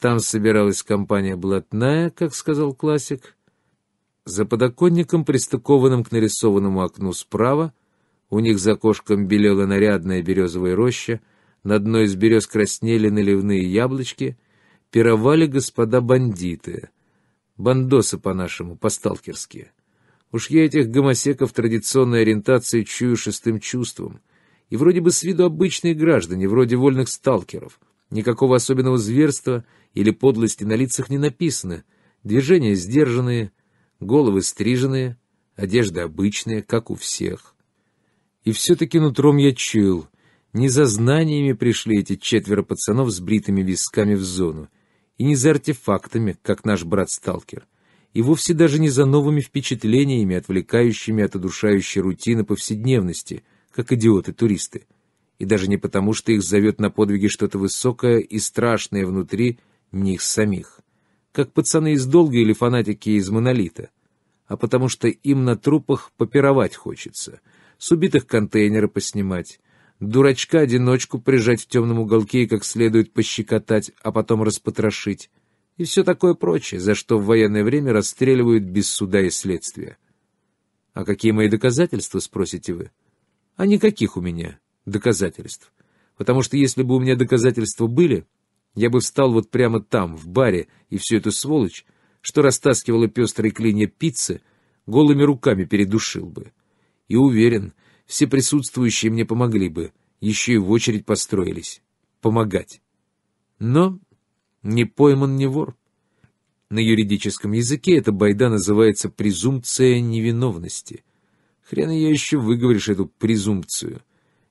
S1: Там собиралась компания блатная, как сказал классик. За подоконником, пристыкованным к нарисованному окну справа, у них за окошком белела нарядная березовая роща, на дно из берез краснели наливные яблочки, пировали господа бандиты, бандосы по-нашему, по-сталкерски. Уж я этих гомосеков традиционной ориентации чую шестым чувством. И вроде бы с виду обычные граждане, вроде вольных сталкеров. Никакого особенного зверства или подлости на лицах не написано. Движения сдержанные, головы стриженные, одежда обычная, как у всех. И все-таки нутром я чуял, не за знаниями пришли эти четверо пацанов с бритыми висками в зону, и не за артефактами, как наш брат-сталкер, и вовсе даже не за новыми впечатлениями, отвлекающими от одушающей рутины повседневности, как идиоты-туристы, и даже не потому, что их зовет на подвиги что-то высокое и страшное внутри них самих, как пацаны из Долга или фанатики из Монолита, а потому что им на трупах попировать хочется — с убитых контейнера поснимать, дурачка-одиночку прижать в темном уголке и как следует пощекотать, а потом распотрошить, и все такое прочее, за что в военное время расстреливают без суда и следствия. «А какие мои доказательства?» — спросите вы. «А никаких у меня доказательств. Потому что если бы у меня доказательства были, я бы встал вот прямо там, в баре, и всю эту сволочь, что растаскивала пестрые клинья пиццы, голыми руками передушил бы. И уверен, все присутствующие мне помогли бы, еще и в очередь построились. Помогать. Но не пойман не вор. На юридическом языке эта байда называется «презумпция невиновности». Хрен я еще выговоришь, эту презумпцию.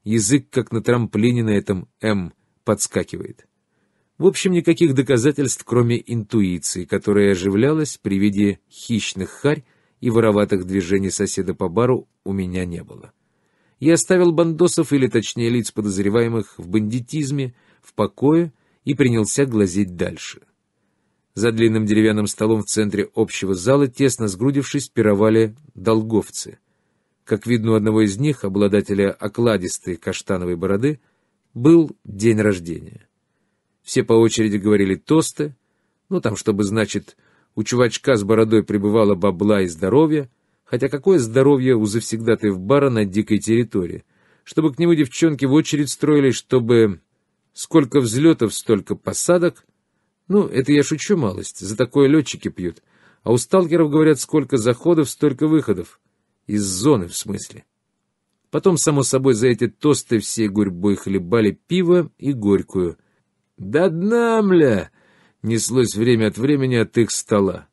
S1: Язык, как на трамплине на этом «М», подскакивает. В общем, никаких доказательств, кроме интуиции, которая оживлялась при виде хищных харь, и вороватых движений соседа по бару у меня не было. Я оставил бандосов, или точнее лиц подозреваемых в бандитизме, в покое и принялся глазеть дальше. За длинным деревянным столом в центре общего зала, тесно сгрудившись, пировали долговцы. Как видно, у одного из них, обладателя окладистой каштановой бороды, был день рождения. Все по очереди говорили тосты, ну там, чтобы, значит, у чувачка с бородой пребывало бабла и здоровье, хотя какое здоровье у в бара на дикой территории? Чтобы к нему девчонки в очередь строились, чтобы... Сколько взлетов, столько посадок. Ну, это я шучу малость, за такое летчики пьют. А у сталкеров, говорят, сколько заходов, столько выходов. Из зоны, в смысле. Потом, само собой, за эти тосты все гурьбой хлебали пиво и горькую. «Да дна, мля! неслось время от времени от их стола.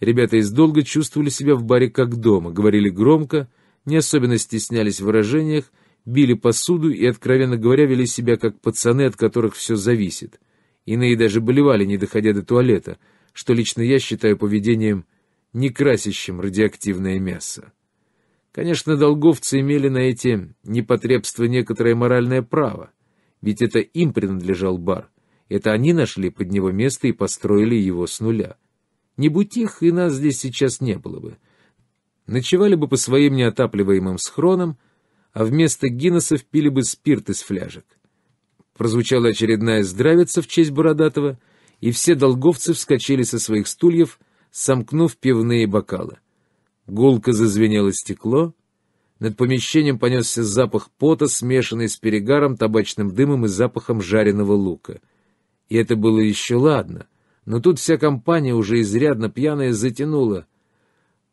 S1: Ребята издолго чувствовали себя в баре как дома, говорили громко, не особенно стеснялись в выражениях, били посуду и, откровенно говоря, вели себя как пацаны, от которых все зависит. Иные даже болевали, не доходя до туалета, что лично я считаю поведением не красящим радиоактивное мясо. Конечно, долговцы имели на эти непотребства некоторое моральное право, ведь это им принадлежал бар — это они нашли под него место и построили его с нуля. Не будь их, и нас здесь сейчас не было бы. Ночевали бы по своим неотапливаемым схронам, а вместо Гиннесов пили бы спирт из фляжек. Прозвучала очередная здравица в честь Бородатого, и все долговцы вскочили со своих стульев, сомкнув пивные бокалы. Гулко зазвенело стекло. Над помещением понесся запах пота, смешанный с перегаром, табачным дымом и запахом жареного лука — и это было еще ладно. Но тут вся компания, уже изрядно пьяная, затянула.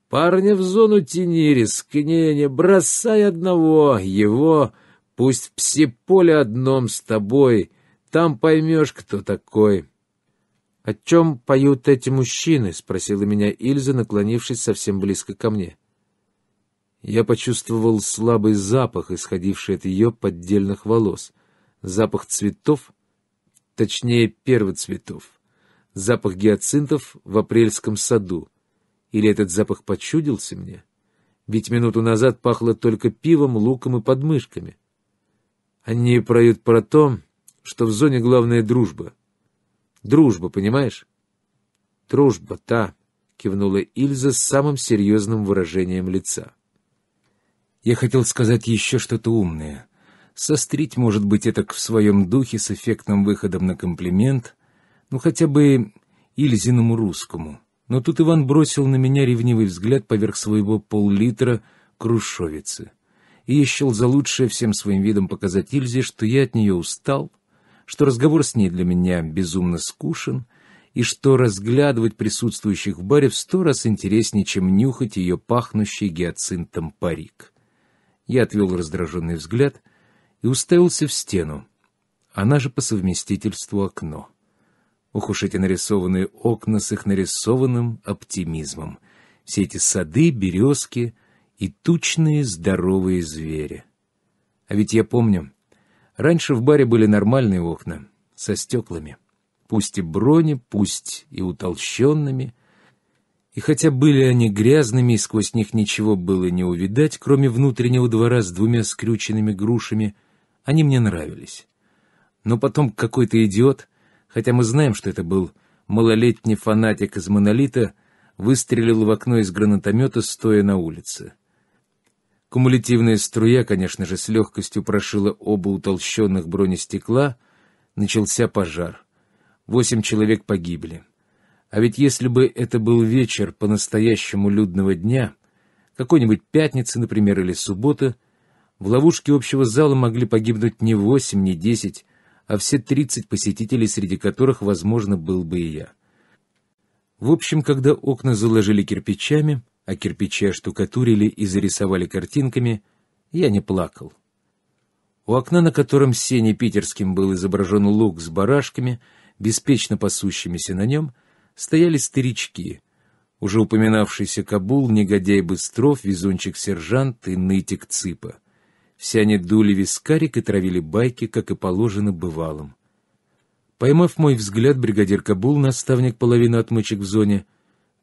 S1: «Парня в зону тени, рискни, не бросай одного, его, пусть в псиполе одном с тобой, там поймешь, кто такой». «О чем поют эти мужчины?» — спросила меня Ильза, наклонившись совсем близко ко мне. Я почувствовал слабый запах, исходивший от ее поддельных волос, запах цветов точнее первоцветов, запах гиацинтов в апрельском саду. Или этот запах почудился мне? Ведь минуту назад пахло только пивом, луком и подмышками. Они проют про то, что в зоне главная дружба. Дружба, понимаешь? Дружба, та, — кивнула Ильза с самым серьезным выражением лица. Я хотел сказать еще что-то умное, сострить, может быть, это в своем духе с эффектным выходом на комплимент, ну хотя бы Ильзиному русскому. Но тут Иван бросил на меня ревнивый взгляд поверх своего пол-литра крушовицы и я за лучшее всем своим видом показать Ильзе, что я от нее устал, что разговор с ней для меня безумно скушен, и что разглядывать присутствующих в баре в сто раз интереснее, чем нюхать ее пахнущий гиацинтом парик. Я отвел раздраженный взгляд и уставился в стену. Она же по совместительству окно. Ох уж эти нарисованные окна с их нарисованным оптимизмом. Все эти сады, березки и тучные здоровые звери. А ведь я помню, раньше в баре были нормальные окна, со стеклами. Пусть и брони, пусть и утолщенными. И хотя были они грязными, и сквозь них ничего было не увидать, кроме внутреннего двора с двумя скрюченными грушами — они мне нравились. Но потом какой-то идиот, хотя мы знаем, что это был малолетний фанатик из «Монолита», выстрелил в окно из гранатомета, стоя на улице. Кумулятивная струя, конечно же, с легкостью прошила оба утолщенных бронестекла. Начался пожар. Восемь человек погибли. А ведь если бы это был вечер по-настоящему людного дня, какой-нибудь пятница, например, или суббота — в ловушке общего зала могли погибнуть не восемь, не десять, а все тридцать посетителей, среди которых, возможно, был бы и я. В общем, когда окна заложили кирпичами, а кирпичи оштукатурили и зарисовали картинками, я не плакал. У окна, на котором Сене Питерским был изображен лук с барашками, беспечно пасущимися на нем, стояли старички, уже упоминавшийся Кабул, негодяй Быстров, везунчик-сержант и нытик Цыпа — все они дули вискарик и травили байки, как и положено бывалым. Поймав мой взгляд, бригадир Кабул, наставник половины отмычек в зоне,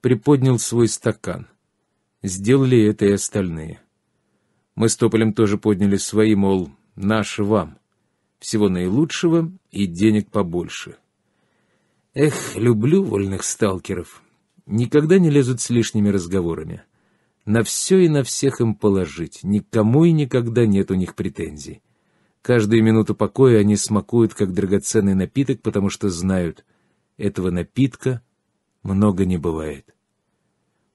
S1: приподнял свой стакан. Сделали это и остальные. Мы с Тополем тоже подняли свои, мол, наши вам. Всего наилучшего и денег побольше. Эх, люблю вольных сталкеров. Никогда не лезут с лишними разговорами. — на все и на всех им положить, никому и никогда нет у них претензий. Каждую минуту покоя они смакуют как драгоценный напиток, потому что знают, этого напитка много не бывает.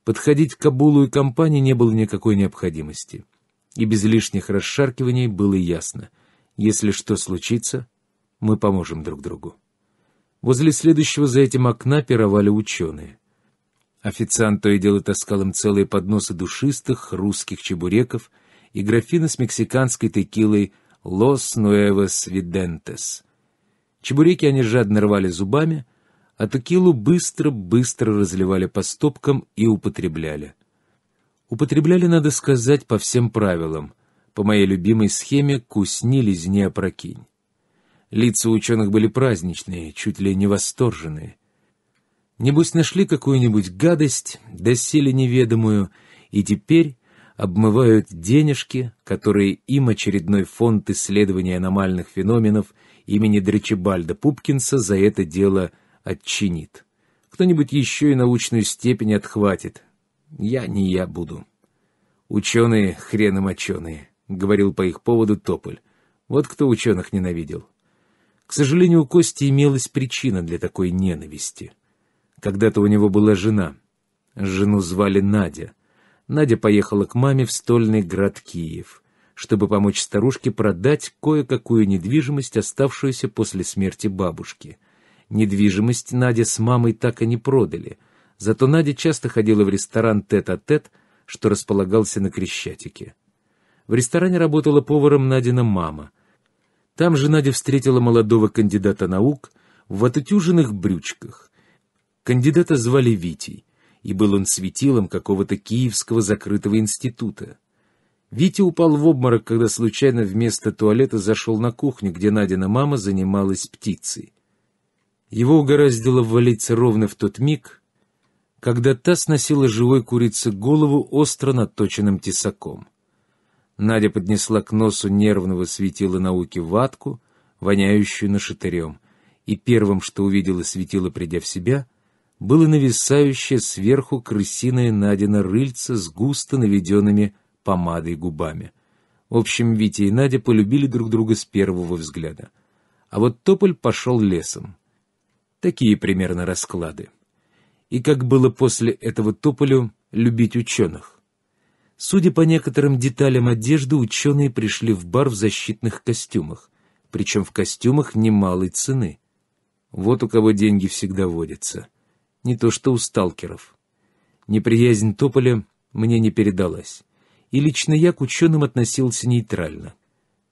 S1: Подходить к Кабулу и компании не было никакой необходимости. И без лишних расшаркиваний было ясно. Если что случится, мы поможем друг другу. Возле следующего за этим окна пировали ученые. Официант то и дело таскал им целые подносы душистых русских чебуреков и графина с мексиканской текилой «Лос Нуэвос Видентес». Чебуреки они жадно рвали зубами, а текилу быстро-быстро разливали по стопкам и употребляли. Употребляли, надо сказать, по всем правилам. По моей любимой схеме «кусни, лизни, опрокинь». Лица ученых были праздничные, чуть ли не восторженные. Небось, нашли какую-нибудь гадость, доселе неведомую, и теперь обмывают денежки, которые им очередной фонд исследования аномальных феноменов имени Дречебальда Пупкинса за это дело отчинит. Кто-нибудь еще и научную степень отхватит. Я не я буду. «Ученые хреном моченые», — говорил по их поводу Тополь. Вот кто ученых ненавидел. К сожалению, у Кости имелась причина для такой ненависти — когда-то у него была жена. Жену звали Надя. Надя поехала к маме в стольный град Киев, чтобы помочь старушке продать кое-какую недвижимость, оставшуюся после смерти бабушки. Недвижимость Надя с мамой так и не продали, зато Надя часто ходила в ресторан «Тет-а-тет», -тет, что располагался на Крещатике. В ресторане работала поваром Надина мама. Там же Надя встретила молодого кандидата наук в отутюженных брючках. Кандидата звали Витей, и был он светилом какого-то киевского закрытого института. Витя упал в обморок, когда случайно вместо туалета зашел на кухню, где Надина мама занималась птицей. Его угораздило ввалиться ровно в тот миг, когда та сносила живой курице голову остро наточенным тесаком. Надя поднесла к носу нервного светила науки ватку, воняющую нашатырем, и первым, что увидела светило, придя в себя — было нависающее сверху крысиное Надина рыльце с густо наведенными помадой губами. В общем, Витя и Надя полюбили друг друга с первого взгляда. А вот Тополь пошел лесом. Такие примерно расклады. И как было после этого Тополю любить ученых? Судя по некоторым деталям одежды, ученые пришли в бар в защитных костюмах, причем в костюмах немалой цены. Вот у кого деньги всегда водятся — не то что у сталкеров. Неприязнь Тополя мне не передалась, и лично я к ученым относился нейтрально.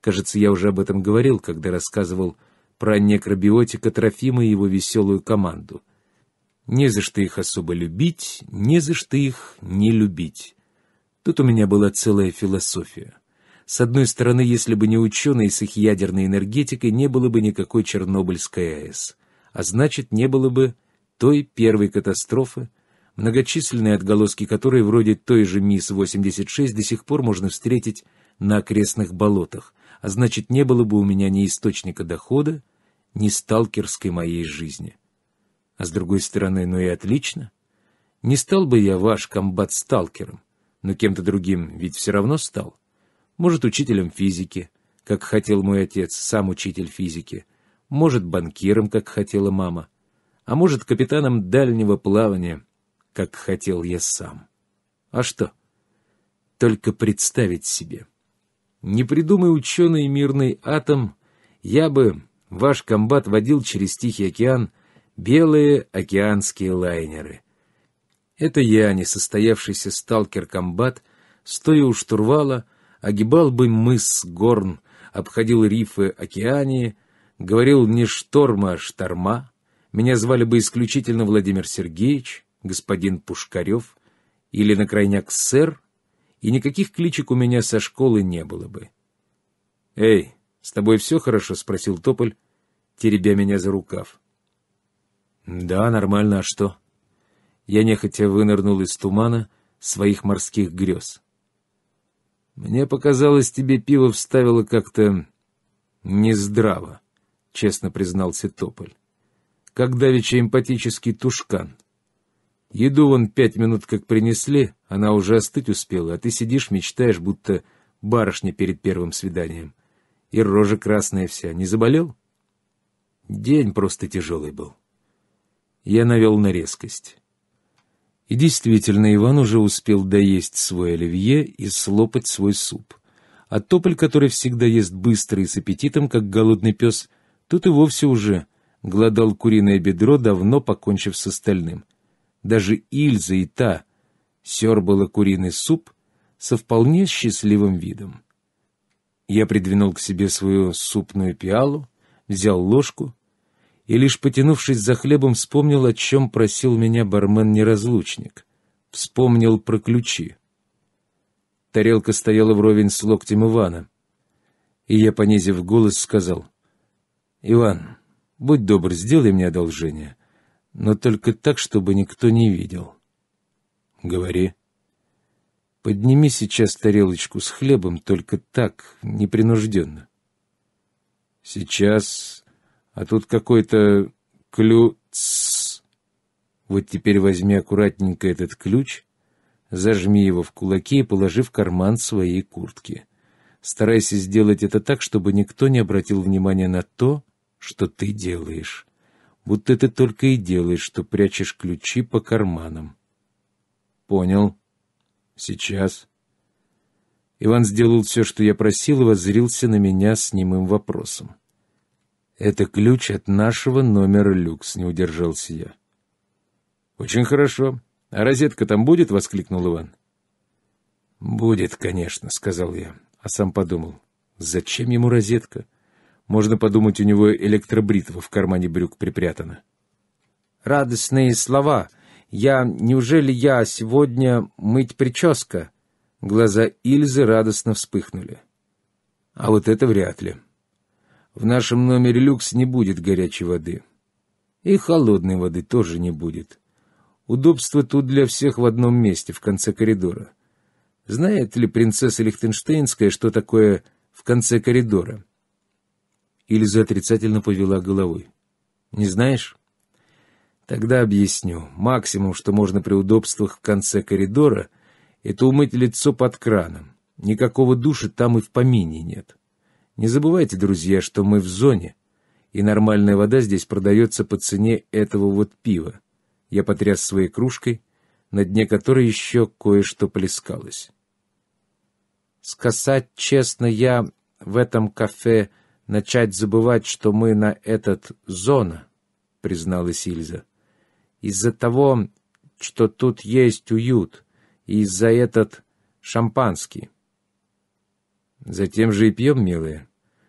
S1: Кажется, я уже об этом говорил, когда рассказывал про некробиотика Трофима и его веселую команду. Не за что их особо любить, не за что их не любить. Тут у меня была целая философия. С одной стороны, если бы не ученые с их ядерной энергетикой, не было бы никакой Чернобыльской АЭС, а значит, не было бы той первой катастрофы, многочисленные отголоски которой вроде той же МИС-86 до сих пор можно встретить на окрестных болотах, а значит, не было бы у меня ни источника дохода, ни сталкерской моей жизни. А с другой стороны, ну и отлично. Не стал бы я ваш комбат-сталкером, но кем-то другим ведь все равно стал. Может, учителем физики, как хотел мой отец, сам учитель физики. Может, банкиром, как хотела мама а может, капитаном дальнего плавания, как хотел я сам. А что? Только представить себе. Не придумай ученый мирный атом, я бы, ваш комбат, водил через Тихий океан белые океанские лайнеры. Это я, не состоявшийся сталкер-комбат, стоя у штурвала, огибал бы мыс Горн, обходил рифы океане, говорил не шторма, а шторма, меня звали бы исключительно Владимир Сергеевич, господин Пушкарев или, на крайняк, сэр, и никаких кличек у меня со школы не было бы. — Эй, с тобой все хорошо? — спросил Тополь, теребя меня за рукав. — Да, нормально, а что? Я нехотя вынырнул из тумана своих морских грез. — Мне показалось, тебе пиво вставило как-то нездраво, — честно признался Тополь как давеча эмпатический тушкан. Еду вон пять минут как принесли, она уже остыть успела, а ты сидишь, мечтаешь, будто барышня перед первым свиданием. И рожа красная вся. Не заболел? День просто тяжелый был. Я навел на резкость. И действительно, Иван уже успел доесть свой оливье и слопать свой суп. А тополь, который всегда ест быстро и с аппетитом, как голодный пес, тут и вовсе уже — глодал куриное бедро, давно покончив с остальным. Даже Ильза и та сербала куриный суп со вполне счастливым видом. Я придвинул к себе свою супную пиалу, взял ложку и, лишь потянувшись за хлебом, вспомнил, о чем просил меня бармен-неразлучник. Вспомнил про ключи. Тарелка стояла вровень с локтем Ивана, и я, понизив голос, сказал, «Иван, Будь добр, сделай мне одолжение, но только так, чтобы никто не видел. Говори. Подними сейчас тарелочку с хлебом, только так, непринужденно. Сейчас, а тут какой-то клюц. Вот теперь возьми аккуратненько этот ключ, зажми его в кулаки и положи в карман своей куртки. Старайся сделать это так, чтобы никто не обратил внимания на то, что ты делаешь, будто ты только и делаешь, что прячешь ключи по карманам. Понял. Сейчас. Иван сделал все, что я просил, и воззрился на меня с немым вопросом. Это ключ от нашего номера люкс, не удержался я. Очень хорошо. А розетка там будет? воскликнул Иван. Будет, конечно, сказал я, а сам подумал: зачем ему розетка? Можно подумать, у него электробритва в кармане брюк припрятана. Радостные слова. Я... Неужели я сегодня мыть прическа? Глаза Ильзы радостно вспыхнули. А вот это вряд ли. В нашем номере люкс не будет горячей воды. И холодной воды тоже не будет. Удобство тут для всех в одном месте, в конце коридора. Знает ли принцесса Лихтенштейнская, что такое «в конце коридора»? Ильза отрицательно повела головой. «Не знаешь?» «Тогда объясню. Максимум, что можно при удобствах в конце коридора, это умыть лицо под краном. Никакого душа там и в помине нет. Не забывайте, друзья, что мы в зоне, и нормальная вода здесь продается по цене этого вот пива. Я потряс своей кружкой, на дне которой еще кое-что плескалось. Сказать честно, я в этом кафе начать забывать, что мы на этот зона», — призналась Ильза. «Из-за того, что тут есть уют, и из-за этот шампанский». «Затем же и пьем, милые,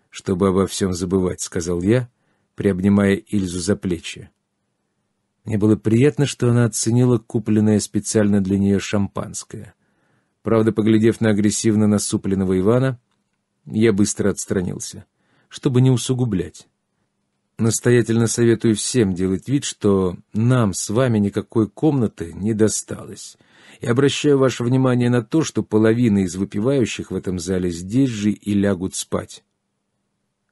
S1: чтобы обо всем забывать», — сказал я, приобнимая Ильзу за плечи. Мне было приятно, что она оценила купленное специально для нее шампанское. Правда, поглядев на агрессивно насупленного Ивана, я быстро отстранился чтобы не усугублять. Настоятельно советую всем делать вид, что нам с вами никакой комнаты не досталось. И обращаю ваше внимание на то, что половина из выпивающих в этом зале здесь же и лягут спать.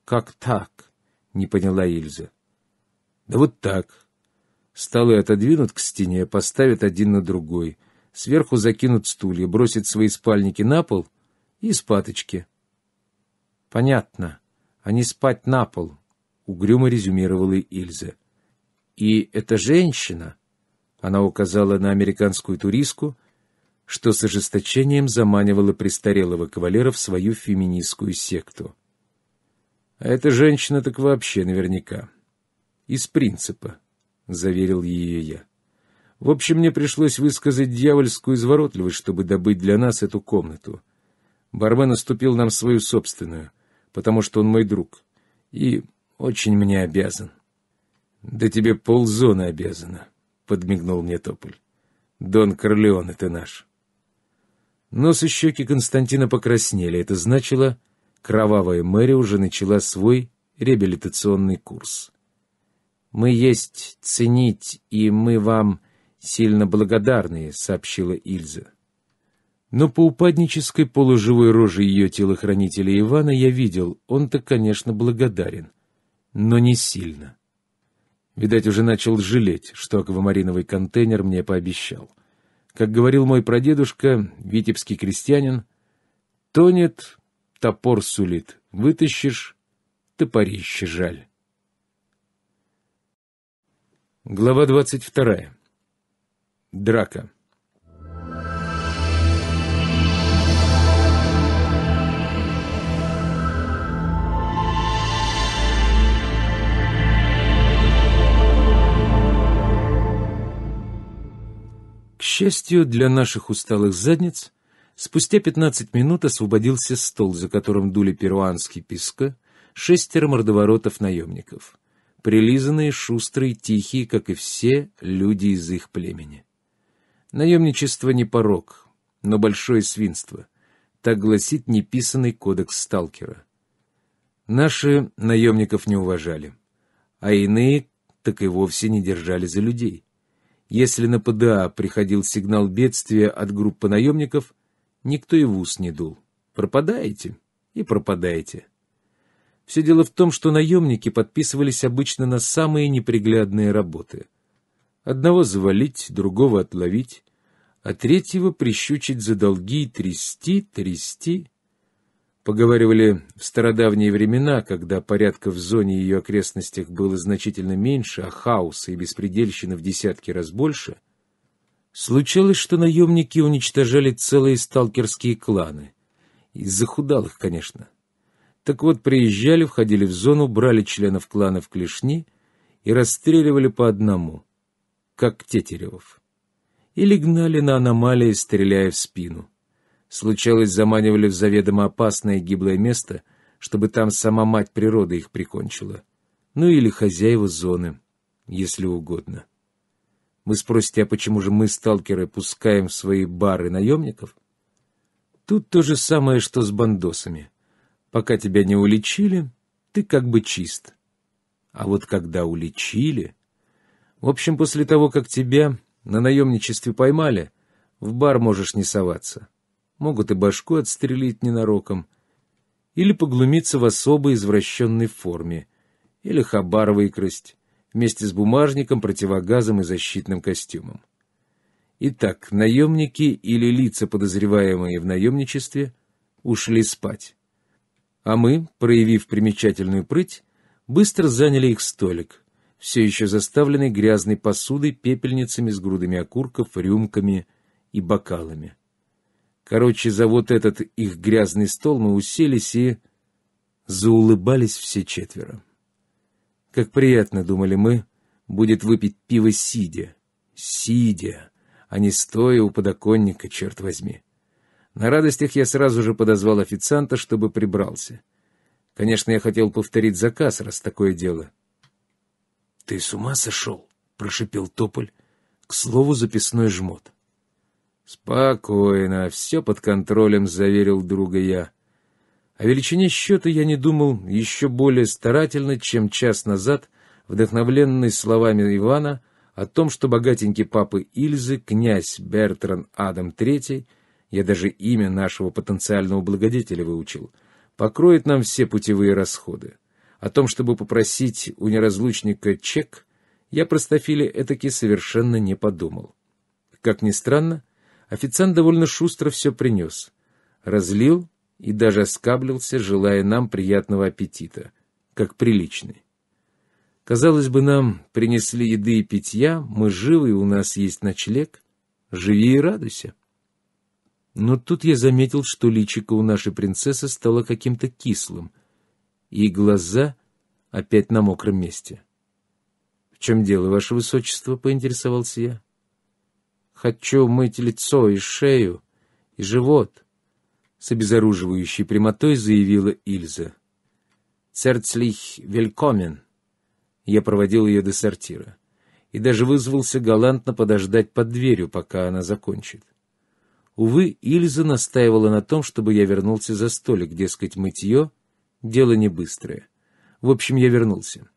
S1: «Как так?» — не поняла Ильза. «Да вот так». Столы отодвинут к стене, поставят один на другой. Сверху закинут стулья, бросят свои спальники на пол и спаточки. «Понятно», а не спать на пол», — угрюмо резюмировала Ильза. «И эта женщина», — она указала на американскую туристку, что с ожесточением заманивала престарелого кавалера в свою феминистскую секту. «А эта женщина так вообще наверняка. Из принципа», — заверил ее я. В общем, мне пришлось высказать дьявольскую изворотливость, чтобы добыть для нас эту комнату. Бармен наступил нам свою собственную потому что он мой друг и очень мне обязан. — Да тебе ползоны обязана, — подмигнул мне Тополь. — Дон Корлеоне это наш. Нос и щеки Константина покраснели. Это значило, кровавая Мэри уже начала свой реабилитационный курс. — Мы есть ценить, и мы вам сильно благодарны, — сообщила Ильза. — но по упаднической полуживой роже ее телохранителя Ивана я видел, он-то, конечно, благодарен, но не сильно. Видать, уже начал жалеть, что аквамариновый контейнер мне пообещал. Как говорил мой прадедушка, витебский крестьянин, «Тонет, топор сулит, вытащишь, топорище жаль». Глава двадцать вторая. Драка. счастью для наших усталых задниц, спустя пятнадцать минут освободился стол, за которым дули перуанский писка, шестеро мордоворотов наемников, прилизанные, шустрые, тихие, как и все люди из их племени. Наемничество не порог, но большое свинство. Так гласит неписанный кодекс сталкера. Наши наемников не уважали, а иные так и вовсе не держали за людей. Если на ПДА приходил сигнал бедствия от группы наемников, никто и в ус не дул. Пропадаете и пропадаете. Все дело в том, что наемники подписывались обычно на самые неприглядные работы. Одного завалить, другого отловить, а третьего прищучить за долги и трясти, трясти. Поговаривали, в стародавние времена, когда порядка в зоне и ее окрестностях было значительно меньше, а хаоса и беспредельщины в десятки раз больше, случалось, что наемники уничтожали целые сталкерские кланы. Из за худалых, конечно. Так вот, приезжали, входили в зону, брали членов клана в клешни и расстреливали по одному, как Тетеревов. Или гнали на аномалии, стреляя в спину случалось, заманивали в заведомо опасное гиблое место, чтобы там сама мать природы их прикончила. Ну или хозяева зоны, если угодно. Вы спросите, а почему же мы, сталкеры, пускаем в свои бары наемников? Тут то же самое, что с бандосами. Пока тебя не уличили, ты как бы чист. А вот когда уличили... В общем, после того, как тебя на наемничестве поймали, в бар можешь не соваться могут и башку отстрелить ненароком, или поглумиться в особо извращенной форме, или хабар выкрасть, вместе с бумажником, противогазом и защитным костюмом. Итак, наемники или лица, подозреваемые в наемничестве, ушли спать. А мы, проявив примечательную прыть, быстро заняли их столик, все еще заставленный грязной посудой, пепельницами с грудами окурков, рюмками и бокалами. Короче, за вот этот их грязный стол мы уселись и заулыбались все четверо. Как приятно, думали мы, будет выпить пиво сидя. Сидя, а не стоя у подоконника, черт возьми. На радостях я сразу же подозвал официанта, чтобы прибрался. Конечно, я хотел повторить заказ, раз такое дело. — Ты с ума сошел? — прошипел Тополь. К слову, записной жмот. «Спокойно, все под контролем», — заверил друга я. О величине счета я не думал еще более старательно, чем час назад, вдохновленный словами Ивана о том, что богатенький папы Ильзы, князь Бертран Адам III, я даже имя нашего потенциального благодетеля выучил, покроет нам все путевые расходы. О том, чтобы попросить у неразлучника чек, я простофили этаки совершенно не подумал. Как ни странно, Официант довольно шустро все принес. Разлил и даже оскаблился, желая нам приятного аппетита, как приличный. Казалось бы, нам принесли еды и питья, мы живы, у нас есть ночлег. Живи и радуйся. Но тут я заметил, что личико у нашей принцессы стало каким-то кислым, и глаза опять на мокром месте. — В чем дело, ваше высочество? — поинтересовался я. Хочу мыть лицо и шею, и живот», — с обезоруживающей прямотой заявила Ильза. «Церцлих велькомен». Я проводил ее до сортира и даже вызвался галантно подождать под дверью, пока она закончит. Увы, Ильза настаивала на том, чтобы я вернулся за столик, дескать, мытье — дело не быстрое. В общем, я вернулся.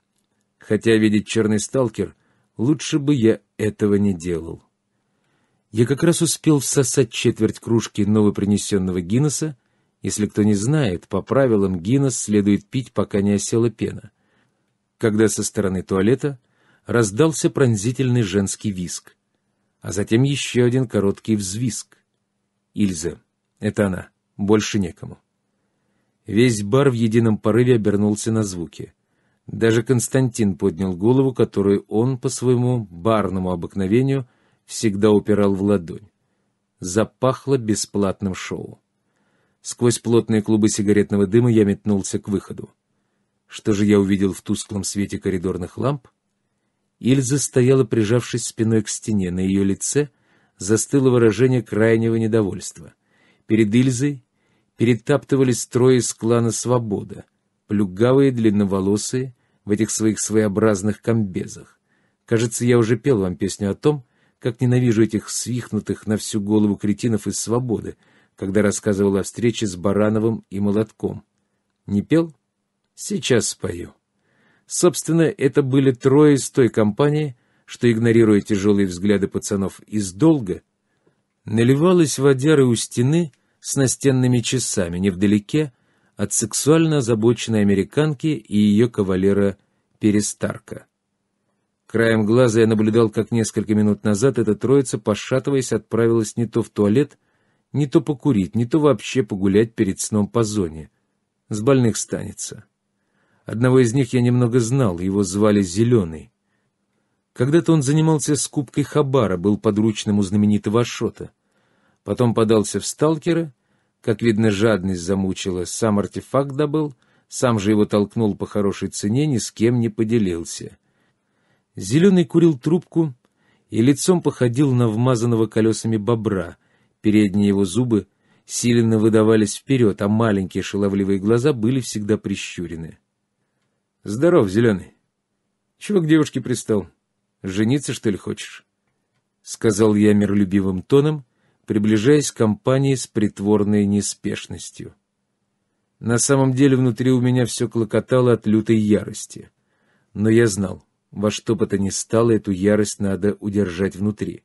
S1: Хотя видеть черный сталкер, лучше бы я этого не делал. Я как раз успел всосать четверть кружки новопринесенного Гиннесса. Если кто не знает, по правилам Гиннесс следует пить, пока не осела пена. Когда со стороны туалета раздался пронзительный женский виск, а затем еще один короткий взвизг. Ильза. Это она. Больше некому. Весь бар в едином порыве обернулся на звуки. Даже Константин поднял голову, которую он по своему барному обыкновению – всегда упирал в ладонь. Запахло бесплатным шоу. Сквозь плотные клубы сигаретного дыма я метнулся к выходу. Что же я увидел в тусклом свете коридорных ламп? Ильза стояла, прижавшись спиной к стене. На ее лице застыло выражение крайнего недовольства. Перед Ильзой перетаптывались трое из клана «Свобода», плюгавые, длинноволосые, в этих своих своеобразных комбезах. Кажется, я уже пел вам песню о том, как ненавижу этих свихнутых на всю голову кретинов из «Свободы», когда рассказывал о встрече с Барановым и Молотком. Не пел? Сейчас спою. Собственно, это были трое из той компании, что, игнорируя тяжелые взгляды пацанов из долга, наливалась водярой у стены с настенными часами невдалеке от сексуально озабоченной американки и ее кавалера Перестарка. Краем глаза я наблюдал, как несколько минут назад эта троица, пошатываясь, отправилась не то в туалет, не то покурить, не то вообще погулять перед сном по зоне. С больных станется. Одного из них я немного знал, его звали Зеленый. Когда-то он занимался скупкой хабара, был подручным у знаменитого Ашота. Потом подался в сталкера, как видно, жадность замучила, сам артефакт добыл, сам же его толкнул по хорошей цене, ни с кем не поделился. Зеленый курил трубку и лицом походил на вмазанного колесами бобра. Передние его зубы сильно выдавались вперед, а маленькие шаловливые глаза были всегда прищурены. — Здоров, Зеленый. Чего к девушке пристал? Жениться, что ли, хочешь? — сказал я миролюбивым тоном, приближаясь к компании с притворной неспешностью. На самом деле внутри у меня все клокотало от лютой ярости. Но я знал — во что бы то ни стало, эту ярость надо удержать внутри.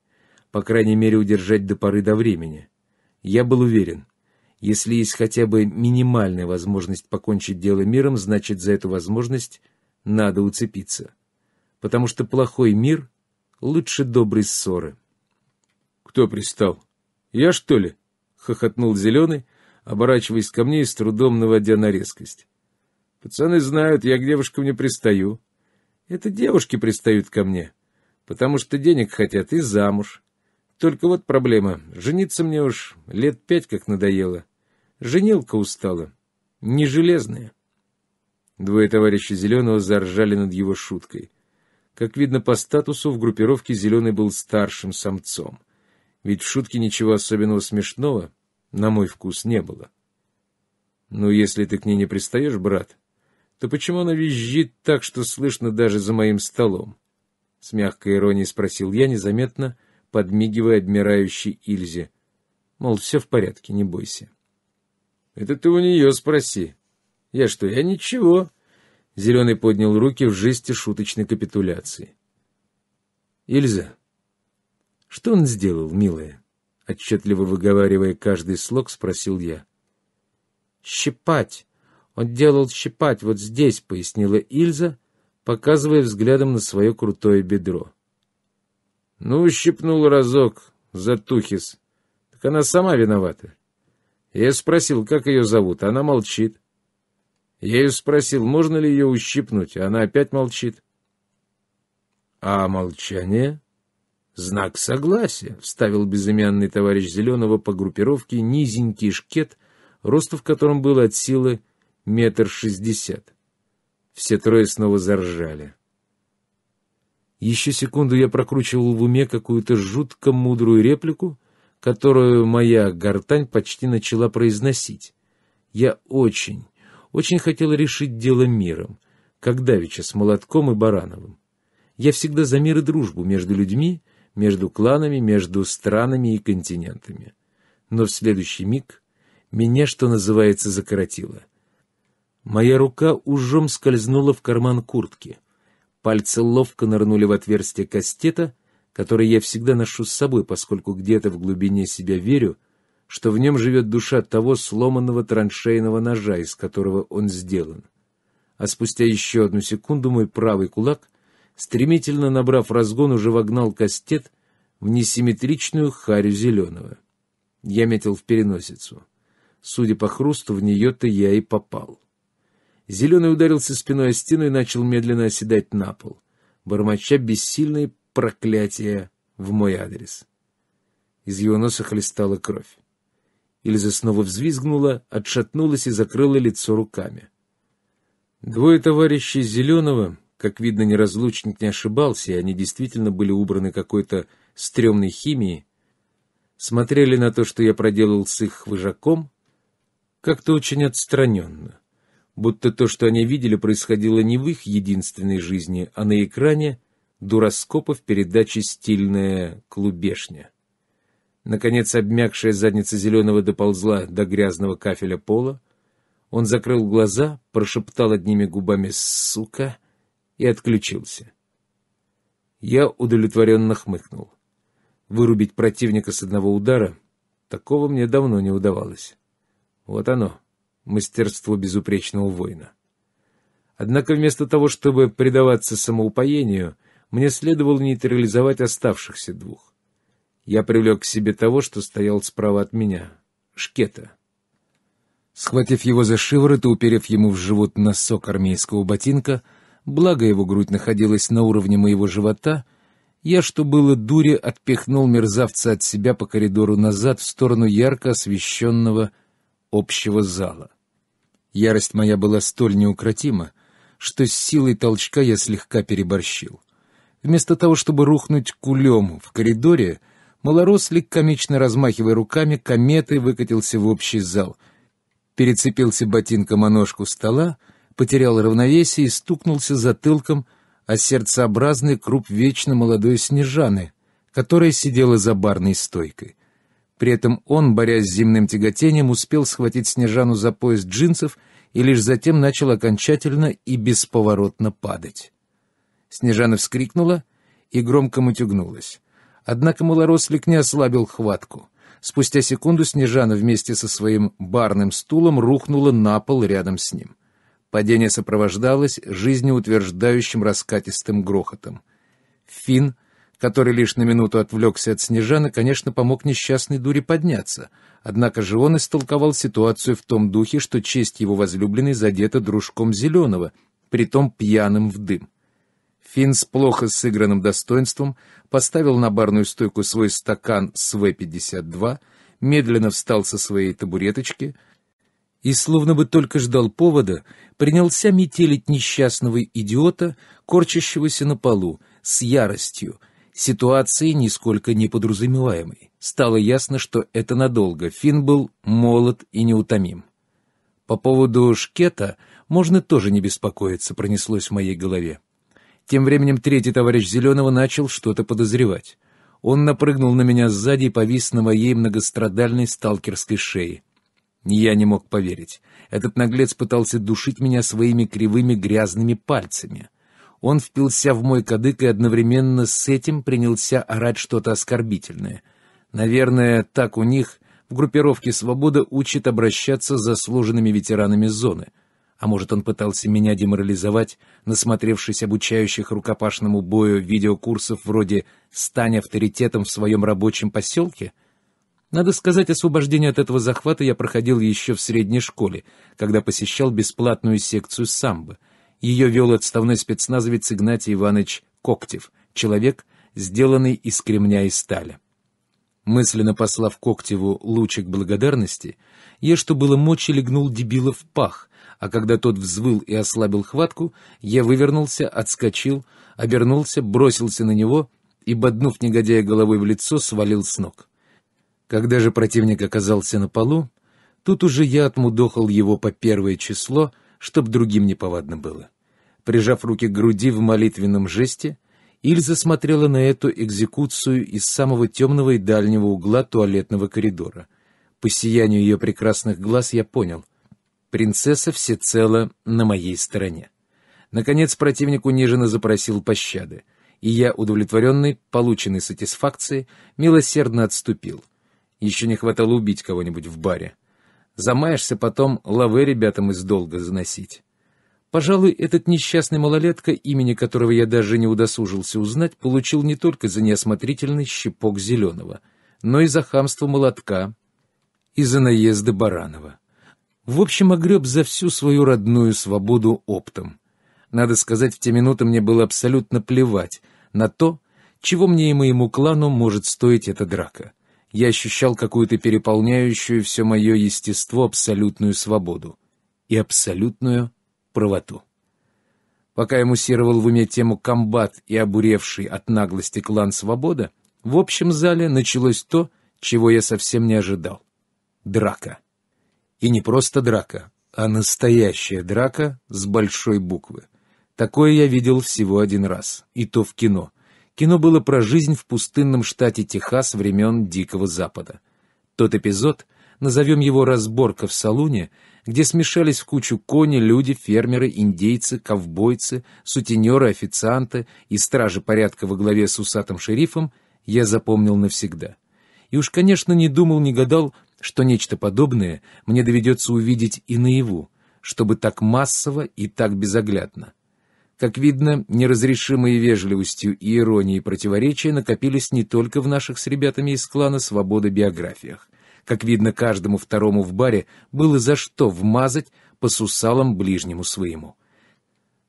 S1: По крайней мере, удержать до поры до времени. Я был уверен, если есть хотя бы минимальная возможность покончить дело миром, значит, за эту возможность надо уцепиться. Потому что плохой мир лучше доброй ссоры. «Кто пристал? Я, что ли?» — хохотнул Зеленый, оборачиваясь ко мне и с трудом наводя на резкость. «Пацаны знают, я к девушкам не пристаю. Это девушки пристают ко мне, потому что денег хотят и замуж. Только вот проблема. Жениться мне уж лет пять как надоело. Женилка устала. Не железная. Двое товарищей Зеленого заржали над его шуткой. Как видно по статусу, в группировке Зеленый был старшим самцом. Ведь в шутке ничего особенного смешного, на мой вкус, не было. «Ну, если ты к ней не пристаешь, брат, то почему она визжит так, что слышно даже за моим столом? С мягкой иронией спросил я незаметно, подмигивая обмирающей Ильзе. Мол, все в порядке, не бойся. Это ты у нее спроси. Я что, я ничего. Зеленый поднял руки в жесте шуточной капитуляции. Ильза, что он сделал, милая? Отчетливо выговаривая каждый слог, спросил я. Щипать! Он делал щипать вот здесь, пояснила Ильза, показывая взглядом на свое крутое бедро. Ну, щипнул разок, Затухис. Так она сама виновата. Я спросил, как ее зовут, она молчит. Я ее спросил, можно ли ее ущипнуть, она опять молчит. А молчание? Знак согласия, вставил безымянный товарищ Зеленого по группировке низенький шкет, роста в котором было от силы метр шестьдесят. Все трое снова заржали. Еще секунду я прокручивал в уме какую-то жутко мудрую реплику, которую моя гортань почти начала произносить. Я очень, очень хотел решить дело миром, как Давича с Молотком и Барановым. Я всегда за мир и дружбу между людьми, между кланами, между странами и континентами. Но в следующий миг меня, что называется, закоротило — Моя рука ужом скользнула в карман куртки. Пальцы ловко нырнули в отверстие кастета, который я всегда ношу с собой, поскольку где-то в глубине себя верю, что в нем живет душа того сломанного траншейного ножа, из которого он сделан. А спустя еще одну секунду мой правый кулак, стремительно набрав разгон, уже вогнал кастет в несимметричную харю зеленого. Я метил в переносицу. Судя по хрусту, в нее-то я и попал. Зеленый ударился спиной о стену и начал медленно оседать на пол, бормоча бессильные проклятия в мой адрес. Из его носа хлестала кровь. Ильза снова взвизгнула, отшатнулась и закрыла лицо руками. Двое товарищей Зеленого, как видно, неразлучник не ошибался, и они действительно были убраны какой-то стрёмной химией, смотрели на то, что я проделал с их вожаком, как-то очень отстраненно будто то, что они видели, происходило не в их единственной жизни, а на экране дуроскопа в передаче «Стильная клубешня». Наконец, обмякшая задница зеленого доползла до грязного кафеля пола. Он закрыл глаза, прошептал одними губами «сука» и отключился. Я удовлетворенно хмыкнул. Вырубить противника с одного удара — такого мне давно не удавалось. Вот оно мастерство безупречного воина. Однако вместо того, чтобы предаваться самоупоению, мне следовало нейтрализовать оставшихся двух. Я привлек к себе того, что стоял справа от меня — Шкета. Схватив его за шиворот и уперев ему в живот носок армейского ботинка, благо его грудь находилась на уровне моего живота, я, что было дури, отпихнул мерзавца от себя по коридору назад в сторону ярко освещенного общего зала. Ярость моя была столь неукротима, что с силой толчка я слегка переборщил. Вместо того, чтобы рухнуть кулем в коридоре, малорослик, комично размахивая руками, кометой выкатился в общий зал, перецепился ботинком о ножку стола, потерял равновесие и стукнулся затылком о сердцеобразный круп вечно молодой Снежаны, которая сидела за барной стойкой. При этом он, борясь с земным тяготением, успел схватить Снежану за пояс джинсов и лишь затем начал окончательно и бесповоротно падать. Снежана вскрикнула и громко мутюгнулась. Однако малорослик не ослабил хватку. Спустя секунду Снежана вместе со своим барным стулом рухнула на пол рядом с ним. Падение сопровождалось жизнеутверждающим раскатистым грохотом. Финн который лишь на минуту отвлекся от Снежана, конечно, помог несчастной дуре подняться. Однако же он истолковал ситуацию в том духе, что честь его возлюбленной задета дружком Зеленого, притом пьяным в дым. Финн с плохо сыгранным достоинством поставил на барную стойку свой стакан с В-52, медленно встал со своей табуреточки и, словно бы только ждал повода, принялся метелить несчастного идиота, корчащегося на полу, с яростью, ситуации нисколько не подразумеваемой. Стало ясно, что это надолго. Финн был молод и неутомим. По поводу шкета можно тоже не беспокоиться, пронеслось в моей голове. Тем временем третий товарищ Зеленого начал что-то подозревать. Он напрыгнул на меня сзади и повис на моей многострадальной сталкерской шее. Я не мог поверить. Этот наглец пытался душить меня своими кривыми грязными пальцами. Он впился в мой кадык и одновременно с этим принялся орать что-то оскорбительное. Наверное, так у них в группировке «Свобода» учат обращаться с заслуженными ветеранами зоны. А может, он пытался меня деморализовать, насмотревшись обучающих рукопашному бою видеокурсов вроде «Стань авторитетом в своем рабочем поселке»? Надо сказать, освобождение от этого захвата я проходил еще в средней школе, когда посещал бесплатную секцию самбо — ее вел отставной спецназовец Игнатий Иванович Коктев, человек, сделанный из кремня и стали. Мысленно послав Коктеву лучик благодарности, я, что было мочи, легнул дебила в пах, а когда тот взвыл и ослабил хватку, я вывернулся, отскочил, обернулся, бросился на него и, боднув негодяя головой в лицо, свалил с ног. Когда же противник оказался на полу, тут уже я отмудохал его по первое число — чтоб другим неповадно было. Прижав руки к груди в молитвенном жесте, Ильза смотрела на эту экзекуцию из самого темного и дальнего угла туалетного коридора. По сиянию ее прекрасных глаз я понял. Принцесса всецело на моей стороне. Наконец противник униженно запросил пощады, и я, удовлетворенный полученной сатисфакцией, милосердно отступил. Еще не хватало убить кого-нибудь в баре. Замаешься потом лавы ребятам из долга заносить. Пожалуй, этот несчастный малолетка, имени которого я даже не удосужился узнать, получил не только за неосмотрительный щепок зеленого, но и за хамство молотка и за наезды Баранова. В общем, огреб за всю свою родную свободу оптом. Надо сказать, в те минуты мне было абсолютно плевать на то, чего мне и моему клану может стоить эта драка я ощущал какую-то переполняющую все мое естество абсолютную свободу и абсолютную правоту. Пока я муссировал в уме тему комбат и обуревший от наглости клан «Свобода», в общем зале началось то, чего я совсем не ожидал. Драка. И не просто драка, а настоящая драка с большой буквы. Такое я видел всего один раз, и то в кино, Кино было про жизнь в пустынном штате Техас времен Дикого Запада. Тот эпизод, назовем его «разборка в салуне», где смешались в кучу кони, люди, фермеры, индейцы, ковбойцы, сутенеры, официанты и стражи порядка во главе с усатым шерифом, я запомнил навсегда. И уж, конечно, не думал, не гадал, что нечто подобное мне доведется увидеть и наяву, чтобы так массово и так безоглядно. Как видно, неразрешимые вежливостью и иронией противоречия накопились не только в наших с ребятами из клана «Свобода» биографиях. Как видно, каждому второму в баре было за что вмазать по сусалам ближнему своему.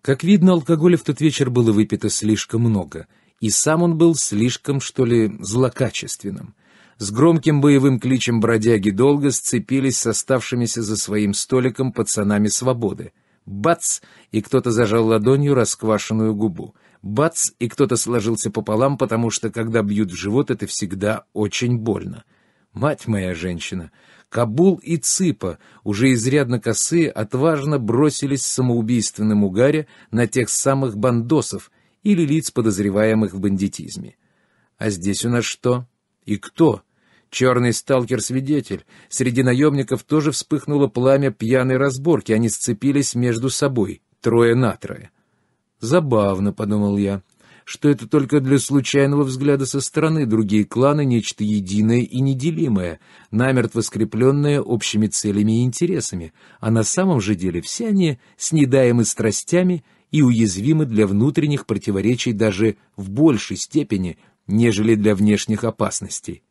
S1: Как видно, алкоголя в тот вечер было выпито слишком много, и сам он был слишком, что ли, злокачественным. С громким боевым кличем бродяги долго сцепились с оставшимися за своим столиком пацанами свободы — Бац! И кто-то зажал ладонью расквашенную губу. Бац! И кто-то сложился пополам, потому что, когда бьют в живот, это всегда очень больно. Мать моя женщина! Кабул и Ципа, уже изрядно косые, отважно бросились в самоубийственном угаре на тех самых бандосов или лиц, подозреваемых в бандитизме. А здесь у нас что? И кто? Черный сталкер-свидетель. Среди наемников тоже вспыхнуло пламя пьяной разборки, они сцепились между собой, трое на трое. «Забавно», — подумал я, — «что это только для случайного взгляда со стороны другие кланы — нечто единое и неделимое, намертво скрепленное общими целями и интересами, а на самом же деле все они снедаемы страстями и уязвимы для внутренних противоречий даже в большей степени, нежели для внешних опасностей».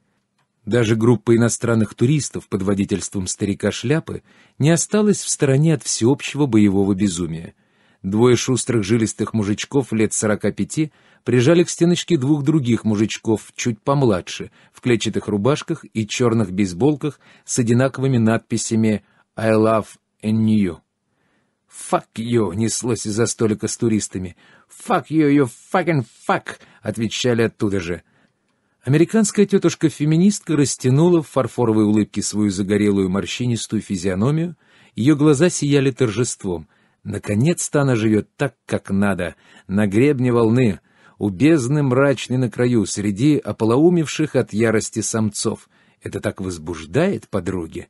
S1: Даже группа иностранных туристов под водительством старика Шляпы не осталась в стороне от всеобщего боевого безумия. Двое шустрых жилистых мужичков лет сорока пяти прижали к стеночке двух других мужичков, чуть помладше, в клетчатых рубашках и черных бейсболках с одинаковыми надписями «I love and you». «Fuck you!» — неслось из-за столика с туристами. «Fuck you, you fucking fuck!» — отвечали оттуда же. — Американская тетушка-феминистка растянула в фарфоровой улыбке свою загорелую морщинистую физиономию, ее глаза сияли торжеством. Наконец-то она живет так, как надо, на гребне волны, у бездны мрачной на краю, среди ополоумевших от ярости самцов. Это так возбуждает подруги.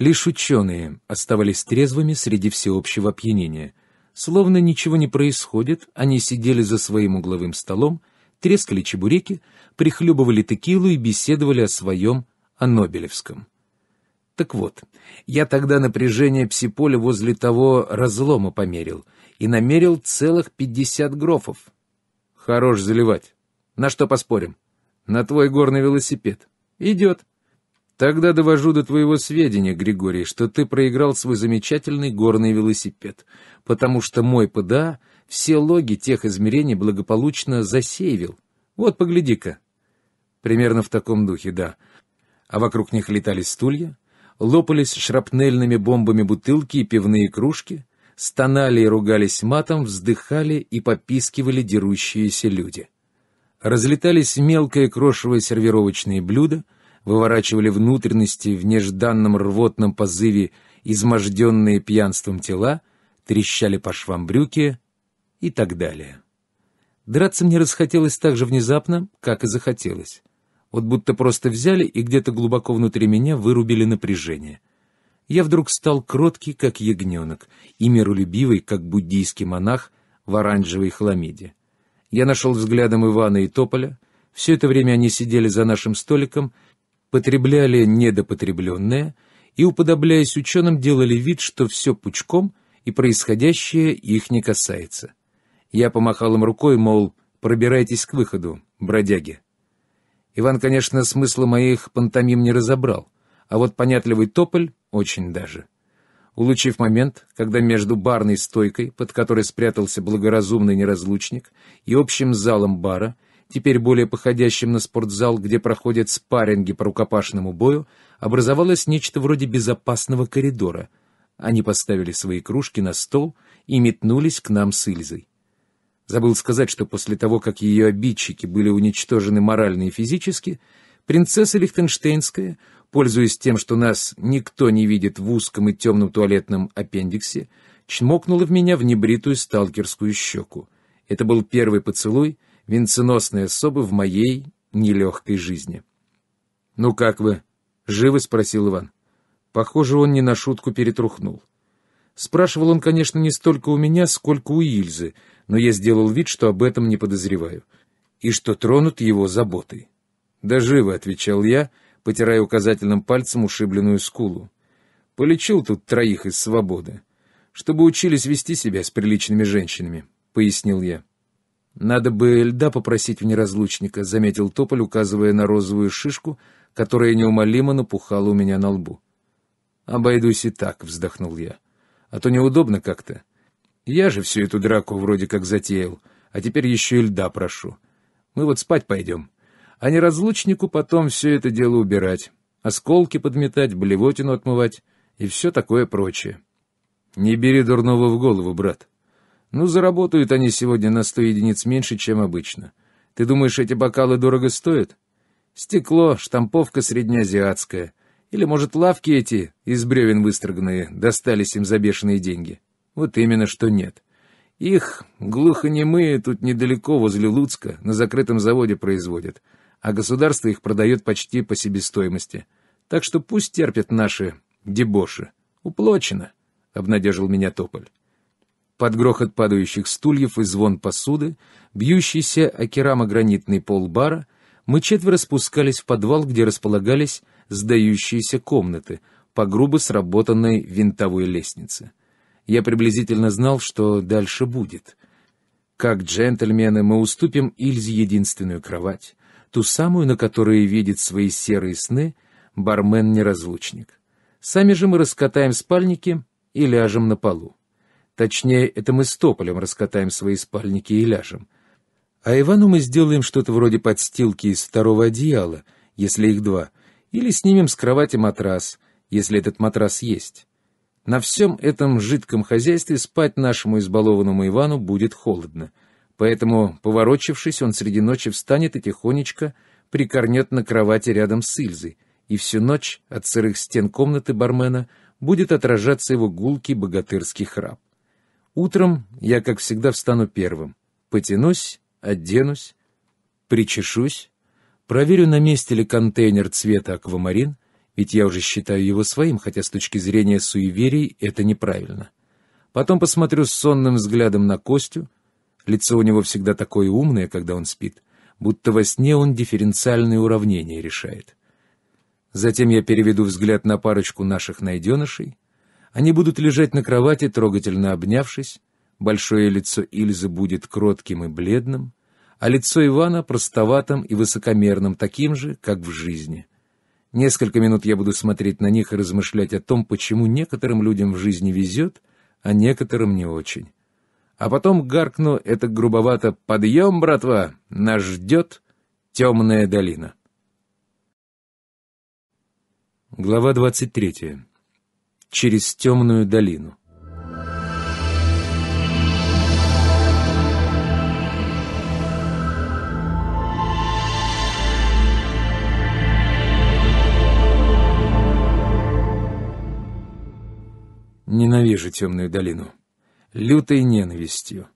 S1: Лишь ученые оставались трезвыми среди всеобщего опьянения. Словно ничего не происходит, они сидели за своим угловым столом, трескали чебуреки, прихлебывали текилу и беседовали о своем, о Нобелевском. Так вот, я тогда напряжение псиполя возле того разлома померил и намерил целых пятьдесят грофов. Хорош заливать. На что поспорим? На твой горный велосипед. Идет. Тогда довожу до твоего сведения, Григорий, что ты проиграл свой замечательный горный велосипед, потому что мой ПДА — все логи тех измерений благополучно засеивил. Вот, погляди-ка. Примерно в таком духе, да. А вокруг них летали стулья, лопались шрапнельными бомбами бутылки и пивные кружки, стонали и ругались матом, вздыхали и попискивали дерущиеся люди. Разлетались мелко и крошевые сервировочные блюда, выворачивали внутренности в нежданном рвотном позыве изможденные пьянством тела, трещали по швам брюки — и так далее. Драться мне расхотелось так же внезапно, как и захотелось. Вот будто просто взяли и где-то глубоко внутри меня вырубили напряжение. Я вдруг стал кроткий, как ягненок, и миролюбивый, как буддийский монах в оранжевой хламиде. Я нашел взглядом Ивана и Тополя. Все это время они сидели за нашим столиком, потребляли недопотребленное и, уподобляясь ученым, делали вид, что все пучком и происходящее их не касается. Я помахал им рукой, мол, пробирайтесь к выходу, бродяги. Иван, конечно, смысла моих пантомим не разобрал, а вот понятливый тополь очень даже. Улучив момент, когда между барной стойкой, под которой спрятался благоразумный неразлучник, и общим залом бара, теперь более походящим на спортзал, где проходят спарринги по рукопашному бою, образовалось нечто вроде безопасного коридора. Они поставили свои кружки на стол и метнулись к нам с Ильзой. Забыл сказать, что после того, как ее обидчики были уничтожены морально и физически, принцесса Лихтенштейнская, пользуясь тем, что нас никто не видит в узком и темном туалетном аппендиксе, чмокнула в меня в небритую сталкерскую щеку. Это был первый поцелуй венценосной особы в моей нелегкой жизни. «Ну как вы?» — живо спросил Иван. Похоже, он не на шутку перетрухнул. Спрашивал он, конечно, не столько у меня, сколько у Ильзы — но я сделал вид, что об этом не подозреваю, и что тронут его заботой. «Да живо», — отвечал я, потирая указательным пальцем ушибленную скулу. «Полечил тут троих из свободы, чтобы учились вести себя с приличными женщинами», — пояснил я. «Надо бы льда попросить в неразлучника», — заметил Тополь, указывая на розовую шишку, которая неумолимо напухала у меня на лбу. «Обойдусь и так», — вздохнул я. «А то неудобно как-то. Я же всю эту драку вроде как затеял, а теперь еще и льда прошу. Мы вот спать пойдем. А не разлучнику потом все это дело убирать, осколки подметать, блевотину отмывать и все такое прочее. Не бери дурного в голову, брат. Ну, заработают они сегодня на сто единиц меньше, чем обычно. Ты думаешь, эти бокалы дорого стоят? Стекло, штамповка среднеазиатская. Или, может, лавки эти из бревен выстроганные достались им за бешеные деньги. Вот именно что нет. Их глухонемые тут недалеко, возле Луцка, на закрытом заводе производят, а государство их продает почти по себестоимости. Так что пусть терпят наши дебоши. Уплочено, — обнадежил меня Тополь. Под грохот падающих стульев и звон посуды, бьющийся о керамогранитный пол бара, мы четверо спускались в подвал, где располагались сдающиеся комнаты по грубо сработанной винтовой лестнице. Я приблизительно знал, что дальше будет. Как джентльмены мы уступим Ильзе единственную кровать, ту самую, на которой видит свои серые сны бармен-неразлучник. Сами же мы раскатаем спальники и ляжем на полу. Точнее, это мы с тополем раскатаем свои спальники и ляжем. А Ивану мы сделаем что-то вроде подстилки из второго одеяла, если их два, или снимем с кровати матрас, если этот матрас есть. На всем этом жидком хозяйстве спать нашему избалованному Ивану будет холодно. Поэтому, поворочившись, он среди ночи встанет и тихонечко прикорнет на кровати рядом с Ильзой, и всю ночь от сырых стен комнаты бармена будет отражаться его гулкий богатырский храп. Утром я, как всегда, встану первым. Потянусь, оденусь, причешусь, проверю, на месте ли контейнер цвета аквамарин — ведь я уже считаю его своим, хотя с точки зрения суеверий это неправильно. Потом посмотрю с сонным взглядом на Костю. Лицо у него всегда такое умное, когда он спит, будто во сне он дифференциальные уравнения решает. Затем я переведу взгляд на парочку наших найденышей. Они будут лежать на кровати, трогательно обнявшись. Большое лицо Ильзы будет кротким и бледным, а лицо Ивана простоватым и высокомерным, таким же, как в жизни — Несколько минут я буду смотреть на них и размышлять о том, почему некоторым людям в жизни везет, а некоторым не очень. А потом гаркну это грубовато «Подъем, братва! Нас ждет темная долина!» Глава двадцать третья. Через темную долину. Ненавижу темную долину. Лютой ненавистью.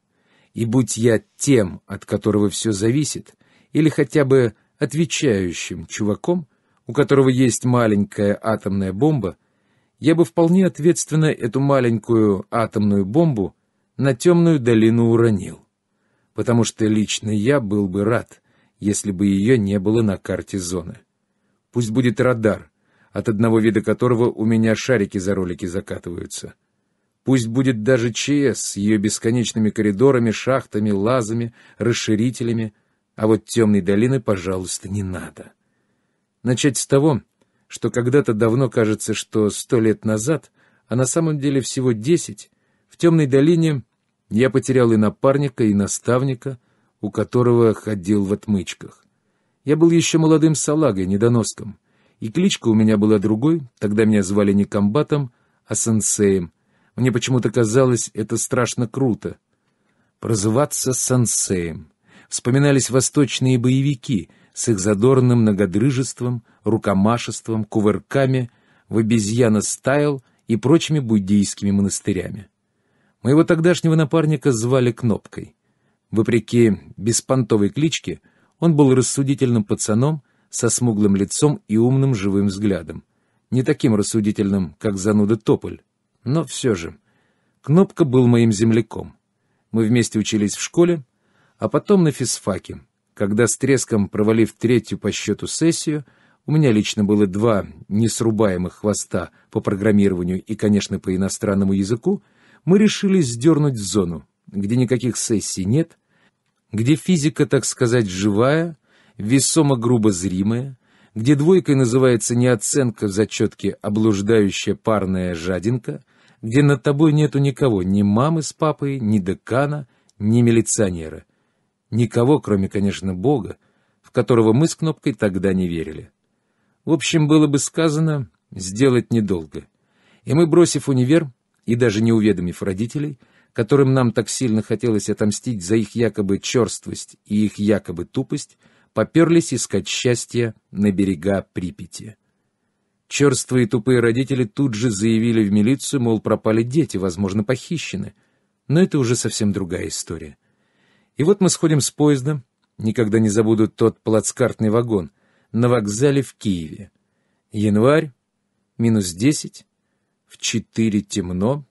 S1: И будь я тем, от которого все зависит, или хотя бы отвечающим чуваком, у которого есть маленькая атомная бомба, я бы вполне ответственно эту маленькую атомную бомбу на темную долину уронил. Потому что лично я был бы рад, если бы ее не было на карте зоны. Пусть будет радар — от одного вида которого у меня шарики за ролики закатываются. Пусть будет даже ЧС с ее бесконечными коридорами, шахтами, лазами, расширителями, а вот темной долины, пожалуйста, не надо. Начать с того, что когда-то давно кажется, что сто лет назад, а на самом деле всего десять, в темной долине я потерял и напарника, и наставника, у которого ходил в отмычках. Я был еще молодым салагой, недоноском — и кличка у меня была другой, тогда меня звали не комбатом, а сенсеем. Мне почему-то казалось это страшно круто. Прозываться сенсеем. Вспоминались восточные боевики с их задорным многодрыжеством, рукомашеством, кувырками, в обезьяна-стайл и прочими буддийскими монастырями. Моего тогдашнего напарника звали Кнопкой. Вопреки беспонтовой кличке, он был рассудительным пацаном, со смуглым лицом и умным живым взглядом. Не таким рассудительным, как зануда Тополь, но все же. Кнопка был моим земляком. Мы вместе учились в школе, а потом на физфаке, когда с треском провалив третью по счету сессию, у меня лично было два несрубаемых хвоста по программированию и, конечно, по иностранному языку, мы решили сдернуть в зону, где никаких сессий нет, где физика, так сказать, живая — весомо грубо зримое, где двойкой называется не оценка в зачетке, а блуждающая парная жадинка, где над тобой нету никого, ни мамы с папой, ни декана, ни милиционера. Никого, кроме, конечно, Бога, в которого мы с Кнопкой тогда не верили. В общем, было бы сказано «сделать недолго». И мы, бросив универ и даже не уведомив родителей, которым нам так сильно хотелось отомстить за их якобы черствость и их якобы тупость, поперлись искать счастья на берега Припяти. Черствые тупые родители тут же заявили в милицию, мол, пропали дети, возможно, похищены. Но это уже совсем другая история. И вот мы сходим с поезда, никогда не забуду тот плацкартный вагон, на вокзале в Киеве. Январь, минус десять, в четыре темно.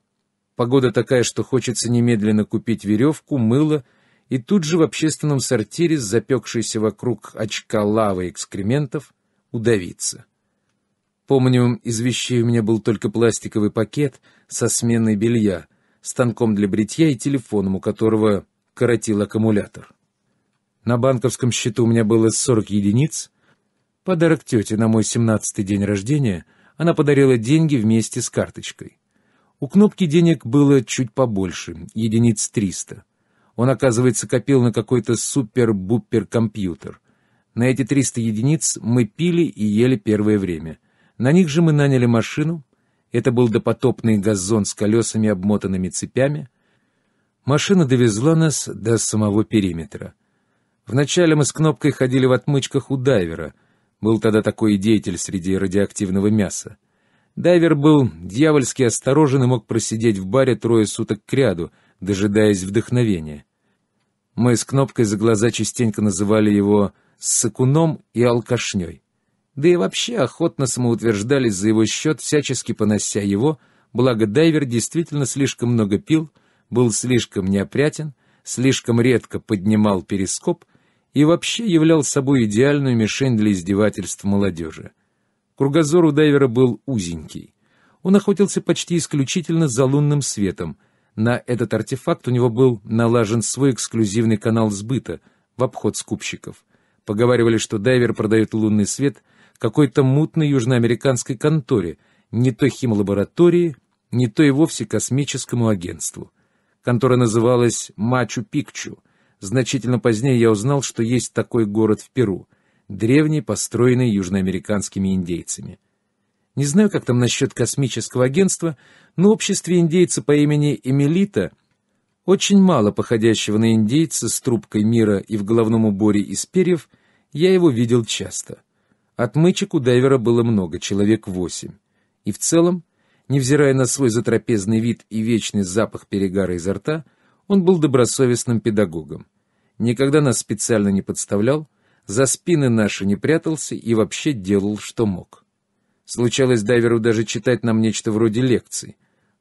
S1: Погода такая, что хочется немедленно купить веревку, мыло — и тут же в общественном сортире с запекшейся вокруг очка лавы экскрементов удавиться. Помню, из вещей у меня был только пластиковый пакет со сменой белья, станком для бритья и телефоном, у которого коротил аккумулятор. На банковском счету у меня было 40 единиц. Подарок тете на мой 17-й день рождения она подарила деньги вместе с карточкой. У кнопки денег было чуть побольше, единиц 300. Он, оказывается, копил на какой-то супер-бупер-компьютер. На эти 300 единиц мы пили и ели первое время. На них же мы наняли машину. Это был допотопный газон с колесами, обмотанными цепями. Машина довезла нас до самого периметра. Вначале мы с кнопкой ходили в отмычках у дайвера. Был тогда такой деятель среди радиоактивного мяса. Дайвер был дьявольски осторожен и мог просидеть в баре трое суток кряду, дожидаясь вдохновения. Мы с Кнопкой за глаза частенько называли его «сакуном» и «алкашней». Да и вообще охотно самоутверждались за его счет, всячески понося его, благо дайвер действительно слишком много пил, был слишком неопрятен, слишком редко поднимал перископ и вообще являл собой идеальную мишень для издевательств молодежи. Кругозор у дайвера был узенький. Он охотился почти исключительно за лунным светом — на этот артефакт у него был налажен свой эксклюзивный канал сбыта в обход скупщиков. Поговаривали, что дайвер продает лунный свет какой-то мутной южноамериканской конторе, не то химлаборатории, не то и вовсе космическому агентству. Контора называлась «Мачу-Пикчу». Значительно позднее я узнал, что есть такой город в Перу, древний, построенный южноамериканскими индейцами. Не знаю, как там насчет космического агентства, на обществе индейца по имени Эмилита, очень мало походящего на индейца с трубкой мира и в головном уборе из перьев, я его видел часто. Отмычек у дайвера было много, человек восемь. И в целом, невзирая на свой затрапезный вид и вечный запах перегара изо рта, он был добросовестным педагогом. Никогда нас специально не подставлял, за спины наши не прятался и вообще делал, что мог. Случалось дайверу даже читать нам нечто вроде лекций.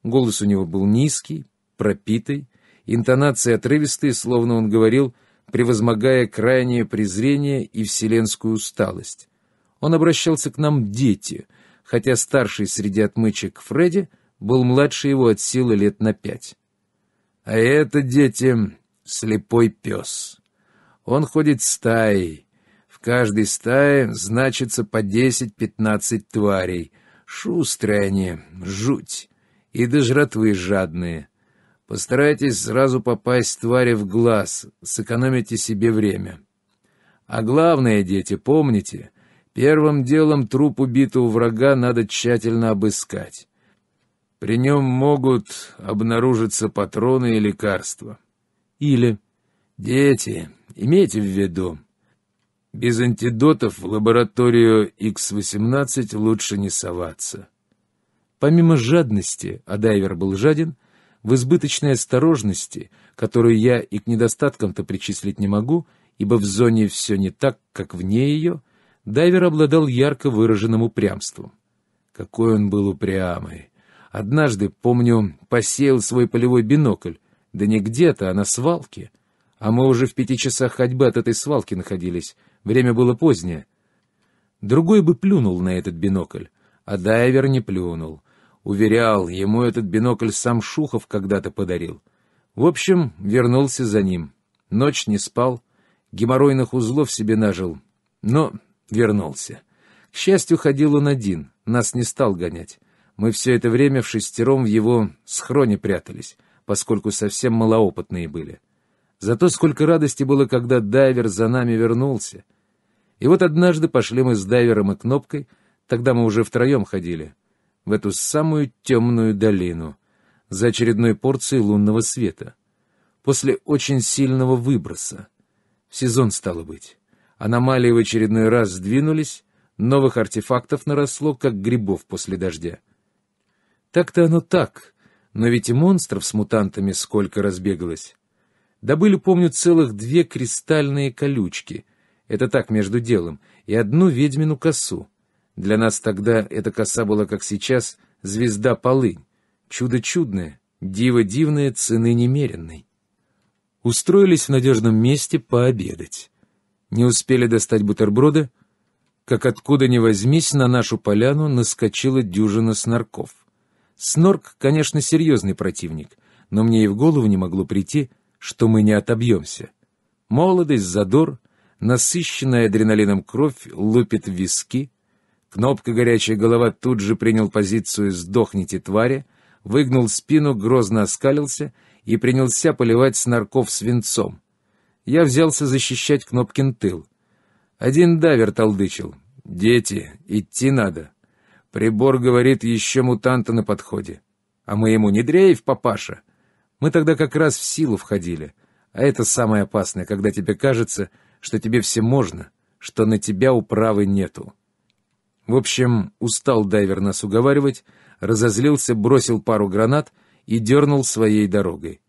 S1: Голос у него был низкий, пропитый, интонации отрывистые, словно он говорил, превозмогая крайнее презрение и вселенскую усталость. Он обращался к нам «дети», хотя старший среди отмычек Фредди был младше его от силы лет на пять. А это, дети, слепой пес. Он ходит стаей. В каждой стае значится по десять-пятнадцать тварей. Шустрые они, жуть и до жратвы жадные. Постарайтесь сразу попасть твари в глаз, сэкономите себе время. А главное, дети, помните, первым делом труп убитого врага надо тщательно обыскать. При нем могут обнаружиться патроны и лекарства. Или, дети, имейте в виду, без антидотов в лабораторию X-18 лучше не соваться. Помимо жадности, а дайвер был жаден, в избыточной осторожности, которую я и к недостаткам-то причислить не могу, ибо в зоне все не так, как вне ее, дайвер обладал ярко выраженным упрямством. Какой он был упрямый! Однажды, помню, посеял свой полевой бинокль, да не где-то, а на свалке. А мы уже в пяти часах ходьбы от этой свалки находились, время было позднее. Другой бы плюнул на этот бинокль, а дайвер не плюнул. Уверял, ему этот бинокль сам Шухов когда-то подарил. В общем, вернулся за ним. Ночь не спал, геморройных узлов себе нажил, но вернулся. К счастью, ходил он один, нас не стал гонять. Мы все это время в шестером в его схроне прятались, поскольку совсем малоопытные были. Зато сколько радости было, когда дайвер за нами вернулся. И вот однажды пошли мы с дайвером и кнопкой, тогда мы уже втроем ходили — в эту самую темную долину за очередной порцией лунного света. После очень сильного выброса. В сезон стало быть. Аномалии в очередной раз сдвинулись, новых артефактов наросло, как грибов после дождя. Так-то оно так, но ведь и монстров с мутантами сколько разбегалось. Добыли, помню, целых две кристальные колючки, это так между делом, и одну ведьмину косу. Для нас тогда эта коса была, как сейчас, звезда полынь, чудо чудное, диво дивное, цены немеренной. Устроились в надежном месте пообедать. Не успели достать бутерброда, как откуда ни возьмись, на нашу поляну наскочила дюжина снорков. Снорк, конечно, серьезный противник, но мне и в голову не могло прийти, что мы не отобьемся. Молодость, задор, насыщенная адреналином кровь лупит виски — Кнопка горячая голова тут же принял позицию «сдохните, твари», выгнул спину, грозно оскалился и принялся поливать снарков свинцом. Я взялся защищать Кнопкин тыл. Один давер толдычил. «Дети, идти надо. Прибор говорит, еще мутанта на подходе. А мы ему не дрейф, папаша. Мы тогда как раз в силу входили. А это самое опасное, когда тебе кажется, что тебе все можно, что на тебя управы нету». В общем, устал дайвер нас уговаривать, разозлился, бросил пару гранат и дернул своей дорогой.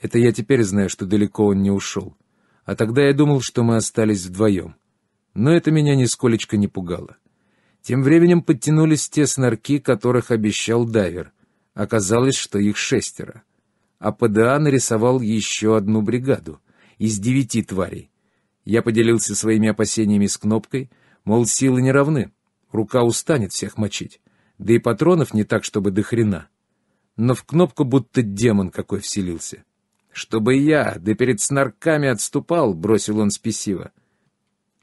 S1: Это я теперь знаю, что далеко он не ушел. А тогда я думал, что мы остались вдвоем. Но это меня нисколечко не пугало. Тем временем подтянулись те снарки, которых обещал дайвер. Оказалось, что их шестеро. А ПДА нарисовал еще одну бригаду из девяти тварей. Я поделился своими опасениями с кнопкой, мол, силы не равны. Рука устанет всех мочить. Да и патронов не так, чтобы до хрена. Но в кнопку будто демон какой вселился. «Чтобы я, да перед снарками отступал», — бросил он спесиво.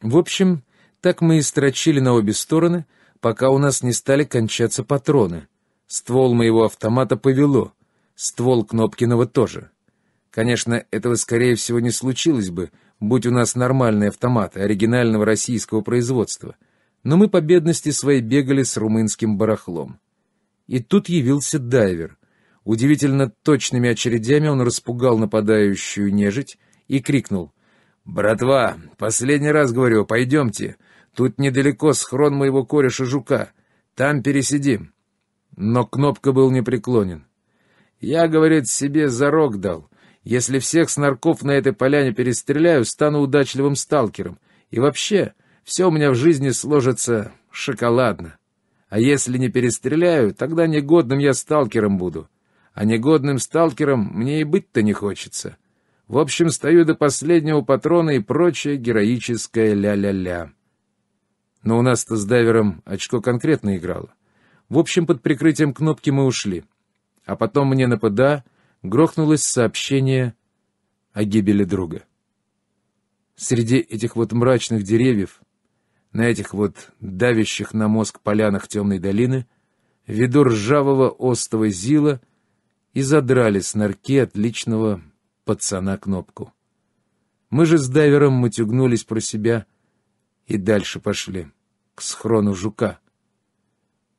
S1: В общем, так мы и строчили на обе стороны, пока у нас не стали кончаться патроны. Ствол моего автомата повело, ствол Кнопкиного тоже. Конечно, этого, скорее всего, не случилось бы, будь у нас нормальные автоматы, оригинального российского производства — но мы по бедности своей бегали с румынским барахлом. И тут явился дайвер. Удивительно точными очередями он распугал нападающую нежить и крикнул. «Братва, последний раз говорю, пойдемте. Тут недалеко схрон моего кореша Жука. Там пересидим». Но Кнопка был непреклонен. «Я, — говорит, — себе зарок дал. Если всех снарков на этой поляне перестреляю, стану удачливым сталкером. И вообще, все у меня в жизни сложится шоколадно. А если не перестреляю, тогда негодным я сталкером буду. А негодным сталкером мне и быть-то не хочется. В общем, стою до последнего патрона и прочее героическое ля-ля-ля. Но у нас-то с дайвером очко конкретно играло. В общем, под прикрытием кнопки мы ушли. А потом мне на ПДА грохнулось сообщение о гибели друга. Среди этих вот мрачных деревьев на этих вот давящих на мозг полянах темной долины, в ржавого остого зила и задрали с норки отличного пацана кнопку. Мы же с дайвером матюгнулись про себя и дальше пошли, к схрону жука.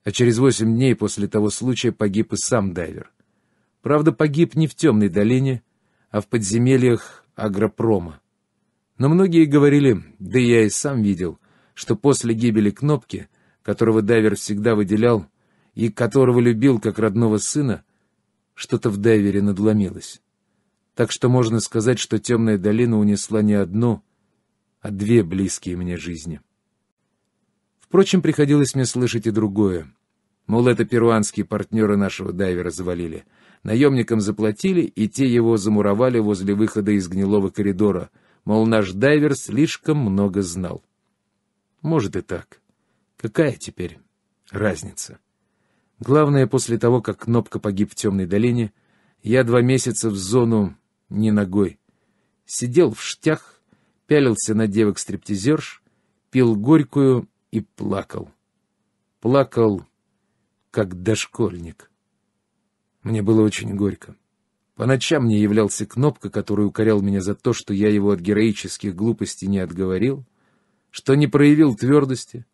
S1: А через восемь дней после того случая погиб и сам дайвер. Правда, погиб не в темной долине, а в подземельях агропрома. Но многие говорили, да я и сам видел — что после гибели Кнопки, которого дайвер всегда выделял и которого любил как родного сына, что-то в дайвере надломилось. Так что можно сказать, что темная долина унесла не одну, а две близкие мне жизни. Впрочем, приходилось мне слышать и другое. Мол, это перуанские партнеры нашего дайвера завалили. Наемникам заплатили, и те его замуровали возле выхода из гнилого коридора. Мол, наш дайвер слишком много знал. Может и так. Какая теперь разница? Главное, после того, как Кнопка погиб в темной долине, я два месяца в зону не ногой. Сидел в штях, пялился на девок-стриптизерш, пил горькую и плакал. Плакал, как дошкольник. Мне было очень горько. По ночам мне являлся Кнопка, который укорял меня за то, что я его от героических глупостей не отговорил, что не проявил твердости,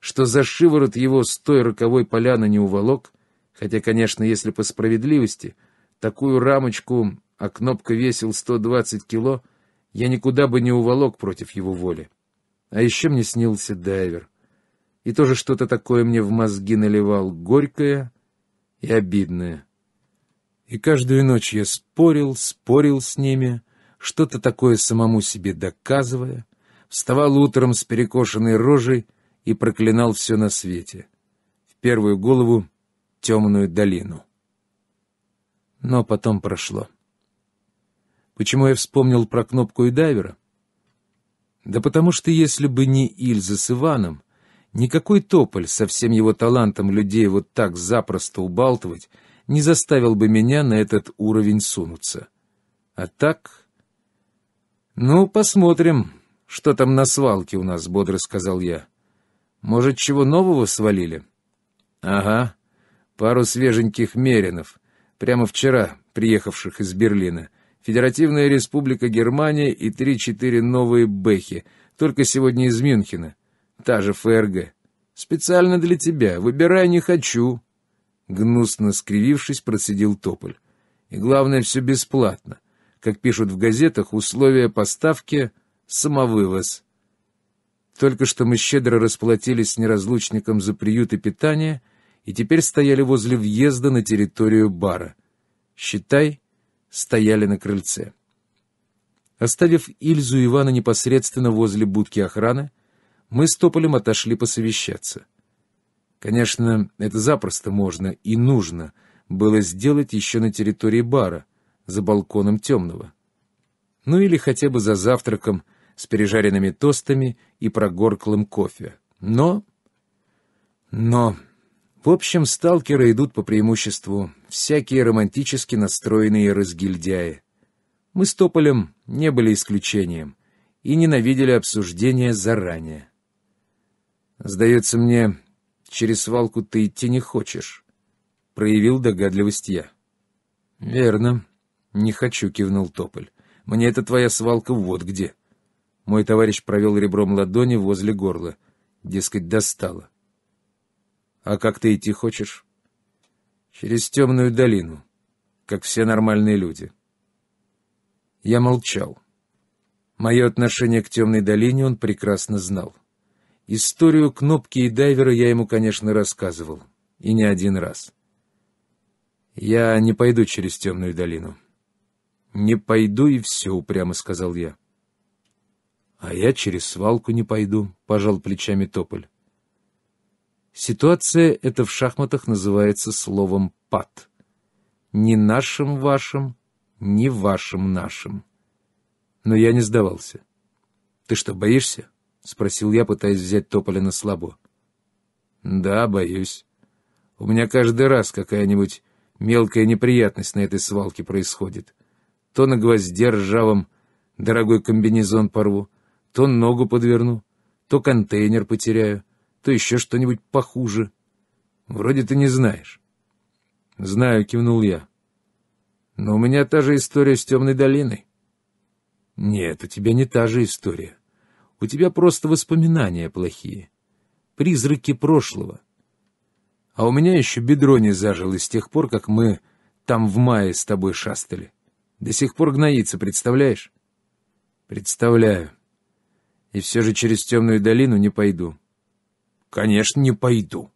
S1: что за шиворот его с той роковой поляны не уволок, хотя, конечно, если по справедливости, такую рамочку, а кнопка весил 120 кило, я никуда бы не уволок против его воли. А еще мне снился дайвер. И тоже что-то такое мне в мозги наливал, горькое и обидное. И каждую ночь я спорил, спорил с ними, что-то такое самому себе доказывая — вставал утром с перекошенной рожей и проклинал все на свете. В первую голову — темную долину. Но потом прошло. Почему я вспомнил про кнопку и дайвера? Да потому что если бы не Ильза с Иваном, никакой тополь со всем его талантом людей вот так запросто убалтывать не заставил бы меня на этот уровень сунуться. А так... Ну, посмотрим, «Что там на свалке у нас?» — бодро сказал я. «Может, чего нового свалили?» «Ага, пару свеженьких меринов. Прямо вчера, приехавших из Берлина. Федеративная республика Германия и три-четыре новые бэхи, только сегодня из Мюнхена. Та же ФРГ. Специально для тебя. Выбирай, не хочу». Гнусно скривившись, процедил Тополь. «И главное, все бесплатно. Как пишут в газетах, условия поставки...» самовывоз. Только что мы щедро расплатились с неразлучником за приют и питание и теперь стояли возле въезда на территорию бара. Считай, стояли на крыльце. Оставив Ильзу и Ивана непосредственно возле будки охраны, мы с Тополем отошли посовещаться. Конечно, это запросто можно и нужно было сделать еще на территории бара, за балконом темного. Ну или хотя бы за завтраком — с пережаренными тостами и прогорклым кофе. Но... Но... В общем, сталкеры идут по преимуществу, всякие романтически настроенные разгильдяи. Мы с Тополем не были исключением и ненавидели обсуждения заранее. «Сдается мне, через свалку ты идти не хочешь», — проявил догадливость я. «Верно. Не хочу», — кивнул Тополь. «Мне эта твоя свалка вот где». Мой товарищ провел ребром ладони возле горла. Дескать, достало. «А как ты идти хочешь?» «Через темную долину, как все нормальные люди». Я молчал. Мое отношение к темной долине он прекрасно знал. Историю кнопки и дайвера я ему, конечно, рассказывал. И не один раз. «Я не пойду через темную долину». «Не пойду, и все», — упрямо сказал я. — А я через свалку не пойду, — пожал плечами Тополь. Ситуация эта в шахматах называется словом «пад». Ни нашим вашим, ни вашим нашим. Но я не сдавался. — Ты что, боишься? — спросил я, пытаясь взять Тополя на слабо. — Да, боюсь. У меня каждый раз какая-нибудь мелкая неприятность на этой свалке происходит. То на гвозде ржавом дорогой комбинезон порву, то ногу подверну, то контейнер потеряю, то еще что-нибудь похуже. Вроде ты не знаешь. Знаю, кивнул я. Но у меня та же история с темной долиной. Нет, у тебя не та же история. У тебя просто воспоминания плохие. Призраки прошлого. А у меня еще бедро не зажило с тех пор, как мы там в мае с тобой шастали. До сих пор гноится, представляешь? Представляю. И все же через темную долину не пойду. Конечно, не пойду.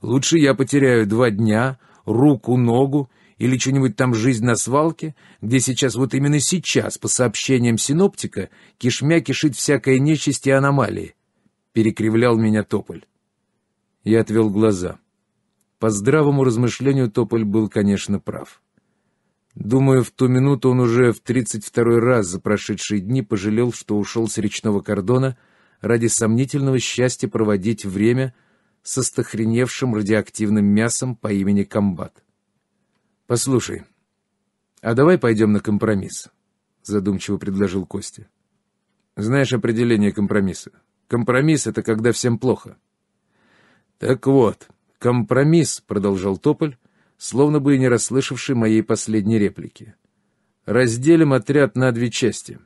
S1: Лучше я потеряю два дня, руку, ногу или что-нибудь там жизнь на свалке, где сейчас, вот именно сейчас, по сообщениям синоптика, кишмя кишит всякая нечисть и аномалии. Перекривлял меня Тополь. Я отвел глаза. По здравому размышлению Тополь был, конечно, прав. Думаю, в ту минуту он уже в тридцать второй раз за прошедшие дни пожалел, что ушел с речного кордона ради сомнительного счастья проводить время со стохреневшим радиоактивным мясом по имени Комбат. «Послушай, а давай пойдем на компромисс», — задумчиво предложил Костя. «Знаешь определение компромисса? Компромисс — это когда всем плохо». «Так вот, компромисс», — продолжал Тополь, — словно бы и не расслышавший моей последней реплики. «Разделим отряд на две части.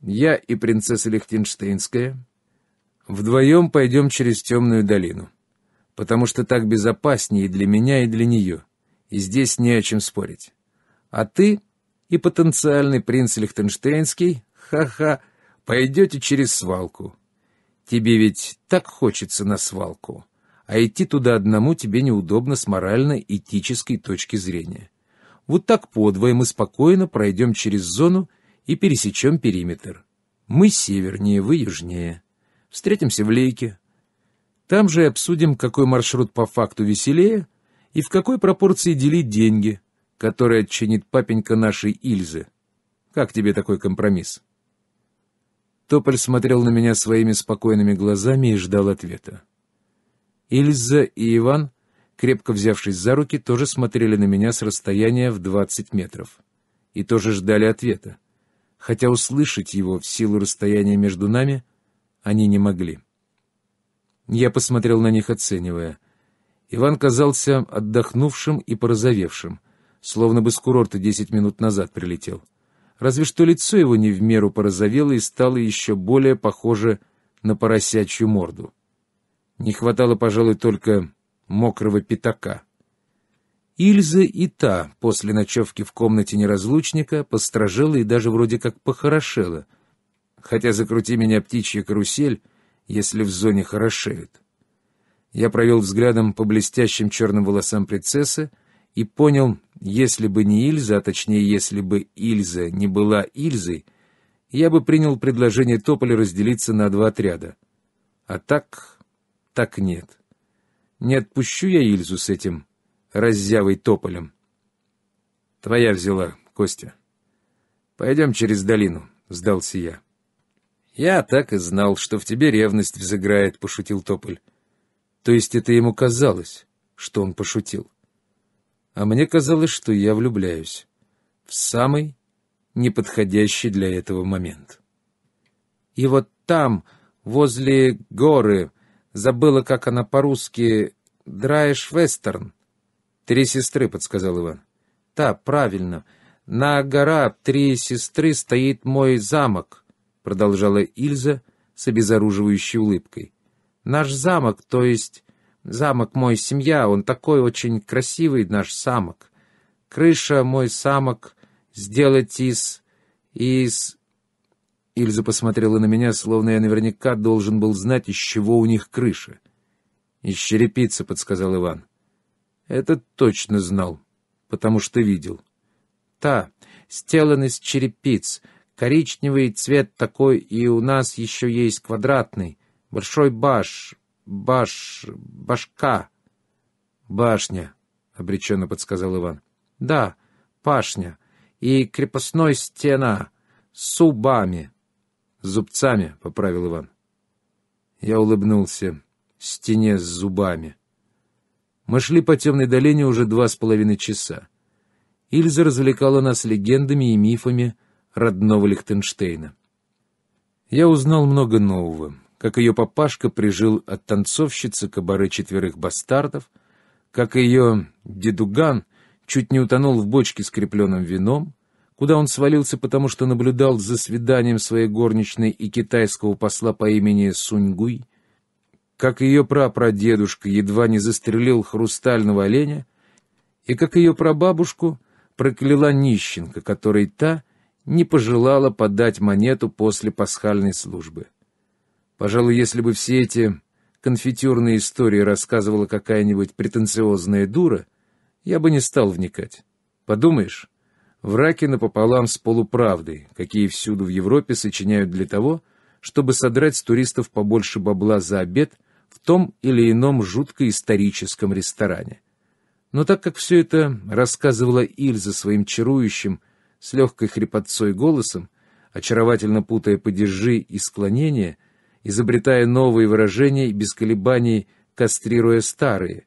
S1: Я и принцесса Лихтенштейнская вдвоем пойдем через темную долину, потому что так безопаснее и для меня, и для нее, и здесь не о чем спорить. А ты и потенциальный принц Лихтенштейнский, ха-ха, пойдете через свалку. Тебе ведь так хочется на свалку» а идти туда одному тебе неудобно с морально-этической точки зрения. Вот так подвое мы спокойно пройдем через зону и пересечем периметр. Мы севернее, вы южнее. Встретимся в Лейке. Там же и обсудим, какой маршрут по факту веселее и в какой пропорции делить деньги, которые отчинит папенька нашей Ильзы. Как тебе такой компромисс? Тополь смотрел на меня своими спокойными глазами и ждал ответа. Ильза и Иван, крепко взявшись за руки, тоже смотрели на меня с расстояния в двадцать метров. И тоже ждали ответа. Хотя услышать его в силу расстояния между нами они не могли. Я посмотрел на них, оценивая. Иван казался отдохнувшим и порозовевшим, словно бы с курорта десять минут назад прилетел. Разве что лицо его не в меру порозовело и стало еще более похоже на поросячью морду. Не хватало, пожалуй, только мокрого пятака. Ильза и та после ночевки в комнате неразлучника постражела и даже вроде как похорошела, хотя закрути меня птичья карусель, если в зоне хорошеют. Я провел взглядом по блестящим черным волосам принцессы и понял, если бы не Ильза, а точнее, если бы Ильза не была Ильзой, я бы принял предложение Тополя разделиться на два отряда. А так так нет. Не отпущу я Ильзу с этим раззявой тополем. Твоя взяла, Костя. Пойдем через долину, сдался я. Я так и знал, что в тебе ревность взыграет, пошутил Тополь. То есть это ему казалось, что он пошутил. А мне казалось, что я влюбляюсь. В самый неподходящий для этого момент. И вот там, возле горы, Забыла, как она по-русски «Драеш Вестерн». «Три сестры», — подсказал Иван. «Да, правильно. На гора Три сестры стоит мой замок», — продолжала Ильза с обезоруживающей улыбкой. «Наш замок, то есть замок мой семья, он такой очень красивый наш замок. Крыша мой замок сделать из... из... Ильза посмотрела на меня, словно я наверняка должен был знать, из чего у них крыша. «Из черепицы», — подсказал Иван. «Это точно знал, потому что видел. Та, сделан из черепиц. Коричневый цвет такой, и у нас еще есть квадратный. Большой баш, баш, башка». «Башня», — обреченно подсказал Иван. «Да, пашня И крепостной стена. С убами». С зубцами, — поправил Иван. Я улыбнулся. Стене с зубами. Мы шли по темной долине уже два с половиной часа. Ильза развлекала нас легендами и мифами родного Лихтенштейна. Я узнал много нового, как ее папашка прижил от танцовщицы кабары четверых бастардов, как ее дедуган чуть не утонул в бочке с крепленным вином, куда он свалился, потому что наблюдал за свиданием своей горничной и китайского посла по имени Суньгуй, как ее прапрадедушка едва не застрелил хрустального оленя, и как ее прабабушку прокляла нищенка, которой та не пожелала подать монету после пасхальной службы. Пожалуй, если бы все эти конфетюрные истории рассказывала какая-нибудь претенциозная дура, я бы не стал вникать. Подумаешь, враки напополам с полуправдой, какие всюду в Европе сочиняют для того, чтобы содрать с туристов побольше бабла за обед в том или ином жутко историческом ресторане. Но так как все это рассказывала Ильза своим чарующим, с легкой хрипотцой голосом, очаровательно путая падежи и склонения, изобретая новые выражения и без колебаний кастрируя старые.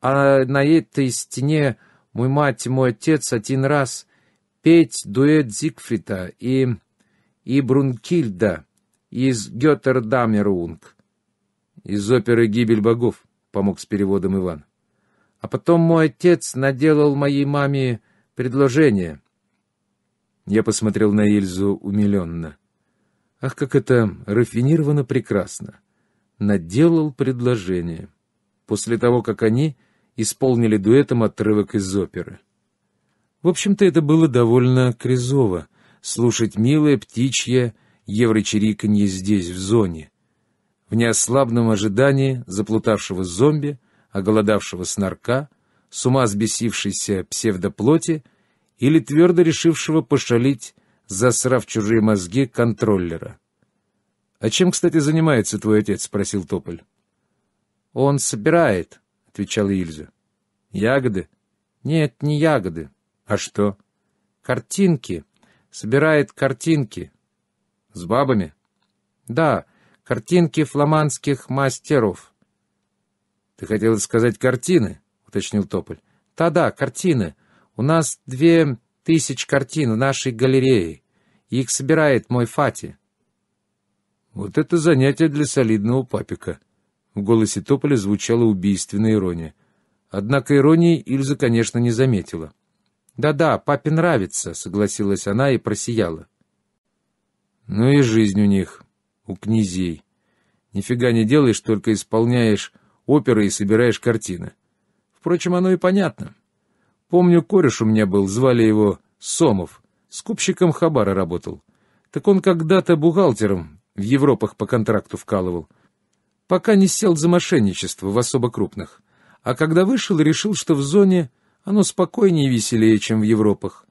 S1: А на этой стене мой мать и мой отец один раз петь дуэт Зигфрида и, и Брункильда из Гётердамерунг, из оперы «Гибель богов», — помог с переводом Иван. А потом мой отец наделал моей маме предложение. Я посмотрел на Ильзу умиленно. Ах, как это рафинировано прекрасно! Наделал предложение. После того, как они исполнили дуэтом отрывок из оперы. В общем-то, это было довольно кризово — слушать милое птичье еврочириканье здесь, в зоне, в неослабном ожидании заплутавшего зомби, оголодавшего снарка, с ума сбесившейся псевдоплоти или твердо решившего пошалить, засрав чужие мозги контроллера. — А чем, кстати, занимается твой отец? — спросил Тополь. — Он собирает, — отвечала Ильза. «Ягоды?» «Нет, не ягоды. А что?» «Картинки. Собирает картинки». «С бабами?» «Да, картинки фламандских мастеров». «Ты хотела сказать картины?» — уточнил Тополь. «Да-да, картины. У нас две тысячи картин в нашей галерее. Их собирает мой Фати». «Вот это занятие для солидного папика», в голосе Тополя звучала убийственная ирония. Однако иронии Ильза, конечно, не заметила. «Да-да, папе нравится», — согласилась она и просияла. «Ну и жизнь у них, у князей. Нифига не делаешь, только исполняешь оперы и собираешь картины. Впрочем, оно и понятно. Помню, кореш у меня был, звали его Сомов, скупщиком хабара работал. Так он когда-то бухгалтером в Европах по контракту вкалывал пока не сел за мошенничество в особо крупных, а когда вышел, решил, что в зоне оно спокойнее и веселее, чем в Европах.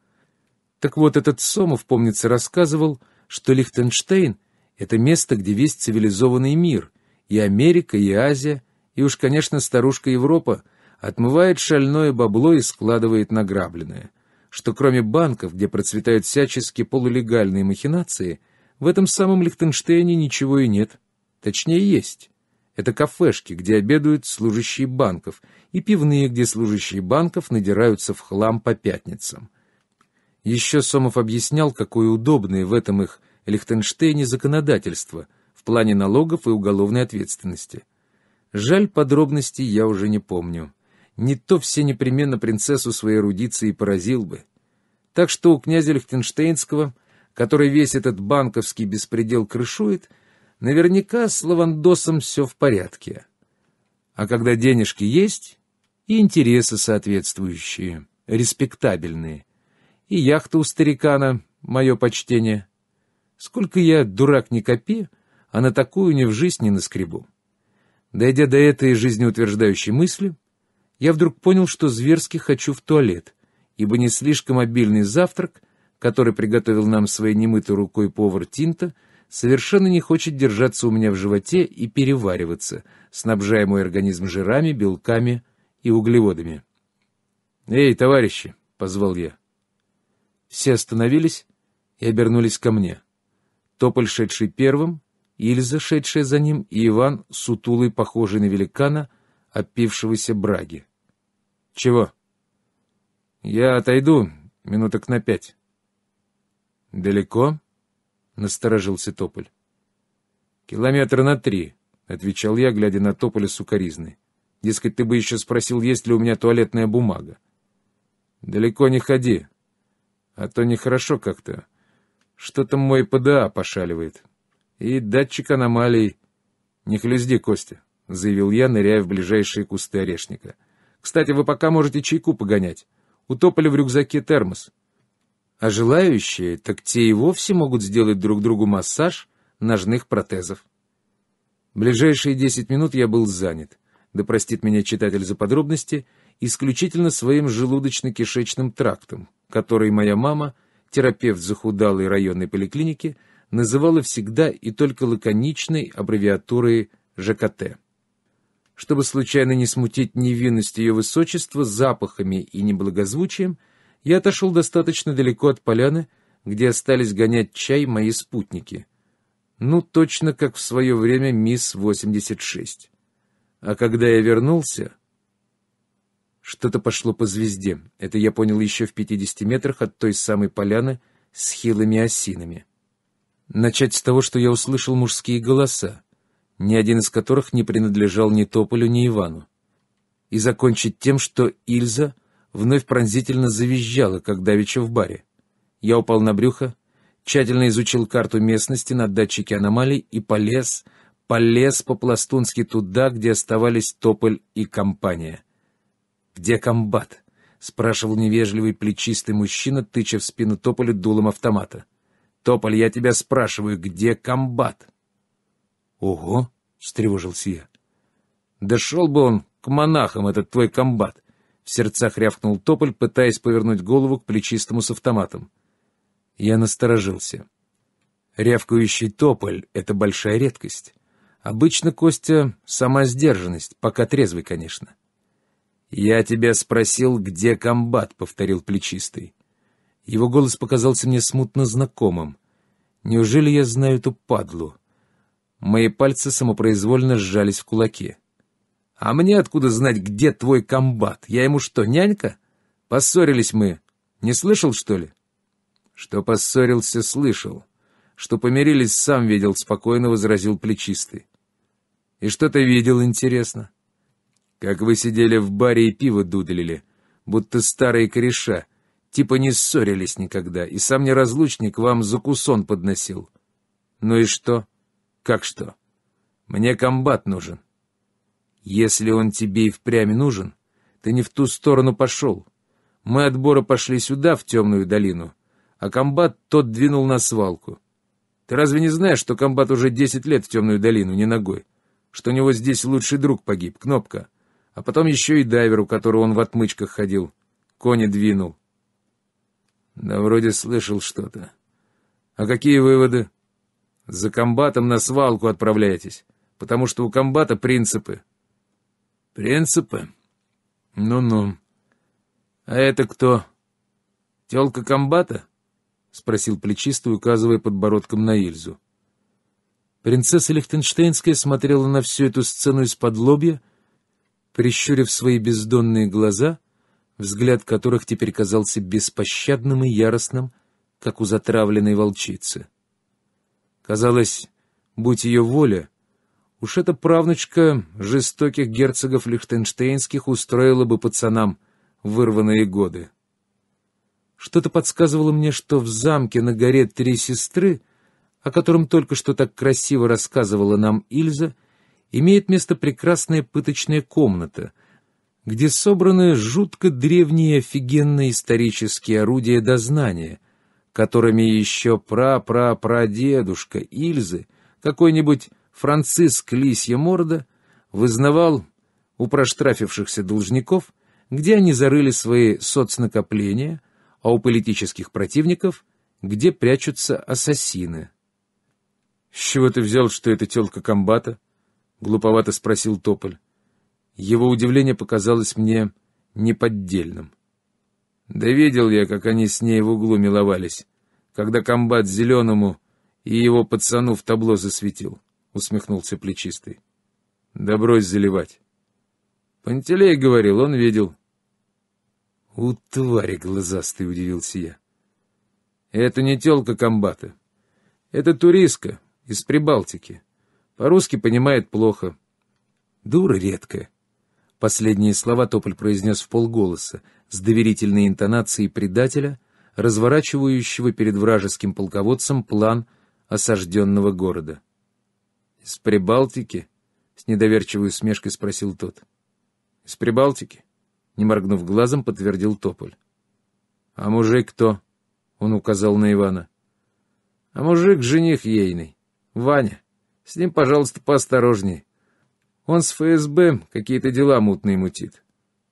S1: Так вот, этот Сомов, помнится, рассказывал, что Лихтенштейн — это место, где весь цивилизованный мир, и Америка, и Азия, и уж, конечно, старушка Европа отмывает шальное бабло и складывает награбленное, что кроме банков, где процветают всячески полулегальные махинации, в этом самом Лихтенштейне ничего и нет, точнее есть. Это кафешки, где обедают служащие банков, и пивные, где служащие банков надираются в хлам по пятницам. Еще Сомов объяснял, какое удобное в этом их Лихтенштейне законодательство в плане налогов и уголовной ответственности. Жаль, подробностей я уже не помню. Не то все непременно принцессу своей рудиции поразил бы. Так что у князя Лихтенштейнского, который весь этот банковский беспредел крышует, — Наверняка с лавандосом все в порядке. А когда денежки есть, и интересы соответствующие, респектабельные. И яхта у старикана, мое почтение. Сколько я, дурак, не копи, а на такую ни в жизнь не наскребу. Дойдя до этой жизнеутверждающей мысли, я вдруг понял, что зверски хочу в туалет, ибо не слишком обильный завтрак, который приготовил нам своей немытой рукой повар Тинта — совершенно не хочет держаться у меня в животе и перевариваться, снабжая мой организм жирами, белками и углеводами. «Эй, товарищи!» — позвал я. Все остановились и обернулись ко мне. Тополь, шедший первым, Ильза, шедшая за ним, и Иван, сутулый, похожий на великана, опившегося браги. «Чего?» «Я отойду минуток на пять». «Далеко?» насторожился Тополь. «Километра на три», — отвечал я, глядя на Тополя сукоризной. «Дескать, ты бы еще спросил, есть ли у меня туалетная бумага». «Далеко не ходи, а то нехорошо как-то. Что-то мой ПДА пошаливает. И датчик аномалий. Не хлюзди, Костя», — заявил я, ныряя в ближайшие кусты орешника. «Кстати, вы пока можете чайку погонять. У Тополя в рюкзаке термос а желающие, так те и вовсе могут сделать друг другу массаж ножных протезов. Ближайшие десять минут я был занят, да простит меня читатель за подробности, исключительно своим желудочно-кишечным трактом, который моя мама, терапевт захудалой районной поликлиники, называла всегда и только лаконичной аббревиатурой ЖКТ. Чтобы случайно не смутить невинность ее высочества запахами и неблагозвучием, я отошел достаточно далеко от поляны, где остались гонять чай мои спутники. Ну, точно как в свое время мисс 86. А когда я вернулся... Что-то пошло по звезде. Это я понял еще в 50 метрах от той самой поляны с хилыми осинами. Начать с того, что я услышал мужские голоса, ни один из которых не принадлежал ни Тополю, ни Ивану. И закончить тем, что Ильза — вновь пронзительно завизжала, как давеча в баре. Я упал на брюхо, тщательно изучил карту местности на датчике аномалий и полез, полез по-пластунски туда, где оставались Тополь и компания. «Где комбат?» — спрашивал невежливый плечистый мужчина, тыча в спину Тополя дулом автомата. «Тополь, я тебя спрашиваю, где комбат?» «Ого!» — встревожился я. «Да шел бы он к монахам, этот твой комбат. В сердцах рявкнул Тополь, пытаясь повернуть голову к плечистому с автоматом. Я насторожился. Рявкающий Тополь — это большая редкость. Обычно, Костя, сама сдержанность, пока трезвый, конечно. «Я тебя спросил, где комбат», — повторил плечистый. Его голос показался мне смутно знакомым. Неужели я знаю эту падлу? Мои пальцы самопроизвольно сжались в кулаке. А мне откуда знать, где твой комбат? Я ему что, нянька? Поссорились мы. Не слышал, что ли? Что поссорился, слышал. Что помирились, сам видел, спокойно возразил плечистый. И что ты видел, интересно? Как вы сидели в баре и пиво дудлили, будто старые кореша, типа не ссорились никогда, и сам неразлучник вам закусон подносил. Ну и что? Как что? Мне комбат нужен. Если он тебе и впрямь нужен, ты не в ту сторону пошел. Мы от Бора пошли сюда, в темную долину, а комбат тот двинул на свалку. Ты разве не знаешь, что комбат уже десять лет в темную долину, не ногой? Что у него здесь лучший друг погиб, Кнопка. А потом еще и дайвер, у которого он в отмычках ходил. Кони двинул. Да вроде слышал что-то. А какие выводы? За комбатом на свалку отправляйтесь, потому что у комбата принципы. Принципы? Ну-ну. А это кто? Телка комбата? Спросил плечистый, указывая подбородком на Ильзу. Принцесса Лихтенштейнская смотрела на всю эту сцену из-под лобья, прищурив свои бездонные глаза, взгляд которых теперь казался беспощадным и яростным, как у затравленной волчицы. Казалось, будь ее воля, Уж эта правнучка жестоких герцогов лихтенштейнских устроила бы пацанам вырванные годы. Что-то подсказывало мне, что в замке на горе Три Сестры, о котором только что так красиво рассказывала нам Ильза, имеет место прекрасная пыточная комната, где собраны жутко древние офигенные исторические орудия дознания, которыми еще пра-пра-прадедушка Ильзы, какой-нибудь Франциск Лисья Морда вызнавал у проштрафившихся должников, где они зарыли свои соцнакопления, а у политических противников, где прячутся ассасины. «С чего ты взял, что это телка комбата?» — глуповато спросил Тополь. Его удивление показалось мне неподдельным. Да видел я, как они с ней в углу миловались, когда комбат зеленому и его пацану в табло засветил усмехнулся плечистый. Да заливать. Пантелей говорил, он видел. У твари глазастый, удивился я. Это не телка комбата. Это туристка из Прибалтики. По-русски понимает плохо. Дура редкая. Последние слова Тополь произнес в полголоса, с доверительной интонацией предателя, разворачивающего перед вражеским полководцем план осажденного города. «Из Прибалтики?» — с недоверчивой усмешкой спросил тот. «Из Прибалтики?» — не моргнув глазом, подтвердил Тополь. «А мужик кто?» — он указал на Ивана. «А мужик — жених ейный. Ваня. С ним, пожалуйста, поосторожней. Он с ФСБ какие-то дела мутные мутит.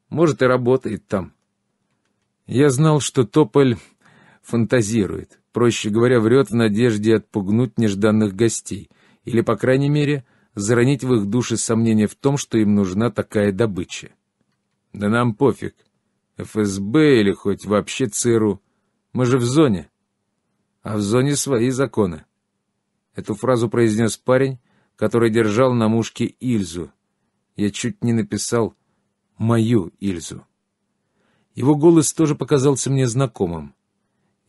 S1: Может, и работает там». Я знал, что Тополь фантазирует, проще говоря, врет в надежде отпугнуть нежданных гостей, или, по крайней мере, заронить в их души сомнения в том, что им нужна такая добыча. Да нам пофиг. ФСБ или хоть вообще ЦРУ. Мы же в зоне. А в зоне свои законы. Эту фразу произнес парень, который держал на мушке Ильзу. Я чуть не написал «мою Ильзу». Его голос тоже показался мне знакомым.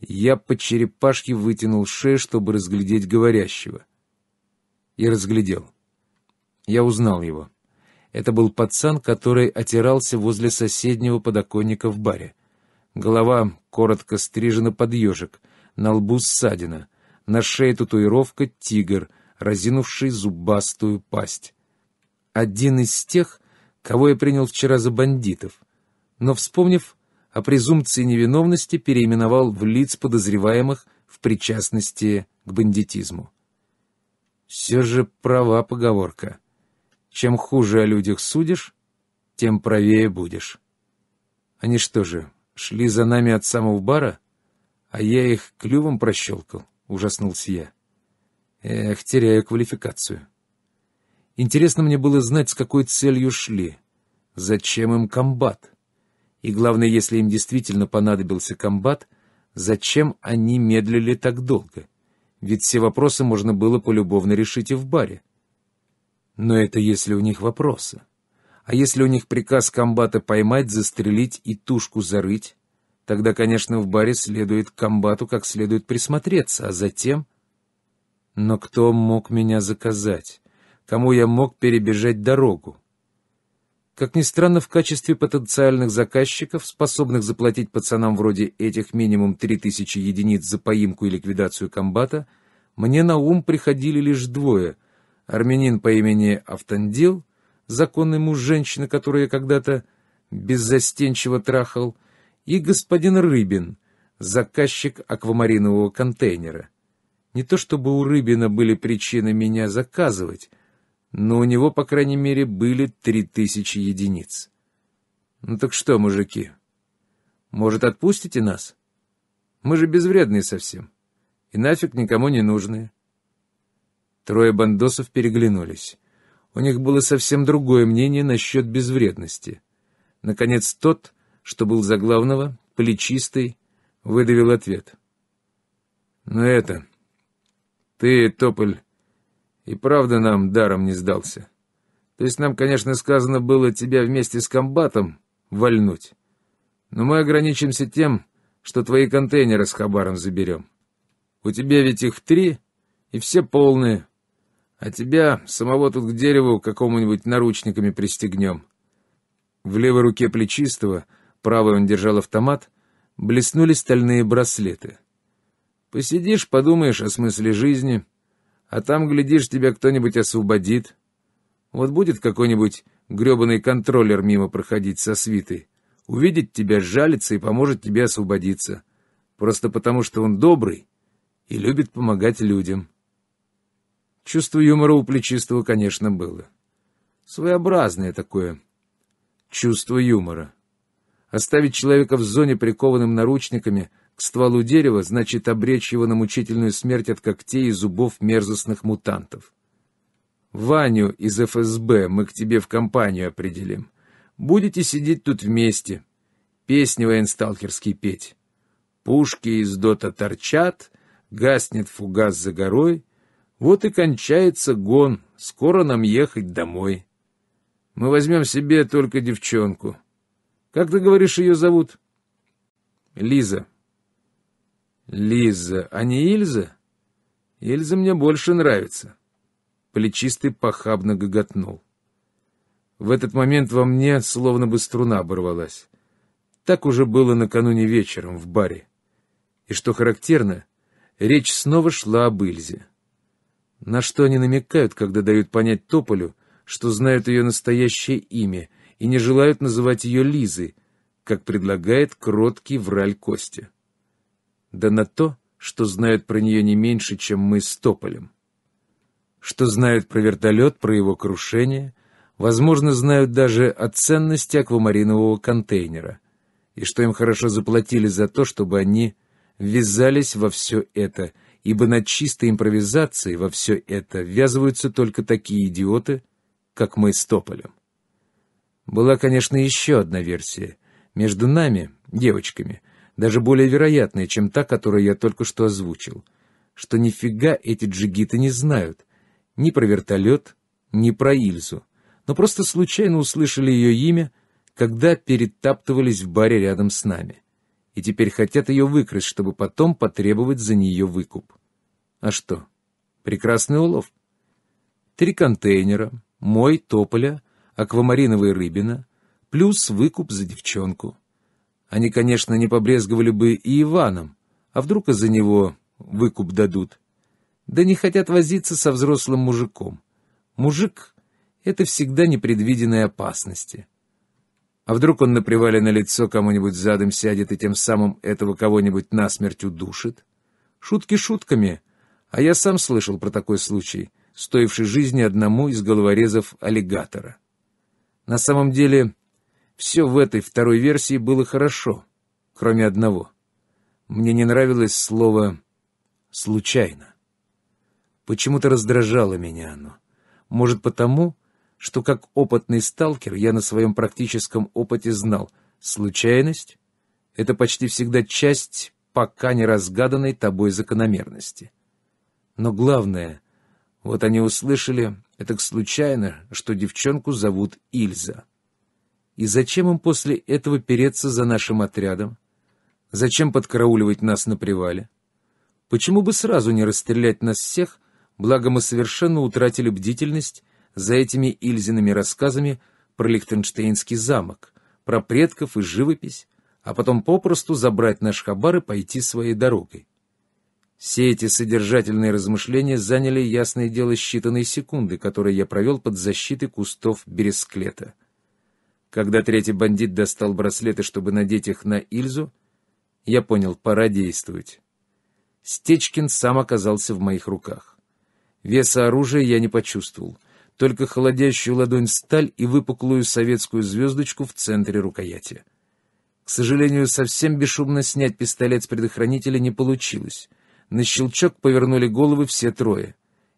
S1: Я по черепашке вытянул шею, чтобы разглядеть говорящего — и разглядел. Я узнал его. Это был пацан, который отирался возле соседнего подоконника в баре. Голова коротко стрижена под ежик, на лбу ссадина, на шее татуировка тигр, разинувший зубастую пасть. Один из тех, кого я принял вчера за бандитов. Но, вспомнив о презумпции невиновности, переименовал в лиц подозреваемых в причастности к бандитизму. Все же права поговорка. Чем хуже о людях судишь, тем правее будешь. Они что же, шли за нами от самого бара, а я их клювом прощелкал, ужаснулся я. Эх, теряю квалификацию. Интересно мне было знать, с какой целью шли. Зачем им комбат? И главное, если им действительно понадобился комбат, зачем они медлили так долго? — ведь все вопросы можно было полюбовно решить и в баре. Но это если у них вопросы. А если у них приказ комбата поймать, застрелить и тушку зарыть, тогда, конечно, в баре следует комбату как следует присмотреться, а затем... Но кто мог меня заказать? Кому я мог перебежать дорогу? Как ни странно, в качестве потенциальных заказчиков, способных заплатить пацанам вроде этих минимум 3000 единиц за поимку и ликвидацию комбата, мне на ум приходили лишь двое. Армянин по имени Автандил, законный муж женщины, которую я когда-то беззастенчиво трахал, и господин Рыбин, заказчик аквамаринового контейнера. Не то чтобы у Рыбина были причины меня заказывать — но у него, по крайней мере, были три тысячи единиц. Ну так что, мужики, может, отпустите нас? Мы же безвредные совсем, и нафиг никому не нужные. Трое бандосов переглянулись. У них было совсем другое мнение насчет безвредности. Наконец, тот, что был за главного, плечистый, выдавил ответ. «Ну это... Ты, Тополь, и правда нам даром не сдался. То есть нам, конечно, сказано было тебя вместе с комбатом вольнуть, но мы ограничимся тем, что твои контейнеры с хабаром заберем. У тебя ведь их три, и все полные, а тебя самого тут к дереву какому-нибудь наручниками пристегнем». В левой руке плечистого, правой он держал автомат, блеснули стальные браслеты. «Посидишь, подумаешь о смысле жизни» А там, глядишь, тебя кто-нибудь освободит. Вот будет какой-нибудь гребаный контроллер мимо проходить со свитой. Увидит тебя, жалится и поможет тебе освободиться. Просто потому, что он добрый и любит помогать людям. Чувство юмора у плечистого, конечно, было. Своеобразное такое чувство юмора. Оставить человека в зоне, прикованным наручниками — к стволу дерева значит обречь его на мучительную смерть от когтей и зубов мерзостных мутантов. Ваню из ФСБ мы к тебе в компанию определим. Будете сидеть тут вместе. Песни военсталкерские петь. Пушки из дота торчат, гаснет фугас за горой. Вот и кончается гон, скоро нам ехать домой. Мы возьмем себе только девчонку. Как ты говоришь, ее зовут? Лиза, Лиза, а не Ильза? Ильза мне больше нравится. Плечистый похабно гоготнул. В этот момент во мне словно бы струна оборвалась. Так уже было накануне вечером в баре. И что характерно, речь снова шла об Ильзе. На что они намекают, когда дают понять Тополю, что знают ее настоящее имя и не желают называть ее Лизой, как предлагает кроткий враль Костя да на то, что знают про нее не меньше, чем мы с Тополем. Что знают про вертолет, про его крушение, возможно, знают даже о ценности аквамаринового контейнера, и что им хорошо заплатили за то, чтобы они ввязались во все это, ибо на чистой импровизации во все это ввязываются только такие идиоты, как мы с Тополем. Была, конечно, еще одна версия. Между нами, девочками — даже более вероятная, чем та, которую я только что озвучил, что нифига эти джигиты не знают ни про вертолет, ни про Ильзу, но просто случайно услышали ее имя, когда перетаптывались в баре рядом с нами, и теперь хотят ее выкрасть, чтобы потом потребовать за нее выкуп. А что? Прекрасный улов. Три контейнера, мой, тополя, аквамариновая рыбина, плюс выкуп за девчонку — они, конечно, не побрезговали бы и Иваном, а вдруг из-за него выкуп дадут. Да не хотят возиться со взрослым мужиком. Мужик — это всегда непредвиденные опасности. А вдруг он на привале на лицо кому-нибудь задом сядет и тем самым этого кого-нибудь насмерть удушит? Шутки шутками, а я сам слышал про такой случай, стоивший жизни одному из головорезов аллигатора. На самом деле все в этой второй версии было хорошо, кроме одного. Мне не нравилось слово «случайно». Почему-то раздражало меня оно. Может, потому, что как опытный сталкер я на своем практическом опыте знал, случайность — это почти всегда часть пока не разгаданной тобой закономерности. Но главное, вот они услышали, это случайно, что девчонку зовут Ильза. И зачем им после этого переться за нашим отрядом? Зачем подкарауливать нас на привале? Почему бы сразу не расстрелять нас всех, благо мы совершенно утратили бдительность за этими Ильзиными рассказами про Лихтенштейнский замок, про предков и живопись, а потом попросту забрать наш хабар и пойти своей дорогой? Все эти содержательные размышления заняли, ясное дело, считанные секунды, которые я провел под защитой кустов бересклета — когда третий бандит достал браслеты, чтобы надеть их на Ильзу, я понял, пора действовать. Стечкин сам оказался в моих руках. Веса оружия я не почувствовал, только холодящую ладонь сталь и выпуклую советскую звездочку в центре рукояти. К сожалению, совсем бесшумно снять пистолет с предохранителя не получилось. На щелчок повернули головы все трое.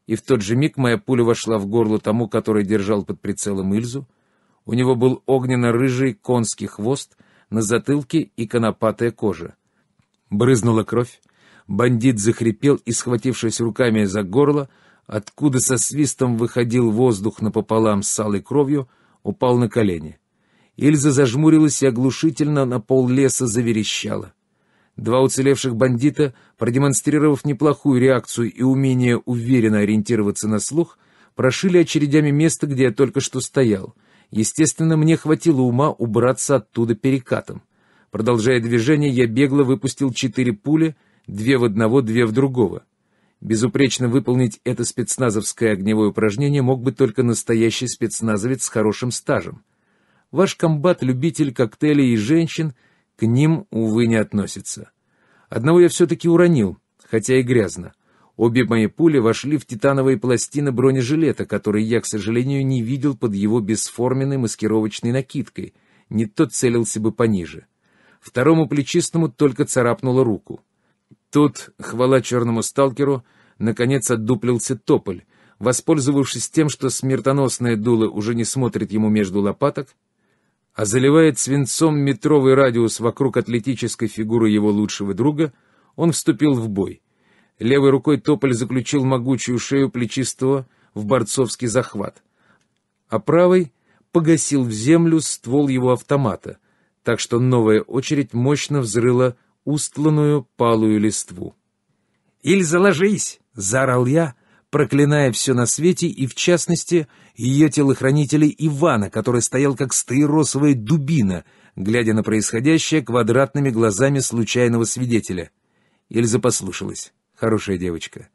S1: И в тот же миг моя пуля вошла в горло тому, который держал под прицелом Ильзу, у него был огненно-рыжий конский хвост, на затылке и конопатая кожа. Брызнула кровь. Бандит захрипел и, схватившись руками за горло, откуда со свистом выходил воздух напополам с салой кровью, упал на колени. Ильза зажмурилась и оглушительно на пол леса заверещала. Два уцелевших бандита, продемонстрировав неплохую реакцию и умение уверенно ориентироваться на слух, прошили очередями место, где я только что стоял — Естественно, мне хватило ума убраться оттуда перекатом. Продолжая движение, я бегло выпустил четыре пули, две в одного, две в другого. Безупречно выполнить это спецназовское огневое упражнение мог бы только настоящий спецназовец с хорошим стажем. Ваш комбат — любитель коктейлей и женщин, к ним, увы, не относится. Одного я все-таки уронил, хотя и грязно. Обе мои пули вошли в титановые пластины бронежилета, который я, к сожалению, не видел под его бесформенной маскировочной накидкой. Не то целился бы пониже. Второму плечистому только царапнуло руку. Тут, хвала черному сталкеру, наконец отдуплился тополь, воспользовавшись тем, что смертоносное дуло уже не смотрит ему между лопаток, а заливает свинцом метровый радиус вокруг атлетической фигуры его лучшего друга, он вступил в бой — Левой рукой Тополь заключил могучую шею плечистого в борцовский захват, а правой погасил в землю ствол его автомата, так что новая очередь мощно взрыла устланную палую листву. Иль заложись, заорал я, проклиная все на свете и, в частности, ее телохранителя Ивана, который стоял как стаиросовая дубина, глядя на происходящее квадратными глазами случайного свидетеля. Ильза послушалась. Хорошая девочка.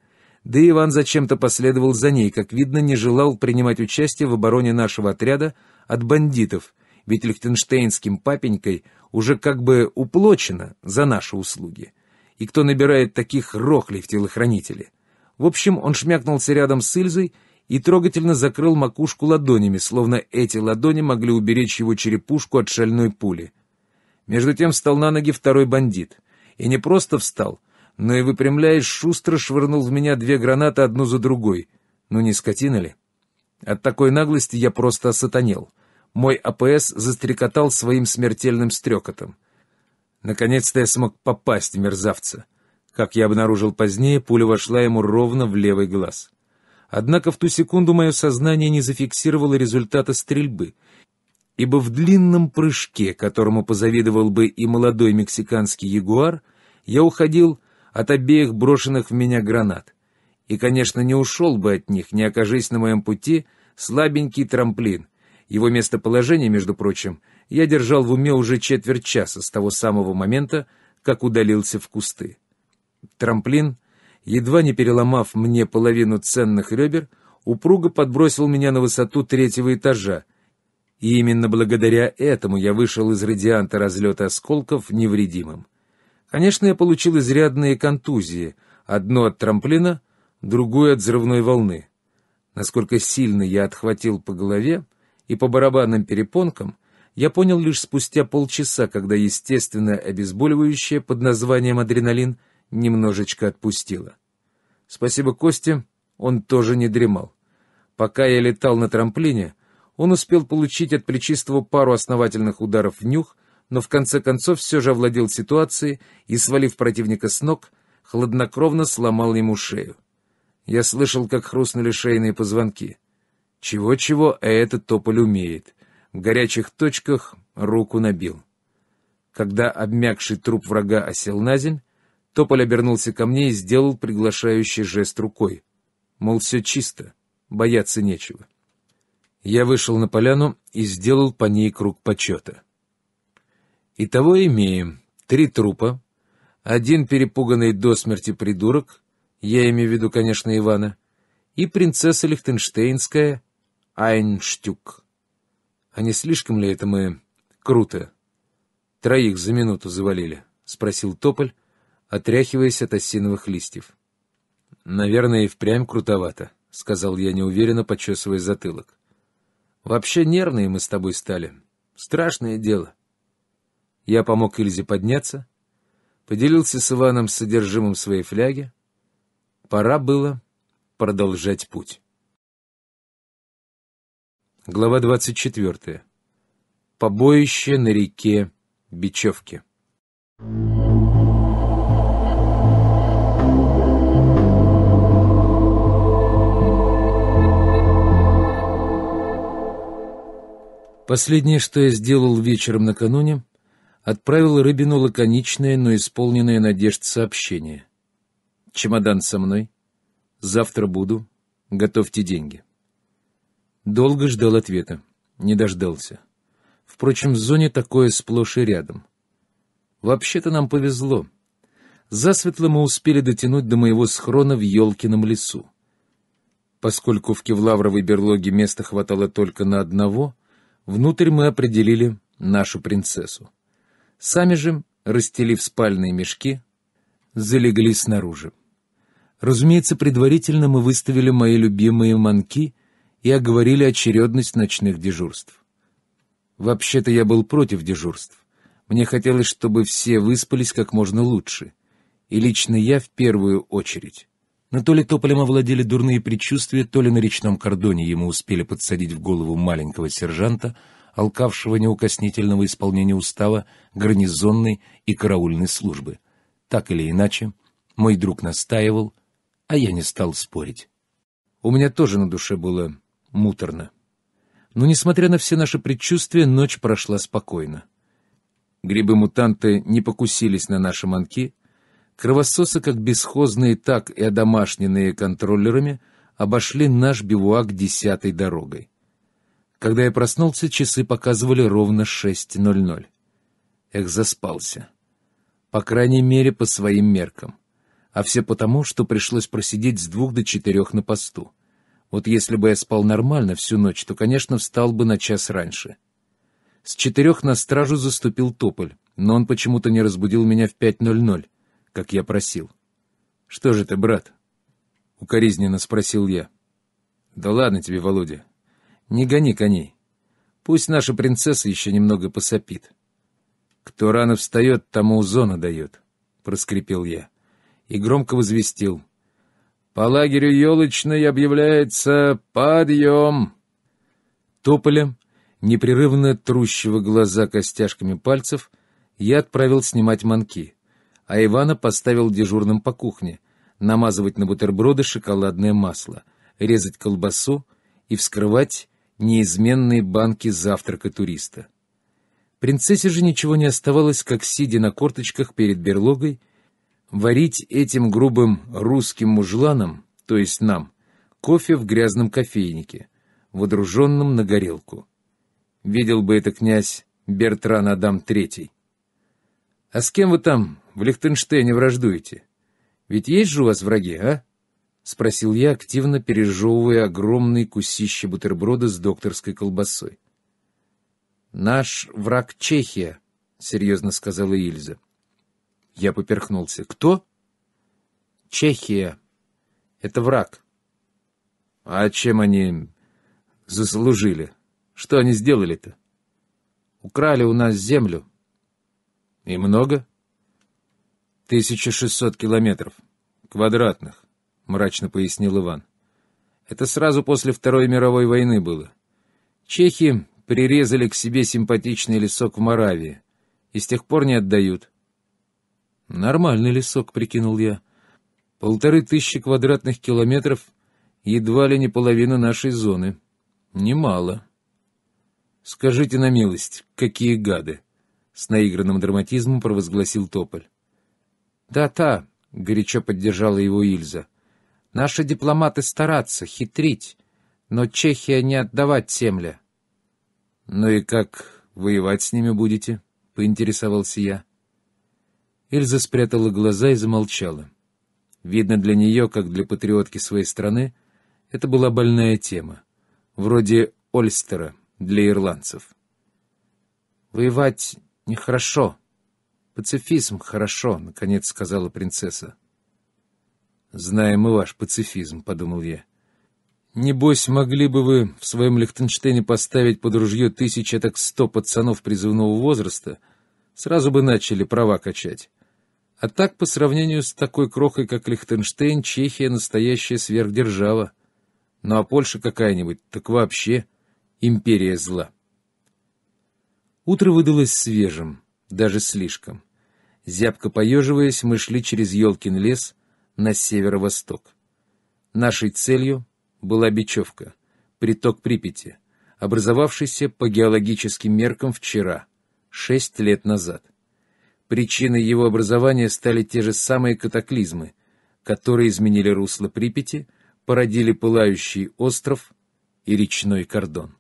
S1: Да и Иван зачем-то последовал за ней, как видно, не желал принимать участие в обороне нашего отряда от бандитов, ведь лихтенштейнским папенькой уже как бы уплочено за наши услуги. И кто набирает таких рохлей в телохранители? В общем, он шмякнулся рядом с Ильзой и трогательно закрыл макушку ладонями, словно эти ладони могли уберечь его черепушку от шальной пули. Между тем встал на ноги второй бандит. И не просто встал — но и выпрямляясь, шустро швырнул в меня две гранаты одну за другой. Ну не скотина ли? От такой наглости я просто осатанел. Мой АПС застрекотал своим смертельным стрекотом. Наконец-то я смог попасть в мерзавца. Как я обнаружил позднее, пуля вошла ему ровно в левый глаз. Однако в ту секунду мое сознание не зафиксировало результата стрельбы, ибо в длинном прыжке, которому позавидовал бы и молодой мексиканский ягуар, я уходил от обеих брошенных в меня гранат. И, конечно, не ушел бы от них, не окажись на моем пути слабенький трамплин. Его местоположение, между прочим, я держал в уме уже четверть часа с того самого момента, как удалился в кусты. Трамплин, едва не переломав мне половину ценных ребер, упруго подбросил меня на высоту третьего этажа, и именно благодаря этому я вышел из радианта разлета осколков невредимым. Конечно, я получил изрядные контузии, одно от трамплина, другую от взрывной волны. Насколько сильно я отхватил по голове и по барабанным перепонкам, я понял лишь спустя полчаса, когда естественное обезболивающее под названием адреналин немножечко отпустило. Спасибо Косте, он тоже не дремал. Пока я летал на трамплине, он успел получить от плечистого пару основательных ударов в нюх, но в конце концов все же овладел ситуацией и, свалив противника с ног, хладнокровно сломал ему шею. Я слышал, как хрустнули шейные позвонки. Чего-чего, а этот тополь умеет. В горячих точках руку набил. Когда обмякший труп врага осел на земь, тополь обернулся ко мне и сделал приглашающий жест рукой. Мол, все чисто, бояться нечего. Я вышел на поляну и сделал по ней круг почета. Итого имеем три трупа, один перепуганный до смерти придурок, я имею в виду, конечно, Ивана, и принцесса Лихтенштейнская Айнштюк. А не слишком ли это мы круто? Троих за минуту завалили, — спросил Тополь, отряхиваясь от осиновых листьев. «Наверное, и впрямь крутовато», — сказал я неуверенно, почесывая затылок. «Вообще нервные мы с тобой стали. Страшное дело». Я помог Ильзе подняться, поделился с Иваном содержимым своей фляги. Пора было продолжать путь. Глава 24. Побоище на реке Бечевки. Последнее, что я сделал вечером накануне — отправил Рыбину лаконичное, но исполненное надежд сообщение. «Чемодан со мной. Завтра буду. Готовьте деньги». Долго ждал ответа. Не дождался. Впрочем, в зоне такое сплошь и рядом. Вообще-то нам повезло. Засветло мы успели дотянуть до моего схрона в Ёлкином лесу. Поскольку в кевлавровой берлоге места хватало только на одного, внутрь мы определили нашу принцессу. Сами же, расстелив спальные мешки, залегли снаружи. Разумеется, предварительно мы выставили мои любимые манки и оговорили очередность ночных дежурств. Вообще-то я был против дежурств. Мне хотелось, чтобы все выспались как можно лучше. И лично я в первую очередь. Но то ли Тополем овладели дурные предчувствия, то ли на речном кордоне ему успели подсадить в голову маленького сержанта — алкавшего неукоснительного исполнения устава гарнизонной и караульной службы. Так или иначе, мой друг настаивал, а я не стал спорить. У меня тоже на душе было муторно. Но, несмотря на все наши предчувствия, ночь прошла спокойно. Грибы-мутанты не покусились на наши манки. Кровососы, как бесхозные, так и одомашненные контроллерами, обошли наш бивуак десятой дорогой. Когда я проснулся, часы показывали ровно 6.00. Эх, заспался. По крайней мере, по своим меркам. А все потому, что пришлось просидеть с двух до четырех на посту. Вот если бы я спал нормально всю ночь, то, конечно, встал бы на час раньше. С четырех на стражу заступил Тополь, но он почему-то не разбудил меня в 5.00, как я просил. «Что же ты, брат?» — укоризненно спросил я. «Да ладно тебе, Володя, не гони коней. Пусть наша принцесса еще немного посопит. Кто рано встает, тому зона дает, — проскрипел я и громко возвестил. По лагерю елочной объявляется подъем. Тополем, непрерывно трущего глаза костяшками пальцев, я отправил снимать манки, а Ивана поставил дежурным по кухне, намазывать на бутерброды шоколадное масло, резать колбасу и вскрывать неизменные банки завтрака туриста. Принцессе же ничего не оставалось, как, сидя на корточках перед берлогой, варить этим грубым русским мужланам, то есть нам, кофе в грязном кофейнике, водруженном на горелку. Видел бы это князь Бертран Адам Третий. «А с кем вы там в Лихтенштейне враждуете? Ведь есть же у вас враги, а?» — спросил я, активно пережевывая огромные кусища бутерброда с докторской колбасой. «Наш враг Чехия», — серьезно сказала Ильза. Я поперхнулся. «Кто?» «Чехия. Это враг». «А чем они заслужили? Что они сделали-то?» «Украли у нас землю». «И много?» «1600 километров. Квадратных». — мрачно пояснил Иван. «Это сразу после Второй мировой войны было. Чехи прирезали к себе симпатичный лесок в Моравии и с тех пор не отдают». «Нормальный лесок», — прикинул я. «Полторы тысячи квадратных километров, едва ли не половина нашей зоны. Немало». «Скажите на милость, какие гады!» — с наигранным драматизмом провозгласил Тополь. «Да-та», — горячо поддержала его Ильза. Наши дипломаты стараться, хитрить, но Чехия не отдавать земля. — Ну и как воевать с ними будете? — поинтересовался я. Эльза спрятала глаза и замолчала. Видно для нее, как для патриотки своей страны, это была больная тема, вроде Ольстера для ирландцев. «Воевать нехорошо. Пацифизм хорошо», — наконец сказала принцесса. Знаем мы ваш пацифизм, — подумал я. Небось, могли бы вы в своем Лихтенштейне поставить под ружье тысяча так сто пацанов призывного возраста, сразу бы начали права качать. А так, по сравнению с такой крохой, как Лихтенштейн, Чехия — настоящая сверхдержава. Ну а Польша какая-нибудь, так вообще империя зла. Утро выдалось свежим, даже слишком. Зябко поеживаясь, мы шли через елкин лес — на северо-восток. Нашей целью была Бечевка, приток Припяти, образовавшийся по геологическим меркам вчера, шесть лет назад. Причиной его образования стали те же самые катаклизмы, которые изменили русло Припяти, породили пылающий остров и речной кордон.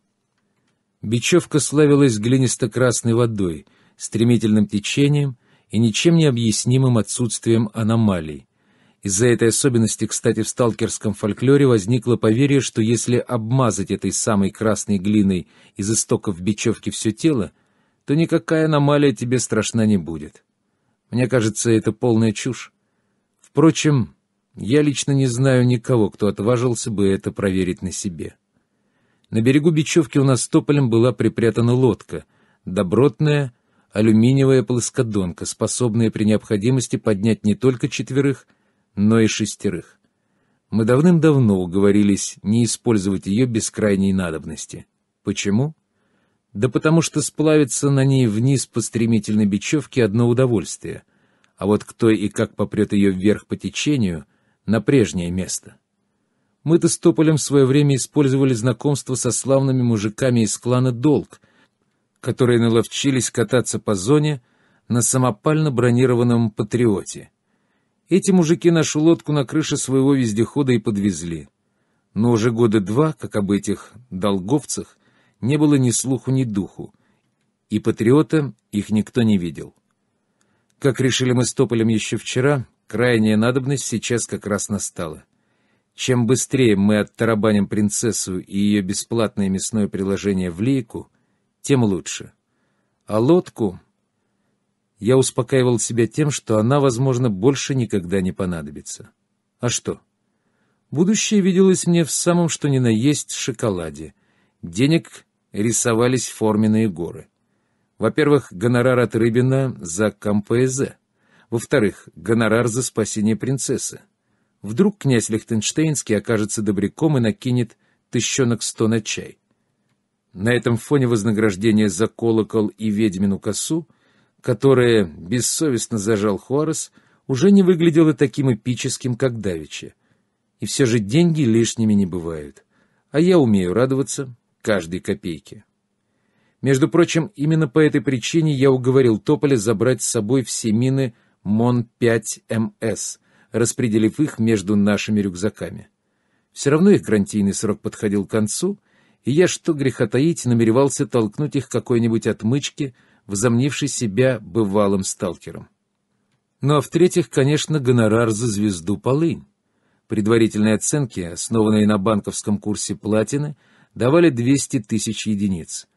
S1: Бечевка славилась глинисто-красной водой, стремительным течением и ничем не объяснимым отсутствием аномалий, из-за этой особенности, кстати, в сталкерском фольклоре возникло поверье, что если обмазать этой самой красной глиной из истоков бечевки все тело, то никакая аномалия тебе страшна не будет. Мне кажется, это полная чушь. Впрочем, я лично не знаю никого, кто отважился бы это проверить на себе. На берегу бечевки у нас тополем была припрятана лодка, добротная, алюминиевая плоскодонка, способная при необходимости поднять не только четверых — но и шестерых. Мы давным-давно уговорились не использовать ее без крайней надобности. Почему? Да потому что сплавиться на ней вниз по стремительной бечевке — одно удовольствие, а вот кто и как попрет ее вверх по течению — на прежнее место. Мы-то с Тополем в свое время использовали знакомство со славными мужиками из клана «Долг», которые наловчились кататься по зоне на самопально бронированном «Патриоте», эти мужики нашу лодку на крыше своего вездехода и подвезли. Но уже года два, как об этих долговцах, не было ни слуху, ни духу, и патриота их никто не видел. Как решили мы с Тополем еще вчера, крайняя надобность сейчас как раз настала. Чем быстрее мы оттарабаним принцессу и ее бесплатное мясное приложение в лейку, тем лучше. А лодку я успокаивал себя тем, что она, возможно, больше никогда не понадобится. А что? Будущее виделось мне в самом что ни на есть шоколаде. Денег рисовались форменные горы. Во-первых, гонорар от Рыбина за КМПЗ. Во-вторых, гонорар за спасение принцессы. Вдруг князь Лихтенштейнский окажется добряком и накинет тыщенок сто на чай. На этом фоне вознаграждение за колокол и ведьмину косу которое бессовестно зажал Хуарес, уже не выглядело таким эпическим, как давичи, И все же деньги лишними не бывают. А я умею радоваться каждой копейке. Между прочим, именно по этой причине я уговорил Тополя забрать с собой все мины МОН-5МС, распределив их между нашими рюкзаками. Все равно их гарантийный срок подходил к концу, и я, что греха таить, намеревался толкнуть их какой-нибудь отмычке, возомнивший себя бывалым сталкером. Ну а в-третьих, конечно, гонорар за звезду «Полынь». Предварительные оценки, основанные на банковском курсе платины, давали 200 тысяч единиц.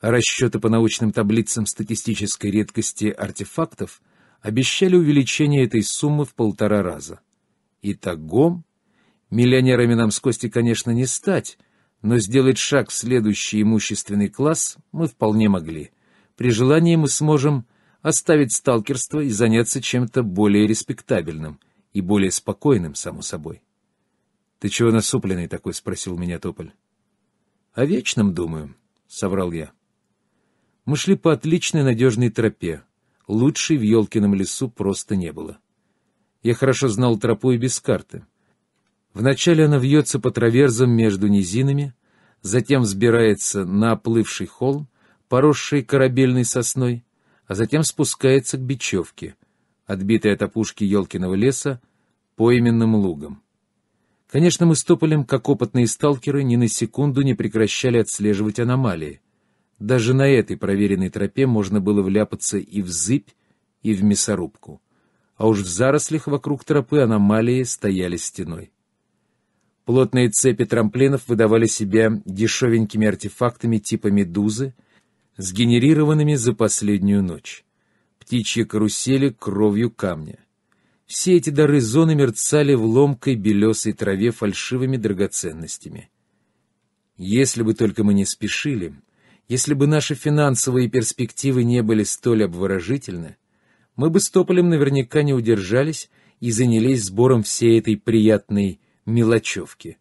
S1: А расчеты по научным таблицам статистической редкости артефактов обещали увеличение этой суммы в полтора раза. Итого, миллионерами нам с Костей, конечно, не стать, но сделать шаг в следующий имущественный класс мы вполне могли — при желании мы сможем оставить сталкерство и заняться чем-то более респектабельным и более спокойным, само собой. — Ты чего насупленный такой? — спросил меня Тополь. — О вечном, думаю, — соврал я. Мы шли по отличной надежной тропе. Лучшей в Ёлкином лесу просто не было. Я хорошо знал тропу и без карты. Вначале она вьется по траверзам между низинами, затем взбирается на оплывший холм, поросшей корабельной сосной, а затем спускается к бечевке, отбитой от опушки елкиного леса, по именным лугам. Конечно, мы с Тополем, как опытные сталкеры, ни на секунду не прекращали отслеживать аномалии. Даже на этой проверенной тропе можно было вляпаться и в зыбь, и в мясорубку. А уж в зарослях вокруг тропы аномалии стояли стеной. Плотные цепи трамплинов выдавали себя дешевенькими артефактами типа медузы — сгенерированными за последнюю ночь. Птичьи карусели кровью камня. Все эти дары зоны мерцали в ломкой белесой траве фальшивыми драгоценностями. Если бы только мы не спешили, если бы наши финансовые перспективы не были столь обворожительны, мы бы с Тополем наверняка не удержались и занялись сбором всей этой приятной мелочевки.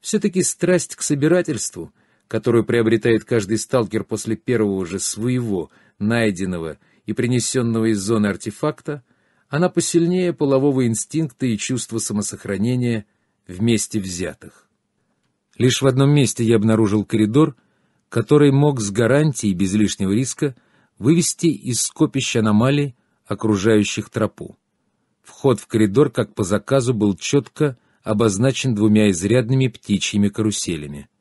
S1: Все-таки страсть к собирательству которую приобретает каждый сталкер после первого же своего, найденного и принесенного из зоны артефакта, она посильнее полового инстинкта и чувства самосохранения вместе взятых. Лишь в одном месте я обнаружил коридор, который мог с гарантией без лишнего риска вывести из скопища аномалий, окружающих тропу. Вход в коридор, как по заказу, был четко обозначен двумя изрядными птичьими каруселями —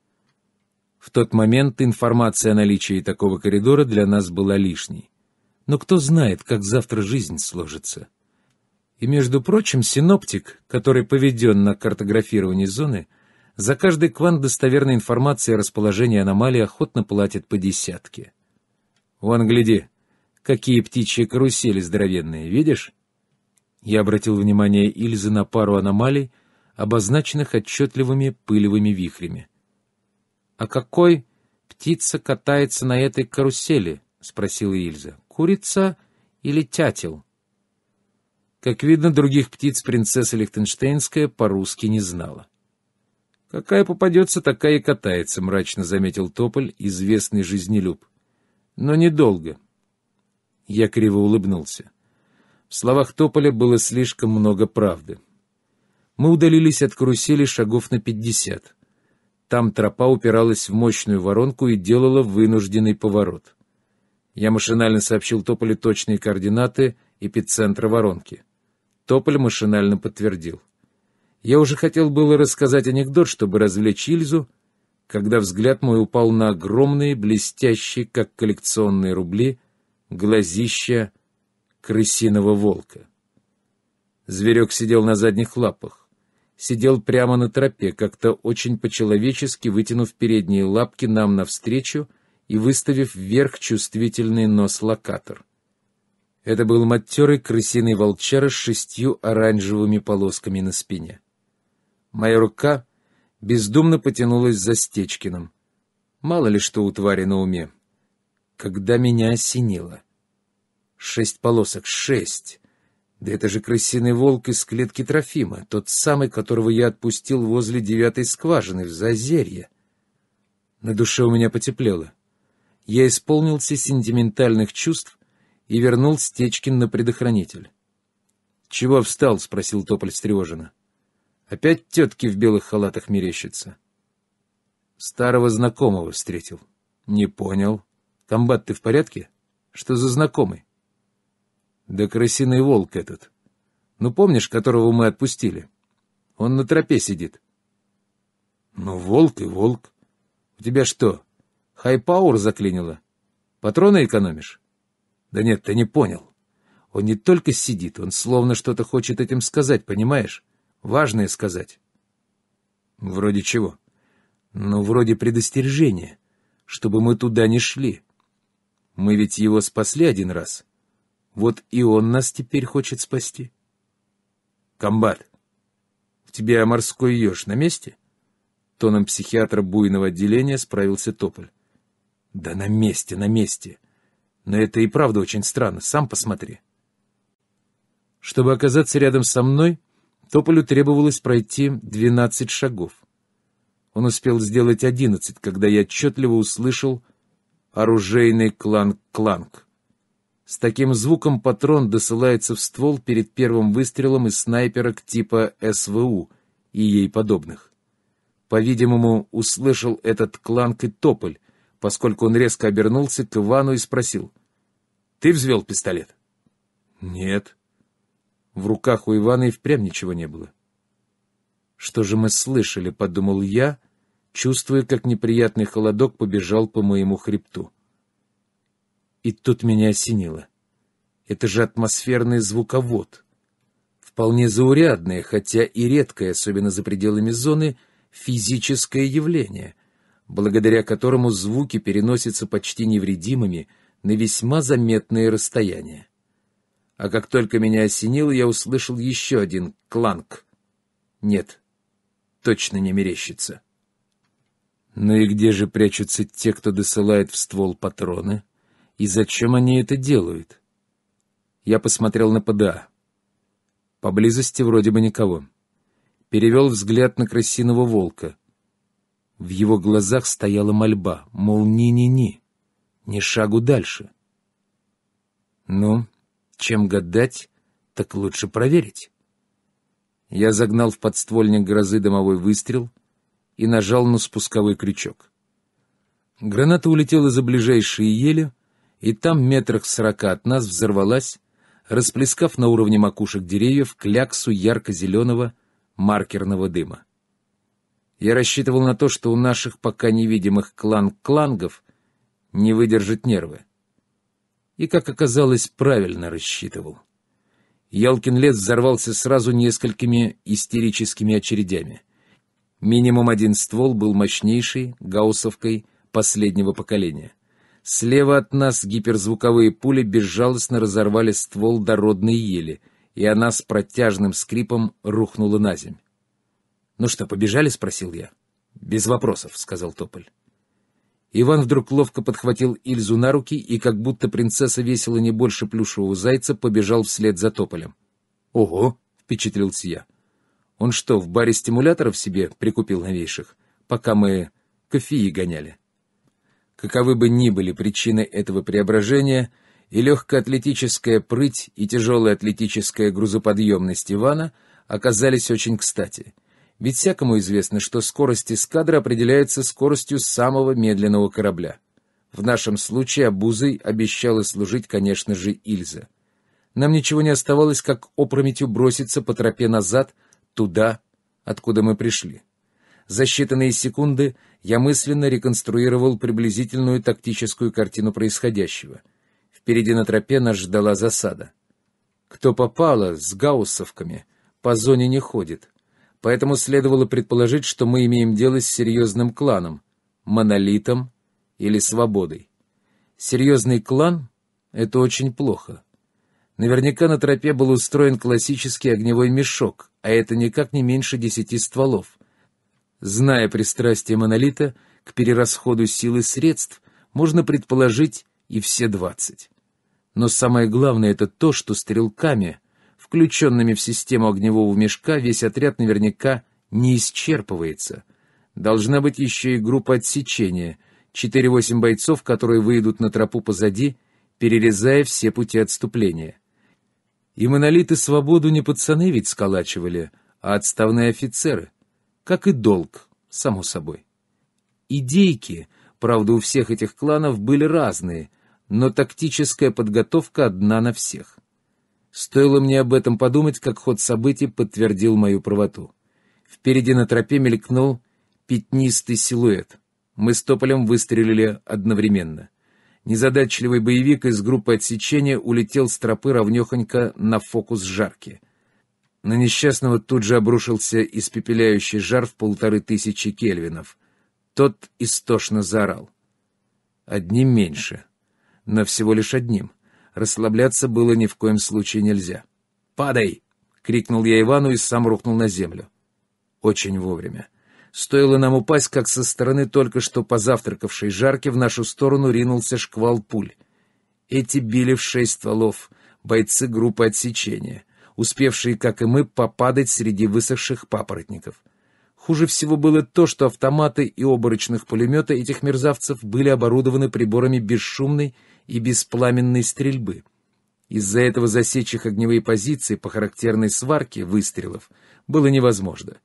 S1: в тот момент информация о наличии такого коридора для нас была лишней. Но кто знает, как завтра жизнь сложится. И, между прочим, синоптик, который поведен на картографировании зоны, за каждый квант достоверной информации о расположении аномалии охотно платит по десятке. Вон, гляди, какие птичьи карусели здоровенные, видишь? Я обратил внимание Ильзы на пару аномалий, обозначенных отчетливыми пылевыми вихрями — «А какой птица катается на этой карусели?» — спросила Ильза. «Курица или тятел?» Как видно, других птиц принцесса Лихтенштейнская по-русски не знала. «Какая попадется, такая и катается», — мрачно заметил Тополь, известный жизнелюб. «Но недолго». Я криво улыбнулся. В словах Тополя было слишком много правды. Мы удалились от карусели шагов на пятьдесят. Там тропа упиралась в мощную воронку и делала вынужденный поворот. Я машинально сообщил Тополю точные координаты эпицентра воронки. Тополь машинально подтвердил. Я уже хотел было рассказать анекдот, чтобы развлечь Ильзу, когда взгляд мой упал на огромные, блестящие, как коллекционные рубли, глазища крысиного волка. Зверек сидел на задних лапах сидел прямо на тропе, как-то очень по-человечески вытянув передние лапки нам навстречу и выставив вверх чувствительный нос-локатор. Это был матерый крысиный волчара с шестью оранжевыми полосками на спине. Моя рука бездумно потянулась за Стечкиным. Мало ли что у твари на уме. Когда меня осенило. Шесть полосок, шесть! Да это же крысиный волк из клетки Трофима, тот самый, которого я отпустил возле девятой скважины в Зазерье. На душе у меня потеплело. Я исполнился сентиментальных чувств и вернул Стечкин на предохранитель. «Чего встал?» — спросил Тополь встревоженно. «Опять тетки в белых халатах мерещатся?» «Старого знакомого встретил». «Не понял. Комбат, ты в порядке? Что за знакомый?» Да крысиный волк этот. Ну, помнишь, которого мы отпустили? Он на тропе сидит. Ну, волк и волк. У тебя что, хайпауэр заклинило? Патроны экономишь? Да нет, ты не понял. Он не только сидит, он словно что-то хочет этим сказать, понимаешь? Важное сказать. Вроде чего? Ну, вроде предостережения, чтобы мы туда не шли. Мы ведь его спасли один раз. Вот и он нас теперь хочет спасти. Комбат, в тебе морской еж на месте? Тоном психиатра буйного отделения справился Тополь. Да на месте, на месте. Но это и правда очень странно, сам посмотри. Чтобы оказаться рядом со мной, Тополю требовалось пройти двенадцать шагов. Он успел сделать одиннадцать, когда я отчетливо услышал оружейный кланг-кланг. С таким звуком патрон досылается в ствол перед первым выстрелом из снайперок типа СВУ и ей подобных. По-видимому, услышал этот кланк и тополь, поскольку он резко обернулся к Ивану и спросил. «Ты взвел пистолет?» «Нет». В руках у Ивана и впрямь ничего не было. «Что же мы слышали?» — подумал я, чувствуя, как неприятный холодок побежал по моему хребту. И тут меня осенило. Это же атмосферный звуковод. Вполне заурядное, хотя и редкое, особенно за пределами зоны, физическое явление, благодаря которому звуки переносятся почти невредимыми на весьма заметные расстояния. А как только меня осенило, я услышал еще один кланг. Нет, точно не мерещится. Ну и где же прячутся те, кто досылает в ствол патроны? — и зачем они это делают? Я посмотрел на ПДА. Поблизости вроде бы никого. Перевел взгляд на крысиного волка. В его глазах стояла мольба, мол, ни-ни-ни, ни шагу дальше. Ну, чем гадать, так лучше проверить. Я загнал в подствольник грозы домовой выстрел и нажал на спусковой крючок. Граната улетела за ближайшие ели, и там метрах сорока от нас взорвалась, расплескав на уровне макушек деревьев кляксу ярко-зеленого маркерного дыма. Я рассчитывал на то, что у наших пока невидимых клан клангов не выдержат нервы. И, как оказалось, правильно рассчитывал. Ялкин лес взорвался сразу несколькими истерическими очередями. Минимум один ствол был мощнейшей гауссовкой последнего поколения. Слева от нас гиперзвуковые пули безжалостно разорвали ствол дородной ели, и она с протяжным скрипом рухнула на земь. «Ну что, побежали?» — спросил я. «Без вопросов», — сказал Тополь. Иван вдруг ловко подхватил Ильзу на руки и, как будто принцесса весила не больше плюшевого зайца, побежал вслед за Тополем. «Ого!» — впечатлился я. «Он что, в баре стимуляторов себе прикупил новейших, пока мы кофеи гоняли?» Каковы бы ни были причины этого преображения, и легкоатлетическая прыть, и тяжелая атлетическая грузоподъемность Ивана оказались очень кстати. Ведь всякому известно, что скорость эскадры определяется скоростью самого медленного корабля. В нашем случае обузой обещала служить, конечно же, Ильза. Нам ничего не оставалось, как опрометью броситься по тропе назад, туда, откуда мы пришли. За считанные секунды — я мысленно реконструировал приблизительную тактическую картину происходящего. Впереди на тропе нас ждала засада. Кто попало, с гауссовками, по зоне не ходит. Поэтому следовало предположить, что мы имеем дело с серьезным кланом, монолитом или свободой. Серьезный клан — это очень плохо. Наверняка на тропе был устроен классический огневой мешок, а это никак не меньше десяти стволов. Зная пристрастие монолита к перерасходу сил и средств, можно предположить и все двадцать. Но самое главное это то, что стрелками, включенными в систему огневого мешка, весь отряд наверняка не исчерпывается. Должна быть еще и группа отсечения, четыре-восемь бойцов, которые выйдут на тропу позади, перерезая все пути отступления. И монолиты свободу не пацаны ведь сколачивали, а отставные офицеры — как и долг, само собой. Идейки, правда, у всех этих кланов были разные, но тактическая подготовка одна на всех. Стоило мне об этом подумать, как ход событий подтвердил мою правоту. Впереди на тропе мелькнул пятнистый силуэт. Мы с Тополем выстрелили одновременно. Незадачливый боевик из группы отсечения улетел с тропы ровнёхонько на фокус жарки — на несчастного тут же обрушился испепеляющий жар в полторы тысячи кельвинов. Тот истошно заорал. Одним меньше. Но всего лишь одним. Расслабляться было ни в коем случае нельзя. «Падай!» — крикнул я Ивану и сам рухнул на землю. Очень вовремя. Стоило нам упасть, как со стороны только что позавтракавшей жарки в нашу сторону ринулся шквал пуль. Эти били в шесть стволов, бойцы группы отсечения успевшие, как и мы, попадать среди высохших папоротников. Хуже всего было то, что автоматы и оборочных пулемета этих мерзавцев были оборудованы приборами бесшумной и беспламенной стрельбы. Из-за этого засечь их огневые позиции по характерной сварке выстрелов было невозможно.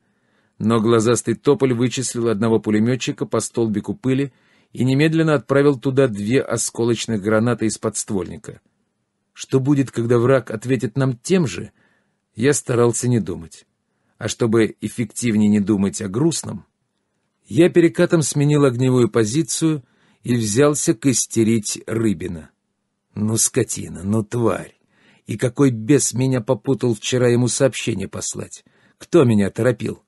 S1: Но глазастый тополь вычислил одного пулеметчика по столбику пыли и немедленно отправил туда две осколочных гранаты из подствольника. Что будет, когда враг ответит нам тем же — я старался не думать. А чтобы эффективнее не думать о грустном, я перекатом сменил огневую позицию и взялся костерить Рыбина. Ну, скотина, ну, тварь! И какой бес меня попутал вчера ему сообщение послать? Кто меня торопил?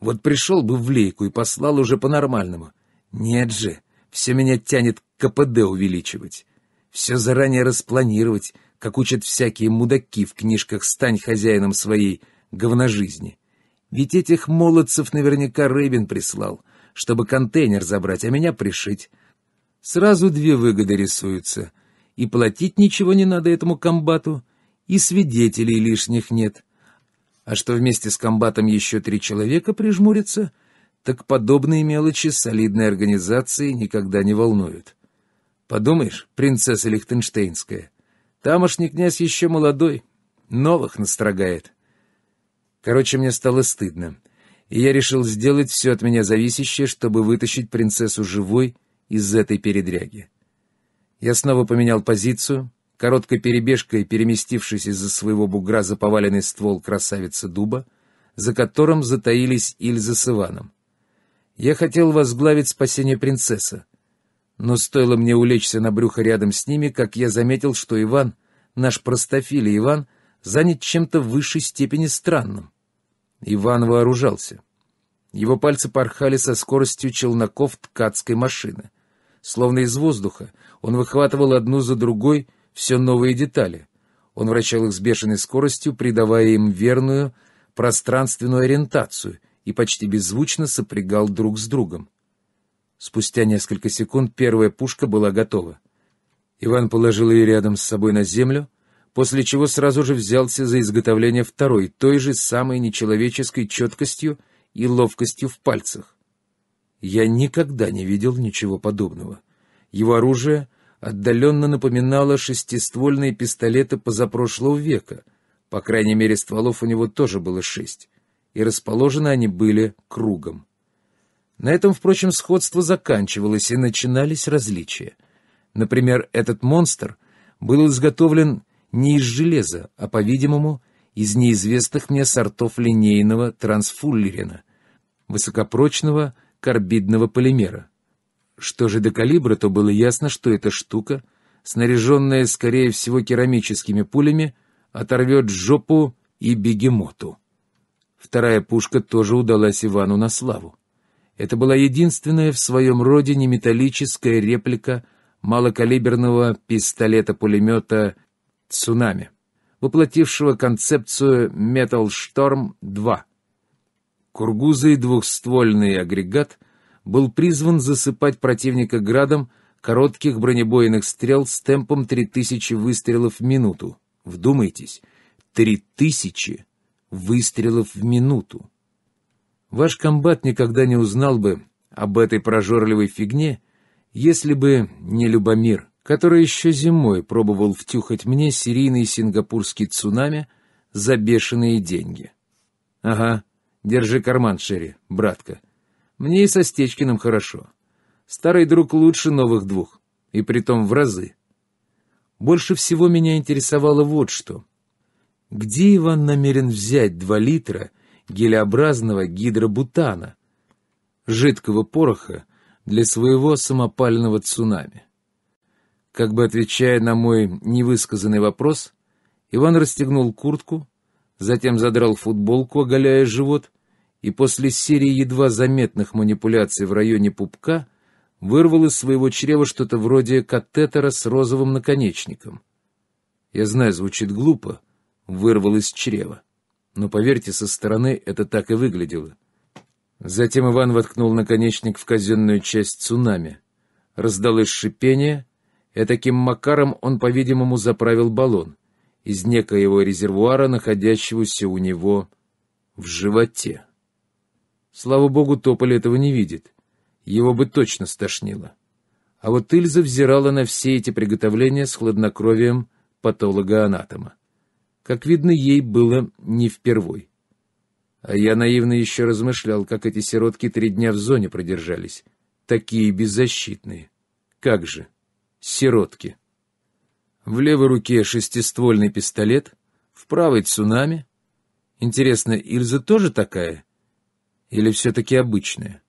S1: Вот пришел бы в лейку и послал уже по-нормальному. Нет же, все меня тянет к КПД увеличивать. Все заранее распланировать, как учат всякие мудаки в книжках «Стань хозяином своей говножизни». Ведь этих молодцев наверняка Рыбин прислал, чтобы контейнер забрать, а меня пришить. Сразу две выгоды рисуются. И платить ничего не надо этому комбату, и свидетелей лишних нет. А что вместе с комбатом еще три человека прижмурятся, так подобные мелочи солидной организации никогда не волнуют. Подумаешь, принцесса Лихтенштейнская, Тамошний князь еще молодой, новых настрогает. Короче, мне стало стыдно, и я решил сделать все от меня зависящее, чтобы вытащить принцессу живой из этой передряги. Я снова поменял позицию, короткой перебежкой переместившись из-за своего бугра за поваленный ствол красавицы дуба, за которым затаились Ильза с Иваном. Я хотел возглавить спасение принцессы, но стоило мне улечься на брюхо рядом с ними, как я заметил, что Иван, наш простофиля Иван, занят чем-то в высшей степени странным. Иван вооружался. Его пальцы порхали со скоростью челноков ткацкой машины. Словно из воздуха, он выхватывал одну за другой все новые детали. Он вращал их с бешеной скоростью, придавая им верную пространственную ориентацию и почти беззвучно сопрягал друг с другом. Спустя несколько секунд первая пушка была готова. Иван положил ее рядом с собой на землю, после чего сразу же взялся за изготовление второй, той же самой нечеловеческой четкостью и ловкостью в пальцах. Я никогда не видел ничего подобного. Его оружие отдаленно напоминало шестиствольные пистолеты позапрошлого века. По крайней мере, стволов у него тоже было шесть, и расположены они были кругом. На этом, впрочем, сходство заканчивалось, и начинались различия. Например, этот монстр был изготовлен не из железа, а, по-видимому, из неизвестных мне сортов линейного трансфуллерина, высокопрочного карбидного полимера. Что же до калибра, то было ясно, что эта штука, снаряженная, скорее всего, керамическими пулями, оторвет жопу и бегемоту. Вторая пушка тоже удалась Ивану на славу. Это была единственная в своем роде неметаллическая реплика малокалиберного пистолета-пулемета «Цунами», воплотившего концепцию «Metal Storm 2». Кургузый двухствольный агрегат был призван засыпать противника градом коротких бронебойных стрел с темпом 3000 выстрелов в минуту. Вдумайтесь, 3000 выстрелов в минуту. Ваш комбат никогда не узнал бы об этой прожорливой фигне, если бы не Любомир, который еще зимой пробовал втюхать мне серийный сингапурский цунами за бешеные деньги. Ага, держи карман шире, братка. Мне и со Стечкиным хорошо. Старый друг лучше новых двух, и притом в разы. Больше всего меня интересовало вот что. Где Иван намерен взять два литра — гелеобразного гидробутана, жидкого пороха для своего самопального цунами. Как бы отвечая на мой невысказанный вопрос, Иван расстегнул куртку, затем задрал футболку, оголяя живот, и после серии едва заметных манипуляций в районе пупка вырвал из своего чрева что-то вроде катетера с розовым наконечником. Я знаю, звучит глупо, вырвал из чрева но, поверьте, со стороны это так и выглядело. Затем Иван воткнул наконечник в казенную часть цунами. Раздалось шипение, и таким макаром он, по-видимому, заправил баллон из некоего резервуара, находящегося у него в животе. Слава богу, Тополь этого не видит. Его бы точно стошнило. А вот Ильза взирала на все эти приготовления с хладнокровием патолога-анатома. Как видно, ей было не впервой. А я наивно еще размышлял, как эти сиротки три дня в зоне продержались. Такие беззащитные. Как же? Сиротки. В левой руке шестиствольный пистолет, в правой цунами. Интересно, Ильза тоже такая? Или все-таки обычная?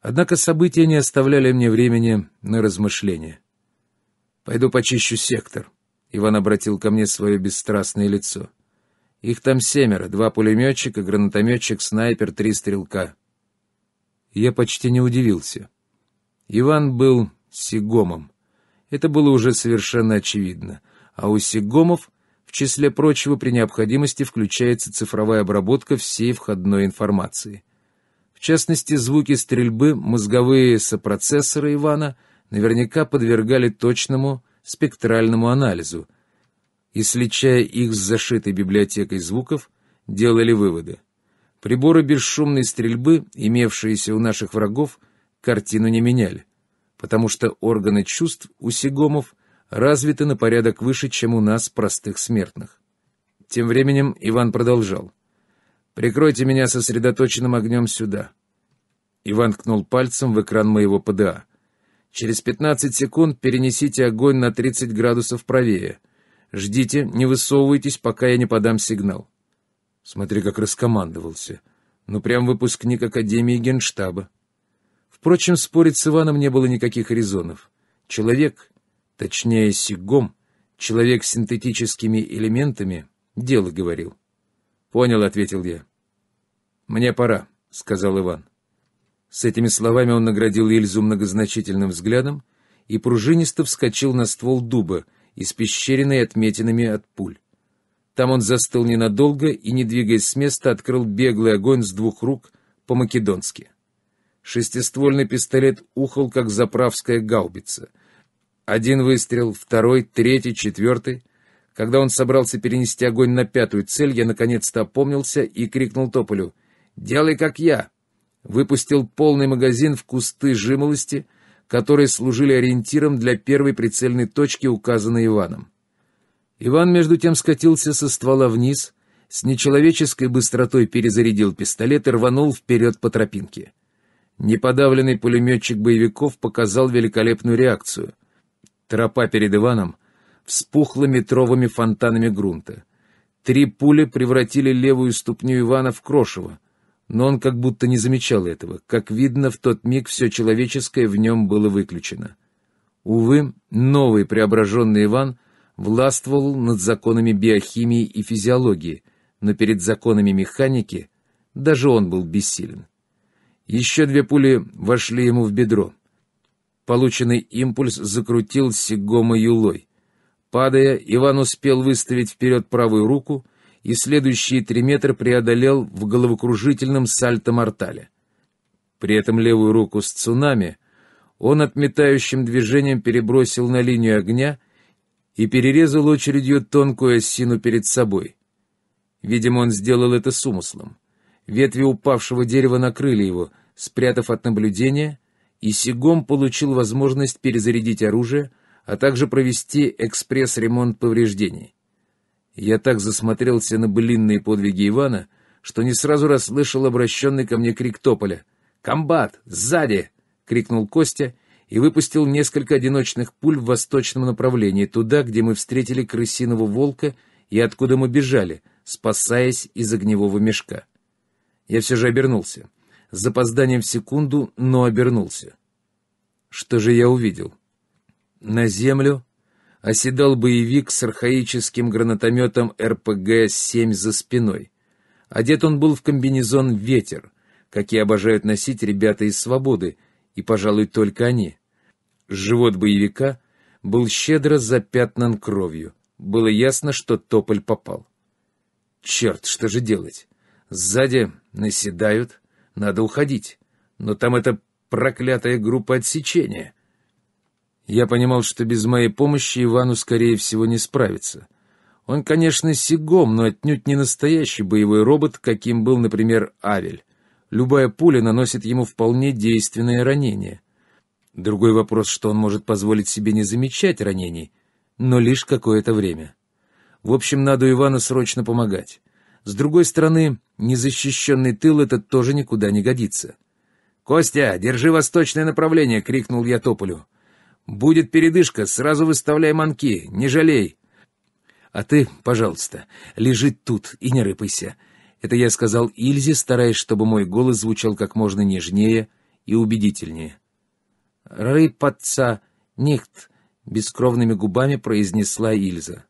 S1: Однако события не оставляли мне времени на размышления. Пойду почищу сектор. Иван обратил ко мне свое бесстрастное лицо. «Их там семеро, два пулеметчика, гранатометчик, снайпер, три стрелка». Я почти не удивился. Иван был Сигомом. Это было уже совершенно очевидно. А у Сигомов, в числе прочего, при необходимости включается цифровая обработка всей входной информации. В частности, звуки стрельбы, мозговые сопроцессоры Ивана наверняка подвергали точному спектральному анализу и, сличая их с зашитой библиотекой звуков, делали выводы. Приборы бесшумной стрельбы, имевшиеся у наших врагов, картину не меняли, потому что органы чувств у сигомов развиты на порядок выше, чем у нас, простых смертных. Тем временем Иван продолжал. «Прикройте меня сосредоточенным огнем сюда». Иван кнул пальцем в экран моего ПДА. Через 15 секунд перенесите огонь на 30 градусов правее. Ждите, не высовывайтесь, пока я не подам сигнал. Смотри, как раскомандовался. Ну, прям выпускник Академии Генштаба. Впрочем, спорить с Иваном не было никаких резонов. Человек, точнее, сигом, человек с синтетическими элементами, дело говорил. «Понял», — ответил я. «Мне пора», — сказал Иван. С этими словами он наградил Ильзу многозначительным взглядом и пружинисто вскочил на ствол дуба, испещренный отметинами от пуль. Там он застыл ненадолго и, не двигаясь с места, открыл беглый огонь с двух рук по-македонски. Шестиствольный пистолет ухал, как заправская гаубица. Один выстрел, второй, третий, четвертый. Когда он собрался перенести огонь на пятую цель, я наконец-то опомнился и крикнул Тополю «Делай, как я!» выпустил полный магазин в кусты жимолости, которые служили ориентиром для первой прицельной точки, указанной Иваном. Иван между тем скатился со ствола вниз, с нечеловеческой быстротой перезарядил пистолет и рванул вперед по тропинке. Неподавленный пулеметчик боевиков показал великолепную реакцию. Тропа перед Иваном вспухла метровыми фонтанами грунта. Три пули превратили левую ступню Ивана в крошево, но он как будто не замечал этого. Как видно, в тот миг все человеческое в нем было выключено. Увы, новый преображенный Иван властвовал над законами биохимии и физиологии, но перед законами механики даже он был бессилен. Еще две пули вошли ему в бедро. Полученный импульс закрутил Сигома юлой. Падая, Иван успел выставить вперед правую руку — и следующие три метра преодолел в головокружительном сальто-мортале. При этом левую руку с цунами он отметающим движением перебросил на линию огня и перерезал очередью тонкую осину перед собой. Видимо, он сделал это с умыслом. Ветви упавшего дерева накрыли его, спрятав от наблюдения, и Сигом получил возможность перезарядить оружие, а также провести экспресс-ремонт повреждений. Я так засмотрелся на былинные подвиги Ивана, что не сразу расслышал обращенный ко мне крик Тополя. «Комбат! Сзади!» — крикнул Костя и выпустил несколько одиночных пуль в восточном направлении, туда, где мы встретили крысиного волка и откуда мы бежали, спасаясь из огневого мешка. Я все же обернулся. С запозданием в секунду, но обернулся. Что же я увидел? На землю оседал боевик с архаическим гранатометом РПГ-7 за спиной. Одет он был в комбинезон «Ветер», какие обожают носить ребята из «Свободы», и, пожалуй, только они. Живот боевика был щедро запятнан кровью. Было ясно, что тополь попал. Черт, что же делать? Сзади наседают, надо уходить. Но там эта проклятая группа отсечения. Я понимал, что без моей помощи Ивану, скорее всего, не справится. Он, конечно, сегом, но отнюдь не настоящий боевой робот, каким был, например, Авель. Любая пуля наносит ему вполне действенное ранение. Другой вопрос, что он может позволить себе не замечать ранений, но лишь какое-то время. В общем, надо Ивану срочно помогать. С другой стороны, незащищенный тыл — этот тоже никуда не годится. «Костя, держи восточное направление!» — крикнул я Тополю. Будет передышка, сразу выставляй манки, не жалей. А ты, пожалуйста, лежи тут и не рыпайся. Это я сказал Ильзе, стараясь, чтобы мой голос звучал как можно нежнее и убедительнее. «Рыпаться, Нехт бескровными губами произнесла Ильза.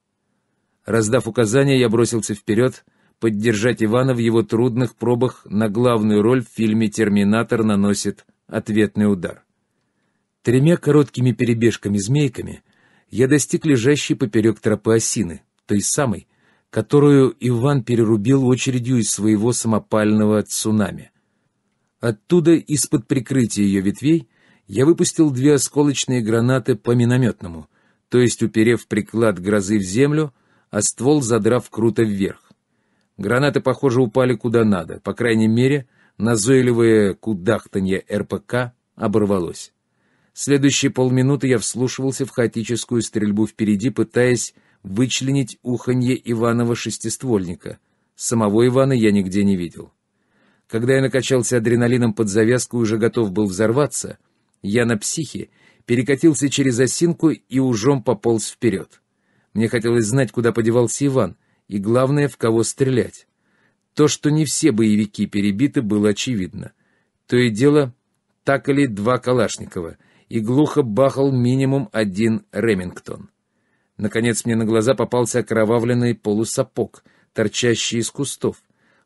S1: Раздав указания, я бросился вперед — поддержать Ивана в его трудных пробах на главную роль в фильме «Терминатор» наносит ответный удар. Тремя короткими перебежками-змейками я достиг лежащей поперек тропы осины, той самой, которую Иван перерубил очередью из своего самопального цунами. Оттуда, из-под прикрытия ее ветвей, я выпустил две осколочные гранаты по минометному, то есть уперев приклад грозы в землю, а ствол задрав круто вверх. Гранаты, похоже, упали куда надо, по крайней мере, назойливое кудахтанье РПК оборвалось. Следующие полминуты я вслушивался в хаотическую стрельбу впереди, пытаясь вычленить уханье Иванова шестиствольника. Самого Ивана я нигде не видел. Когда я накачался адреналином под завязку и уже готов был взорваться, я на психе перекатился через осинку и ужом пополз вперед. Мне хотелось знать, куда подевался Иван, и главное, в кого стрелять. То, что не все боевики перебиты, было очевидно. То и дело, так или два Калашникова — и глухо бахал минимум один Ремингтон. Наконец мне на глаза попался окровавленный полусапог, торчащий из кустов.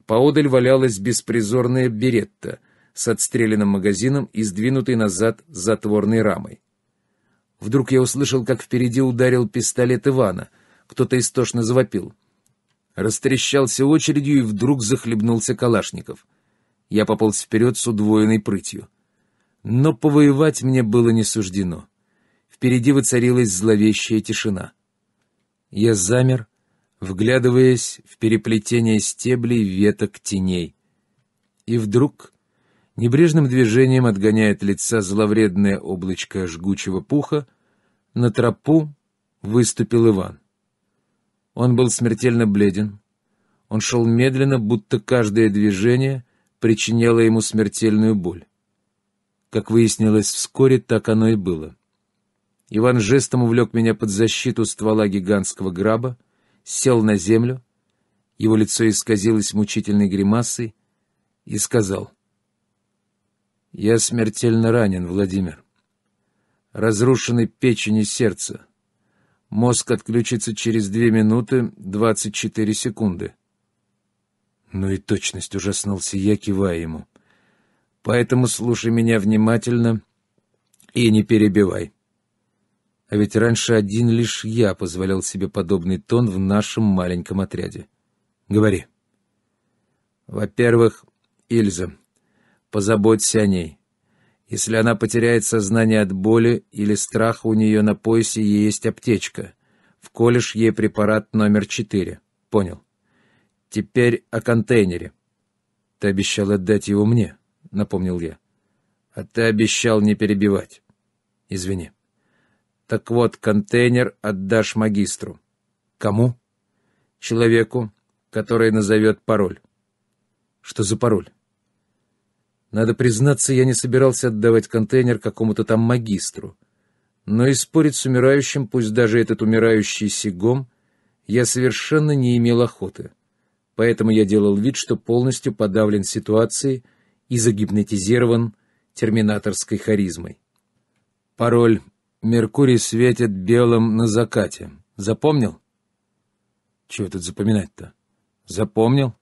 S1: Поодаль валялась беспризорная беретта с отстрелянным магазином и сдвинутой назад затворной рамой. Вдруг я услышал, как впереди ударил пистолет Ивана. Кто-то истошно завопил. Растрещался очередью и вдруг захлебнулся Калашников. Я пополз вперед с удвоенной прытью. Но повоевать мне было не суждено. Впереди воцарилась зловещая тишина. Я замер, вглядываясь в переплетение стеблей веток теней. И вдруг, небрежным движением отгоняет лица зловредное облачко жгучего пуха, на тропу выступил Иван. Он был смертельно бледен. Он шел медленно, будто каждое движение причиняло ему смертельную боль. Как выяснилось вскоре, так оно и было. Иван жестом увлек меня под защиту ствола гигантского граба, сел на землю, его лицо исказилось мучительной гримасой и сказал. «Я смертельно ранен, Владимир. Разрушены печень и сердце. Мозг отключится через две минуты двадцать четыре секунды». Ну и точность ужаснулся я, кивая ему. — Поэтому слушай меня внимательно и не перебивай. А ведь раньше один лишь я позволял себе подобный тон в нашем маленьком отряде. Говори. Во-первых, Ильза, позаботься о ней. Если она потеряет сознание от боли или страха, у нее на поясе есть аптечка. Вколешь ей препарат номер четыре. Понял. Теперь о контейнере. Ты обещал отдать его мне. — напомнил я. «А ты обещал не перебивать. Извини. Так вот, контейнер отдашь магистру. Кому? Человеку, который назовет пароль. Что за пароль? Надо признаться, я не собирался отдавать контейнер какому-то там магистру. Но и спорить с умирающим, пусть даже этот умирающий сигом, я совершенно не имел охоты. Поэтому я делал вид, что полностью подавлен ситуацией и загипнотизирован терминаторской харизмой. Пароль «Меркурий светит белым на закате». Запомнил? Чего тут запоминать-то? Запомнил?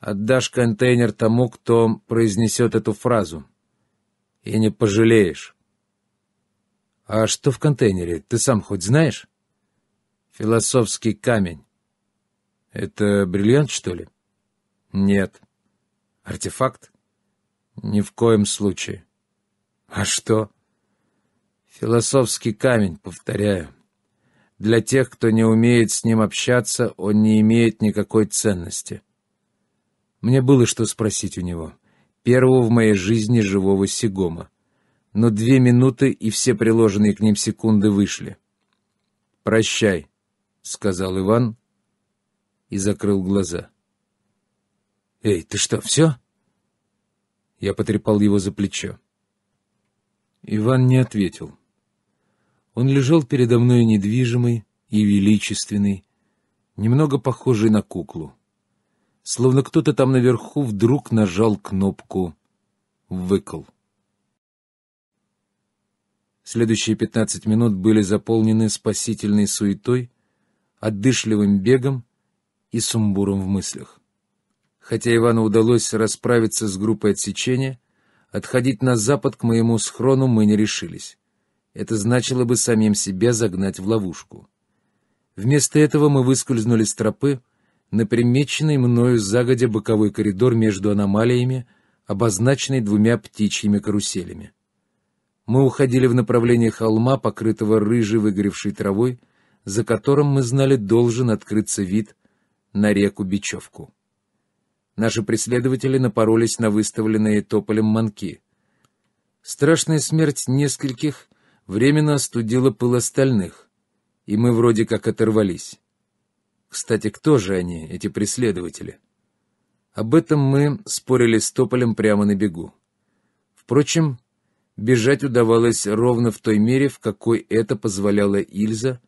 S1: Отдашь контейнер тому, кто произнесет эту фразу. И не пожалеешь. А что в контейнере, ты сам хоть знаешь? Философский камень. Это бриллиант, что ли? Нет. Артефакт? Ни в коем случае. А что? Философский камень, повторяю. Для тех, кто не умеет с ним общаться, он не имеет никакой ценности. Мне было что спросить у него. Первого в моей жизни живого Сигома. Но две минуты и все приложенные к ним секунды вышли. «Прощай», — сказал Иван и закрыл глаза. «Эй, ты что, все?» Я потрепал его за плечо. Иван не ответил. Он лежал передо мной недвижимый и величественный, немного похожий на куклу. Словно кто-то там наверху вдруг нажал кнопку «выкол». Следующие пятнадцать минут были заполнены спасительной суетой, отдышливым бегом и сумбуром в мыслях. Хотя Ивану удалось расправиться с группой отсечения, отходить на запад к моему схрону мы не решились. Это значило бы самим себя загнать в ловушку. Вместо этого мы выскользнули с тропы, на примеченный мною загодя боковой коридор между аномалиями, обозначенный двумя птичьими каруселями. Мы уходили в направлении холма, покрытого рыжей выгоревшей травой, за которым мы знали должен открыться вид на реку Бечевку. Наши преследователи напоролись на выставленные тополем манки. Страшная смерть нескольких временно остудила пыл остальных, и мы вроде как оторвались. Кстати, кто же они, эти преследователи? Об этом мы спорили с Тополем прямо на бегу. Впрочем, бежать удавалось ровно в той мере, в какой это позволяла Ильза,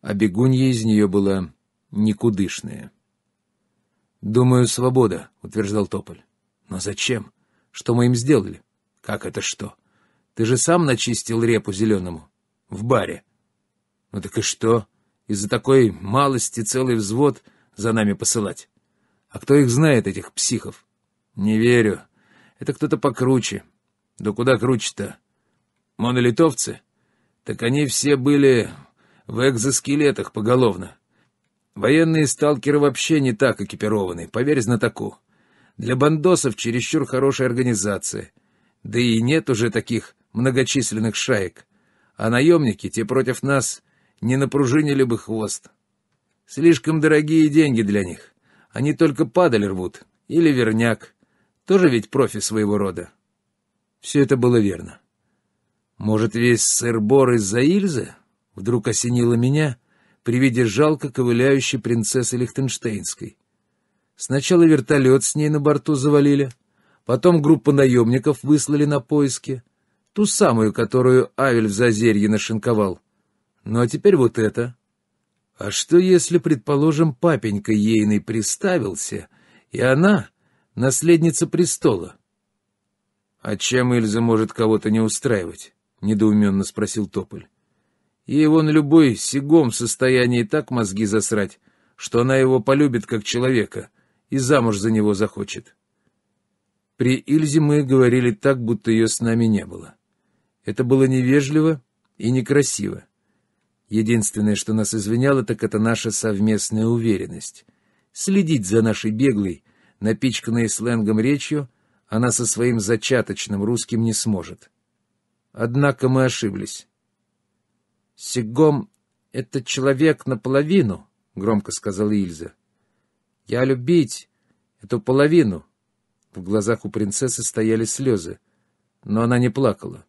S1: а бегунья из нее была никудышная. «Думаю, свобода», — утверждал Тополь. «Но зачем? Что мы им сделали?» «Как это что? Ты же сам начистил репу зеленому. В баре». «Ну так и что? Из-за такой малости целый взвод за нами посылать. А кто их знает, этих психов?» «Не верю. Это кто-то покруче. Да куда круче-то? Монолитовцы? Так они все были в экзоскелетах поголовно. Военные сталкеры вообще не так экипированы, поверь знатоку. Для бандосов чересчур хорошая организация. Да и нет уже таких многочисленных шаек. А наемники, те против нас, не напружинили бы хвост. Слишком дорогие деньги для них. Они только падаль рвут. Или верняк. Тоже ведь профи своего рода. Все это было верно. Может, весь сыр-бор из-за Ильзы? Вдруг осенило меня — при виде жалко ковыляющей принцессы Лихтенштейнской. Сначала вертолет с ней на борту завалили, потом группу наемников выслали на поиски, ту самую, которую Авель в Зазерье нашинковал. Ну а теперь вот это. А что, если, предположим, папенька ейный приставился, и она — наследница престола? — А чем Эльза может кого-то не устраивать? — недоуменно спросил Тополь. Ей вон любой сегом в состоянии так мозги засрать, что она его полюбит как человека и замуж за него захочет. При Ильзе мы говорили так, будто ее с нами не было. Это было невежливо и некрасиво. Единственное, что нас извиняло, так это наша совместная уверенность. Следить за нашей беглой, напичканной сленгом речью, она со своим зачаточным русским не сможет. Однако мы ошиблись. Сигом это человек наполовину, — громко сказала Ильза. — Я любить эту половину. В глазах у принцессы стояли слезы, но она не плакала.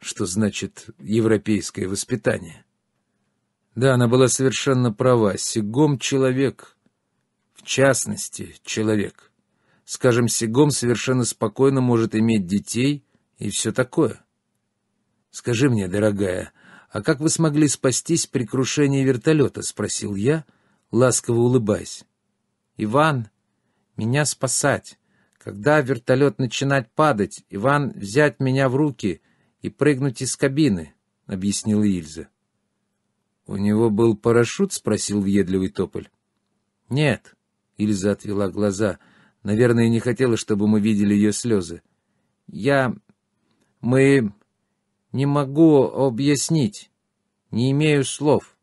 S1: Что значит европейское воспитание? Да, она была совершенно права. Сигом человек. В частности, человек. Скажем, Сигом совершенно спокойно может иметь детей и все такое. Скажи мне, дорогая, — «А как вы смогли спастись при крушении вертолета?» — спросил я, ласково улыбаясь. «Иван, меня спасать. Когда вертолет начинать падать, Иван взять меня в руки и прыгнуть из кабины», — объяснила Ильза. «У него был парашют?» — спросил въедливый тополь. «Нет», — Ильза отвела глаза. «Наверное, не хотела, чтобы мы видели ее слезы. Я... Мы не могу объяснить. Не имею слов.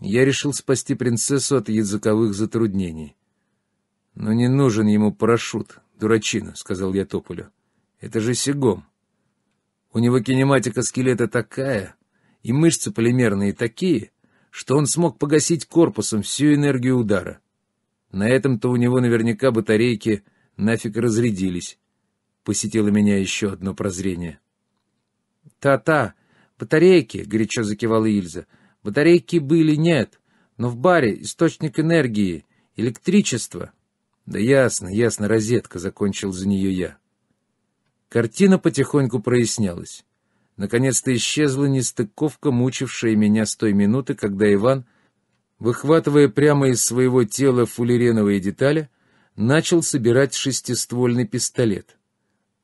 S1: Я решил спасти принцессу от языковых затруднений. Но не нужен ему парашют, дурачина, сказал я Тополю. Это же Сегом. У него кинематика скелета такая, и мышцы полимерные такие, что он смог погасить корпусом всю энергию удара. На этом-то у него наверняка батарейки нафиг разрядились. Посетило меня еще одно прозрение — «Та-та, батарейки!» — горячо закивала Ильза. «Батарейки были, нет, но в баре источник энергии, электричество». «Да ясно, ясно, розетка», — закончил за нее я. Картина потихоньку прояснялась. Наконец-то исчезла нестыковка, мучившая меня с той минуты, когда Иван, выхватывая прямо из своего тела фуллереновые детали, начал собирать шестиствольный пистолет.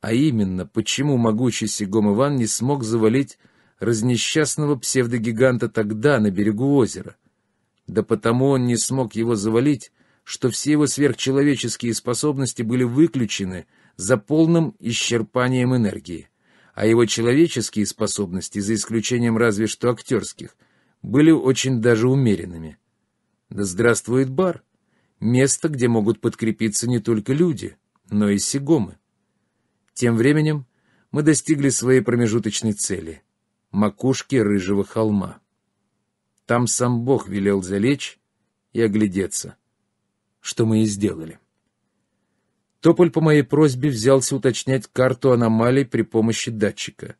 S1: А именно, почему могучий Сегом Иван не смог завалить разнесчастного псевдогиганта тогда на берегу озера? Да потому он не смог его завалить, что все его сверхчеловеческие способности были выключены за полным исчерпанием энергии, а его человеческие способности, за исключением разве что актерских, были очень даже умеренными. Да здравствует бар! Место, где могут подкрепиться не только люди, но и сигомы. Тем временем мы достигли своей промежуточной цели — макушки Рыжего холма. Там сам Бог велел залечь и оглядеться, что мы и сделали. Тополь по моей просьбе взялся уточнять карту аномалий при помощи датчика,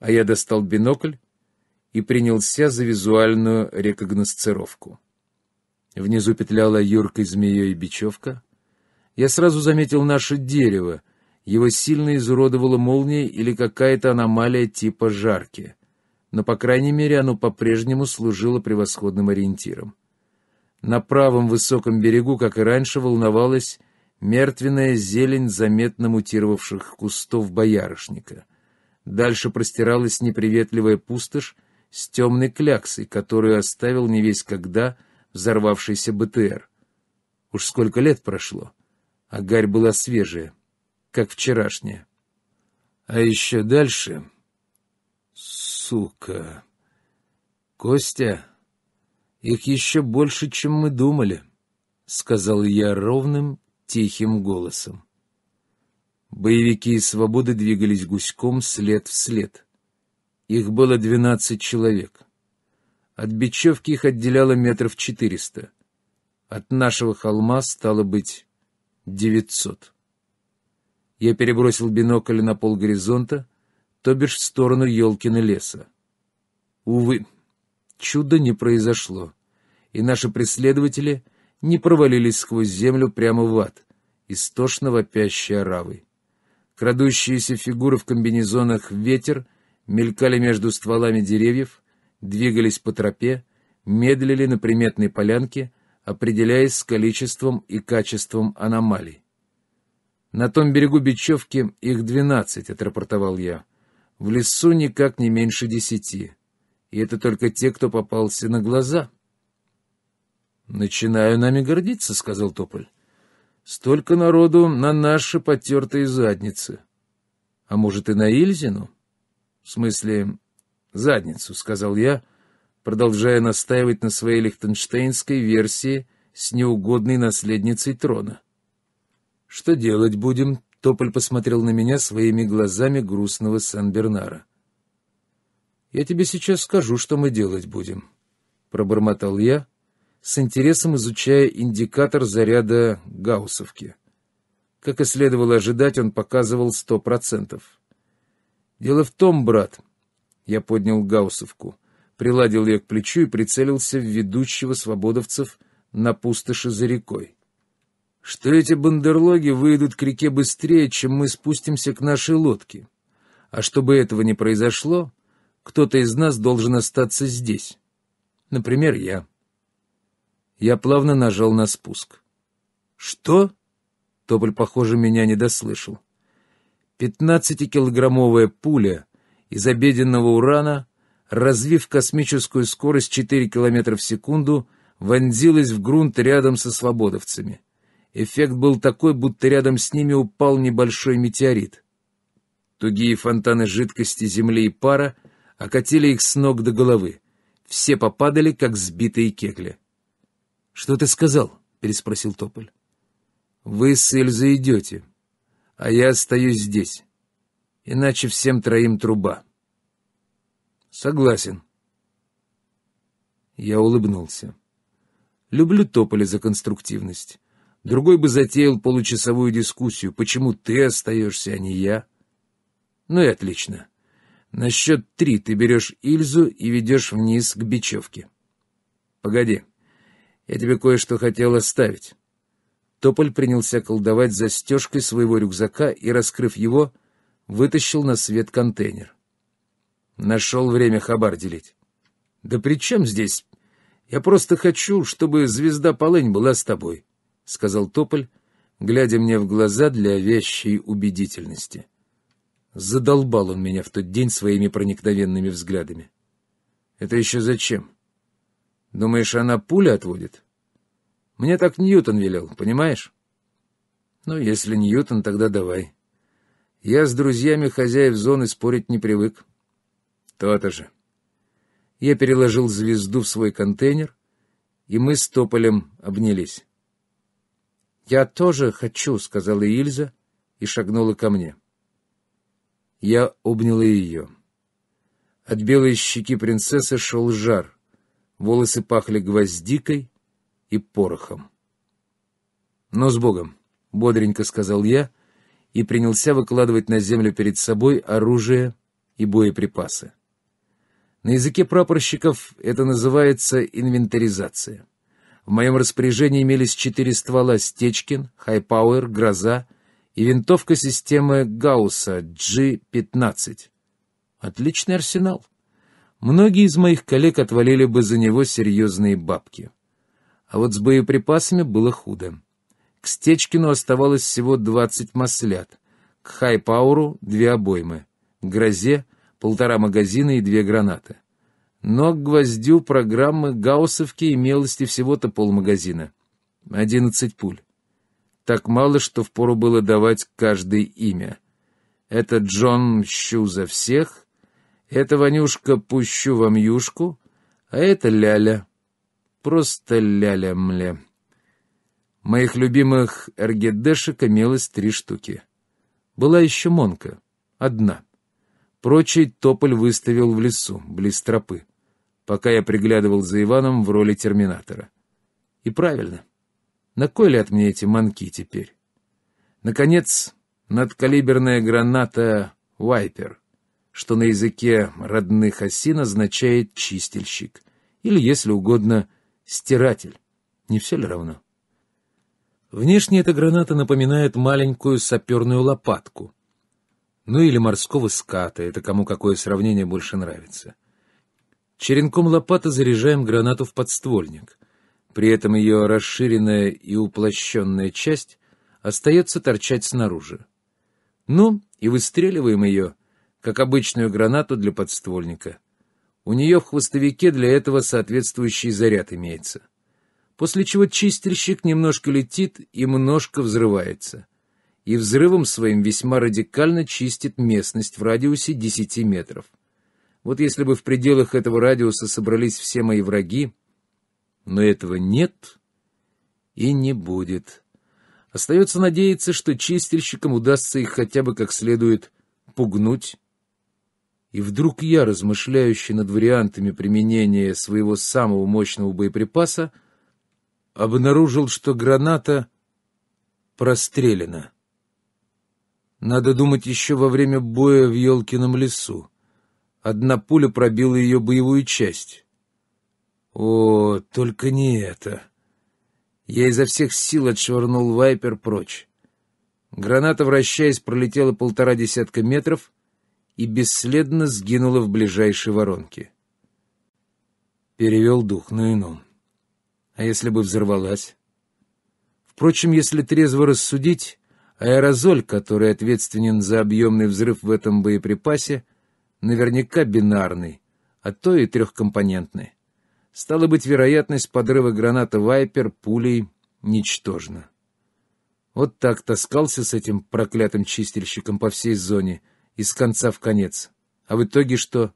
S1: а я достал бинокль и принялся за визуальную рекогносцировку. Внизу петляла юркой змеей бечевка. Я сразу заметил наше дерево — его сильно изуродовала молния или какая-то аномалия типа жарки. Но, по крайней мере, оно по-прежнему служило превосходным ориентиром. На правом высоком берегу, как и раньше, волновалась мертвенная зелень заметно мутировавших кустов боярышника. Дальше простиралась неприветливая пустошь с темной кляксой, которую оставил не весь когда взорвавшийся БТР. Уж сколько лет прошло, а гарь была свежая, как вчерашняя. А еще дальше... Сука... Костя, их еще больше, чем мы думали, — сказал я ровным, тихим голосом. Боевики из «Свободы» двигались гуськом след в след. Их было двенадцать человек. От бечевки их отделяло метров четыреста. От нашего холма стало быть девятьсот. Я перебросил бинокль на пол горизонта, то бишь в сторону Ёлкина леса. Увы, чудо не произошло, и наши преследователи не провалились сквозь землю прямо в ад, истошно вопящей оравой. Крадущиеся фигуры в комбинезонах ветер мелькали между стволами деревьев, двигались по тропе, медлили на приметной полянке, определяясь с количеством и качеством аномалий. «На том берегу Бечевки их двенадцать», — отрапортовал я. «В лесу никак не меньше десяти. И это только те, кто попался на глаза». «Начинаю нами гордиться», — сказал Тополь. «Столько народу на наши потертые задницы. А может, и на Ильзину?» «В смысле, задницу», — сказал я, продолжая настаивать на своей лихтенштейнской версии с неугодной наследницей трона. «Что делать будем?» — Тополь посмотрел на меня своими глазами грустного Сан-Бернара. «Я тебе сейчас скажу, что мы делать будем», — пробормотал я, с интересом изучая индикатор заряда гауссовки. Как и следовало ожидать, он показывал сто процентов. «Дело в том, брат», — я поднял гауссовку, приладил ее к плечу и прицелился в ведущего свободовцев на пустоши за рекой что эти бандерлоги выйдут к реке быстрее, чем мы спустимся к нашей лодке. А чтобы этого не произошло, кто-то из нас должен остаться здесь. Например, я. Я плавно нажал на спуск. «Что?» — Тополь, похоже, меня не дослышал. Пятнадцатикилограммовая пуля из обеденного урана, развив космическую скорость 4 километра в секунду, вонзилась в грунт рядом со свободовцами — Эффект был такой, будто рядом с ними упал небольшой метеорит. Тугие фонтаны жидкости, земли и пара окатили их с ног до головы. Все попадали, как сбитые кегли. — Что ты сказал? — переспросил Тополь. — Вы с Эльзой идете, а я остаюсь здесь. Иначе всем троим труба. — Согласен. Я улыбнулся. Люблю Тополя за конструктивность. Другой бы затеял получасовую дискуссию, почему ты остаешься, а не я. Ну и отлично. На счет три ты берешь Ильзу и ведешь вниз к бечевке. Погоди, я тебе кое-что хотел оставить. Тополь принялся колдовать застежкой своего рюкзака и, раскрыв его, вытащил на свет контейнер. Нашел время хабар делить. Да при чем здесь? Я просто хочу, чтобы звезда Полынь была с тобой. — сказал Тополь, глядя мне в глаза для вещей убедительности. Задолбал он меня в тот день своими проникновенными взглядами. «Это еще зачем? Думаешь, она пуля отводит? Мне так Ньютон велел, понимаешь? Ну, если Ньютон, тогда давай. Я с друзьями хозяев зоны спорить не привык». «То-то же». Я переложил звезду в свой контейнер, и мы с Тополем обнялись. «Я тоже хочу», — сказала Ильза и шагнула ко мне. Я обняла ее. От белой щеки принцессы шел жар. Волосы пахли гвоздикой и порохом. «Но с Богом», — бодренько сказал я и принялся выкладывать на землю перед собой оружие и боеприпасы. На языке прапорщиков это называется инвентаризация. В моем распоряжении имелись четыре ствола «Стечкин», «Хайпауэр», «Гроза» и винтовка системы Гаусса G-15. Отличный арсенал. Многие из моих коллег отвалили бы за него серьезные бабки. А вот с боеприпасами было худо. К Стечкину оставалось всего 20 маслят, к Хайпауру — две обоймы, к Грозе — полтора магазина и две гранаты но к гвоздю программы Гауссовки имелось всего-то полмагазина. Одиннадцать пуль. Так мало, что впору было давать каждое имя. Это Джон Щу за всех, это Ванюшка Пущу вам юшку, а это Ляля. Просто Ляля-мля. Моих любимых эргедешек имелось три штуки. Была еще Монка, одна. Прочий тополь выставил в лесу, близ тропы пока я приглядывал за Иваном в роли терминатора. И правильно. На кой ли от меня эти манки теперь? Наконец, надкалиберная граната «Вайпер», что на языке родных осин означает «чистильщик» или, если угодно, «стиратель». Не все ли равно? Внешне эта граната напоминает маленькую саперную лопатку. Ну или морского ската, это кому какое сравнение больше нравится. — Черенком лопаты заряжаем гранату в подствольник. При этом ее расширенная и уплощенная часть остается торчать снаружи. Ну, и выстреливаем ее, как обычную гранату для подствольника. У нее в хвостовике для этого соответствующий заряд имеется. После чего чистильщик немножко летит и немножко взрывается. И взрывом своим весьма радикально чистит местность в радиусе 10 метров. Вот если бы в пределах этого радиуса собрались все мои враги, но этого нет и не будет. Остается надеяться, что чистильщикам удастся их хотя бы как следует пугнуть. И вдруг я, размышляющий над вариантами применения своего самого мощного боеприпаса, обнаружил, что граната прострелена. Надо думать еще во время боя в Елкином лесу. Одна пуля пробила ее боевую часть. О, только не это. Я изо всех сил отшвырнул вайпер прочь. Граната, вращаясь, пролетела полтора десятка метров и бесследно сгинула в ближайшей воронке. Перевел дух, на ином. А если бы взорвалась? Впрочем, если трезво рассудить, аэрозоль, который ответственен за объемный взрыв в этом боеприпасе, — наверняка бинарный, а то и трехкомпонентный. Стало быть, вероятность подрыва граната «Вайпер» пулей ничтожна. Вот так таскался с этим проклятым чистильщиком по всей зоне, из конца в конец. А в итоге что?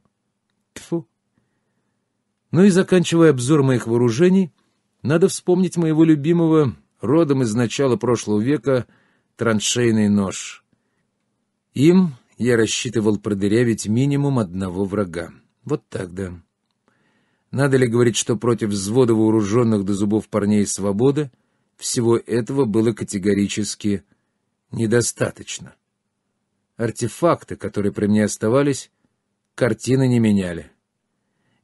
S1: Тьфу. Ну и заканчивая обзор моих вооружений, надо вспомнить моего любимого, родом из начала прошлого века, траншейный нож. Им я рассчитывал продырявить минимум одного врага. Вот так, да. Надо ли говорить, что против взвода вооруженных до зубов парней свобода всего этого было категорически недостаточно. Артефакты, которые при мне оставались, картины не меняли.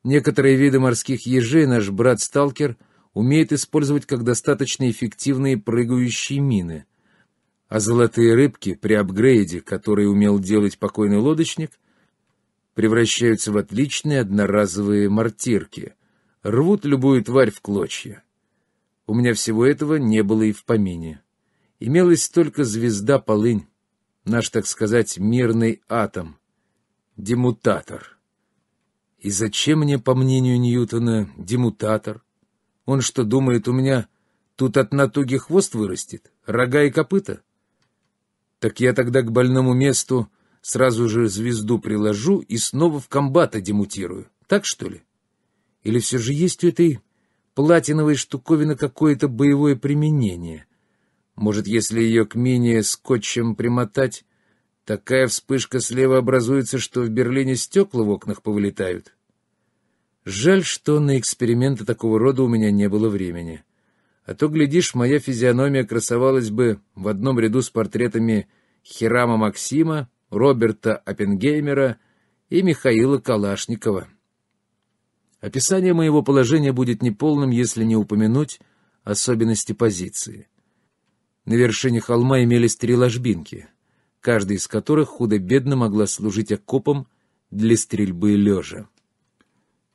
S1: Некоторые виды морских ежей наш брат-сталкер умеет использовать как достаточно эффективные прыгающие мины — а золотые рыбки при апгрейде, который умел делать покойный лодочник, превращаются в отличные одноразовые мортирки, рвут любую тварь в клочья. У меня всего этого не было и в помине. Имелась только звезда-полынь, наш, так сказать, мирный атом, демутатор. И зачем мне, по мнению Ньютона, демутатор? Он что, думает, у меня тут от натуги хвост вырастет, рога и копыта? Так я тогда к больному месту сразу же звезду приложу и снова в комбата демутирую. Так что ли? Или все же есть у этой платиновой штуковины какое-то боевое применение? Может, если ее к мине скотчем примотать, такая вспышка слева образуется, что в Берлине стекла в окнах повылетают? Жаль, что на эксперименты такого рода у меня не было времени. — а то, глядишь, моя физиономия красовалась бы в одном ряду с портретами Хирама Максима, Роберта Оппенгеймера и Михаила Калашникова. Описание моего положения будет неполным, если не упомянуть особенности позиции. На вершине холма имелись три ложбинки, каждая из которых худо-бедно могла служить окопом для стрельбы лежа.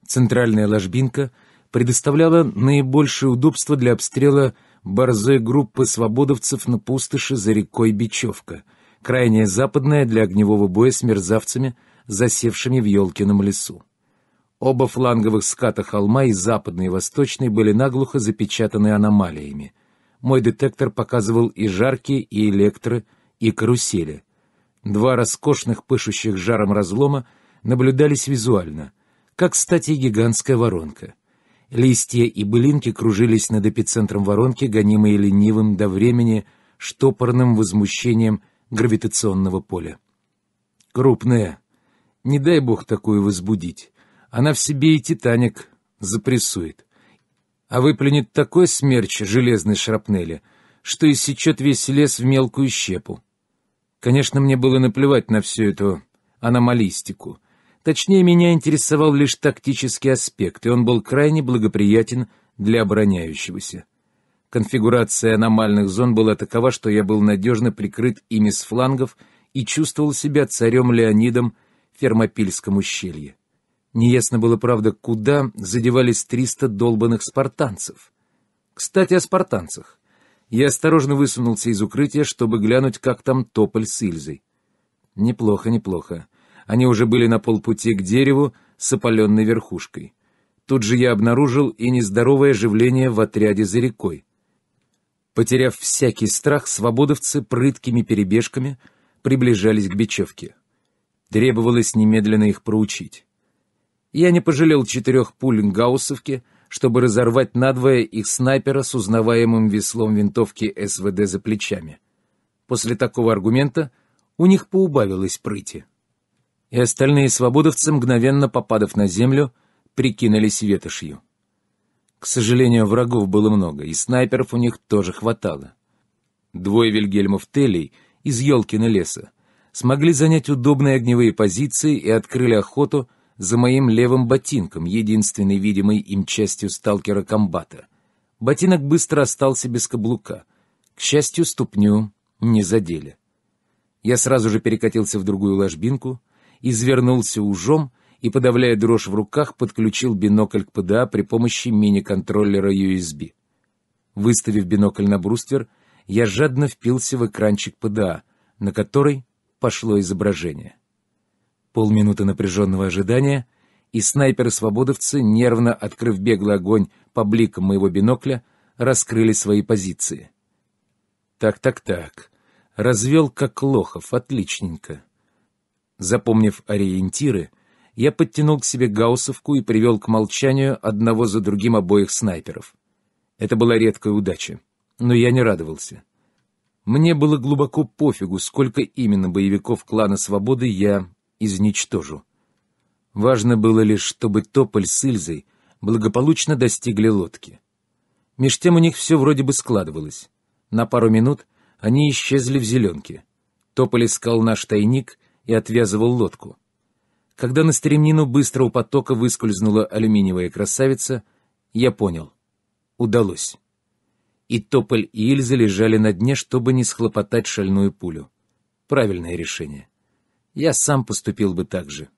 S1: Центральная ложбинка — предоставляла наибольшее удобство для обстрела борзой группы свободовцев на пустоши за рекой Бечевка, крайняя западная для огневого боя с мерзавцами, засевшими в Елкином лесу. Оба фланговых ската холма, и западный, и восточный, были наглухо запечатаны аномалиями. Мой детектор показывал и жарки, и электро, и карусели. Два роскошных, пышущих жаром разлома наблюдались визуально, как, кстати, гигантская воронка — Листья и былинки кружились над эпицентром воронки, гонимые ленивым до времени штопорным возмущением гравитационного поля. «Крупная. Не дай бог такую возбудить. Она в себе и «Титаник» запрессует. А выплюнет такой смерч железной шрапнели, что и сечет весь лес в мелкую щепу. Конечно, мне было наплевать на всю эту аномалистику — Точнее, меня интересовал лишь тактический аспект, и он был крайне благоприятен для обороняющегося. Конфигурация аномальных зон была такова, что я был надежно прикрыт ими с флангов и чувствовал себя царем Леонидом в Фермопильском ущелье. Неясно было, правда, куда задевались 300 долбанных спартанцев. Кстати, о спартанцах. Я осторожно высунулся из укрытия, чтобы глянуть, как там Тополь с Ильзой. Неплохо, неплохо. Они уже были на полпути к дереву с опаленной верхушкой. Тут же я обнаружил и нездоровое оживление в отряде за рекой. Потеряв всякий страх, свободовцы прыткими перебежками приближались к бечевке. Требовалось немедленно их проучить. Я не пожалел четырех пуль гауссовки, чтобы разорвать надвое их снайпера с узнаваемым веслом винтовки СВД за плечами. После такого аргумента у них поубавилось прыти и остальные свободовцы, мгновенно попадав на землю, прикинулись ветошью. К сожалению, врагов было много, и снайперов у них тоже хватало. Двое Вильгельмов Телей из Ёлкина леса смогли занять удобные огневые позиции и открыли охоту за моим левым ботинком, единственной видимой им частью сталкера-комбата. Ботинок быстро остался без каблука. К счастью, ступню не задели. Я сразу же перекатился в другую ложбинку — извернулся ужом и, подавляя дрожь в руках, подключил бинокль к ПДА при помощи мини-контроллера USB. Выставив бинокль на бруствер, я жадно впился в экранчик ПДА, на который пошло изображение. Полминуты напряженного ожидания, и снайперы-свободовцы, нервно открыв беглый огонь по бликам моего бинокля, раскрыли свои позиции. Так-так-так, развел как лохов, отличненько. Запомнив ориентиры, я подтянул к себе гауссовку и привел к молчанию одного за другим обоих снайперов. Это была редкая удача, но я не радовался. Мне было глубоко пофигу, сколько именно боевиков клана Свободы я изничтожу. Важно было лишь, чтобы Тополь с Ильзой благополучно достигли лодки. Меж тем у них все вроде бы складывалось. На пару минут они исчезли в зеленке. Тополь искал наш тайник, и отвязывал лодку. Когда на стремнину быстро у потока выскользнула алюминиевая красавица, я понял. Удалось. И Тополь и Ильза лежали на дне, чтобы не схлопотать шальную пулю. Правильное решение. Я сам поступил бы так же.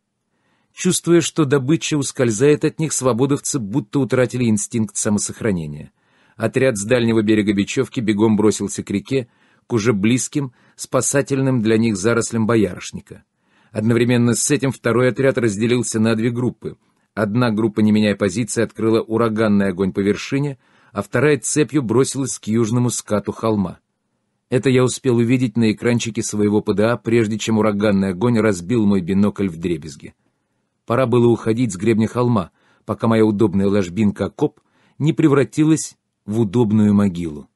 S1: Чувствуя, что добыча ускользает от них, свободовцы будто утратили инстинкт самосохранения. Отряд с дальнего берега Бечевки бегом бросился к реке, к уже близким, спасательным для них зарослям боярышника. Одновременно с этим второй отряд разделился на две группы. Одна группа, не меняя позиции, открыла ураганный огонь по вершине, а вторая цепью бросилась к южному скату холма. Это я успел увидеть на экранчике своего ПДА, прежде чем ураганный огонь разбил мой бинокль в дребезги. Пора было уходить с гребня холма, пока моя удобная ложбинка коп не превратилась в удобную могилу.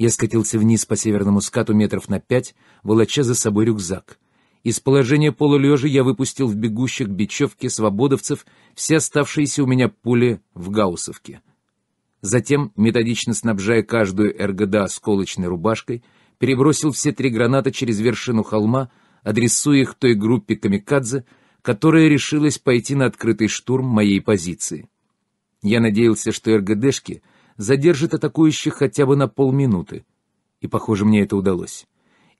S1: Я скатился вниз по северному скату метров на пять, волоча за собой рюкзак. Из положения полулежа я выпустил в бегущих бечевке свободовцев все оставшиеся у меня пули в Гауссовке. Затем, методично снабжая каждую РГД осколочной рубашкой, перебросил все три граната через вершину холма, адресуя их той группе камикадзе, которая решилась пойти на открытый штурм моей позиции. Я надеялся, что РГДшки — задержит атакующих хотя бы на полминуты. И, похоже, мне это удалось.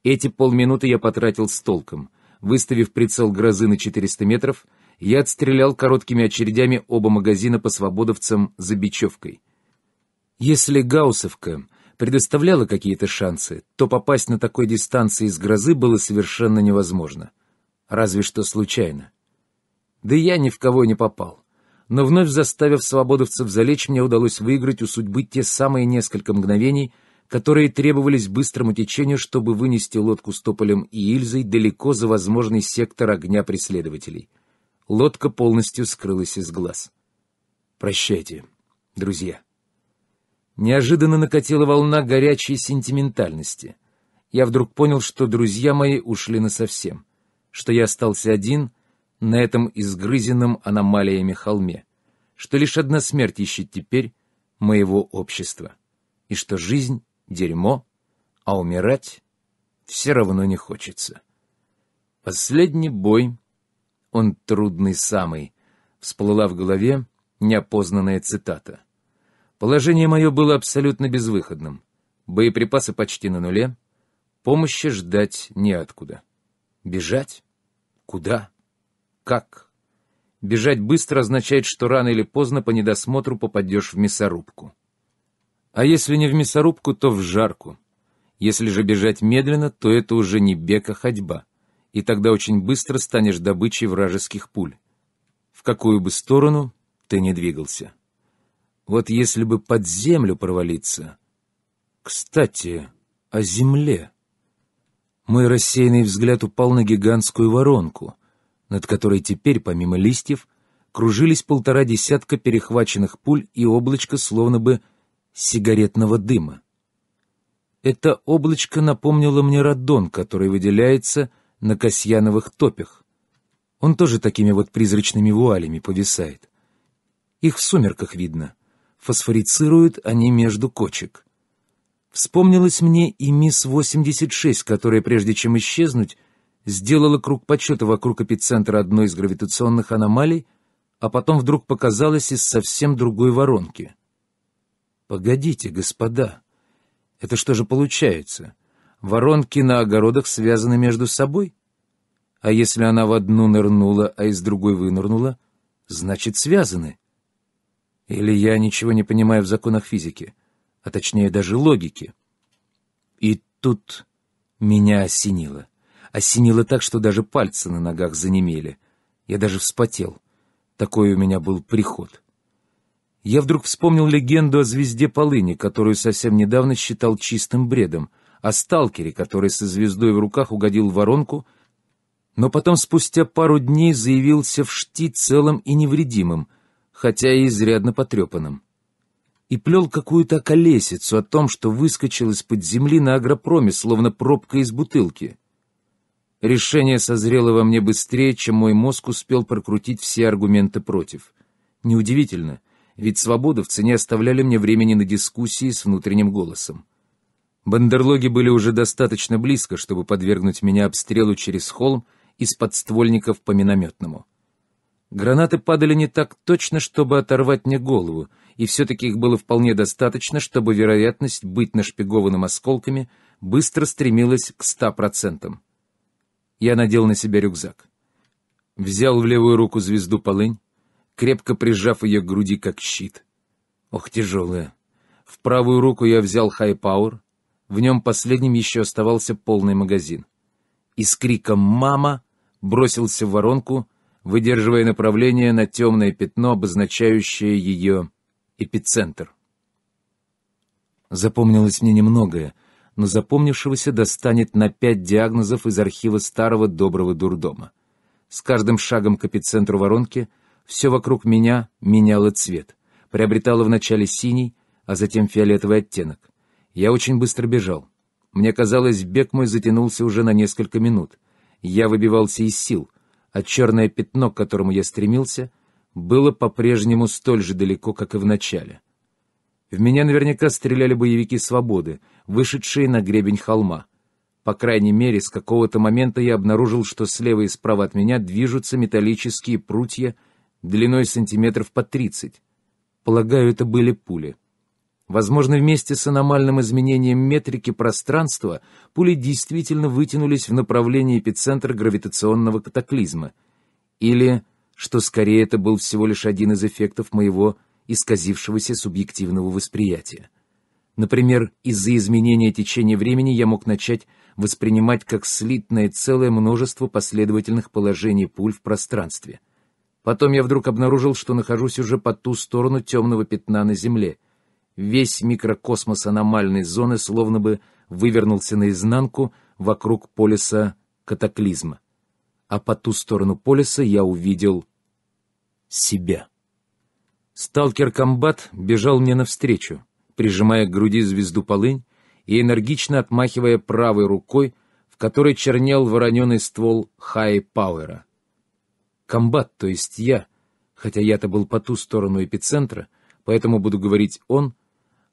S1: Эти полминуты я потратил с толком. Выставив прицел грозы на 400 метров, я отстрелял короткими очередями оба магазина по свободовцам за бечевкой. Если Гаусовка предоставляла какие-то шансы, то попасть на такой дистанции из грозы было совершенно невозможно. Разве что случайно. Да я ни в кого не попал но вновь заставив свободовцев залечь, мне удалось выиграть у судьбы те самые несколько мгновений, которые требовались быстрому течению, чтобы вынести лодку с Тополем и Ильзой далеко за возможный сектор огня преследователей. Лодка полностью скрылась из глаз. «Прощайте, друзья». Неожиданно накатила волна горячей сентиментальности. Я вдруг понял, что друзья мои ушли насовсем, что я остался один — на этом изгрызенном аномалиями холме, что лишь одна смерть ищет теперь моего общества, и что жизнь — дерьмо, а умирать все равно не хочется. Последний бой, он трудный самый, всплыла в голове неопознанная цитата. Положение мое было абсолютно безвыходным. Боеприпасы почти на нуле, помощи ждать неоткуда. Бежать? Куда? как. Бежать быстро означает, что рано или поздно по недосмотру попадешь в мясорубку. А если не в мясорубку, то в жарку. Если же бежать медленно, то это уже не бег, а ходьба. И тогда очень быстро станешь добычей вражеских пуль. В какую бы сторону ты не двигался. Вот если бы под землю провалиться... Кстати, о земле. Мой рассеянный взгляд упал на гигантскую воронку, над которой теперь, помимо листьев, кружились полтора десятка перехваченных пуль и облачко словно бы сигаретного дыма. Это облачко напомнило мне радон, который выделяется на касьяновых топях. Он тоже такими вот призрачными вуалями повисает. Их в сумерках видно. Фосфорицируют они между кочек. Вспомнилось мне и мисс 86, которая, прежде чем исчезнуть, сделала круг почета вокруг эпицентра одной из гравитационных аномалий, а потом вдруг показалась из совсем другой воронки. «Погодите, господа, это что же получается? Воронки на огородах связаны между собой? А если она в одну нырнула, а из другой вынырнула, значит, связаны? Или я ничего не понимаю в законах физики, а точнее даже логики?» И тут меня осенило осенило так, что даже пальцы на ногах занемели. Я даже вспотел. Такой у меня был приход. Я вдруг вспомнил легенду о звезде полыни, которую совсем недавно считал чистым бредом, о сталкере, который со звездой в руках угодил в воронку, но потом спустя пару дней заявился в шти целым и невредимым, хотя и изрядно потрепанным. И плел какую-то околесицу о том, что выскочил из-под земли на агропроме, словно пробка из бутылки. Решение созрело во мне быстрее, чем мой мозг успел прокрутить все аргументы против. Неудивительно, ведь свободовцы не оставляли мне времени на дискуссии с внутренним голосом. Бандерлоги были уже достаточно близко, чтобы подвергнуть меня обстрелу через холм из подствольников по минометному. Гранаты падали не так точно, чтобы оторвать мне голову, и все-таки их было вполне достаточно, чтобы вероятность быть нашпигованным осколками быстро стремилась к ста процентам. Я надел на себя рюкзак. Взял в левую руку звезду полынь, крепко прижав ее к груди, как щит. Ох, тяжелая. В правую руку я взял хай-пауэр. В нем последним еще оставался полный магазин. И с криком «Мама!» бросился в воронку, выдерживая направление на темное пятно, обозначающее ее эпицентр. Запомнилось мне немногое — но запомнившегося достанет на пять диагнозов из архива старого доброго дурдома. С каждым шагом к эпицентру воронки все вокруг меня меняло цвет, приобретало вначале синий, а затем фиолетовый оттенок. Я очень быстро бежал. Мне казалось, бег мой затянулся уже на несколько минут. Я выбивался из сил, а черное пятно, к которому я стремился, было по-прежнему столь же далеко, как и в начале. В меня наверняка стреляли боевики «Свободы», вышедшие на гребень холма. По крайней мере, с какого-то момента я обнаружил, что слева и справа от меня движутся металлические прутья длиной сантиметров по тридцать. Полагаю, это были пули. Возможно, вместе с аномальным изменением метрики пространства пули действительно вытянулись в направлении эпицентра гравитационного катаклизма. Или, что скорее это был всего лишь один из эффектов моего исказившегося субъективного восприятия. Например, из-за изменения течения времени я мог начать воспринимать как слитное целое множество последовательных положений пуль в пространстве. Потом я вдруг обнаружил, что нахожусь уже по ту сторону темного пятна на Земле. Весь микрокосмос аномальной зоны словно бы вывернулся наизнанку вокруг полиса катаклизма. А по ту сторону полиса я увидел себя. Сталкер-комбат бежал мне навстречу, прижимая к груди звезду полынь и энергично отмахивая правой рукой, в которой чернел вороненый ствол Хай Пауэра. Комбат, то есть я, хотя я-то был по ту сторону эпицентра, поэтому буду говорить «он»,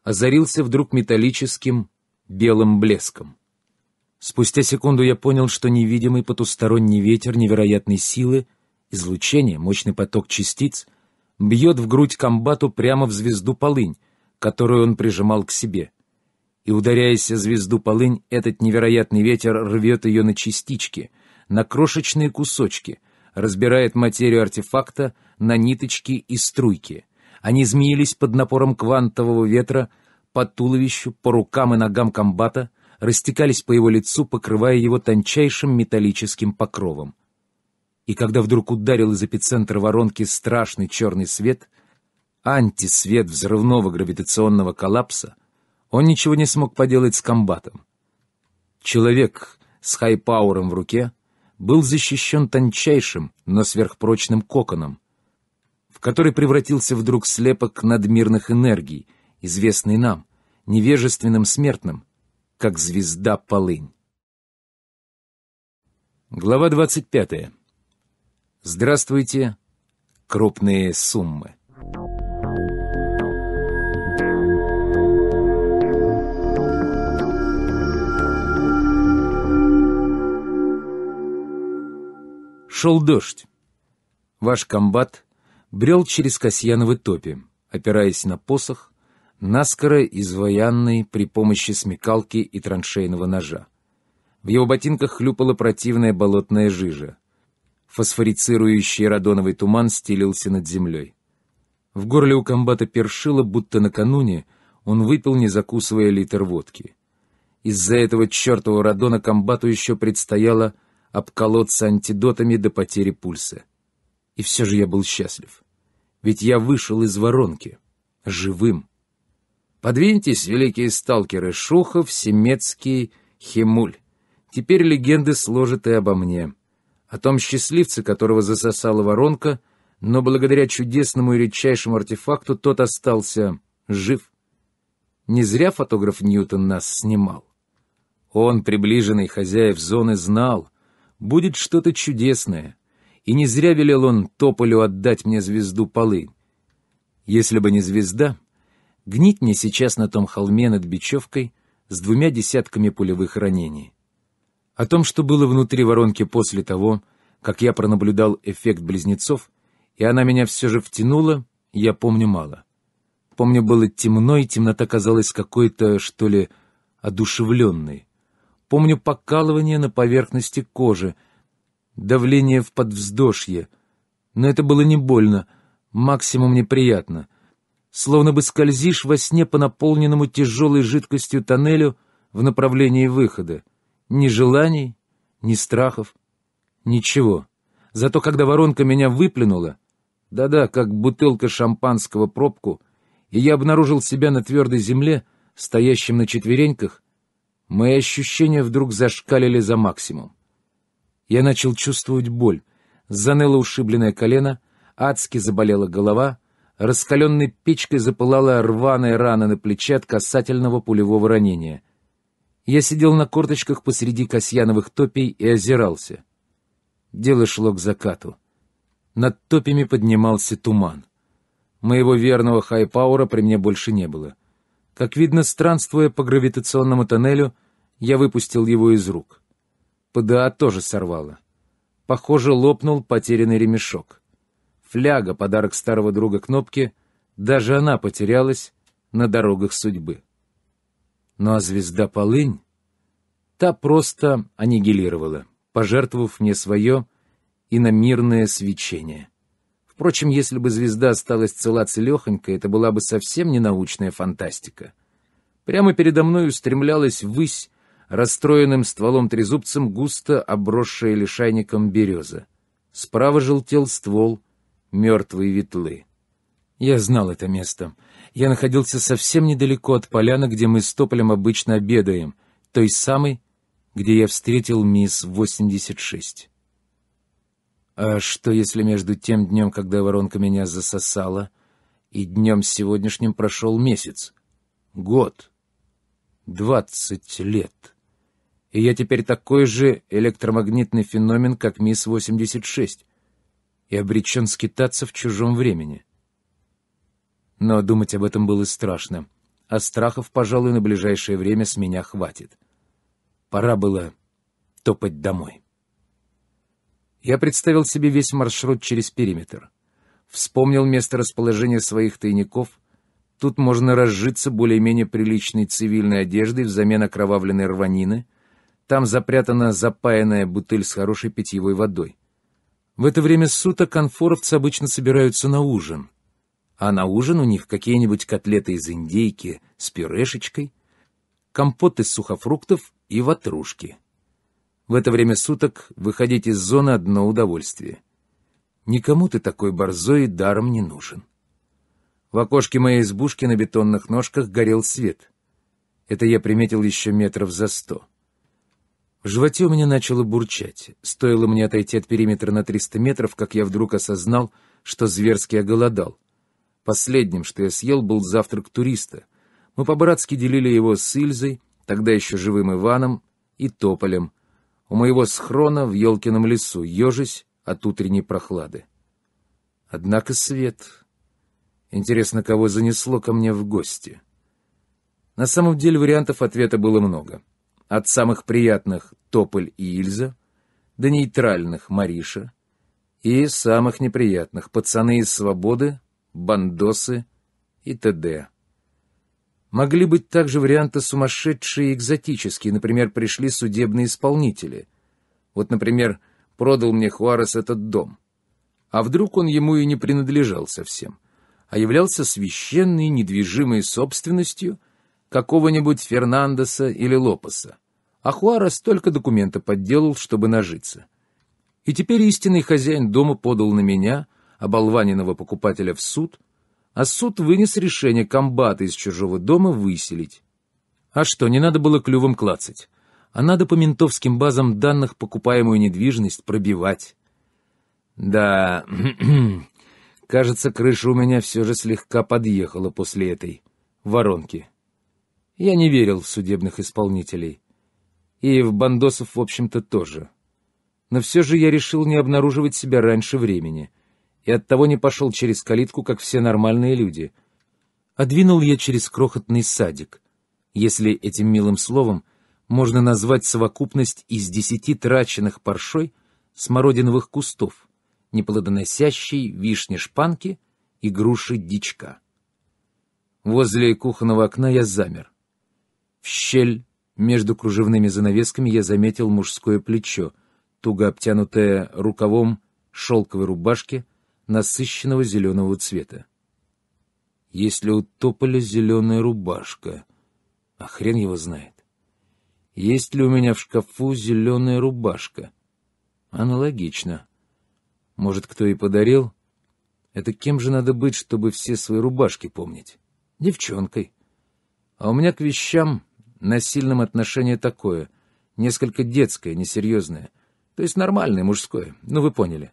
S1: озарился вдруг металлическим белым блеском. Спустя секунду я понял, что невидимый потусторонний ветер невероятной силы, излучение, мощный поток частиц — бьет в грудь комбату прямо в звезду полынь, которую он прижимал к себе. И, ударяясь о звезду полынь, этот невероятный ветер рвет ее на частички, на крошечные кусочки, разбирает материю артефакта на ниточки и струйки. Они змеились под напором квантового ветра по туловищу, по рукам и ногам комбата, растекались по его лицу, покрывая его тончайшим металлическим покровом и когда вдруг ударил из эпицентра воронки страшный черный свет, антисвет взрывного гравитационного коллапса, он ничего не смог поделать с комбатом. Человек с хайпауэром в руке был защищен тончайшим, но сверхпрочным коконом, в который превратился вдруг слепок надмирных энергий, известный нам, невежественным смертным, как звезда полынь. Глава двадцать пятая. Здравствуйте. Крупные суммы. Шел дождь. Ваш комбат брел через Касьяновы топи, опираясь на посох, наскоро изваянный при помощи смекалки и траншейного ножа. В его ботинках хлюпала противная болотная жижа фосфорицирующий радоновый туман стелился над землей. В горле у комбата першило, будто накануне он выпил, не закусывая литр водки. Из-за этого чертового радона комбату еще предстояло обколоться антидотами до потери пульса. И все же я был счастлив. Ведь я вышел из воронки. Живым. Подвиньтесь, великие сталкеры, Шухов, Семецкий, Химуль. Теперь легенды сложат и обо мне о том счастливце, которого засосала воронка, но благодаря чудесному и редчайшему артефакту тот остался жив. Не зря фотограф Ньютон нас снимал. Он, приближенный хозяев зоны, знал, будет что-то чудесное, и не зря велел он Тополю отдать мне звезду полы. Если бы не звезда, гнить мне сейчас на том холме над Бечевкой с двумя десятками пулевых ранений. О том, что было внутри воронки после того, как я пронаблюдал эффект близнецов, и она меня все же втянула, я помню мало. Помню, было темно, и темнота казалась какой-то, что ли, одушевленной. Помню покалывание на поверхности кожи, давление в подвздошье. Но это было не больно, максимум неприятно. Словно бы скользишь во сне по наполненному тяжелой жидкостью тоннелю в направлении выхода. Ни желаний, ни страхов, ничего. Зато когда воронка меня выплюнула, да-да, как бутылка шампанского пробку, и я обнаружил себя на твердой земле, стоящим на четвереньках, мои ощущения вдруг зашкалили за максимум. Я начал чувствовать боль, заныло ушибленное колено, адски заболела голова, раскаленной печкой запылала рваная рана на плече от касательного пулевого ранения — я сидел на корточках посреди касьяновых топей и озирался. Дело шло к закату. Над топями поднимался туман. Моего верного хайпаура при мне больше не было. Как видно, странствуя по гравитационному тоннелю, я выпустил его из рук. ПДА тоже сорвало. Похоже, лопнул потерянный ремешок. Фляга, подарок старого друга кнопки, даже она потерялась на дорогах судьбы. Ну а звезда Полынь, та просто аннигилировала, пожертвовав мне свое иномирное свечение. Впрочем, если бы звезда осталась цела целехонько, это была бы совсем не научная фантастика. Прямо передо мной устремлялась ввысь расстроенным стволом-трезубцем густо обросшая лишайником береза. Справа желтел ствол мертвой ветлы. Я знал это место — я находился совсем недалеко от поляны, где мы с Тополем обычно обедаем, той самой, где я встретил мисс 86. А что, если между тем днем, когда воронка меня засосала, и днем сегодняшним прошел месяц, год, двадцать лет, и я теперь такой же электромагнитный феномен, как мисс 86, и обречен скитаться в чужом времени? — но думать об этом было страшно, а страхов, пожалуй, на ближайшее время с меня хватит. Пора было топать домой. Я представил себе весь маршрут через периметр. Вспомнил место расположения своих тайников. Тут можно разжиться более-менее приличной цивильной одеждой взамен окровавленной рванины. Там запрятана запаянная бутыль с хорошей питьевой водой. В это время суток конфоровцы обычно собираются на ужин — а на ужин у них какие-нибудь котлеты из индейки с пюрешечкой, компот из сухофруктов и ватрушки. В это время суток выходить из зоны одно удовольствие. Никому ты такой борзой даром не нужен. В окошке моей избушки на бетонных ножках горел свет. Это я приметил еще метров за сто. В животе у меня начало бурчать. Стоило мне отойти от периметра на 300 метров, как я вдруг осознал, что зверски оголодал. Последним, что я съел, был завтрак туриста. Мы по-братски делили его с Ильзой, тогда еще живым Иваном и Тополем, у моего схрона в елкином лесу, ежись от утренней прохлады. Однако свет. Интересно, кого занесло ко мне в гости? На самом деле вариантов ответа было много. От самых приятных — Тополь и Ильза, до нейтральных — Мариша, и самых неприятных — пацаны из свободы бандосы и т.д. Могли быть также варианты сумасшедшие и экзотические, например, пришли судебные исполнители. Вот, например, продал мне Хуарес этот дом. А вдруг он ему и не принадлежал совсем, а являлся священной недвижимой собственностью какого-нибудь Фернандеса или Лопеса. А Хуарес только документы подделал, чтобы нажиться. И теперь истинный хозяин дома подал на меня — оболваненного покупателя в суд, а суд вынес решение комбата из чужого дома выселить. А что, не надо было клювом клацать, а надо по ментовским базам данных покупаемую недвижимость пробивать. Да, кажется, крыша у меня все же слегка подъехала после этой воронки. Я не верил в судебных исполнителей. И в бандосов, в общем-то, тоже. Но все же я решил не обнаруживать себя раньше времени — и оттого не пошел через калитку, как все нормальные люди. а двинул я через крохотный садик, если этим милым словом можно назвать совокупность из десяти траченных паршой смородиновых кустов, неплодоносящей вишни-шпанки и груши-дичка. Возле кухонного окна я замер. В щель между кружевными занавесками я заметил мужское плечо, туго обтянутое рукавом шелковой рубашки — насыщенного зеленого цвета. Есть ли у тополя зеленая рубашка? А хрен его знает. Есть ли у меня в шкафу зеленая рубашка? Аналогично. Может, кто и подарил? Это кем же надо быть, чтобы все свои рубашки помнить? Девчонкой. А у меня к вещам насильном отношение такое, несколько детское, несерьезное. То есть нормальное, мужское. Ну, вы поняли.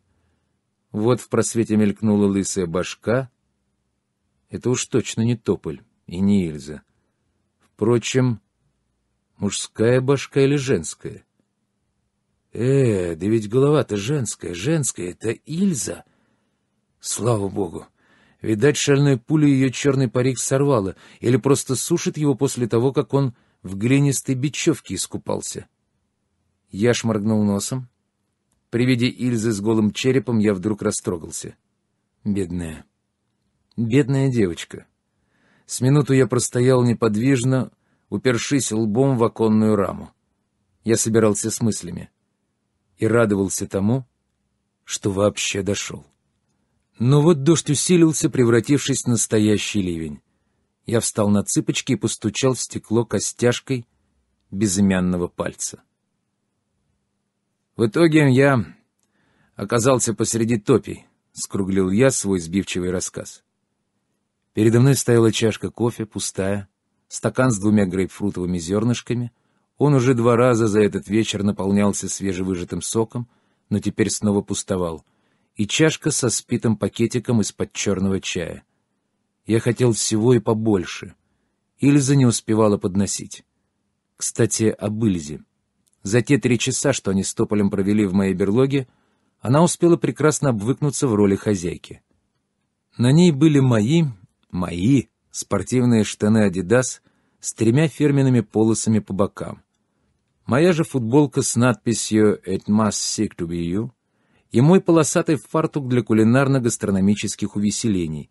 S1: Вот в просвете мелькнула лысая башка. Это уж точно не тополь и не Ильза. Впрочем, мужская башка или женская? Э, да ведь голова-то женская, женская — это Ильза. Слава богу! Видать, шальной пулей ее черный парик сорвало, или просто сушит его после того, как он в глинистой бечевке искупался. Я шморгнул носом, при виде Ильзы с голым черепом я вдруг растрогался. Бедная. Бедная девочка. С минуту я простоял неподвижно, упершись лбом в оконную раму. Я собирался с мыслями и радовался тому, что вообще дошел. Но вот дождь усилился, превратившись в настоящий ливень. Я встал на цыпочки и постучал в стекло костяшкой безымянного пальца. В итоге я оказался посреди топий, скруглил я свой сбивчивый рассказ. Передо мной стояла чашка кофе, пустая, стакан с двумя грейпфрутовыми зернышками. Он уже два раза за этот вечер наполнялся свежевыжатым соком, но теперь снова пустовал. И чашка со спитым пакетиком из-под черного чая. Я хотел всего и побольше. Ильза не успевала подносить. Кстати, об Ильзе. За те три часа, что они с Тополем провели в моей берлоге, она успела прекрасно обвыкнуться в роли хозяйки. На ней были мои, мои, спортивные штаны «Адидас» с тремя фирменными полосами по бокам. Моя же футболка с надписью «It must seek to be you» и мой полосатый фартук для кулинарно-гастрономических увеселений.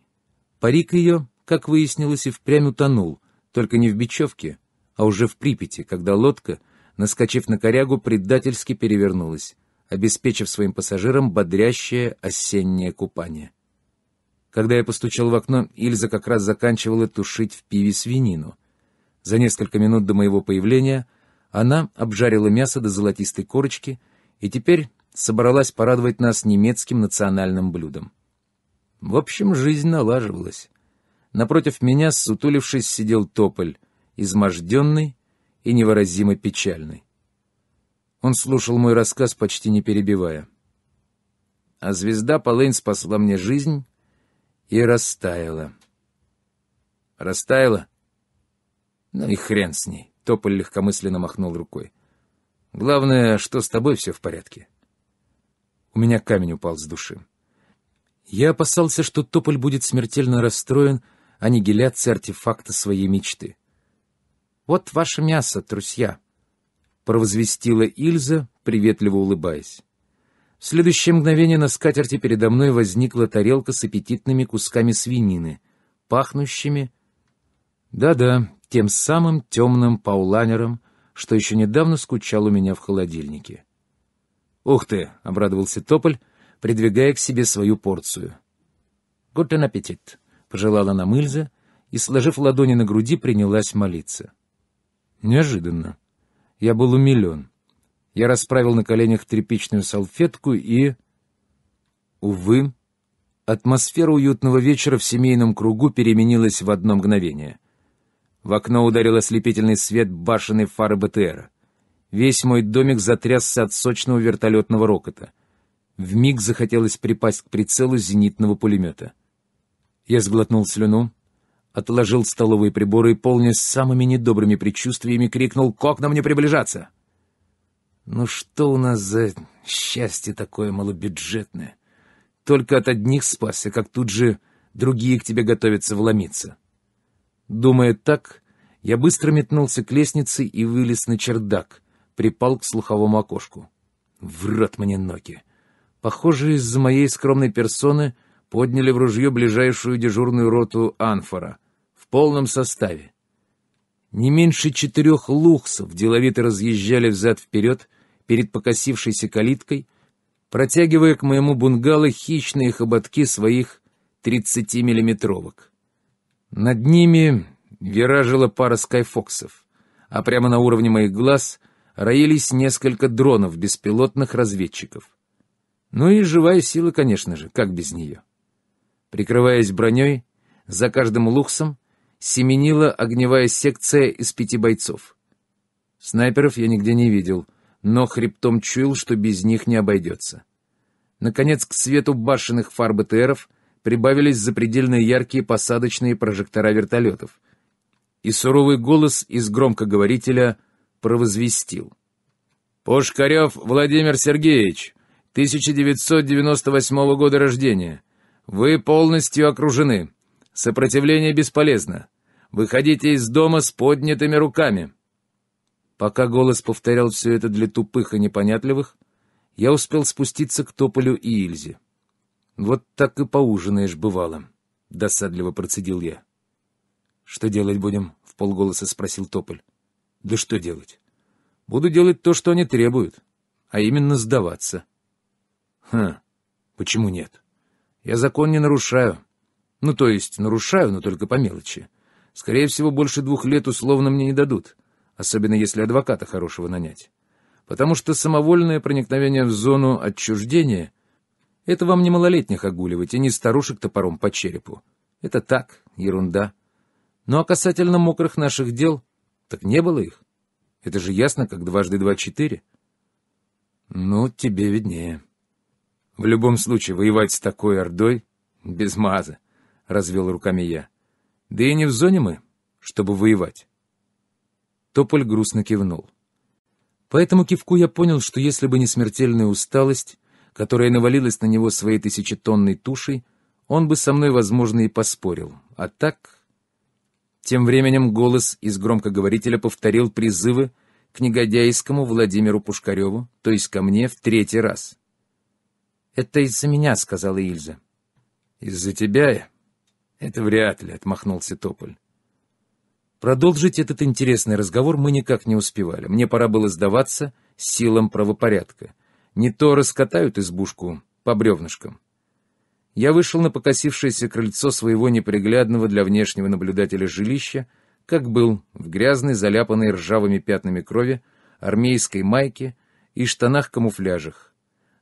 S1: Парик ее, как выяснилось, и впрямь утонул, только не в бечевке, а уже в Припяти, когда лодка — наскочив на корягу, предательски перевернулась, обеспечив своим пассажирам бодрящее осеннее купание. Когда я постучал в окно, Ильза как раз заканчивала тушить в пиве свинину. За несколько минут до моего появления она обжарила мясо до золотистой корочки и теперь собралась порадовать нас немецким национальным блюдом. В общем, жизнь налаживалась. Напротив меня, сутулившись, сидел тополь, изможденный и невыразимо печальной. Он слушал мой рассказ, почти не перебивая. А звезда Полынь спасла мне жизнь и растаяла. Растаяла? Ну и хрен с ней. Тополь легкомысленно махнул рукой. Главное, что с тобой все в порядке. У меня камень упал с души. Я опасался, что Тополь будет смертельно расстроен аннигиляцией артефакта своей мечты. «Вот ваше мясо, трусья», — провозвестила Ильза, приветливо улыбаясь. В следующее мгновение на скатерти передо мной возникла тарелка с аппетитными кусками свинины, пахнущими... Да-да, тем самым темным пауланером, что еще недавно скучал у меня в холодильнике. «Ух ты!» — обрадовался Тополь, придвигая к себе свою порцию. «Гутен аппетит!» — пожелала нам Ильза, и, сложив ладони на груди, принялась молиться. Неожиданно. Я был умилен. Я расправил на коленях тряпичную салфетку и... Увы, атмосфера уютного вечера в семейном кругу переменилась в одно мгновение. В окно ударил ослепительный свет башенной фары БТРа. Весь мой домик затрясся от сочного вертолетного рокота. В миг захотелось припасть к прицелу зенитного пулемета. Я сглотнул слюну, отложил столовые приборы и, полня с самыми недобрыми предчувствиями, крикнул «К окнам не приближаться!» «Ну что у нас за счастье такое малобюджетное? Только от одних спасся, как тут же другие к тебе готовятся вломиться». Думая так, я быстро метнулся к лестнице и вылез на чердак, припал к слуховому окошку. В рот мне ноги. Похоже, из-за моей скромной персоны подняли в ружье ближайшую дежурную роту анфора, полном составе. Не меньше четырех лухсов деловито разъезжали взад-вперед перед покосившейся калиткой, протягивая к моему бунгало хищные хоботки своих 30-миллиметровок. Над ними виражила пара скайфоксов, а прямо на уровне моих глаз роились несколько дронов беспилотных разведчиков. Ну и живая сила, конечно же, как без нее. Прикрываясь броней, за каждым лухсом семенила огневая секция из пяти бойцов. Снайперов я нигде не видел, но хребтом чуял, что без них не обойдется. Наконец, к свету башенных фар БТРов прибавились запредельно яркие посадочные прожектора вертолетов. И суровый голос из громкоговорителя провозвестил. «Пушкарев Владимир Сергеевич, 1998 года рождения. Вы полностью окружены. Сопротивление бесполезно. Выходите из дома с поднятыми руками. Пока голос повторял все это для тупых и непонятливых, я успел спуститься к Тополю и Ильзе. Вот так и поужинаешь бывало, — досадливо процедил я. — Что делать будем? — В полголоса спросил Тополь. — Да что делать? Буду делать то, что они требуют, а именно сдаваться. — Хм, почему нет? Я закон не нарушаю. — ну, то есть нарушаю, но только по мелочи. Скорее всего, больше двух лет условно мне не дадут, особенно если адвоката хорошего нанять. Потому что самовольное проникновение в зону отчуждения — это вам не малолетних огуливать и не старушек топором по черепу. Это так, ерунда. Ну а касательно мокрых наших дел, так не было их. Это же ясно, как дважды два четыре. Ну, тебе виднее. В любом случае, воевать с такой ордой — без мазы развел руками я. Да и не в зоне мы, чтобы воевать. Тополь грустно кивнул. Поэтому кивку я понял, что если бы не смертельная усталость, которая навалилась на него своей тысячетонной тушей, он бы со мной, возможно, и поспорил. А так... Тем временем голос из громкоговорителя повторил призывы к негодяйскому Владимиру Пушкареву, то есть ко мне, в третий раз. «Это из-за меня», — сказала Ильза. «Из-за тебя я. Это вряд ли, отмахнулся Тополь. Продолжить этот интересный разговор мы никак не успевали. Мне пора было сдаваться силам правопорядка. Не то раскатают избушку по бревнышкам. Я вышел на покосившееся крыльцо своего неприглядного для внешнего наблюдателя жилища, как был, в грязной, заляпанной ржавыми пятнами крови, армейской майке и штанах-камуфляжах.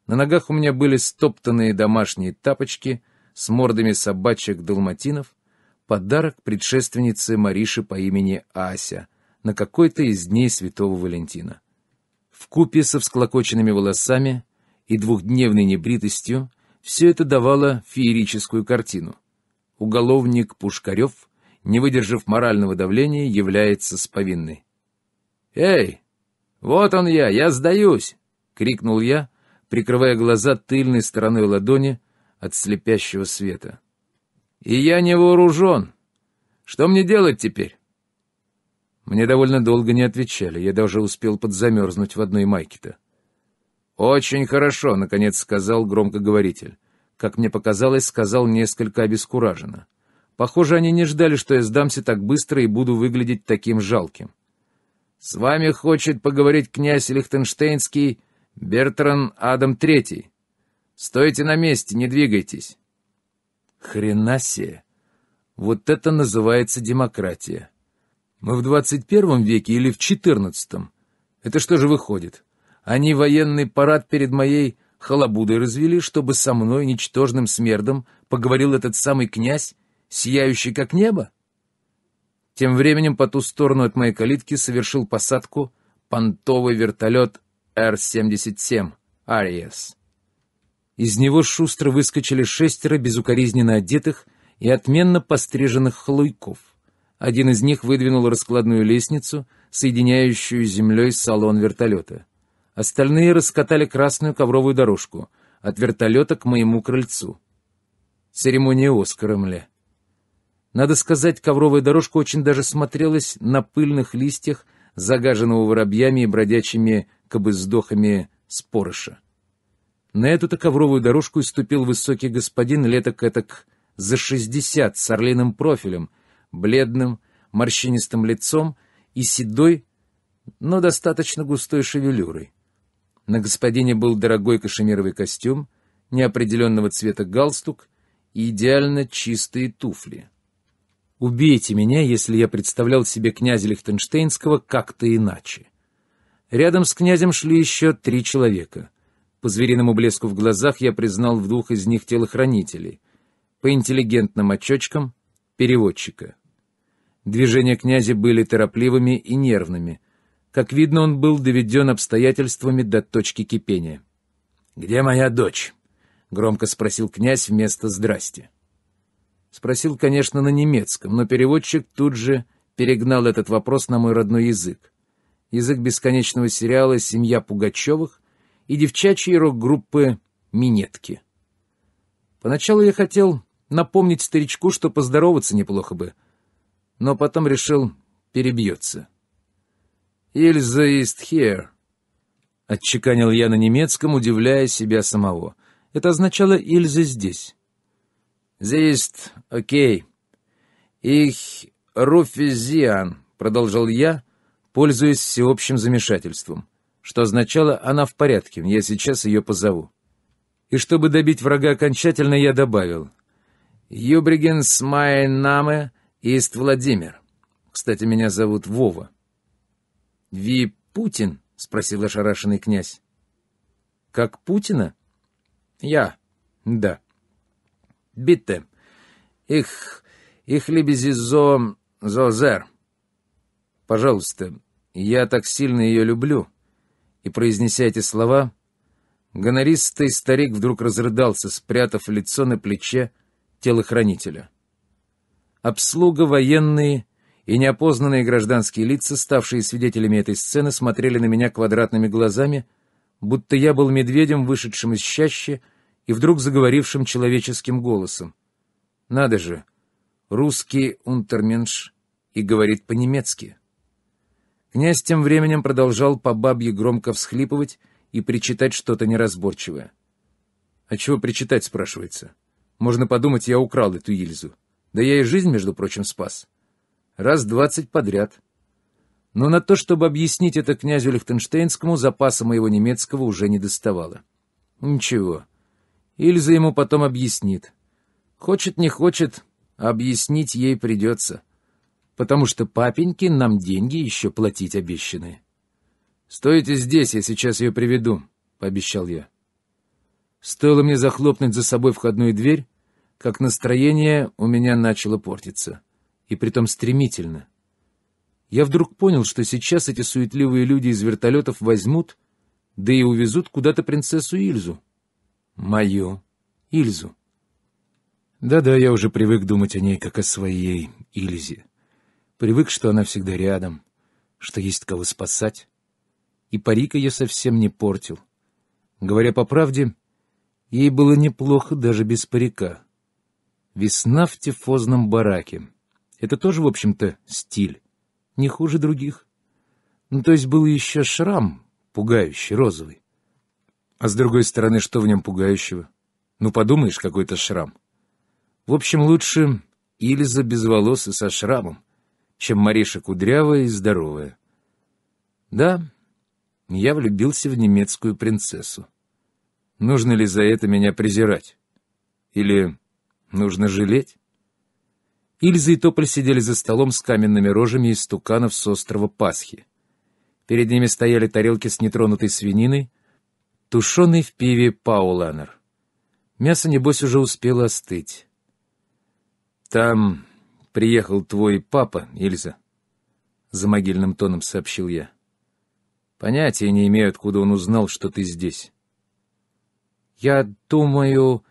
S1: На ногах у меня были стоптанные домашние тапочки — с мордами собачьих далматинов, подарок предшественнице Мариши по имени Ася на какой-то из дней Святого Валентина. В купе со всклокоченными волосами и двухдневной небритостью все это давало феерическую картину. Уголовник Пушкарев, не выдержав морального давления, является с повинной. «Эй, вот он я, я сдаюсь!» — крикнул я, прикрывая глаза тыльной стороной ладони, от слепящего света. «И я не вооружен. Что мне делать теперь?» Мне довольно долго не отвечали, я даже успел подзамерзнуть в одной майке-то. «Очень хорошо», — наконец сказал громкоговоритель. Как мне показалось, сказал несколько обескураженно. Похоже, они не ждали, что я сдамся так быстро и буду выглядеть таким жалким. «С вами хочет поговорить князь Лихтенштейнский Бертран Адам Третий. Стойте на месте, не двигайтесь!» Хрена себе! Вот это называется демократия! Мы в 21 веке или в 14? Это что же выходит? Они военный парад перед моей халабудой развели, чтобы со мной, ничтожным смердом, поговорил этот самый князь, сияющий как небо? Тем временем по ту сторону от моей калитки совершил посадку понтовый вертолет Р-77 «Ариес». Из него шустро выскочили шестеро безукоризненно одетых и отменно постриженных хлуйков. Один из них выдвинул раскладную лестницу, соединяющую с землей салон вертолета. Остальные раскатали красную ковровую дорожку от вертолета к моему крыльцу. Церемония Оскара, мля. Надо сказать, ковровая дорожка очень даже смотрелась на пыльных листьях, загаженного воробьями и бродячими кобыздохами спорыша. На эту-то ковровую дорожку и ступил высокий господин леток этак за шестьдесят с орлиным профилем, бледным, морщинистым лицом и седой, но достаточно густой шевелюрой. На господине был дорогой кашемировый костюм, неопределенного цвета галстук и идеально чистые туфли. Убейте меня, если я представлял себе князя Лихтенштейнского как-то иначе. Рядом с князем шли еще три человека — по звериному блеску в глазах я признал в двух из них телохранителей. По интеллигентным очечкам — переводчика. Движения князя были торопливыми и нервными. Как видно, он был доведен обстоятельствами до точки кипения. «Где моя дочь?» — громко спросил князь вместо «здрасти». Спросил, конечно, на немецком, но переводчик тут же перегнал этот вопрос на мой родной язык. Язык бесконечного сериала «Семья Пугачевых», и девчачьей рок-группы «Минетки». Поначалу я хотел напомнить старичку, что поздороваться неплохо бы, но потом решил перебьется. «Ильза ist here», — отчеканил я на немецком, удивляя себя самого. Это означало «Ильза здесь». «Sie окей. Их Ich продолжал я, пользуясь всеобщим замешательством что означало «она в порядке, я сейчас ее позову». И чтобы добить врага окончательно, я добавил Юбригенс Майнаме Наме Ист Владимир». Кстати, меня зовут Вова. «Ви Путин?» — спросил ошарашенный князь. «Как Путина?» «Я. Да». «Битте. Их... их лебези зо... зозер». «Пожалуйста, я так сильно ее люблю». И произнеся эти слова, гонористый старик вдруг разрыдался, спрятав лицо на плече телохранителя. Обслуга, военные и неопознанные гражданские лица, ставшие свидетелями этой сцены, смотрели на меня квадратными глазами, будто я был медведем, вышедшим из чащи и вдруг заговорившим человеческим голосом. Надо же, русский унтерменш и говорит по-немецки. Князь тем временем продолжал по бабье громко всхлипывать и причитать что-то неразборчивое. «А чего причитать?» — спрашивается. «Можно подумать, я украл эту Ильзу. Да я и жизнь, между прочим, спас. Раз двадцать подряд». Но на то, чтобы объяснить это князю Лихтенштейнскому, запаса моего немецкого уже не доставало. Ничего. Ильза ему потом объяснит. Хочет, не хочет, объяснить ей придется. — потому что папеньки нам деньги еще платить обещаны. «Стойте здесь, я сейчас ее приведу», — пообещал я. Стоило мне захлопнуть за собой входную дверь, как настроение у меня начало портиться, и притом стремительно. Я вдруг понял, что сейчас эти суетливые люди из вертолетов возьмут, да и увезут куда-то принцессу Ильзу. Мою Ильзу. Да-да, я уже привык думать о ней, как о своей Ильзе. Привык, что она всегда рядом, что есть кого спасать. И парик ее совсем не портил. Говоря по правде, ей было неплохо даже без парика. Весна в тифозном бараке. Это тоже, в общем-то, стиль. Не хуже других. Ну, то есть был еще шрам, пугающий, розовый. А с другой стороны, что в нем пугающего? Ну, подумаешь, какой-то шрам. В общем, лучше Ильза без волос и со шрамом, чем Мариша кудрявая и здоровая. Да, я влюбился в немецкую принцессу. Нужно ли за это меня презирать? Или нужно жалеть? Ильза и Тополь сидели за столом с каменными рожами из туканов с острова Пасхи. Перед ними стояли тарелки с нетронутой свининой, тушеный в пиве пауланер. Мясо, небось, уже успело остыть. «Там приехал твой папа, Ильза», — за могильным тоном сообщил я. «Понятия не имею, откуда он узнал, что ты здесь». «Я думаю,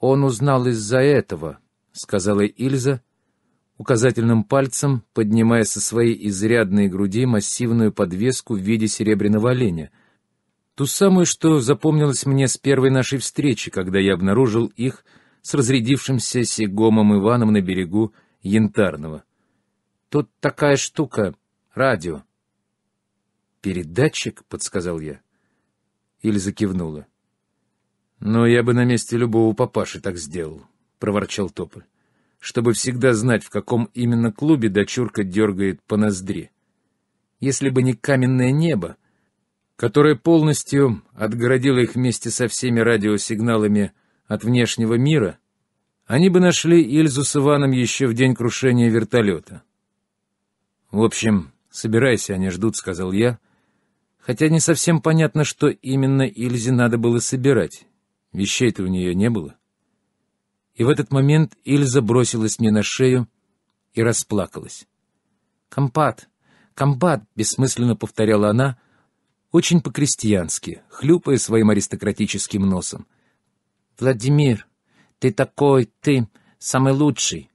S1: он узнал из-за этого», — сказала Ильза, указательным пальцем поднимая со своей изрядной груди массивную подвеску в виде серебряного оленя, ту самую, что запомнилась мне с первой нашей встречи, когда я обнаружил их с разрядившимся сегомом Иваном на берегу янтарного. Тут такая штука, радио. Передатчик, подсказал я. Ильза кивнула. Но «Ну, я бы на месте любого папаши так сделал, проворчал Тополь, чтобы всегда знать, в каком именно клубе дочурка дергает по ноздри. Если бы не каменное небо, которое полностью отгородило их вместе со всеми радиосигналами от внешнего мира — они бы нашли Ильзу с Иваном еще в день крушения вертолета. «В общем, собирайся, они ждут», — сказал я, хотя не совсем понятно, что именно Ильзе надо было собирать. Вещей-то у нее не было. И в этот момент Ильза бросилась мне на шею и расплакалась. «Компат! Компат!» — бессмысленно повторяла она, очень по-крестьянски, хлюпая своим аристократическим носом. «Владимир!» Ты такой, ты самый лучший.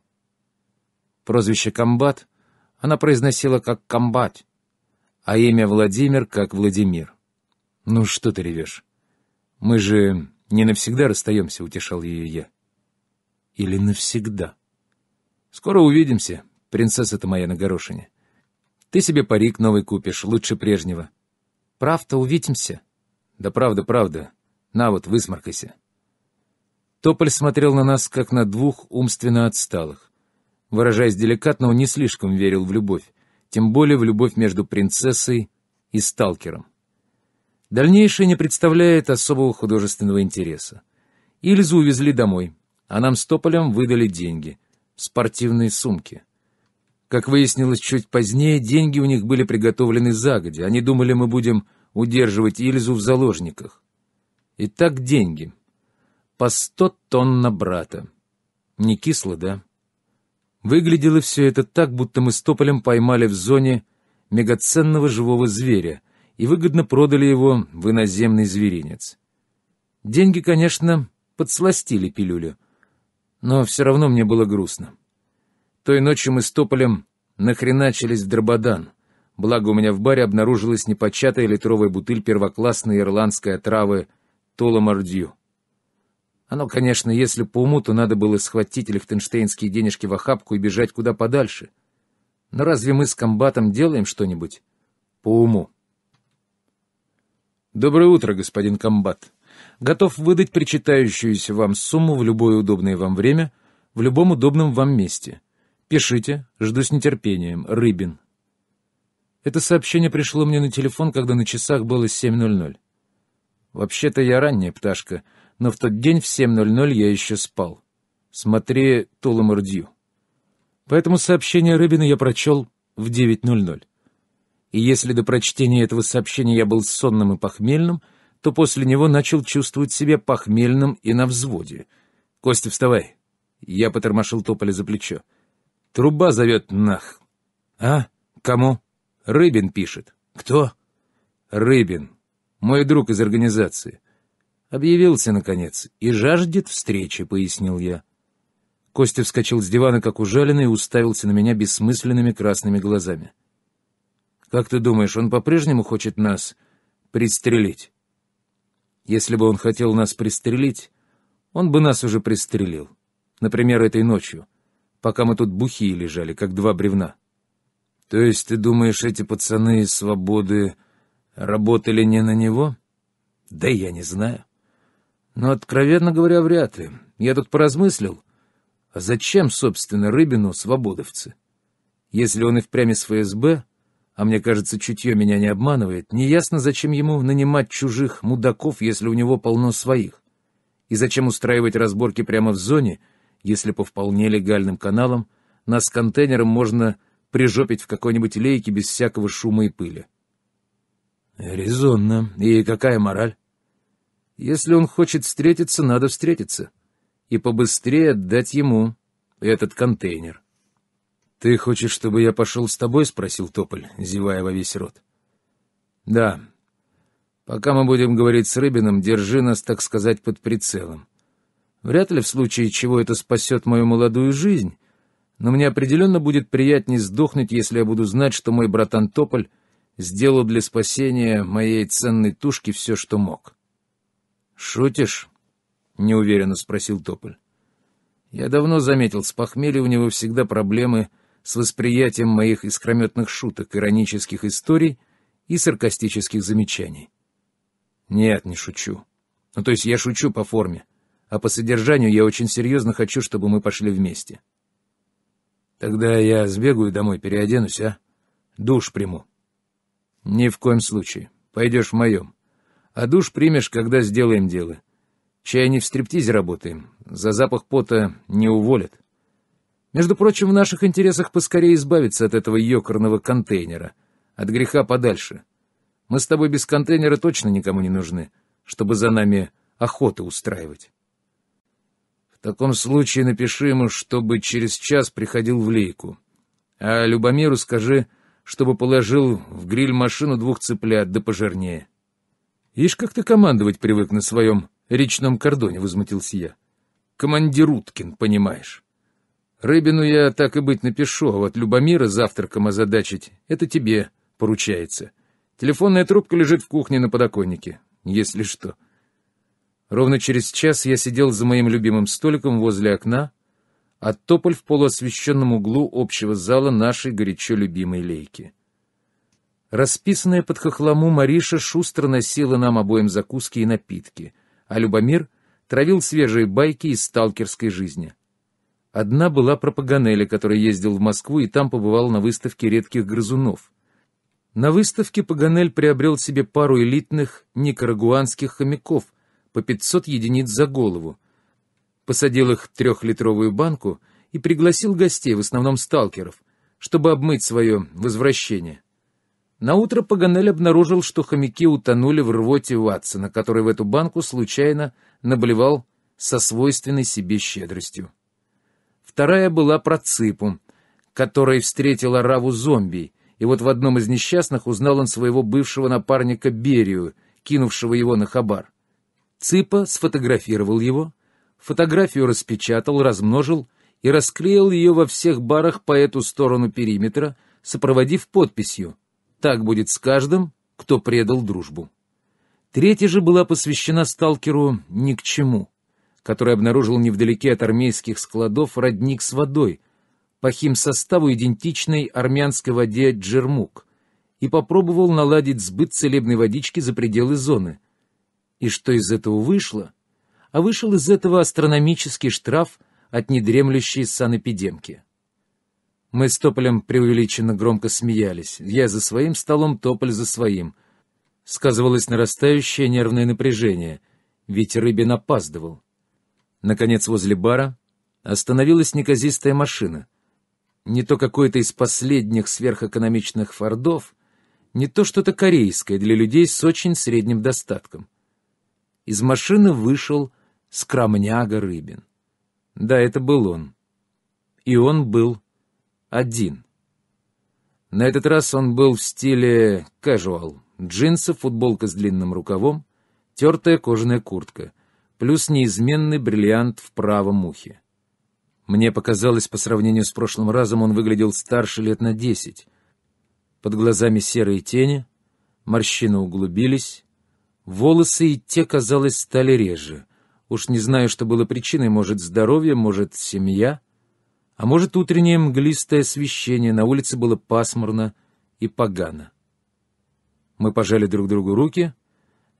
S1: Прозвище «Комбат» она произносила как «Комбат», а имя Владимир как Владимир. «Ну что ты ревешь? Мы же не навсегда расстаемся», — утешал ее я. «Или навсегда?» «Скоро увидимся, принцесса-то моя на горошине. Ты себе парик новый купишь, лучше прежнего». «Правда, увидимся?» «Да правда, правда. На вот, высморкайся». Тополь смотрел на нас, как на двух умственно отсталых. Выражаясь деликатно, он не слишком верил в любовь, тем более в любовь между принцессой и сталкером. Дальнейшее не представляет особого художественного интереса. Ильзу увезли домой, а нам с Тополем выдали деньги в спортивные сумки. Как выяснилось чуть позднее, деньги у них были приготовлены загодя. Они думали, мы будем удерживать Ильзу в заложниках. Итак, деньги — по сто тонн на брата. Не кисло, да? Выглядело все это так, будто мы с Тополем поймали в зоне мегаценного живого зверя и выгодно продали его в иноземный зверинец. Деньги, конечно, подсластили пилюлю, но все равно мне было грустно. Той ночью мы с Тополем нахреначились в Дрободан, благо у меня в баре обнаружилась непочатая литровая бутыль первоклассной ирландской отравы Толамардью. Оно, конечно, если по уму, то надо было схватить лихтенштейнские денежки в охапку и бежать куда подальше. Но разве мы с комбатом делаем что-нибудь по уму? Доброе утро, господин комбат. Готов выдать причитающуюся вам сумму в любое удобное вам время, в любом удобном вам месте. Пишите, жду с нетерпением. Рыбин. Это сообщение пришло мне на телефон, когда на часах было 7.00. Вообще-то я ранняя пташка — но в тот день в 7.00 я еще спал. Смотри Туламурдью. Поэтому сообщение Рыбина я прочел в 9.00. И если до прочтения этого сообщения я был сонным и похмельным, то после него начал чувствовать себя похмельным и на взводе. «Костя, вставай!» Я потормошил Тополя за плечо. «Труба зовет нах!» «А? Кому?» «Рыбин пишет». «Кто?» «Рыбин. Мой друг из организации. Объявился, наконец, и жаждет встречи, — пояснил я. Костя вскочил с дивана, как ужаленный, и уставился на меня бессмысленными красными глазами. «Как ты думаешь, он по-прежнему хочет нас пристрелить?» «Если бы он хотел нас пристрелить, он бы нас уже пристрелил. Например, этой ночью, пока мы тут бухие лежали, как два бревна». «То есть ты думаешь, эти пацаны из свободы работали не на него?» «Да я не знаю. Но, откровенно говоря, вряд ли. Я тут поразмыслил. А зачем, собственно, Рыбину свободовцы? Если он и впрямь из ФСБ, а мне кажется, чутье меня не обманывает, неясно, зачем ему нанимать чужих мудаков, если у него полно своих. И зачем устраивать разборки прямо в зоне, если по вполне легальным каналам нас контейнером можно прижопить в какой-нибудь лейке без всякого шума и пыли. Резонно. И какая мораль? Если он хочет встретиться, надо встретиться. И побыстрее отдать ему этот контейнер. — Ты хочешь, чтобы я пошел с тобой? — спросил Тополь, зевая во весь рот. — Да. Пока мы будем говорить с Рыбином, держи нас, так сказать, под прицелом. Вряд ли в случае чего это спасет мою молодую жизнь, но мне определенно будет приятнее сдохнуть, если я буду знать, что мой братан Тополь сделал для спасения моей ценной тушки все, что мог. «Шутишь?» — неуверенно спросил Тополь. «Я давно заметил, с похмелья у него всегда проблемы с восприятием моих искрометных шуток, иронических историй и саркастических замечаний». «Нет, не шучу. Ну, то есть я шучу по форме, а по содержанию я очень серьезно хочу, чтобы мы пошли вместе». «Тогда я сбегаю домой, переоденусь, а? Душ приму». «Ни в коем случае. Пойдешь в моем». А душ примешь, когда сделаем дело. Чай не в стриптизе работаем. За запах пота не уволят. Между прочим, в наших интересах поскорее избавиться от этого ёкарного контейнера. От греха подальше. Мы с тобой без контейнера точно никому не нужны, чтобы за нами охоты устраивать. В таком случае напиши ему, чтобы через час приходил в лейку. А Любомиру скажи, чтобы положил в гриль-машину двух цыплят, да пожирнее. «Ишь, как ты командовать привык на своем речном кордоне», — возмутился я. «Командируткин, понимаешь». Рыбину я так и быть напишу, а вот Любомира завтраком озадачить — это тебе поручается. Телефонная трубка лежит в кухне на подоконнике, если что. Ровно через час я сидел за моим любимым столиком возле окна, а тополь в полуосвещенном углу общего зала нашей горячо любимой лейки. Расписанная под хохлому Мариша шустро носила нам обоим закуски и напитки, а Любомир травил свежие байки из сталкерской жизни. Одна была про Паганелли, который ездил в Москву и там побывал на выставке редких грызунов. На выставке Паганель приобрел себе пару элитных никарагуанских хомяков по 500 единиц за голову, посадил их в трехлитровую банку и пригласил гостей, в основном сталкеров, чтобы обмыть свое возвращение. Наутро Паганель обнаружил, что хомяки утонули в рвоте Ватсона, который в эту банку случайно наблевал со свойственной себе щедростью. Вторая была про ципу, который встретил ораву зомби, и вот в одном из несчастных узнал он своего бывшего напарника Берию, кинувшего его на хабар. Ципа сфотографировал его, фотографию распечатал, размножил и расклеил ее во всех барах по эту сторону периметра, сопроводив подписью так будет с каждым, кто предал дружбу. Третья же была посвящена сталкеру «Ни к чему», который обнаружил невдалеке от армейских складов родник с водой, по химсоставу идентичной армянской воде «Джермук», и попробовал наладить сбыт целебной водички за пределы зоны. И что из этого вышло? А вышел из этого астрономический штраф от недремлющей санэпидемки. Мы с Тополем преувеличенно громко смеялись. Я за своим столом, Тополь за своим. Сказывалось нарастающее нервное напряжение, ведь Рыбин опаздывал. Наконец, возле бара остановилась неказистая машина. Не то какой-то из последних сверхэкономичных фордов, не то что-то корейское для людей с очень средним достатком. Из машины вышел скромняга Рыбин. Да, это был он. И он был один. На этот раз он был в стиле casual. Джинсы, футболка с длинным рукавом, тертая кожаная куртка, плюс неизменный бриллиант в правом ухе. Мне показалось, по сравнению с прошлым разом он выглядел старше лет на десять. Под глазами серые тени, морщины углубились, волосы и те, казалось, стали реже. Уж не знаю, что было причиной, может, здоровье, может, семья — а может, утреннее мглистое освещение, на улице было пасмурно и погано. Мы пожали друг другу руки.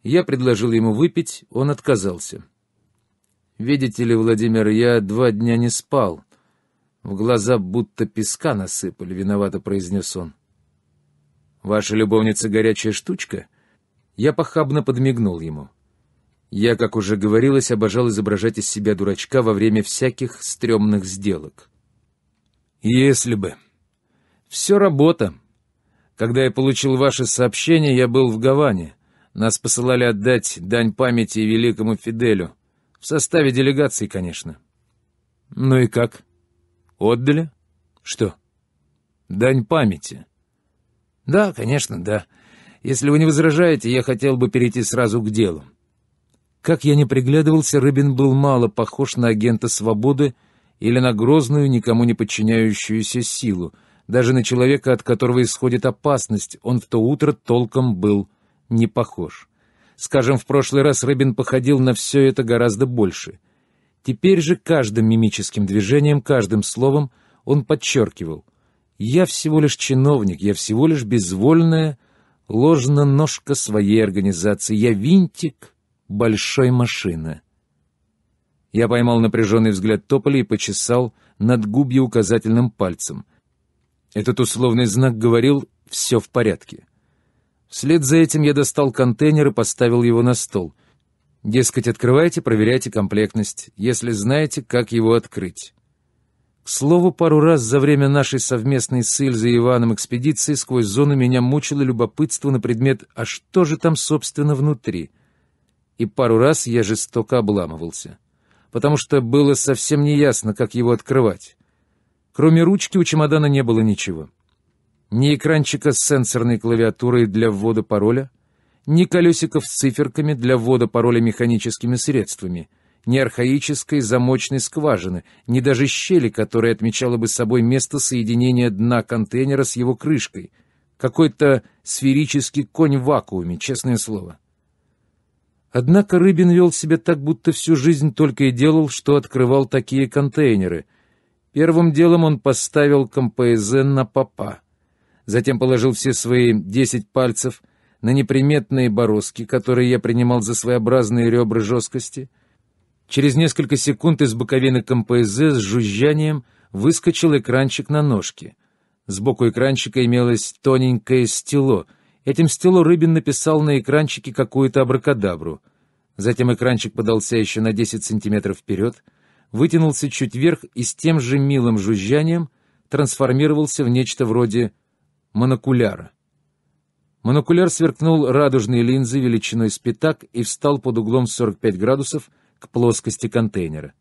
S1: Я предложил ему выпить, он отказался. «Видите ли, Владимир, я два дня не спал. В глаза будто песка насыпали», — виновато произнес он. «Ваша любовница горячая штучка?» Я похабно подмигнул ему. Я, как уже говорилось, обожал изображать из себя дурачка во время всяких стрёмных сделок. Если бы. Все работа. Когда я получил ваше сообщение, я был в Гаване. Нас посылали отдать дань памяти великому Фиделю. В составе делегации, конечно. Ну и как? Отдали? Что? Дань памяти. Да, конечно, да. Если вы не возражаете, я хотел бы перейти сразу к делу. Как я не приглядывался, Рыбин был мало похож на агента свободы, или на грозную, никому не подчиняющуюся силу. Даже на человека, от которого исходит опасность, он в то утро толком был не похож. Скажем, в прошлый раз Рыбин походил на все это гораздо больше. Теперь же каждым мимическим движением, каждым словом он подчеркивал. «Я всего лишь чиновник, я всего лишь безвольная, ложно ножка своей организации, я винтик большой машины». Я поймал напряженный взгляд Тополя и почесал над губью указательным пальцем. Этот условный знак говорил «все в порядке». Вслед за этим я достал контейнер и поставил его на стол. Дескать, открывайте, проверяйте комплектность, если знаете, как его открыть. К слову, пару раз за время нашей совместной с Ильзой и Иваном экспедиции сквозь зону меня мучило любопытство на предмет «а что же там, собственно, внутри?» И пару раз я жестоко обламывался потому что было совсем неясно, как его открывать. Кроме ручки у чемодана не было ничего. Ни экранчика с сенсорной клавиатурой для ввода пароля, ни колесиков с циферками для ввода пароля механическими средствами, ни архаической замочной скважины, ни даже щели, которая отмечала бы собой место соединения дна контейнера с его крышкой. Какой-то сферический конь в вакууме, честное слово. — Однако Рыбин вел себя так, будто всю жизнь только и делал, что открывал такие контейнеры. Первым делом он поставил компоэзен на попа. Затем положил все свои десять пальцев на неприметные бороздки, которые я принимал за своеобразные ребра жесткости. Через несколько секунд из боковины компоэзе с жужжанием выскочил экранчик на ножке. Сбоку экранчика имелось тоненькое стело — Этим стило Рыбин написал на экранчике какую-то абракадабру. Затем экранчик подался еще на 10 сантиметров вперед, вытянулся чуть вверх и с тем же милым жужжанием трансформировался в нечто вроде монокуляра. Монокуляр сверкнул радужные линзы величиной с пятак и встал под углом 45 градусов к плоскости контейнера.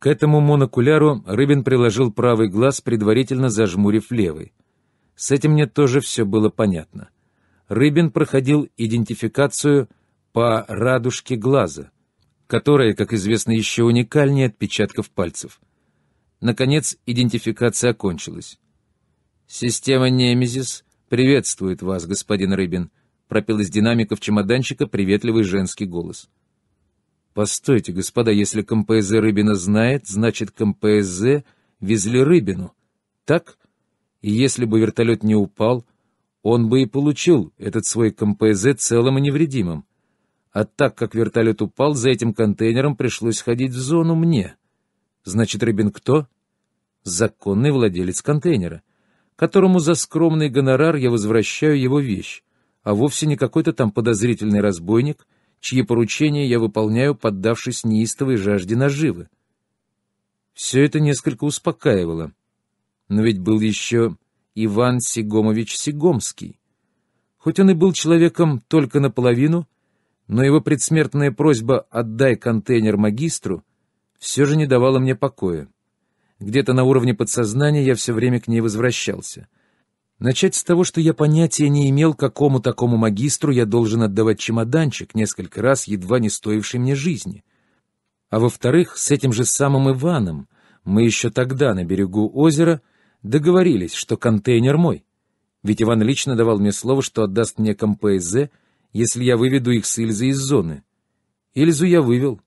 S1: К этому монокуляру Рыбин приложил правый глаз, предварительно зажмурив левый. С этим мне тоже все было понятно. Рыбин проходил идентификацию по радужке глаза, которая, как известно, еще уникальнее отпечатков пальцев. Наконец, идентификация окончилась. «Система Немезис приветствует вас, господин Рыбин», — пропел из динамиков чемоданчика приветливый женский голос. «Постойте, господа, если КМПЗ Рыбина знает, значит, КМПЗ везли Рыбину. Так? И если бы вертолет не упал, — он бы и получил этот свой КМПЗ целым и невредимым. А так как вертолет упал, за этим контейнером пришлось ходить в зону мне. Значит, Рыбин кто? Законный владелец контейнера, которому за скромный гонорар я возвращаю его вещь, а вовсе не какой-то там подозрительный разбойник, чьи поручения я выполняю, поддавшись неистовой жажде наживы. Все это несколько успокаивало. Но ведь был еще Иван Сегомович Сегомский. Хоть он и был человеком только наполовину, но его предсмертная просьба «отдай контейнер магистру» все же не давала мне покоя. Где-то на уровне подсознания я все время к ней возвращался. Начать с того, что я понятия не имел, какому такому магистру я должен отдавать чемоданчик, несколько раз едва не стоивший мне жизни. А во-вторых, с этим же самым Иваном мы еще тогда на берегу озера — договорились, что контейнер мой. Ведь Иван лично давал мне слово, что отдаст мне КМПЗ, если я выведу их с Ильзы из зоны. Ильзу я вывел.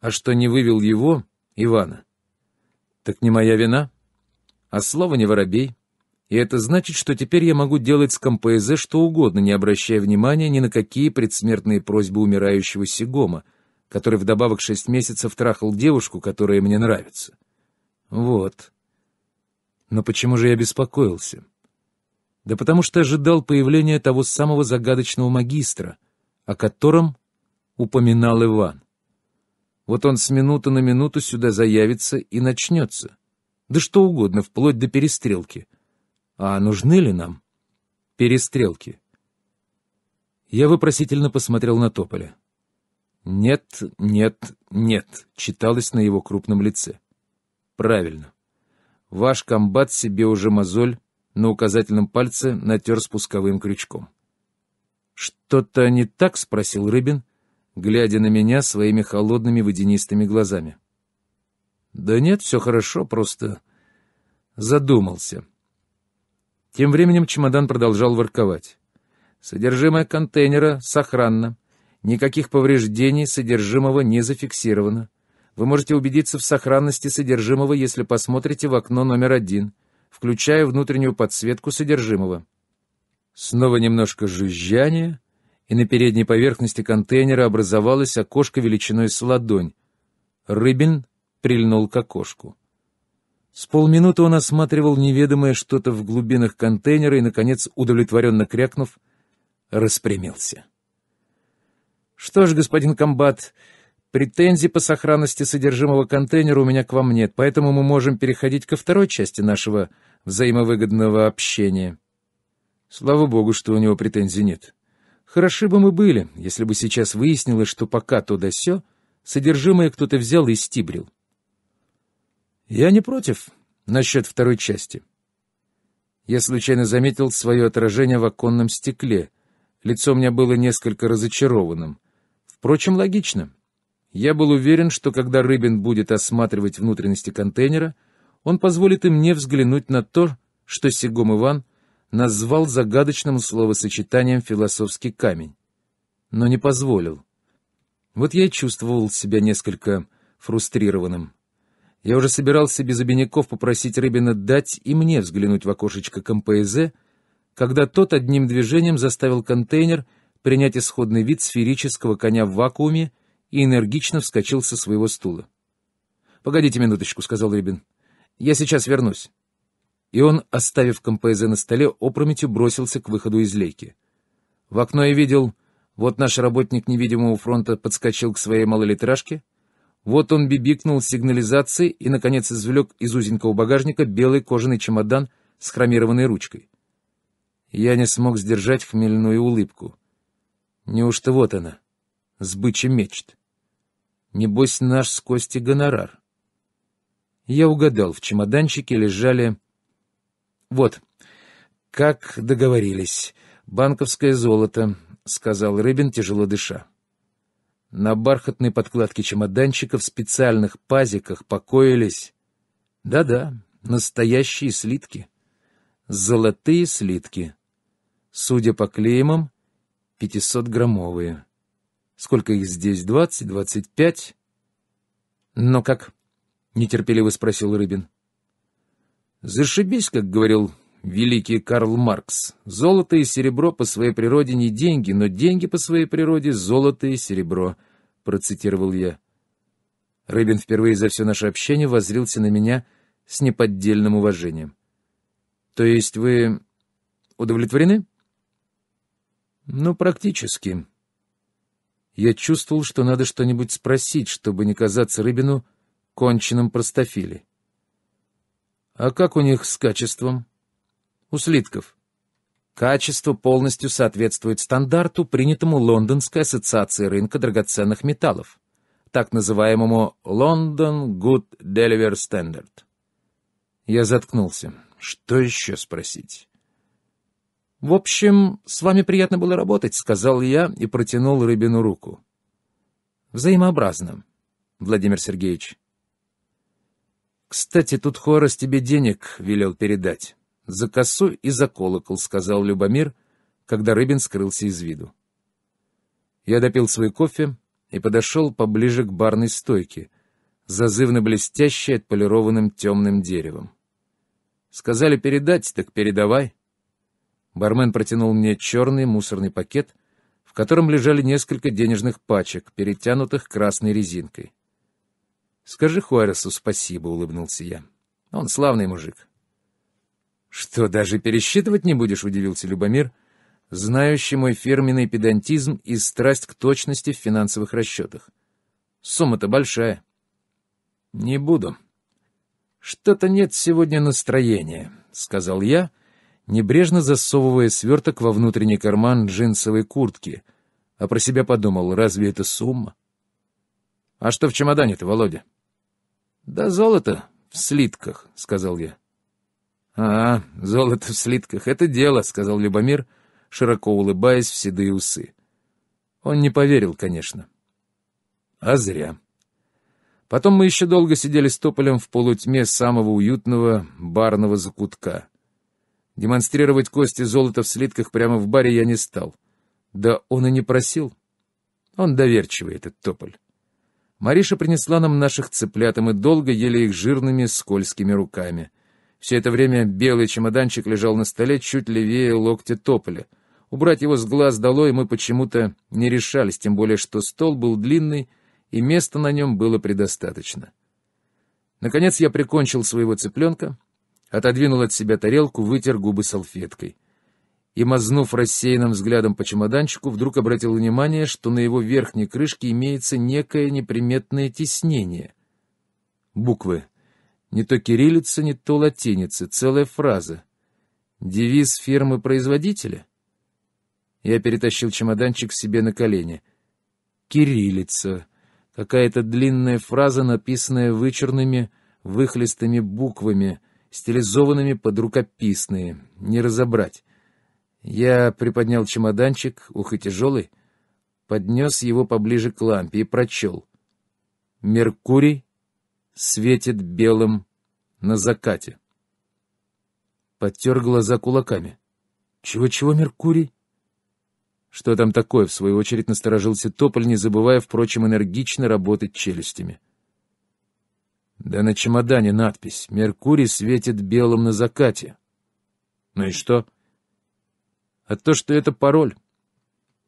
S1: А что не вывел его, Ивана? Так не моя вина. А слово не воробей. И это значит, что теперь я могу делать с КМПЗ что угодно, не обращая внимания ни на какие предсмертные просьбы умирающего Сигома, который вдобавок шесть месяцев трахал девушку, которая мне нравится. Вот. Но почему же я беспокоился? Да потому что ожидал появления того самого загадочного магистра, о котором упоминал Иван. Вот он с минуты на минуту сюда заявится и начнется. Да что угодно, вплоть до перестрелки. А нужны ли нам перестрелки? Я вопросительно посмотрел на Тополя. «Нет, нет, нет», — читалось на его крупном лице. «Правильно. Ваш комбат себе уже мозоль на указательном пальце натер спусковым крючком. «Что-то не так?» — спросил Рыбин, глядя на меня своими холодными водянистыми глазами. «Да нет, все хорошо, просто задумался». Тем временем чемодан продолжал ворковать. Содержимое контейнера сохранно. Никаких повреждений содержимого не зафиксировано. Вы можете убедиться в сохранности содержимого, если посмотрите в окно номер один, включая внутреннюю подсветку содержимого. Снова немножко жужжания, и на передней поверхности контейнера образовалось окошко величиной с ладонь. Рыбин прильнул к окошку. С полминуты он осматривал неведомое что-то в глубинах контейнера и, наконец, удовлетворенно крякнув, распрямился. «Что ж, господин комбат, Претензий по сохранности содержимого контейнера у меня к вам нет, поэтому мы можем переходить ко второй части нашего взаимовыгодного общения. Слава богу, что у него претензий нет. Хороши бы мы были, если бы сейчас выяснилось, что пока то да сё, содержимое кто-то взял и стибрил. Я не против насчет второй части. Я случайно заметил свое отражение в оконном стекле. Лицо у меня было несколько разочарованным. Впрочем, логичным. Я был уверен, что когда Рыбин будет осматривать внутренности контейнера, он позволит и мне взглянуть на то, что Сегом Иван назвал загадочным словосочетанием «философский камень». Но не позволил. Вот я и чувствовал себя несколько фрустрированным. Я уже собирался без обиняков попросить Рыбина дать и мне взглянуть в окошечко КМПЗ, когда тот одним движением заставил контейнер принять исходный вид сферического коня в вакууме и энергично вскочил со своего стула. «Погодите минуточку», — сказал Рыбин. «Я сейчас вернусь». И он, оставив КМПЗ на столе, опрометью бросился к выходу из лейки. В окно я видел, вот наш работник невидимого фронта подскочил к своей малолитражке, вот он бибикнул сигнализации и, наконец, извлек из узенького багажника белый кожаный чемодан с хромированной ручкой. Я не смог сдержать хмельную улыбку. Неужто вот она, сбыча мечт? Небось, наш с Кости гонорар. Я угадал, в чемоданчике лежали... Вот, как договорились, банковское золото, — сказал Рыбин, тяжело дыша. На бархатной подкладке чемоданчика в специальных пазиках покоились... Да-да, настоящие слитки. Золотые слитки. Судя по клеймам, 500-граммовые. Сколько их здесь? Двадцать? Двадцать пять?» «Но как?» — нетерпеливо спросил Рыбин. «Зашибись, как говорил великий Карл Маркс. Золото и серебро по своей природе не деньги, но деньги по своей природе — золото и серебро», — процитировал я. Рыбин впервые за все наше общение воззрился на меня с неподдельным уважением. «То есть вы удовлетворены?» «Ну, практически», я чувствовал, что надо что-нибудь спросить, чтобы не казаться Рыбину конченным простофили. «А как у них с качеством?» «У слитков». «Качество полностью соответствует стандарту, принятому Лондонской ассоциацией рынка драгоценных металлов, так называемому London Good Deliver Standard». Я заткнулся. «Что еще спросить?» «В общем, с вами приятно было работать», — сказал я и протянул Рыбину руку. «Взаимообразно, Владимир Сергеевич». «Кстати, тут Хорос тебе денег велел передать. За косу и за колокол», — сказал Любомир, когда Рыбин скрылся из виду. Я допил свой кофе и подошел поближе к барной стойке, зазывно блестящей отполированным темным деревом. «Сказали передать, так передавай». Бармен протянул мне черный мусорный пакет, в котором лежали несколько денежных пачек, перетянутых красной резинкой. «Скажи Хуаресу спасибо», — улыбнулся я. «Он славный мужик». «Что, даже пересчитывать не будешь?» — удивился Любомир, знающий мой фирменный педантизм и страсть к точности в финансовых расчетах. «Сумма-то большая». «Не буду». «Что-то нет сегодня настроения», — сказал я, — небрежно засовывая сверток во внутренний карман джинсовой куртки, а про себя подумал, разве это сумма? — А что в чемодане-то, Володя? — Да золото в слитках, — сказал я. — А, золото в слитках — это дело, — сказал Любомир, широко улыбаясь в седые усы. Он не поверил, конечно. А зря. Потом мы еще долго сидели с Тополем в полутьме самого уютного барного закутка — Демонстрировать кости золота в слитках прямо в баре я не стал. Да он и не просил. Он доверчивый, этот тополь. Мариша принесла нам наших цыплят, и мы долго ели их жирными, скользкими руками. Все это время белый чемоданчик лежал на столе чуть левее локтя тополя. Убрать его с глаз долой мы почему-то не решались, тем более что стол был длинный, и места на нем было предостаточно. Наконец я прикончил своего цыпленка, отодвинул от себя тарелку, вытер губы салфеткой. И, мазнув рассеянным взглядом по чемоданчику, вдруг обратил внимание, что на его верхней крышке имеется некое неприметное тиснение. Буквы. Не то кириллица, не то латиница. Целая фраза. Девиз фирмы-производителя? Я перетащил чемоданчик себе на колени. «Кириллица». Какая-то длинная фраза, написанная вычурными, выхлестыми буквами — стилизованными под рукописные, не разобрать. Я приподнял чемоданчик, ух и тяжелый, поднес его поближе к лампе и прочел. «Меркурий светит белым на закате». Подтер глаза кулаками. «Чего-чего, Меркурий?» «Что там такое?» — в свою очередь насторожился Тополь, не забывая, впрочем, энергично работать челюстями. Да на чемодане надпись «Меркурий светит белым на закате». Ну и что? А то, что это пароль.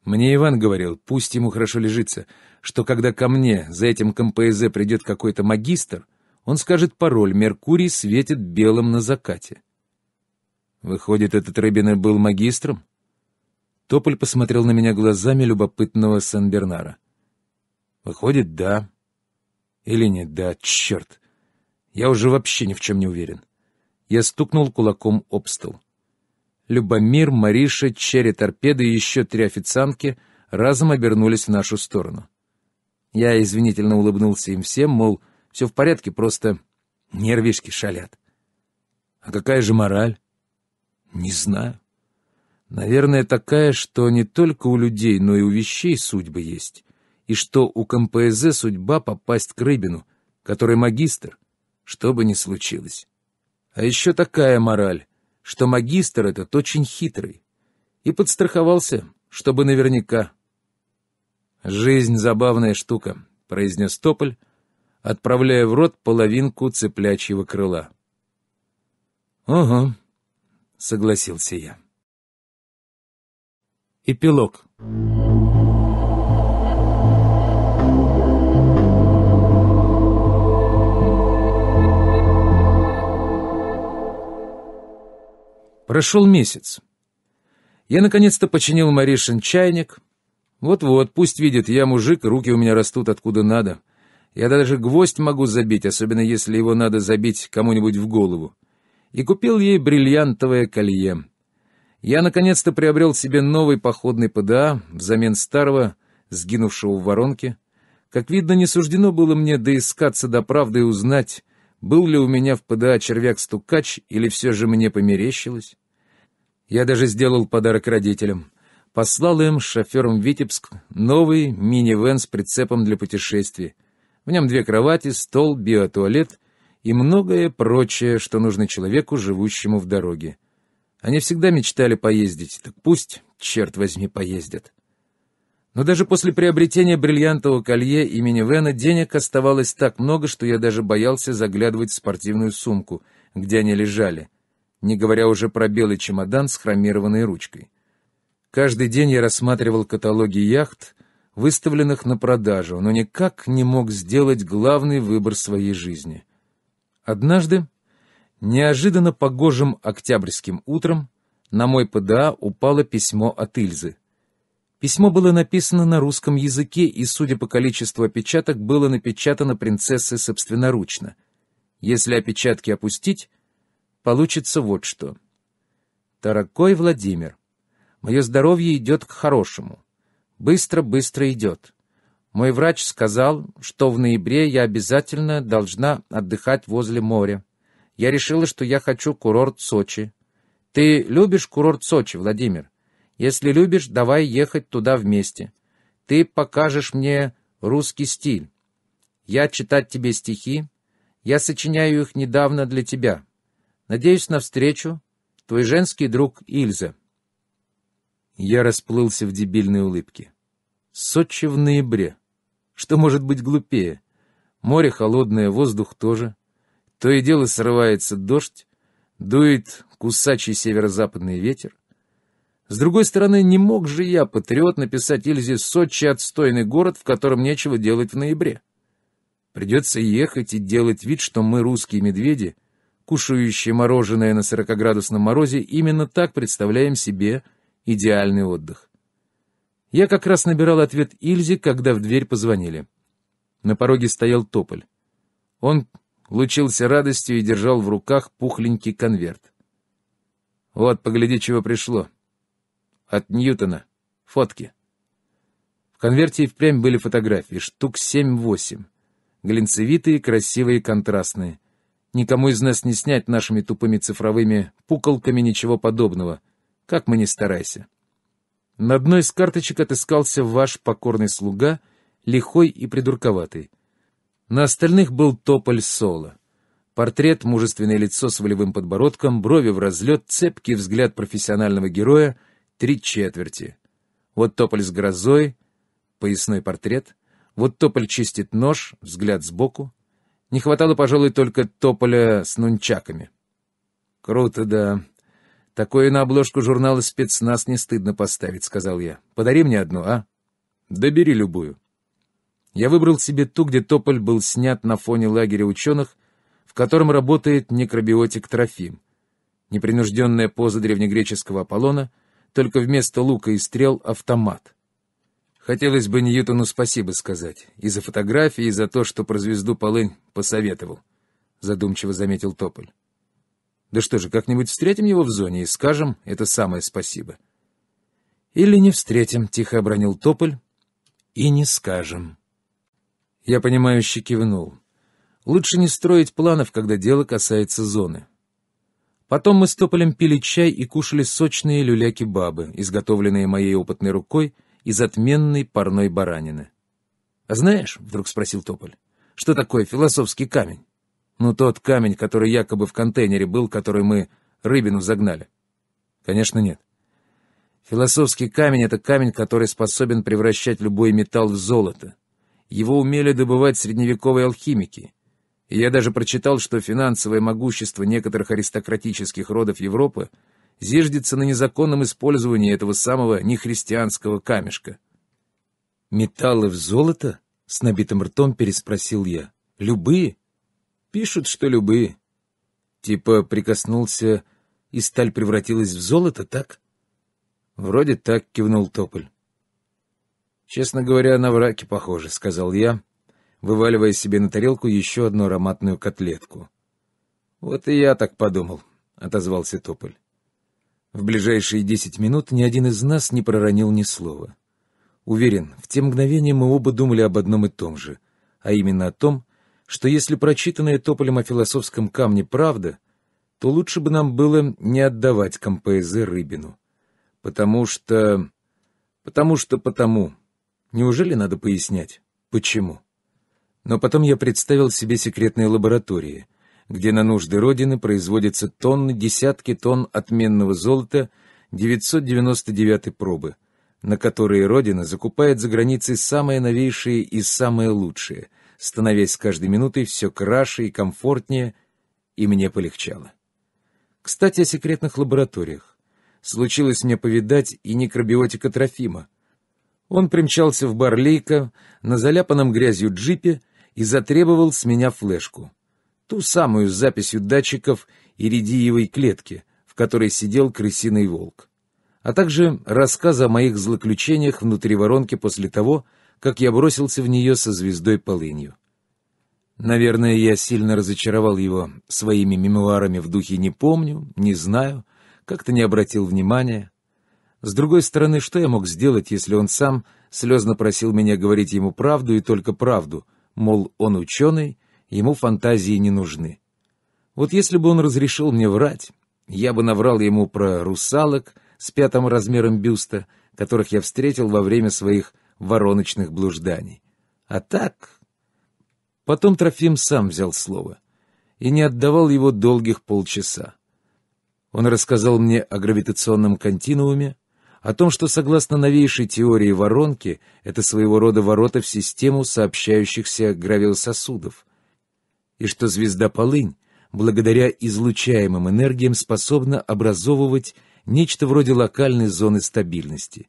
S1: Мне Иван говорил, пусть ему хорошо лежится, что когда ко мне за этим КМПЗ придет какой-то магистр, он скажет пароль «Меркурий светит белым на закате». Выходит, этот Рыбина был магистром? Тополь посмотрел на меня глазами любопытного Сан-Бернара. Выходит, да. Или нет, да черт. Я уже вообще ни в чем не уверен. Я стукнул кулаком об стол. Любомир, Мариша, Черри Торпеды и еще три официантки разом обернулись в нашу сторону. Я извинительно улыбнулся им всем, мол, все в порядке, просто нервишки шалят. А какая же мораль? Не знаю. Наверное, такая, что не только у людей, но и у вещей судьбы есть и что у КМПЗ судьба попасть к Рыбину, который магистр, что бы ни случилось. А еще такая мораль, что магистр этот очень хитрый и подстраховался, чтобы наверняка. «Жизнь — забавная штука», — произнес Тополь, отправляя в рот половинку цыплячьего крыла. «Ого», угу, — согласился я. Эпилог. Эпилог. Прошел месяц. Я наконец-то починил Маришин чайник. Вот-вот, пусть видит, я мужик, руки у меня растут откуда надо. Я даже гвоздь могу забить, особенно если его надо забить кому-нибудь в голову. И купил ей бриллиантовое колье. Я наконец-то приобрел себе новый походный ПДА взамен старого, сгинувшего в воронке. Как видно, не суждено было мне доискаться до правды и узнать, был ли у меня в ПДА червяк-стукач или все же мне померещилось. Я даже сделал подарок родителям. Послал им, шофером Витебск, новый мини-вэн с прицепом для путешествий. В нем две кровати, стол, биотуалет и многое прочее, что нужно человеку, живущему в дороге. Они всегда мечтали поездить, так пусть, черт возьми, поездят. Но даже после приобретения бриллиантового колье имени Вена денег оставалось так много, что я даже боялся заглядывать в спортивную сумку, где они лежали, не говоря уже про белый чемодан с хромированной ручкой. Каждый день я рассматривал каталоги яхт, выставленных на продажу, но никак не мог сделать главный выбор своей жизни. Однажды, неожиданно погожим октябрьским утром, на мой ПДА упало письмо от Ильзы — Письмо было написано на русском языке и, судя по количеству опечаток, было напечатано принцессой собственноручно. Если опечатки опустить, получится вот что. «Дорогой Владимир, мое здоровье идет к хорошему. Быстро-быстро идет. Мой врач сказал, что в ноябре я обязательно должна отдыхать возле моря. Я решила, что я хочу курорт Сочи. Ты любишь курорт Сочи, Владимир?» Если любишь, давай ехать туда вместе. Ты покажешь мне русский стиль. Я читать тебе стихи. Я сочиняю их недавно для тебя. Надеюсь на встречу. Твой женский друг Ильза». Я расплылся в дебильной улыбке. Сочи в ноябре. Что может быть глупее? Море холодное, воздух тоже. То и дело срывается дождь, дует кусачий северо-западный ветер. С другой стороны, не мог же я, патриот, написать Ильзе Сочи отстойный город, в котором нечего делать в ноябре. Придется ехать и делать вид, что мы русские медведи, кушающие мороженое на 40 морозе, именно так представляем себе идеальный отдых. Я как раз набирал ответ Ильзе, когда в дверь позвонили. На пороге стоял тополь. Он лучился радостью и держал в руках пухленький конверт. «Вот, погляди, чего пришло», от Ньютона. Фотки. В конверте и впрямь были фотографии, штук семь-восемь. Глинцевитые, красивые, контрастные. Никому из нас не снять нашими тупыми цифровыми пуколками ничего подобного. Как мы не старайся. На одной из карточек отыскался ваш покорный слуга, лихой и придурковатый. На остальных был тополь соло. Портрет, мужественное лицо с волевым подбородком, брови в разлет, цепкий взгляд профессионального героя — три четверти. Вот тополь с грозой, поясной портрет. Вот тополь чистит нож, взгляд сбоку. Не хватало, пожалуй, только тополя с нунчаками. Круто, да. Такое на обложку журнала «Спецназ» не стыдно поставить, — сказал я. Подари мне одну, а? Да бери любую. Я выбрал себе ту, где тополь был снят на фоне лагеря ученых, в котором работает некробиотик Трофим. Непринужденная поза древнегреческого Аполлона — только вместо лука и стрел — автомат. Хотелось бы Ньютону спасибо сказать. И за фотографии, и за то, что про звезду Полынь посоветовал. Задумчиво заметил Тополь. Да что же, как-нибудь встретим его в зоне и скажем это самое спасибо. Или не встретим, тихо обронил Тополь, и не скажем. Я понимающе кивнул. Лучше не строить планов, когда дело касается зоны. Потом мы с Тополем пили чай и кушали сочные люляки бабы, изготовленные моей опытной рукой из отменной парной баранины. «А знаешь, — вдруг спросил Тополь, — что такое философский камень? Ну, тот камень, который якобы в контейнере был, который мы рыбину загнали. Конечно, нет. Философский камень — это камень, который способен превращать любой металл в золото. Его умели добывать средневековые алхимики — и я даже прочитал, что финансовое могущество некоторых аристократических родов Европы зиждется на незаконном использовании этого самого нехристианского камешка. «Металлы в золото?» — с набитым ртом переспросил я. «Любые?» «Пишут, что любые». «Типа прикоснулся, и сталь превратилась в золото, так?» «Вроде так», — кивнул Тополь. «Честно говоря, на враки похоже», — сказал я, вываливая себе на тарелку еще одну ароматную котлетку. «Вот и я так подумал», — отозвался Тополь. В ближайшие десять минут ни один из нас не проронил ни слова. Уверен, в те мгновения мы оба думали об одном и том же, а именно о том, что если прочитанное Тополем о философском камне правда, то лучше бы нам было не отдавать КМПЗ Рыбину. Потому что... потому что потому. Неужели надо пояснять, почему? Но потом я представил себе секретные лаборатории, где на нужды Родины производятся тонны, десятки тонн отменного золота 999 пробы, на которые Родина закупает за границей самые новейшие и самые лучшие, становясь с каждой минутой все краше и комфортнее, и мне полегчало. Кстати, о секретных лабораториях. Случилось мне повидать и некробиотика Трофима. Он примчался в бар Лейка на заляпанном грязью джипе и затребовал с меня флешку. Ту самую с записью датчиков иридиевой клетки, в которой сидел крысиный волк. А также рассказ о моих злоключениях внутри воронки после того, как я бросился в нее со звездой полынью. Наверное, я сильно разочаровал его своими мемуарами в духе «не помню», «не знаю», как-то не обратил внимания. С другой стороны, что я мог сделать, если он сам слезно просил меня говорить ему правду и только правду — мол, он ученый, ему фантазии не нужны. Вот если бы он разрешил мне врать, я бы наврал ему про русалок с пятым размером бюста, которых я встретил во время своих вороночных блужданий. А так... Потом Трофим сам взял слово и не отдавал его долгих полчаса. Он рассказал мне о гравитационном континууме, о том, что согласно новейшей теории воронки, это своего рода ворота в систему сообщающихся гравиососудов, и что звезда Полынь, благодаря излучаемым энергиям, способна образовывать нечто вроде локальной зоны стабильности.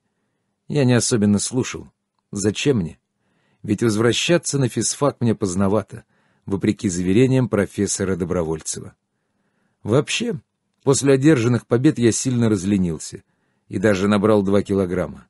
S1: Я не особенно слушал. Зачем мне? Ведь возвращаться на физфак мне поздновато, вопреки заверениям профессора Добровольцева. Вообще, после одержанных побед я сильно разленился и даже набрал 2 килограмма.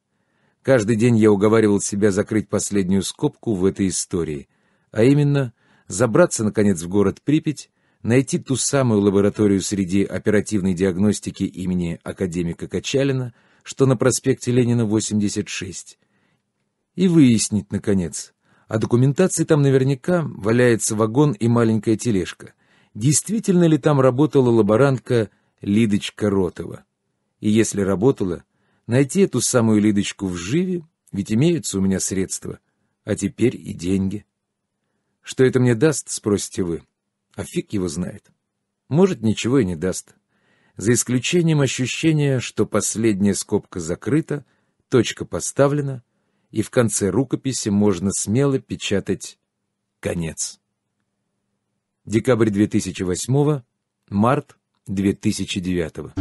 S1: Каждый день я уговаривал себя закрыть последнюю скобку в этой истории, а именно забраться, наконец, в город Припять, найти ту самую лабораторию среди оперативной диагностики имени академика Качалина, что на проспекте Ленина, 86, и выяснить, наконец, а документации там наверняка валяется вагон и маленькая тележка. Действительно ли там работала лаборантка Лидочка Ротова? и если работала, найти эту самую Лидочку в живе, ведь имеются у меня средства, а теперь и деньги. Что это мне даст, спросите вы? А фиг его знает. Может, ничего и не даст. За исключением ощущения, что последняя скобка закрыта, точка поставлена, и в конце рукописи можно смело печатать «Конец». Декабрь 2008, март 2009.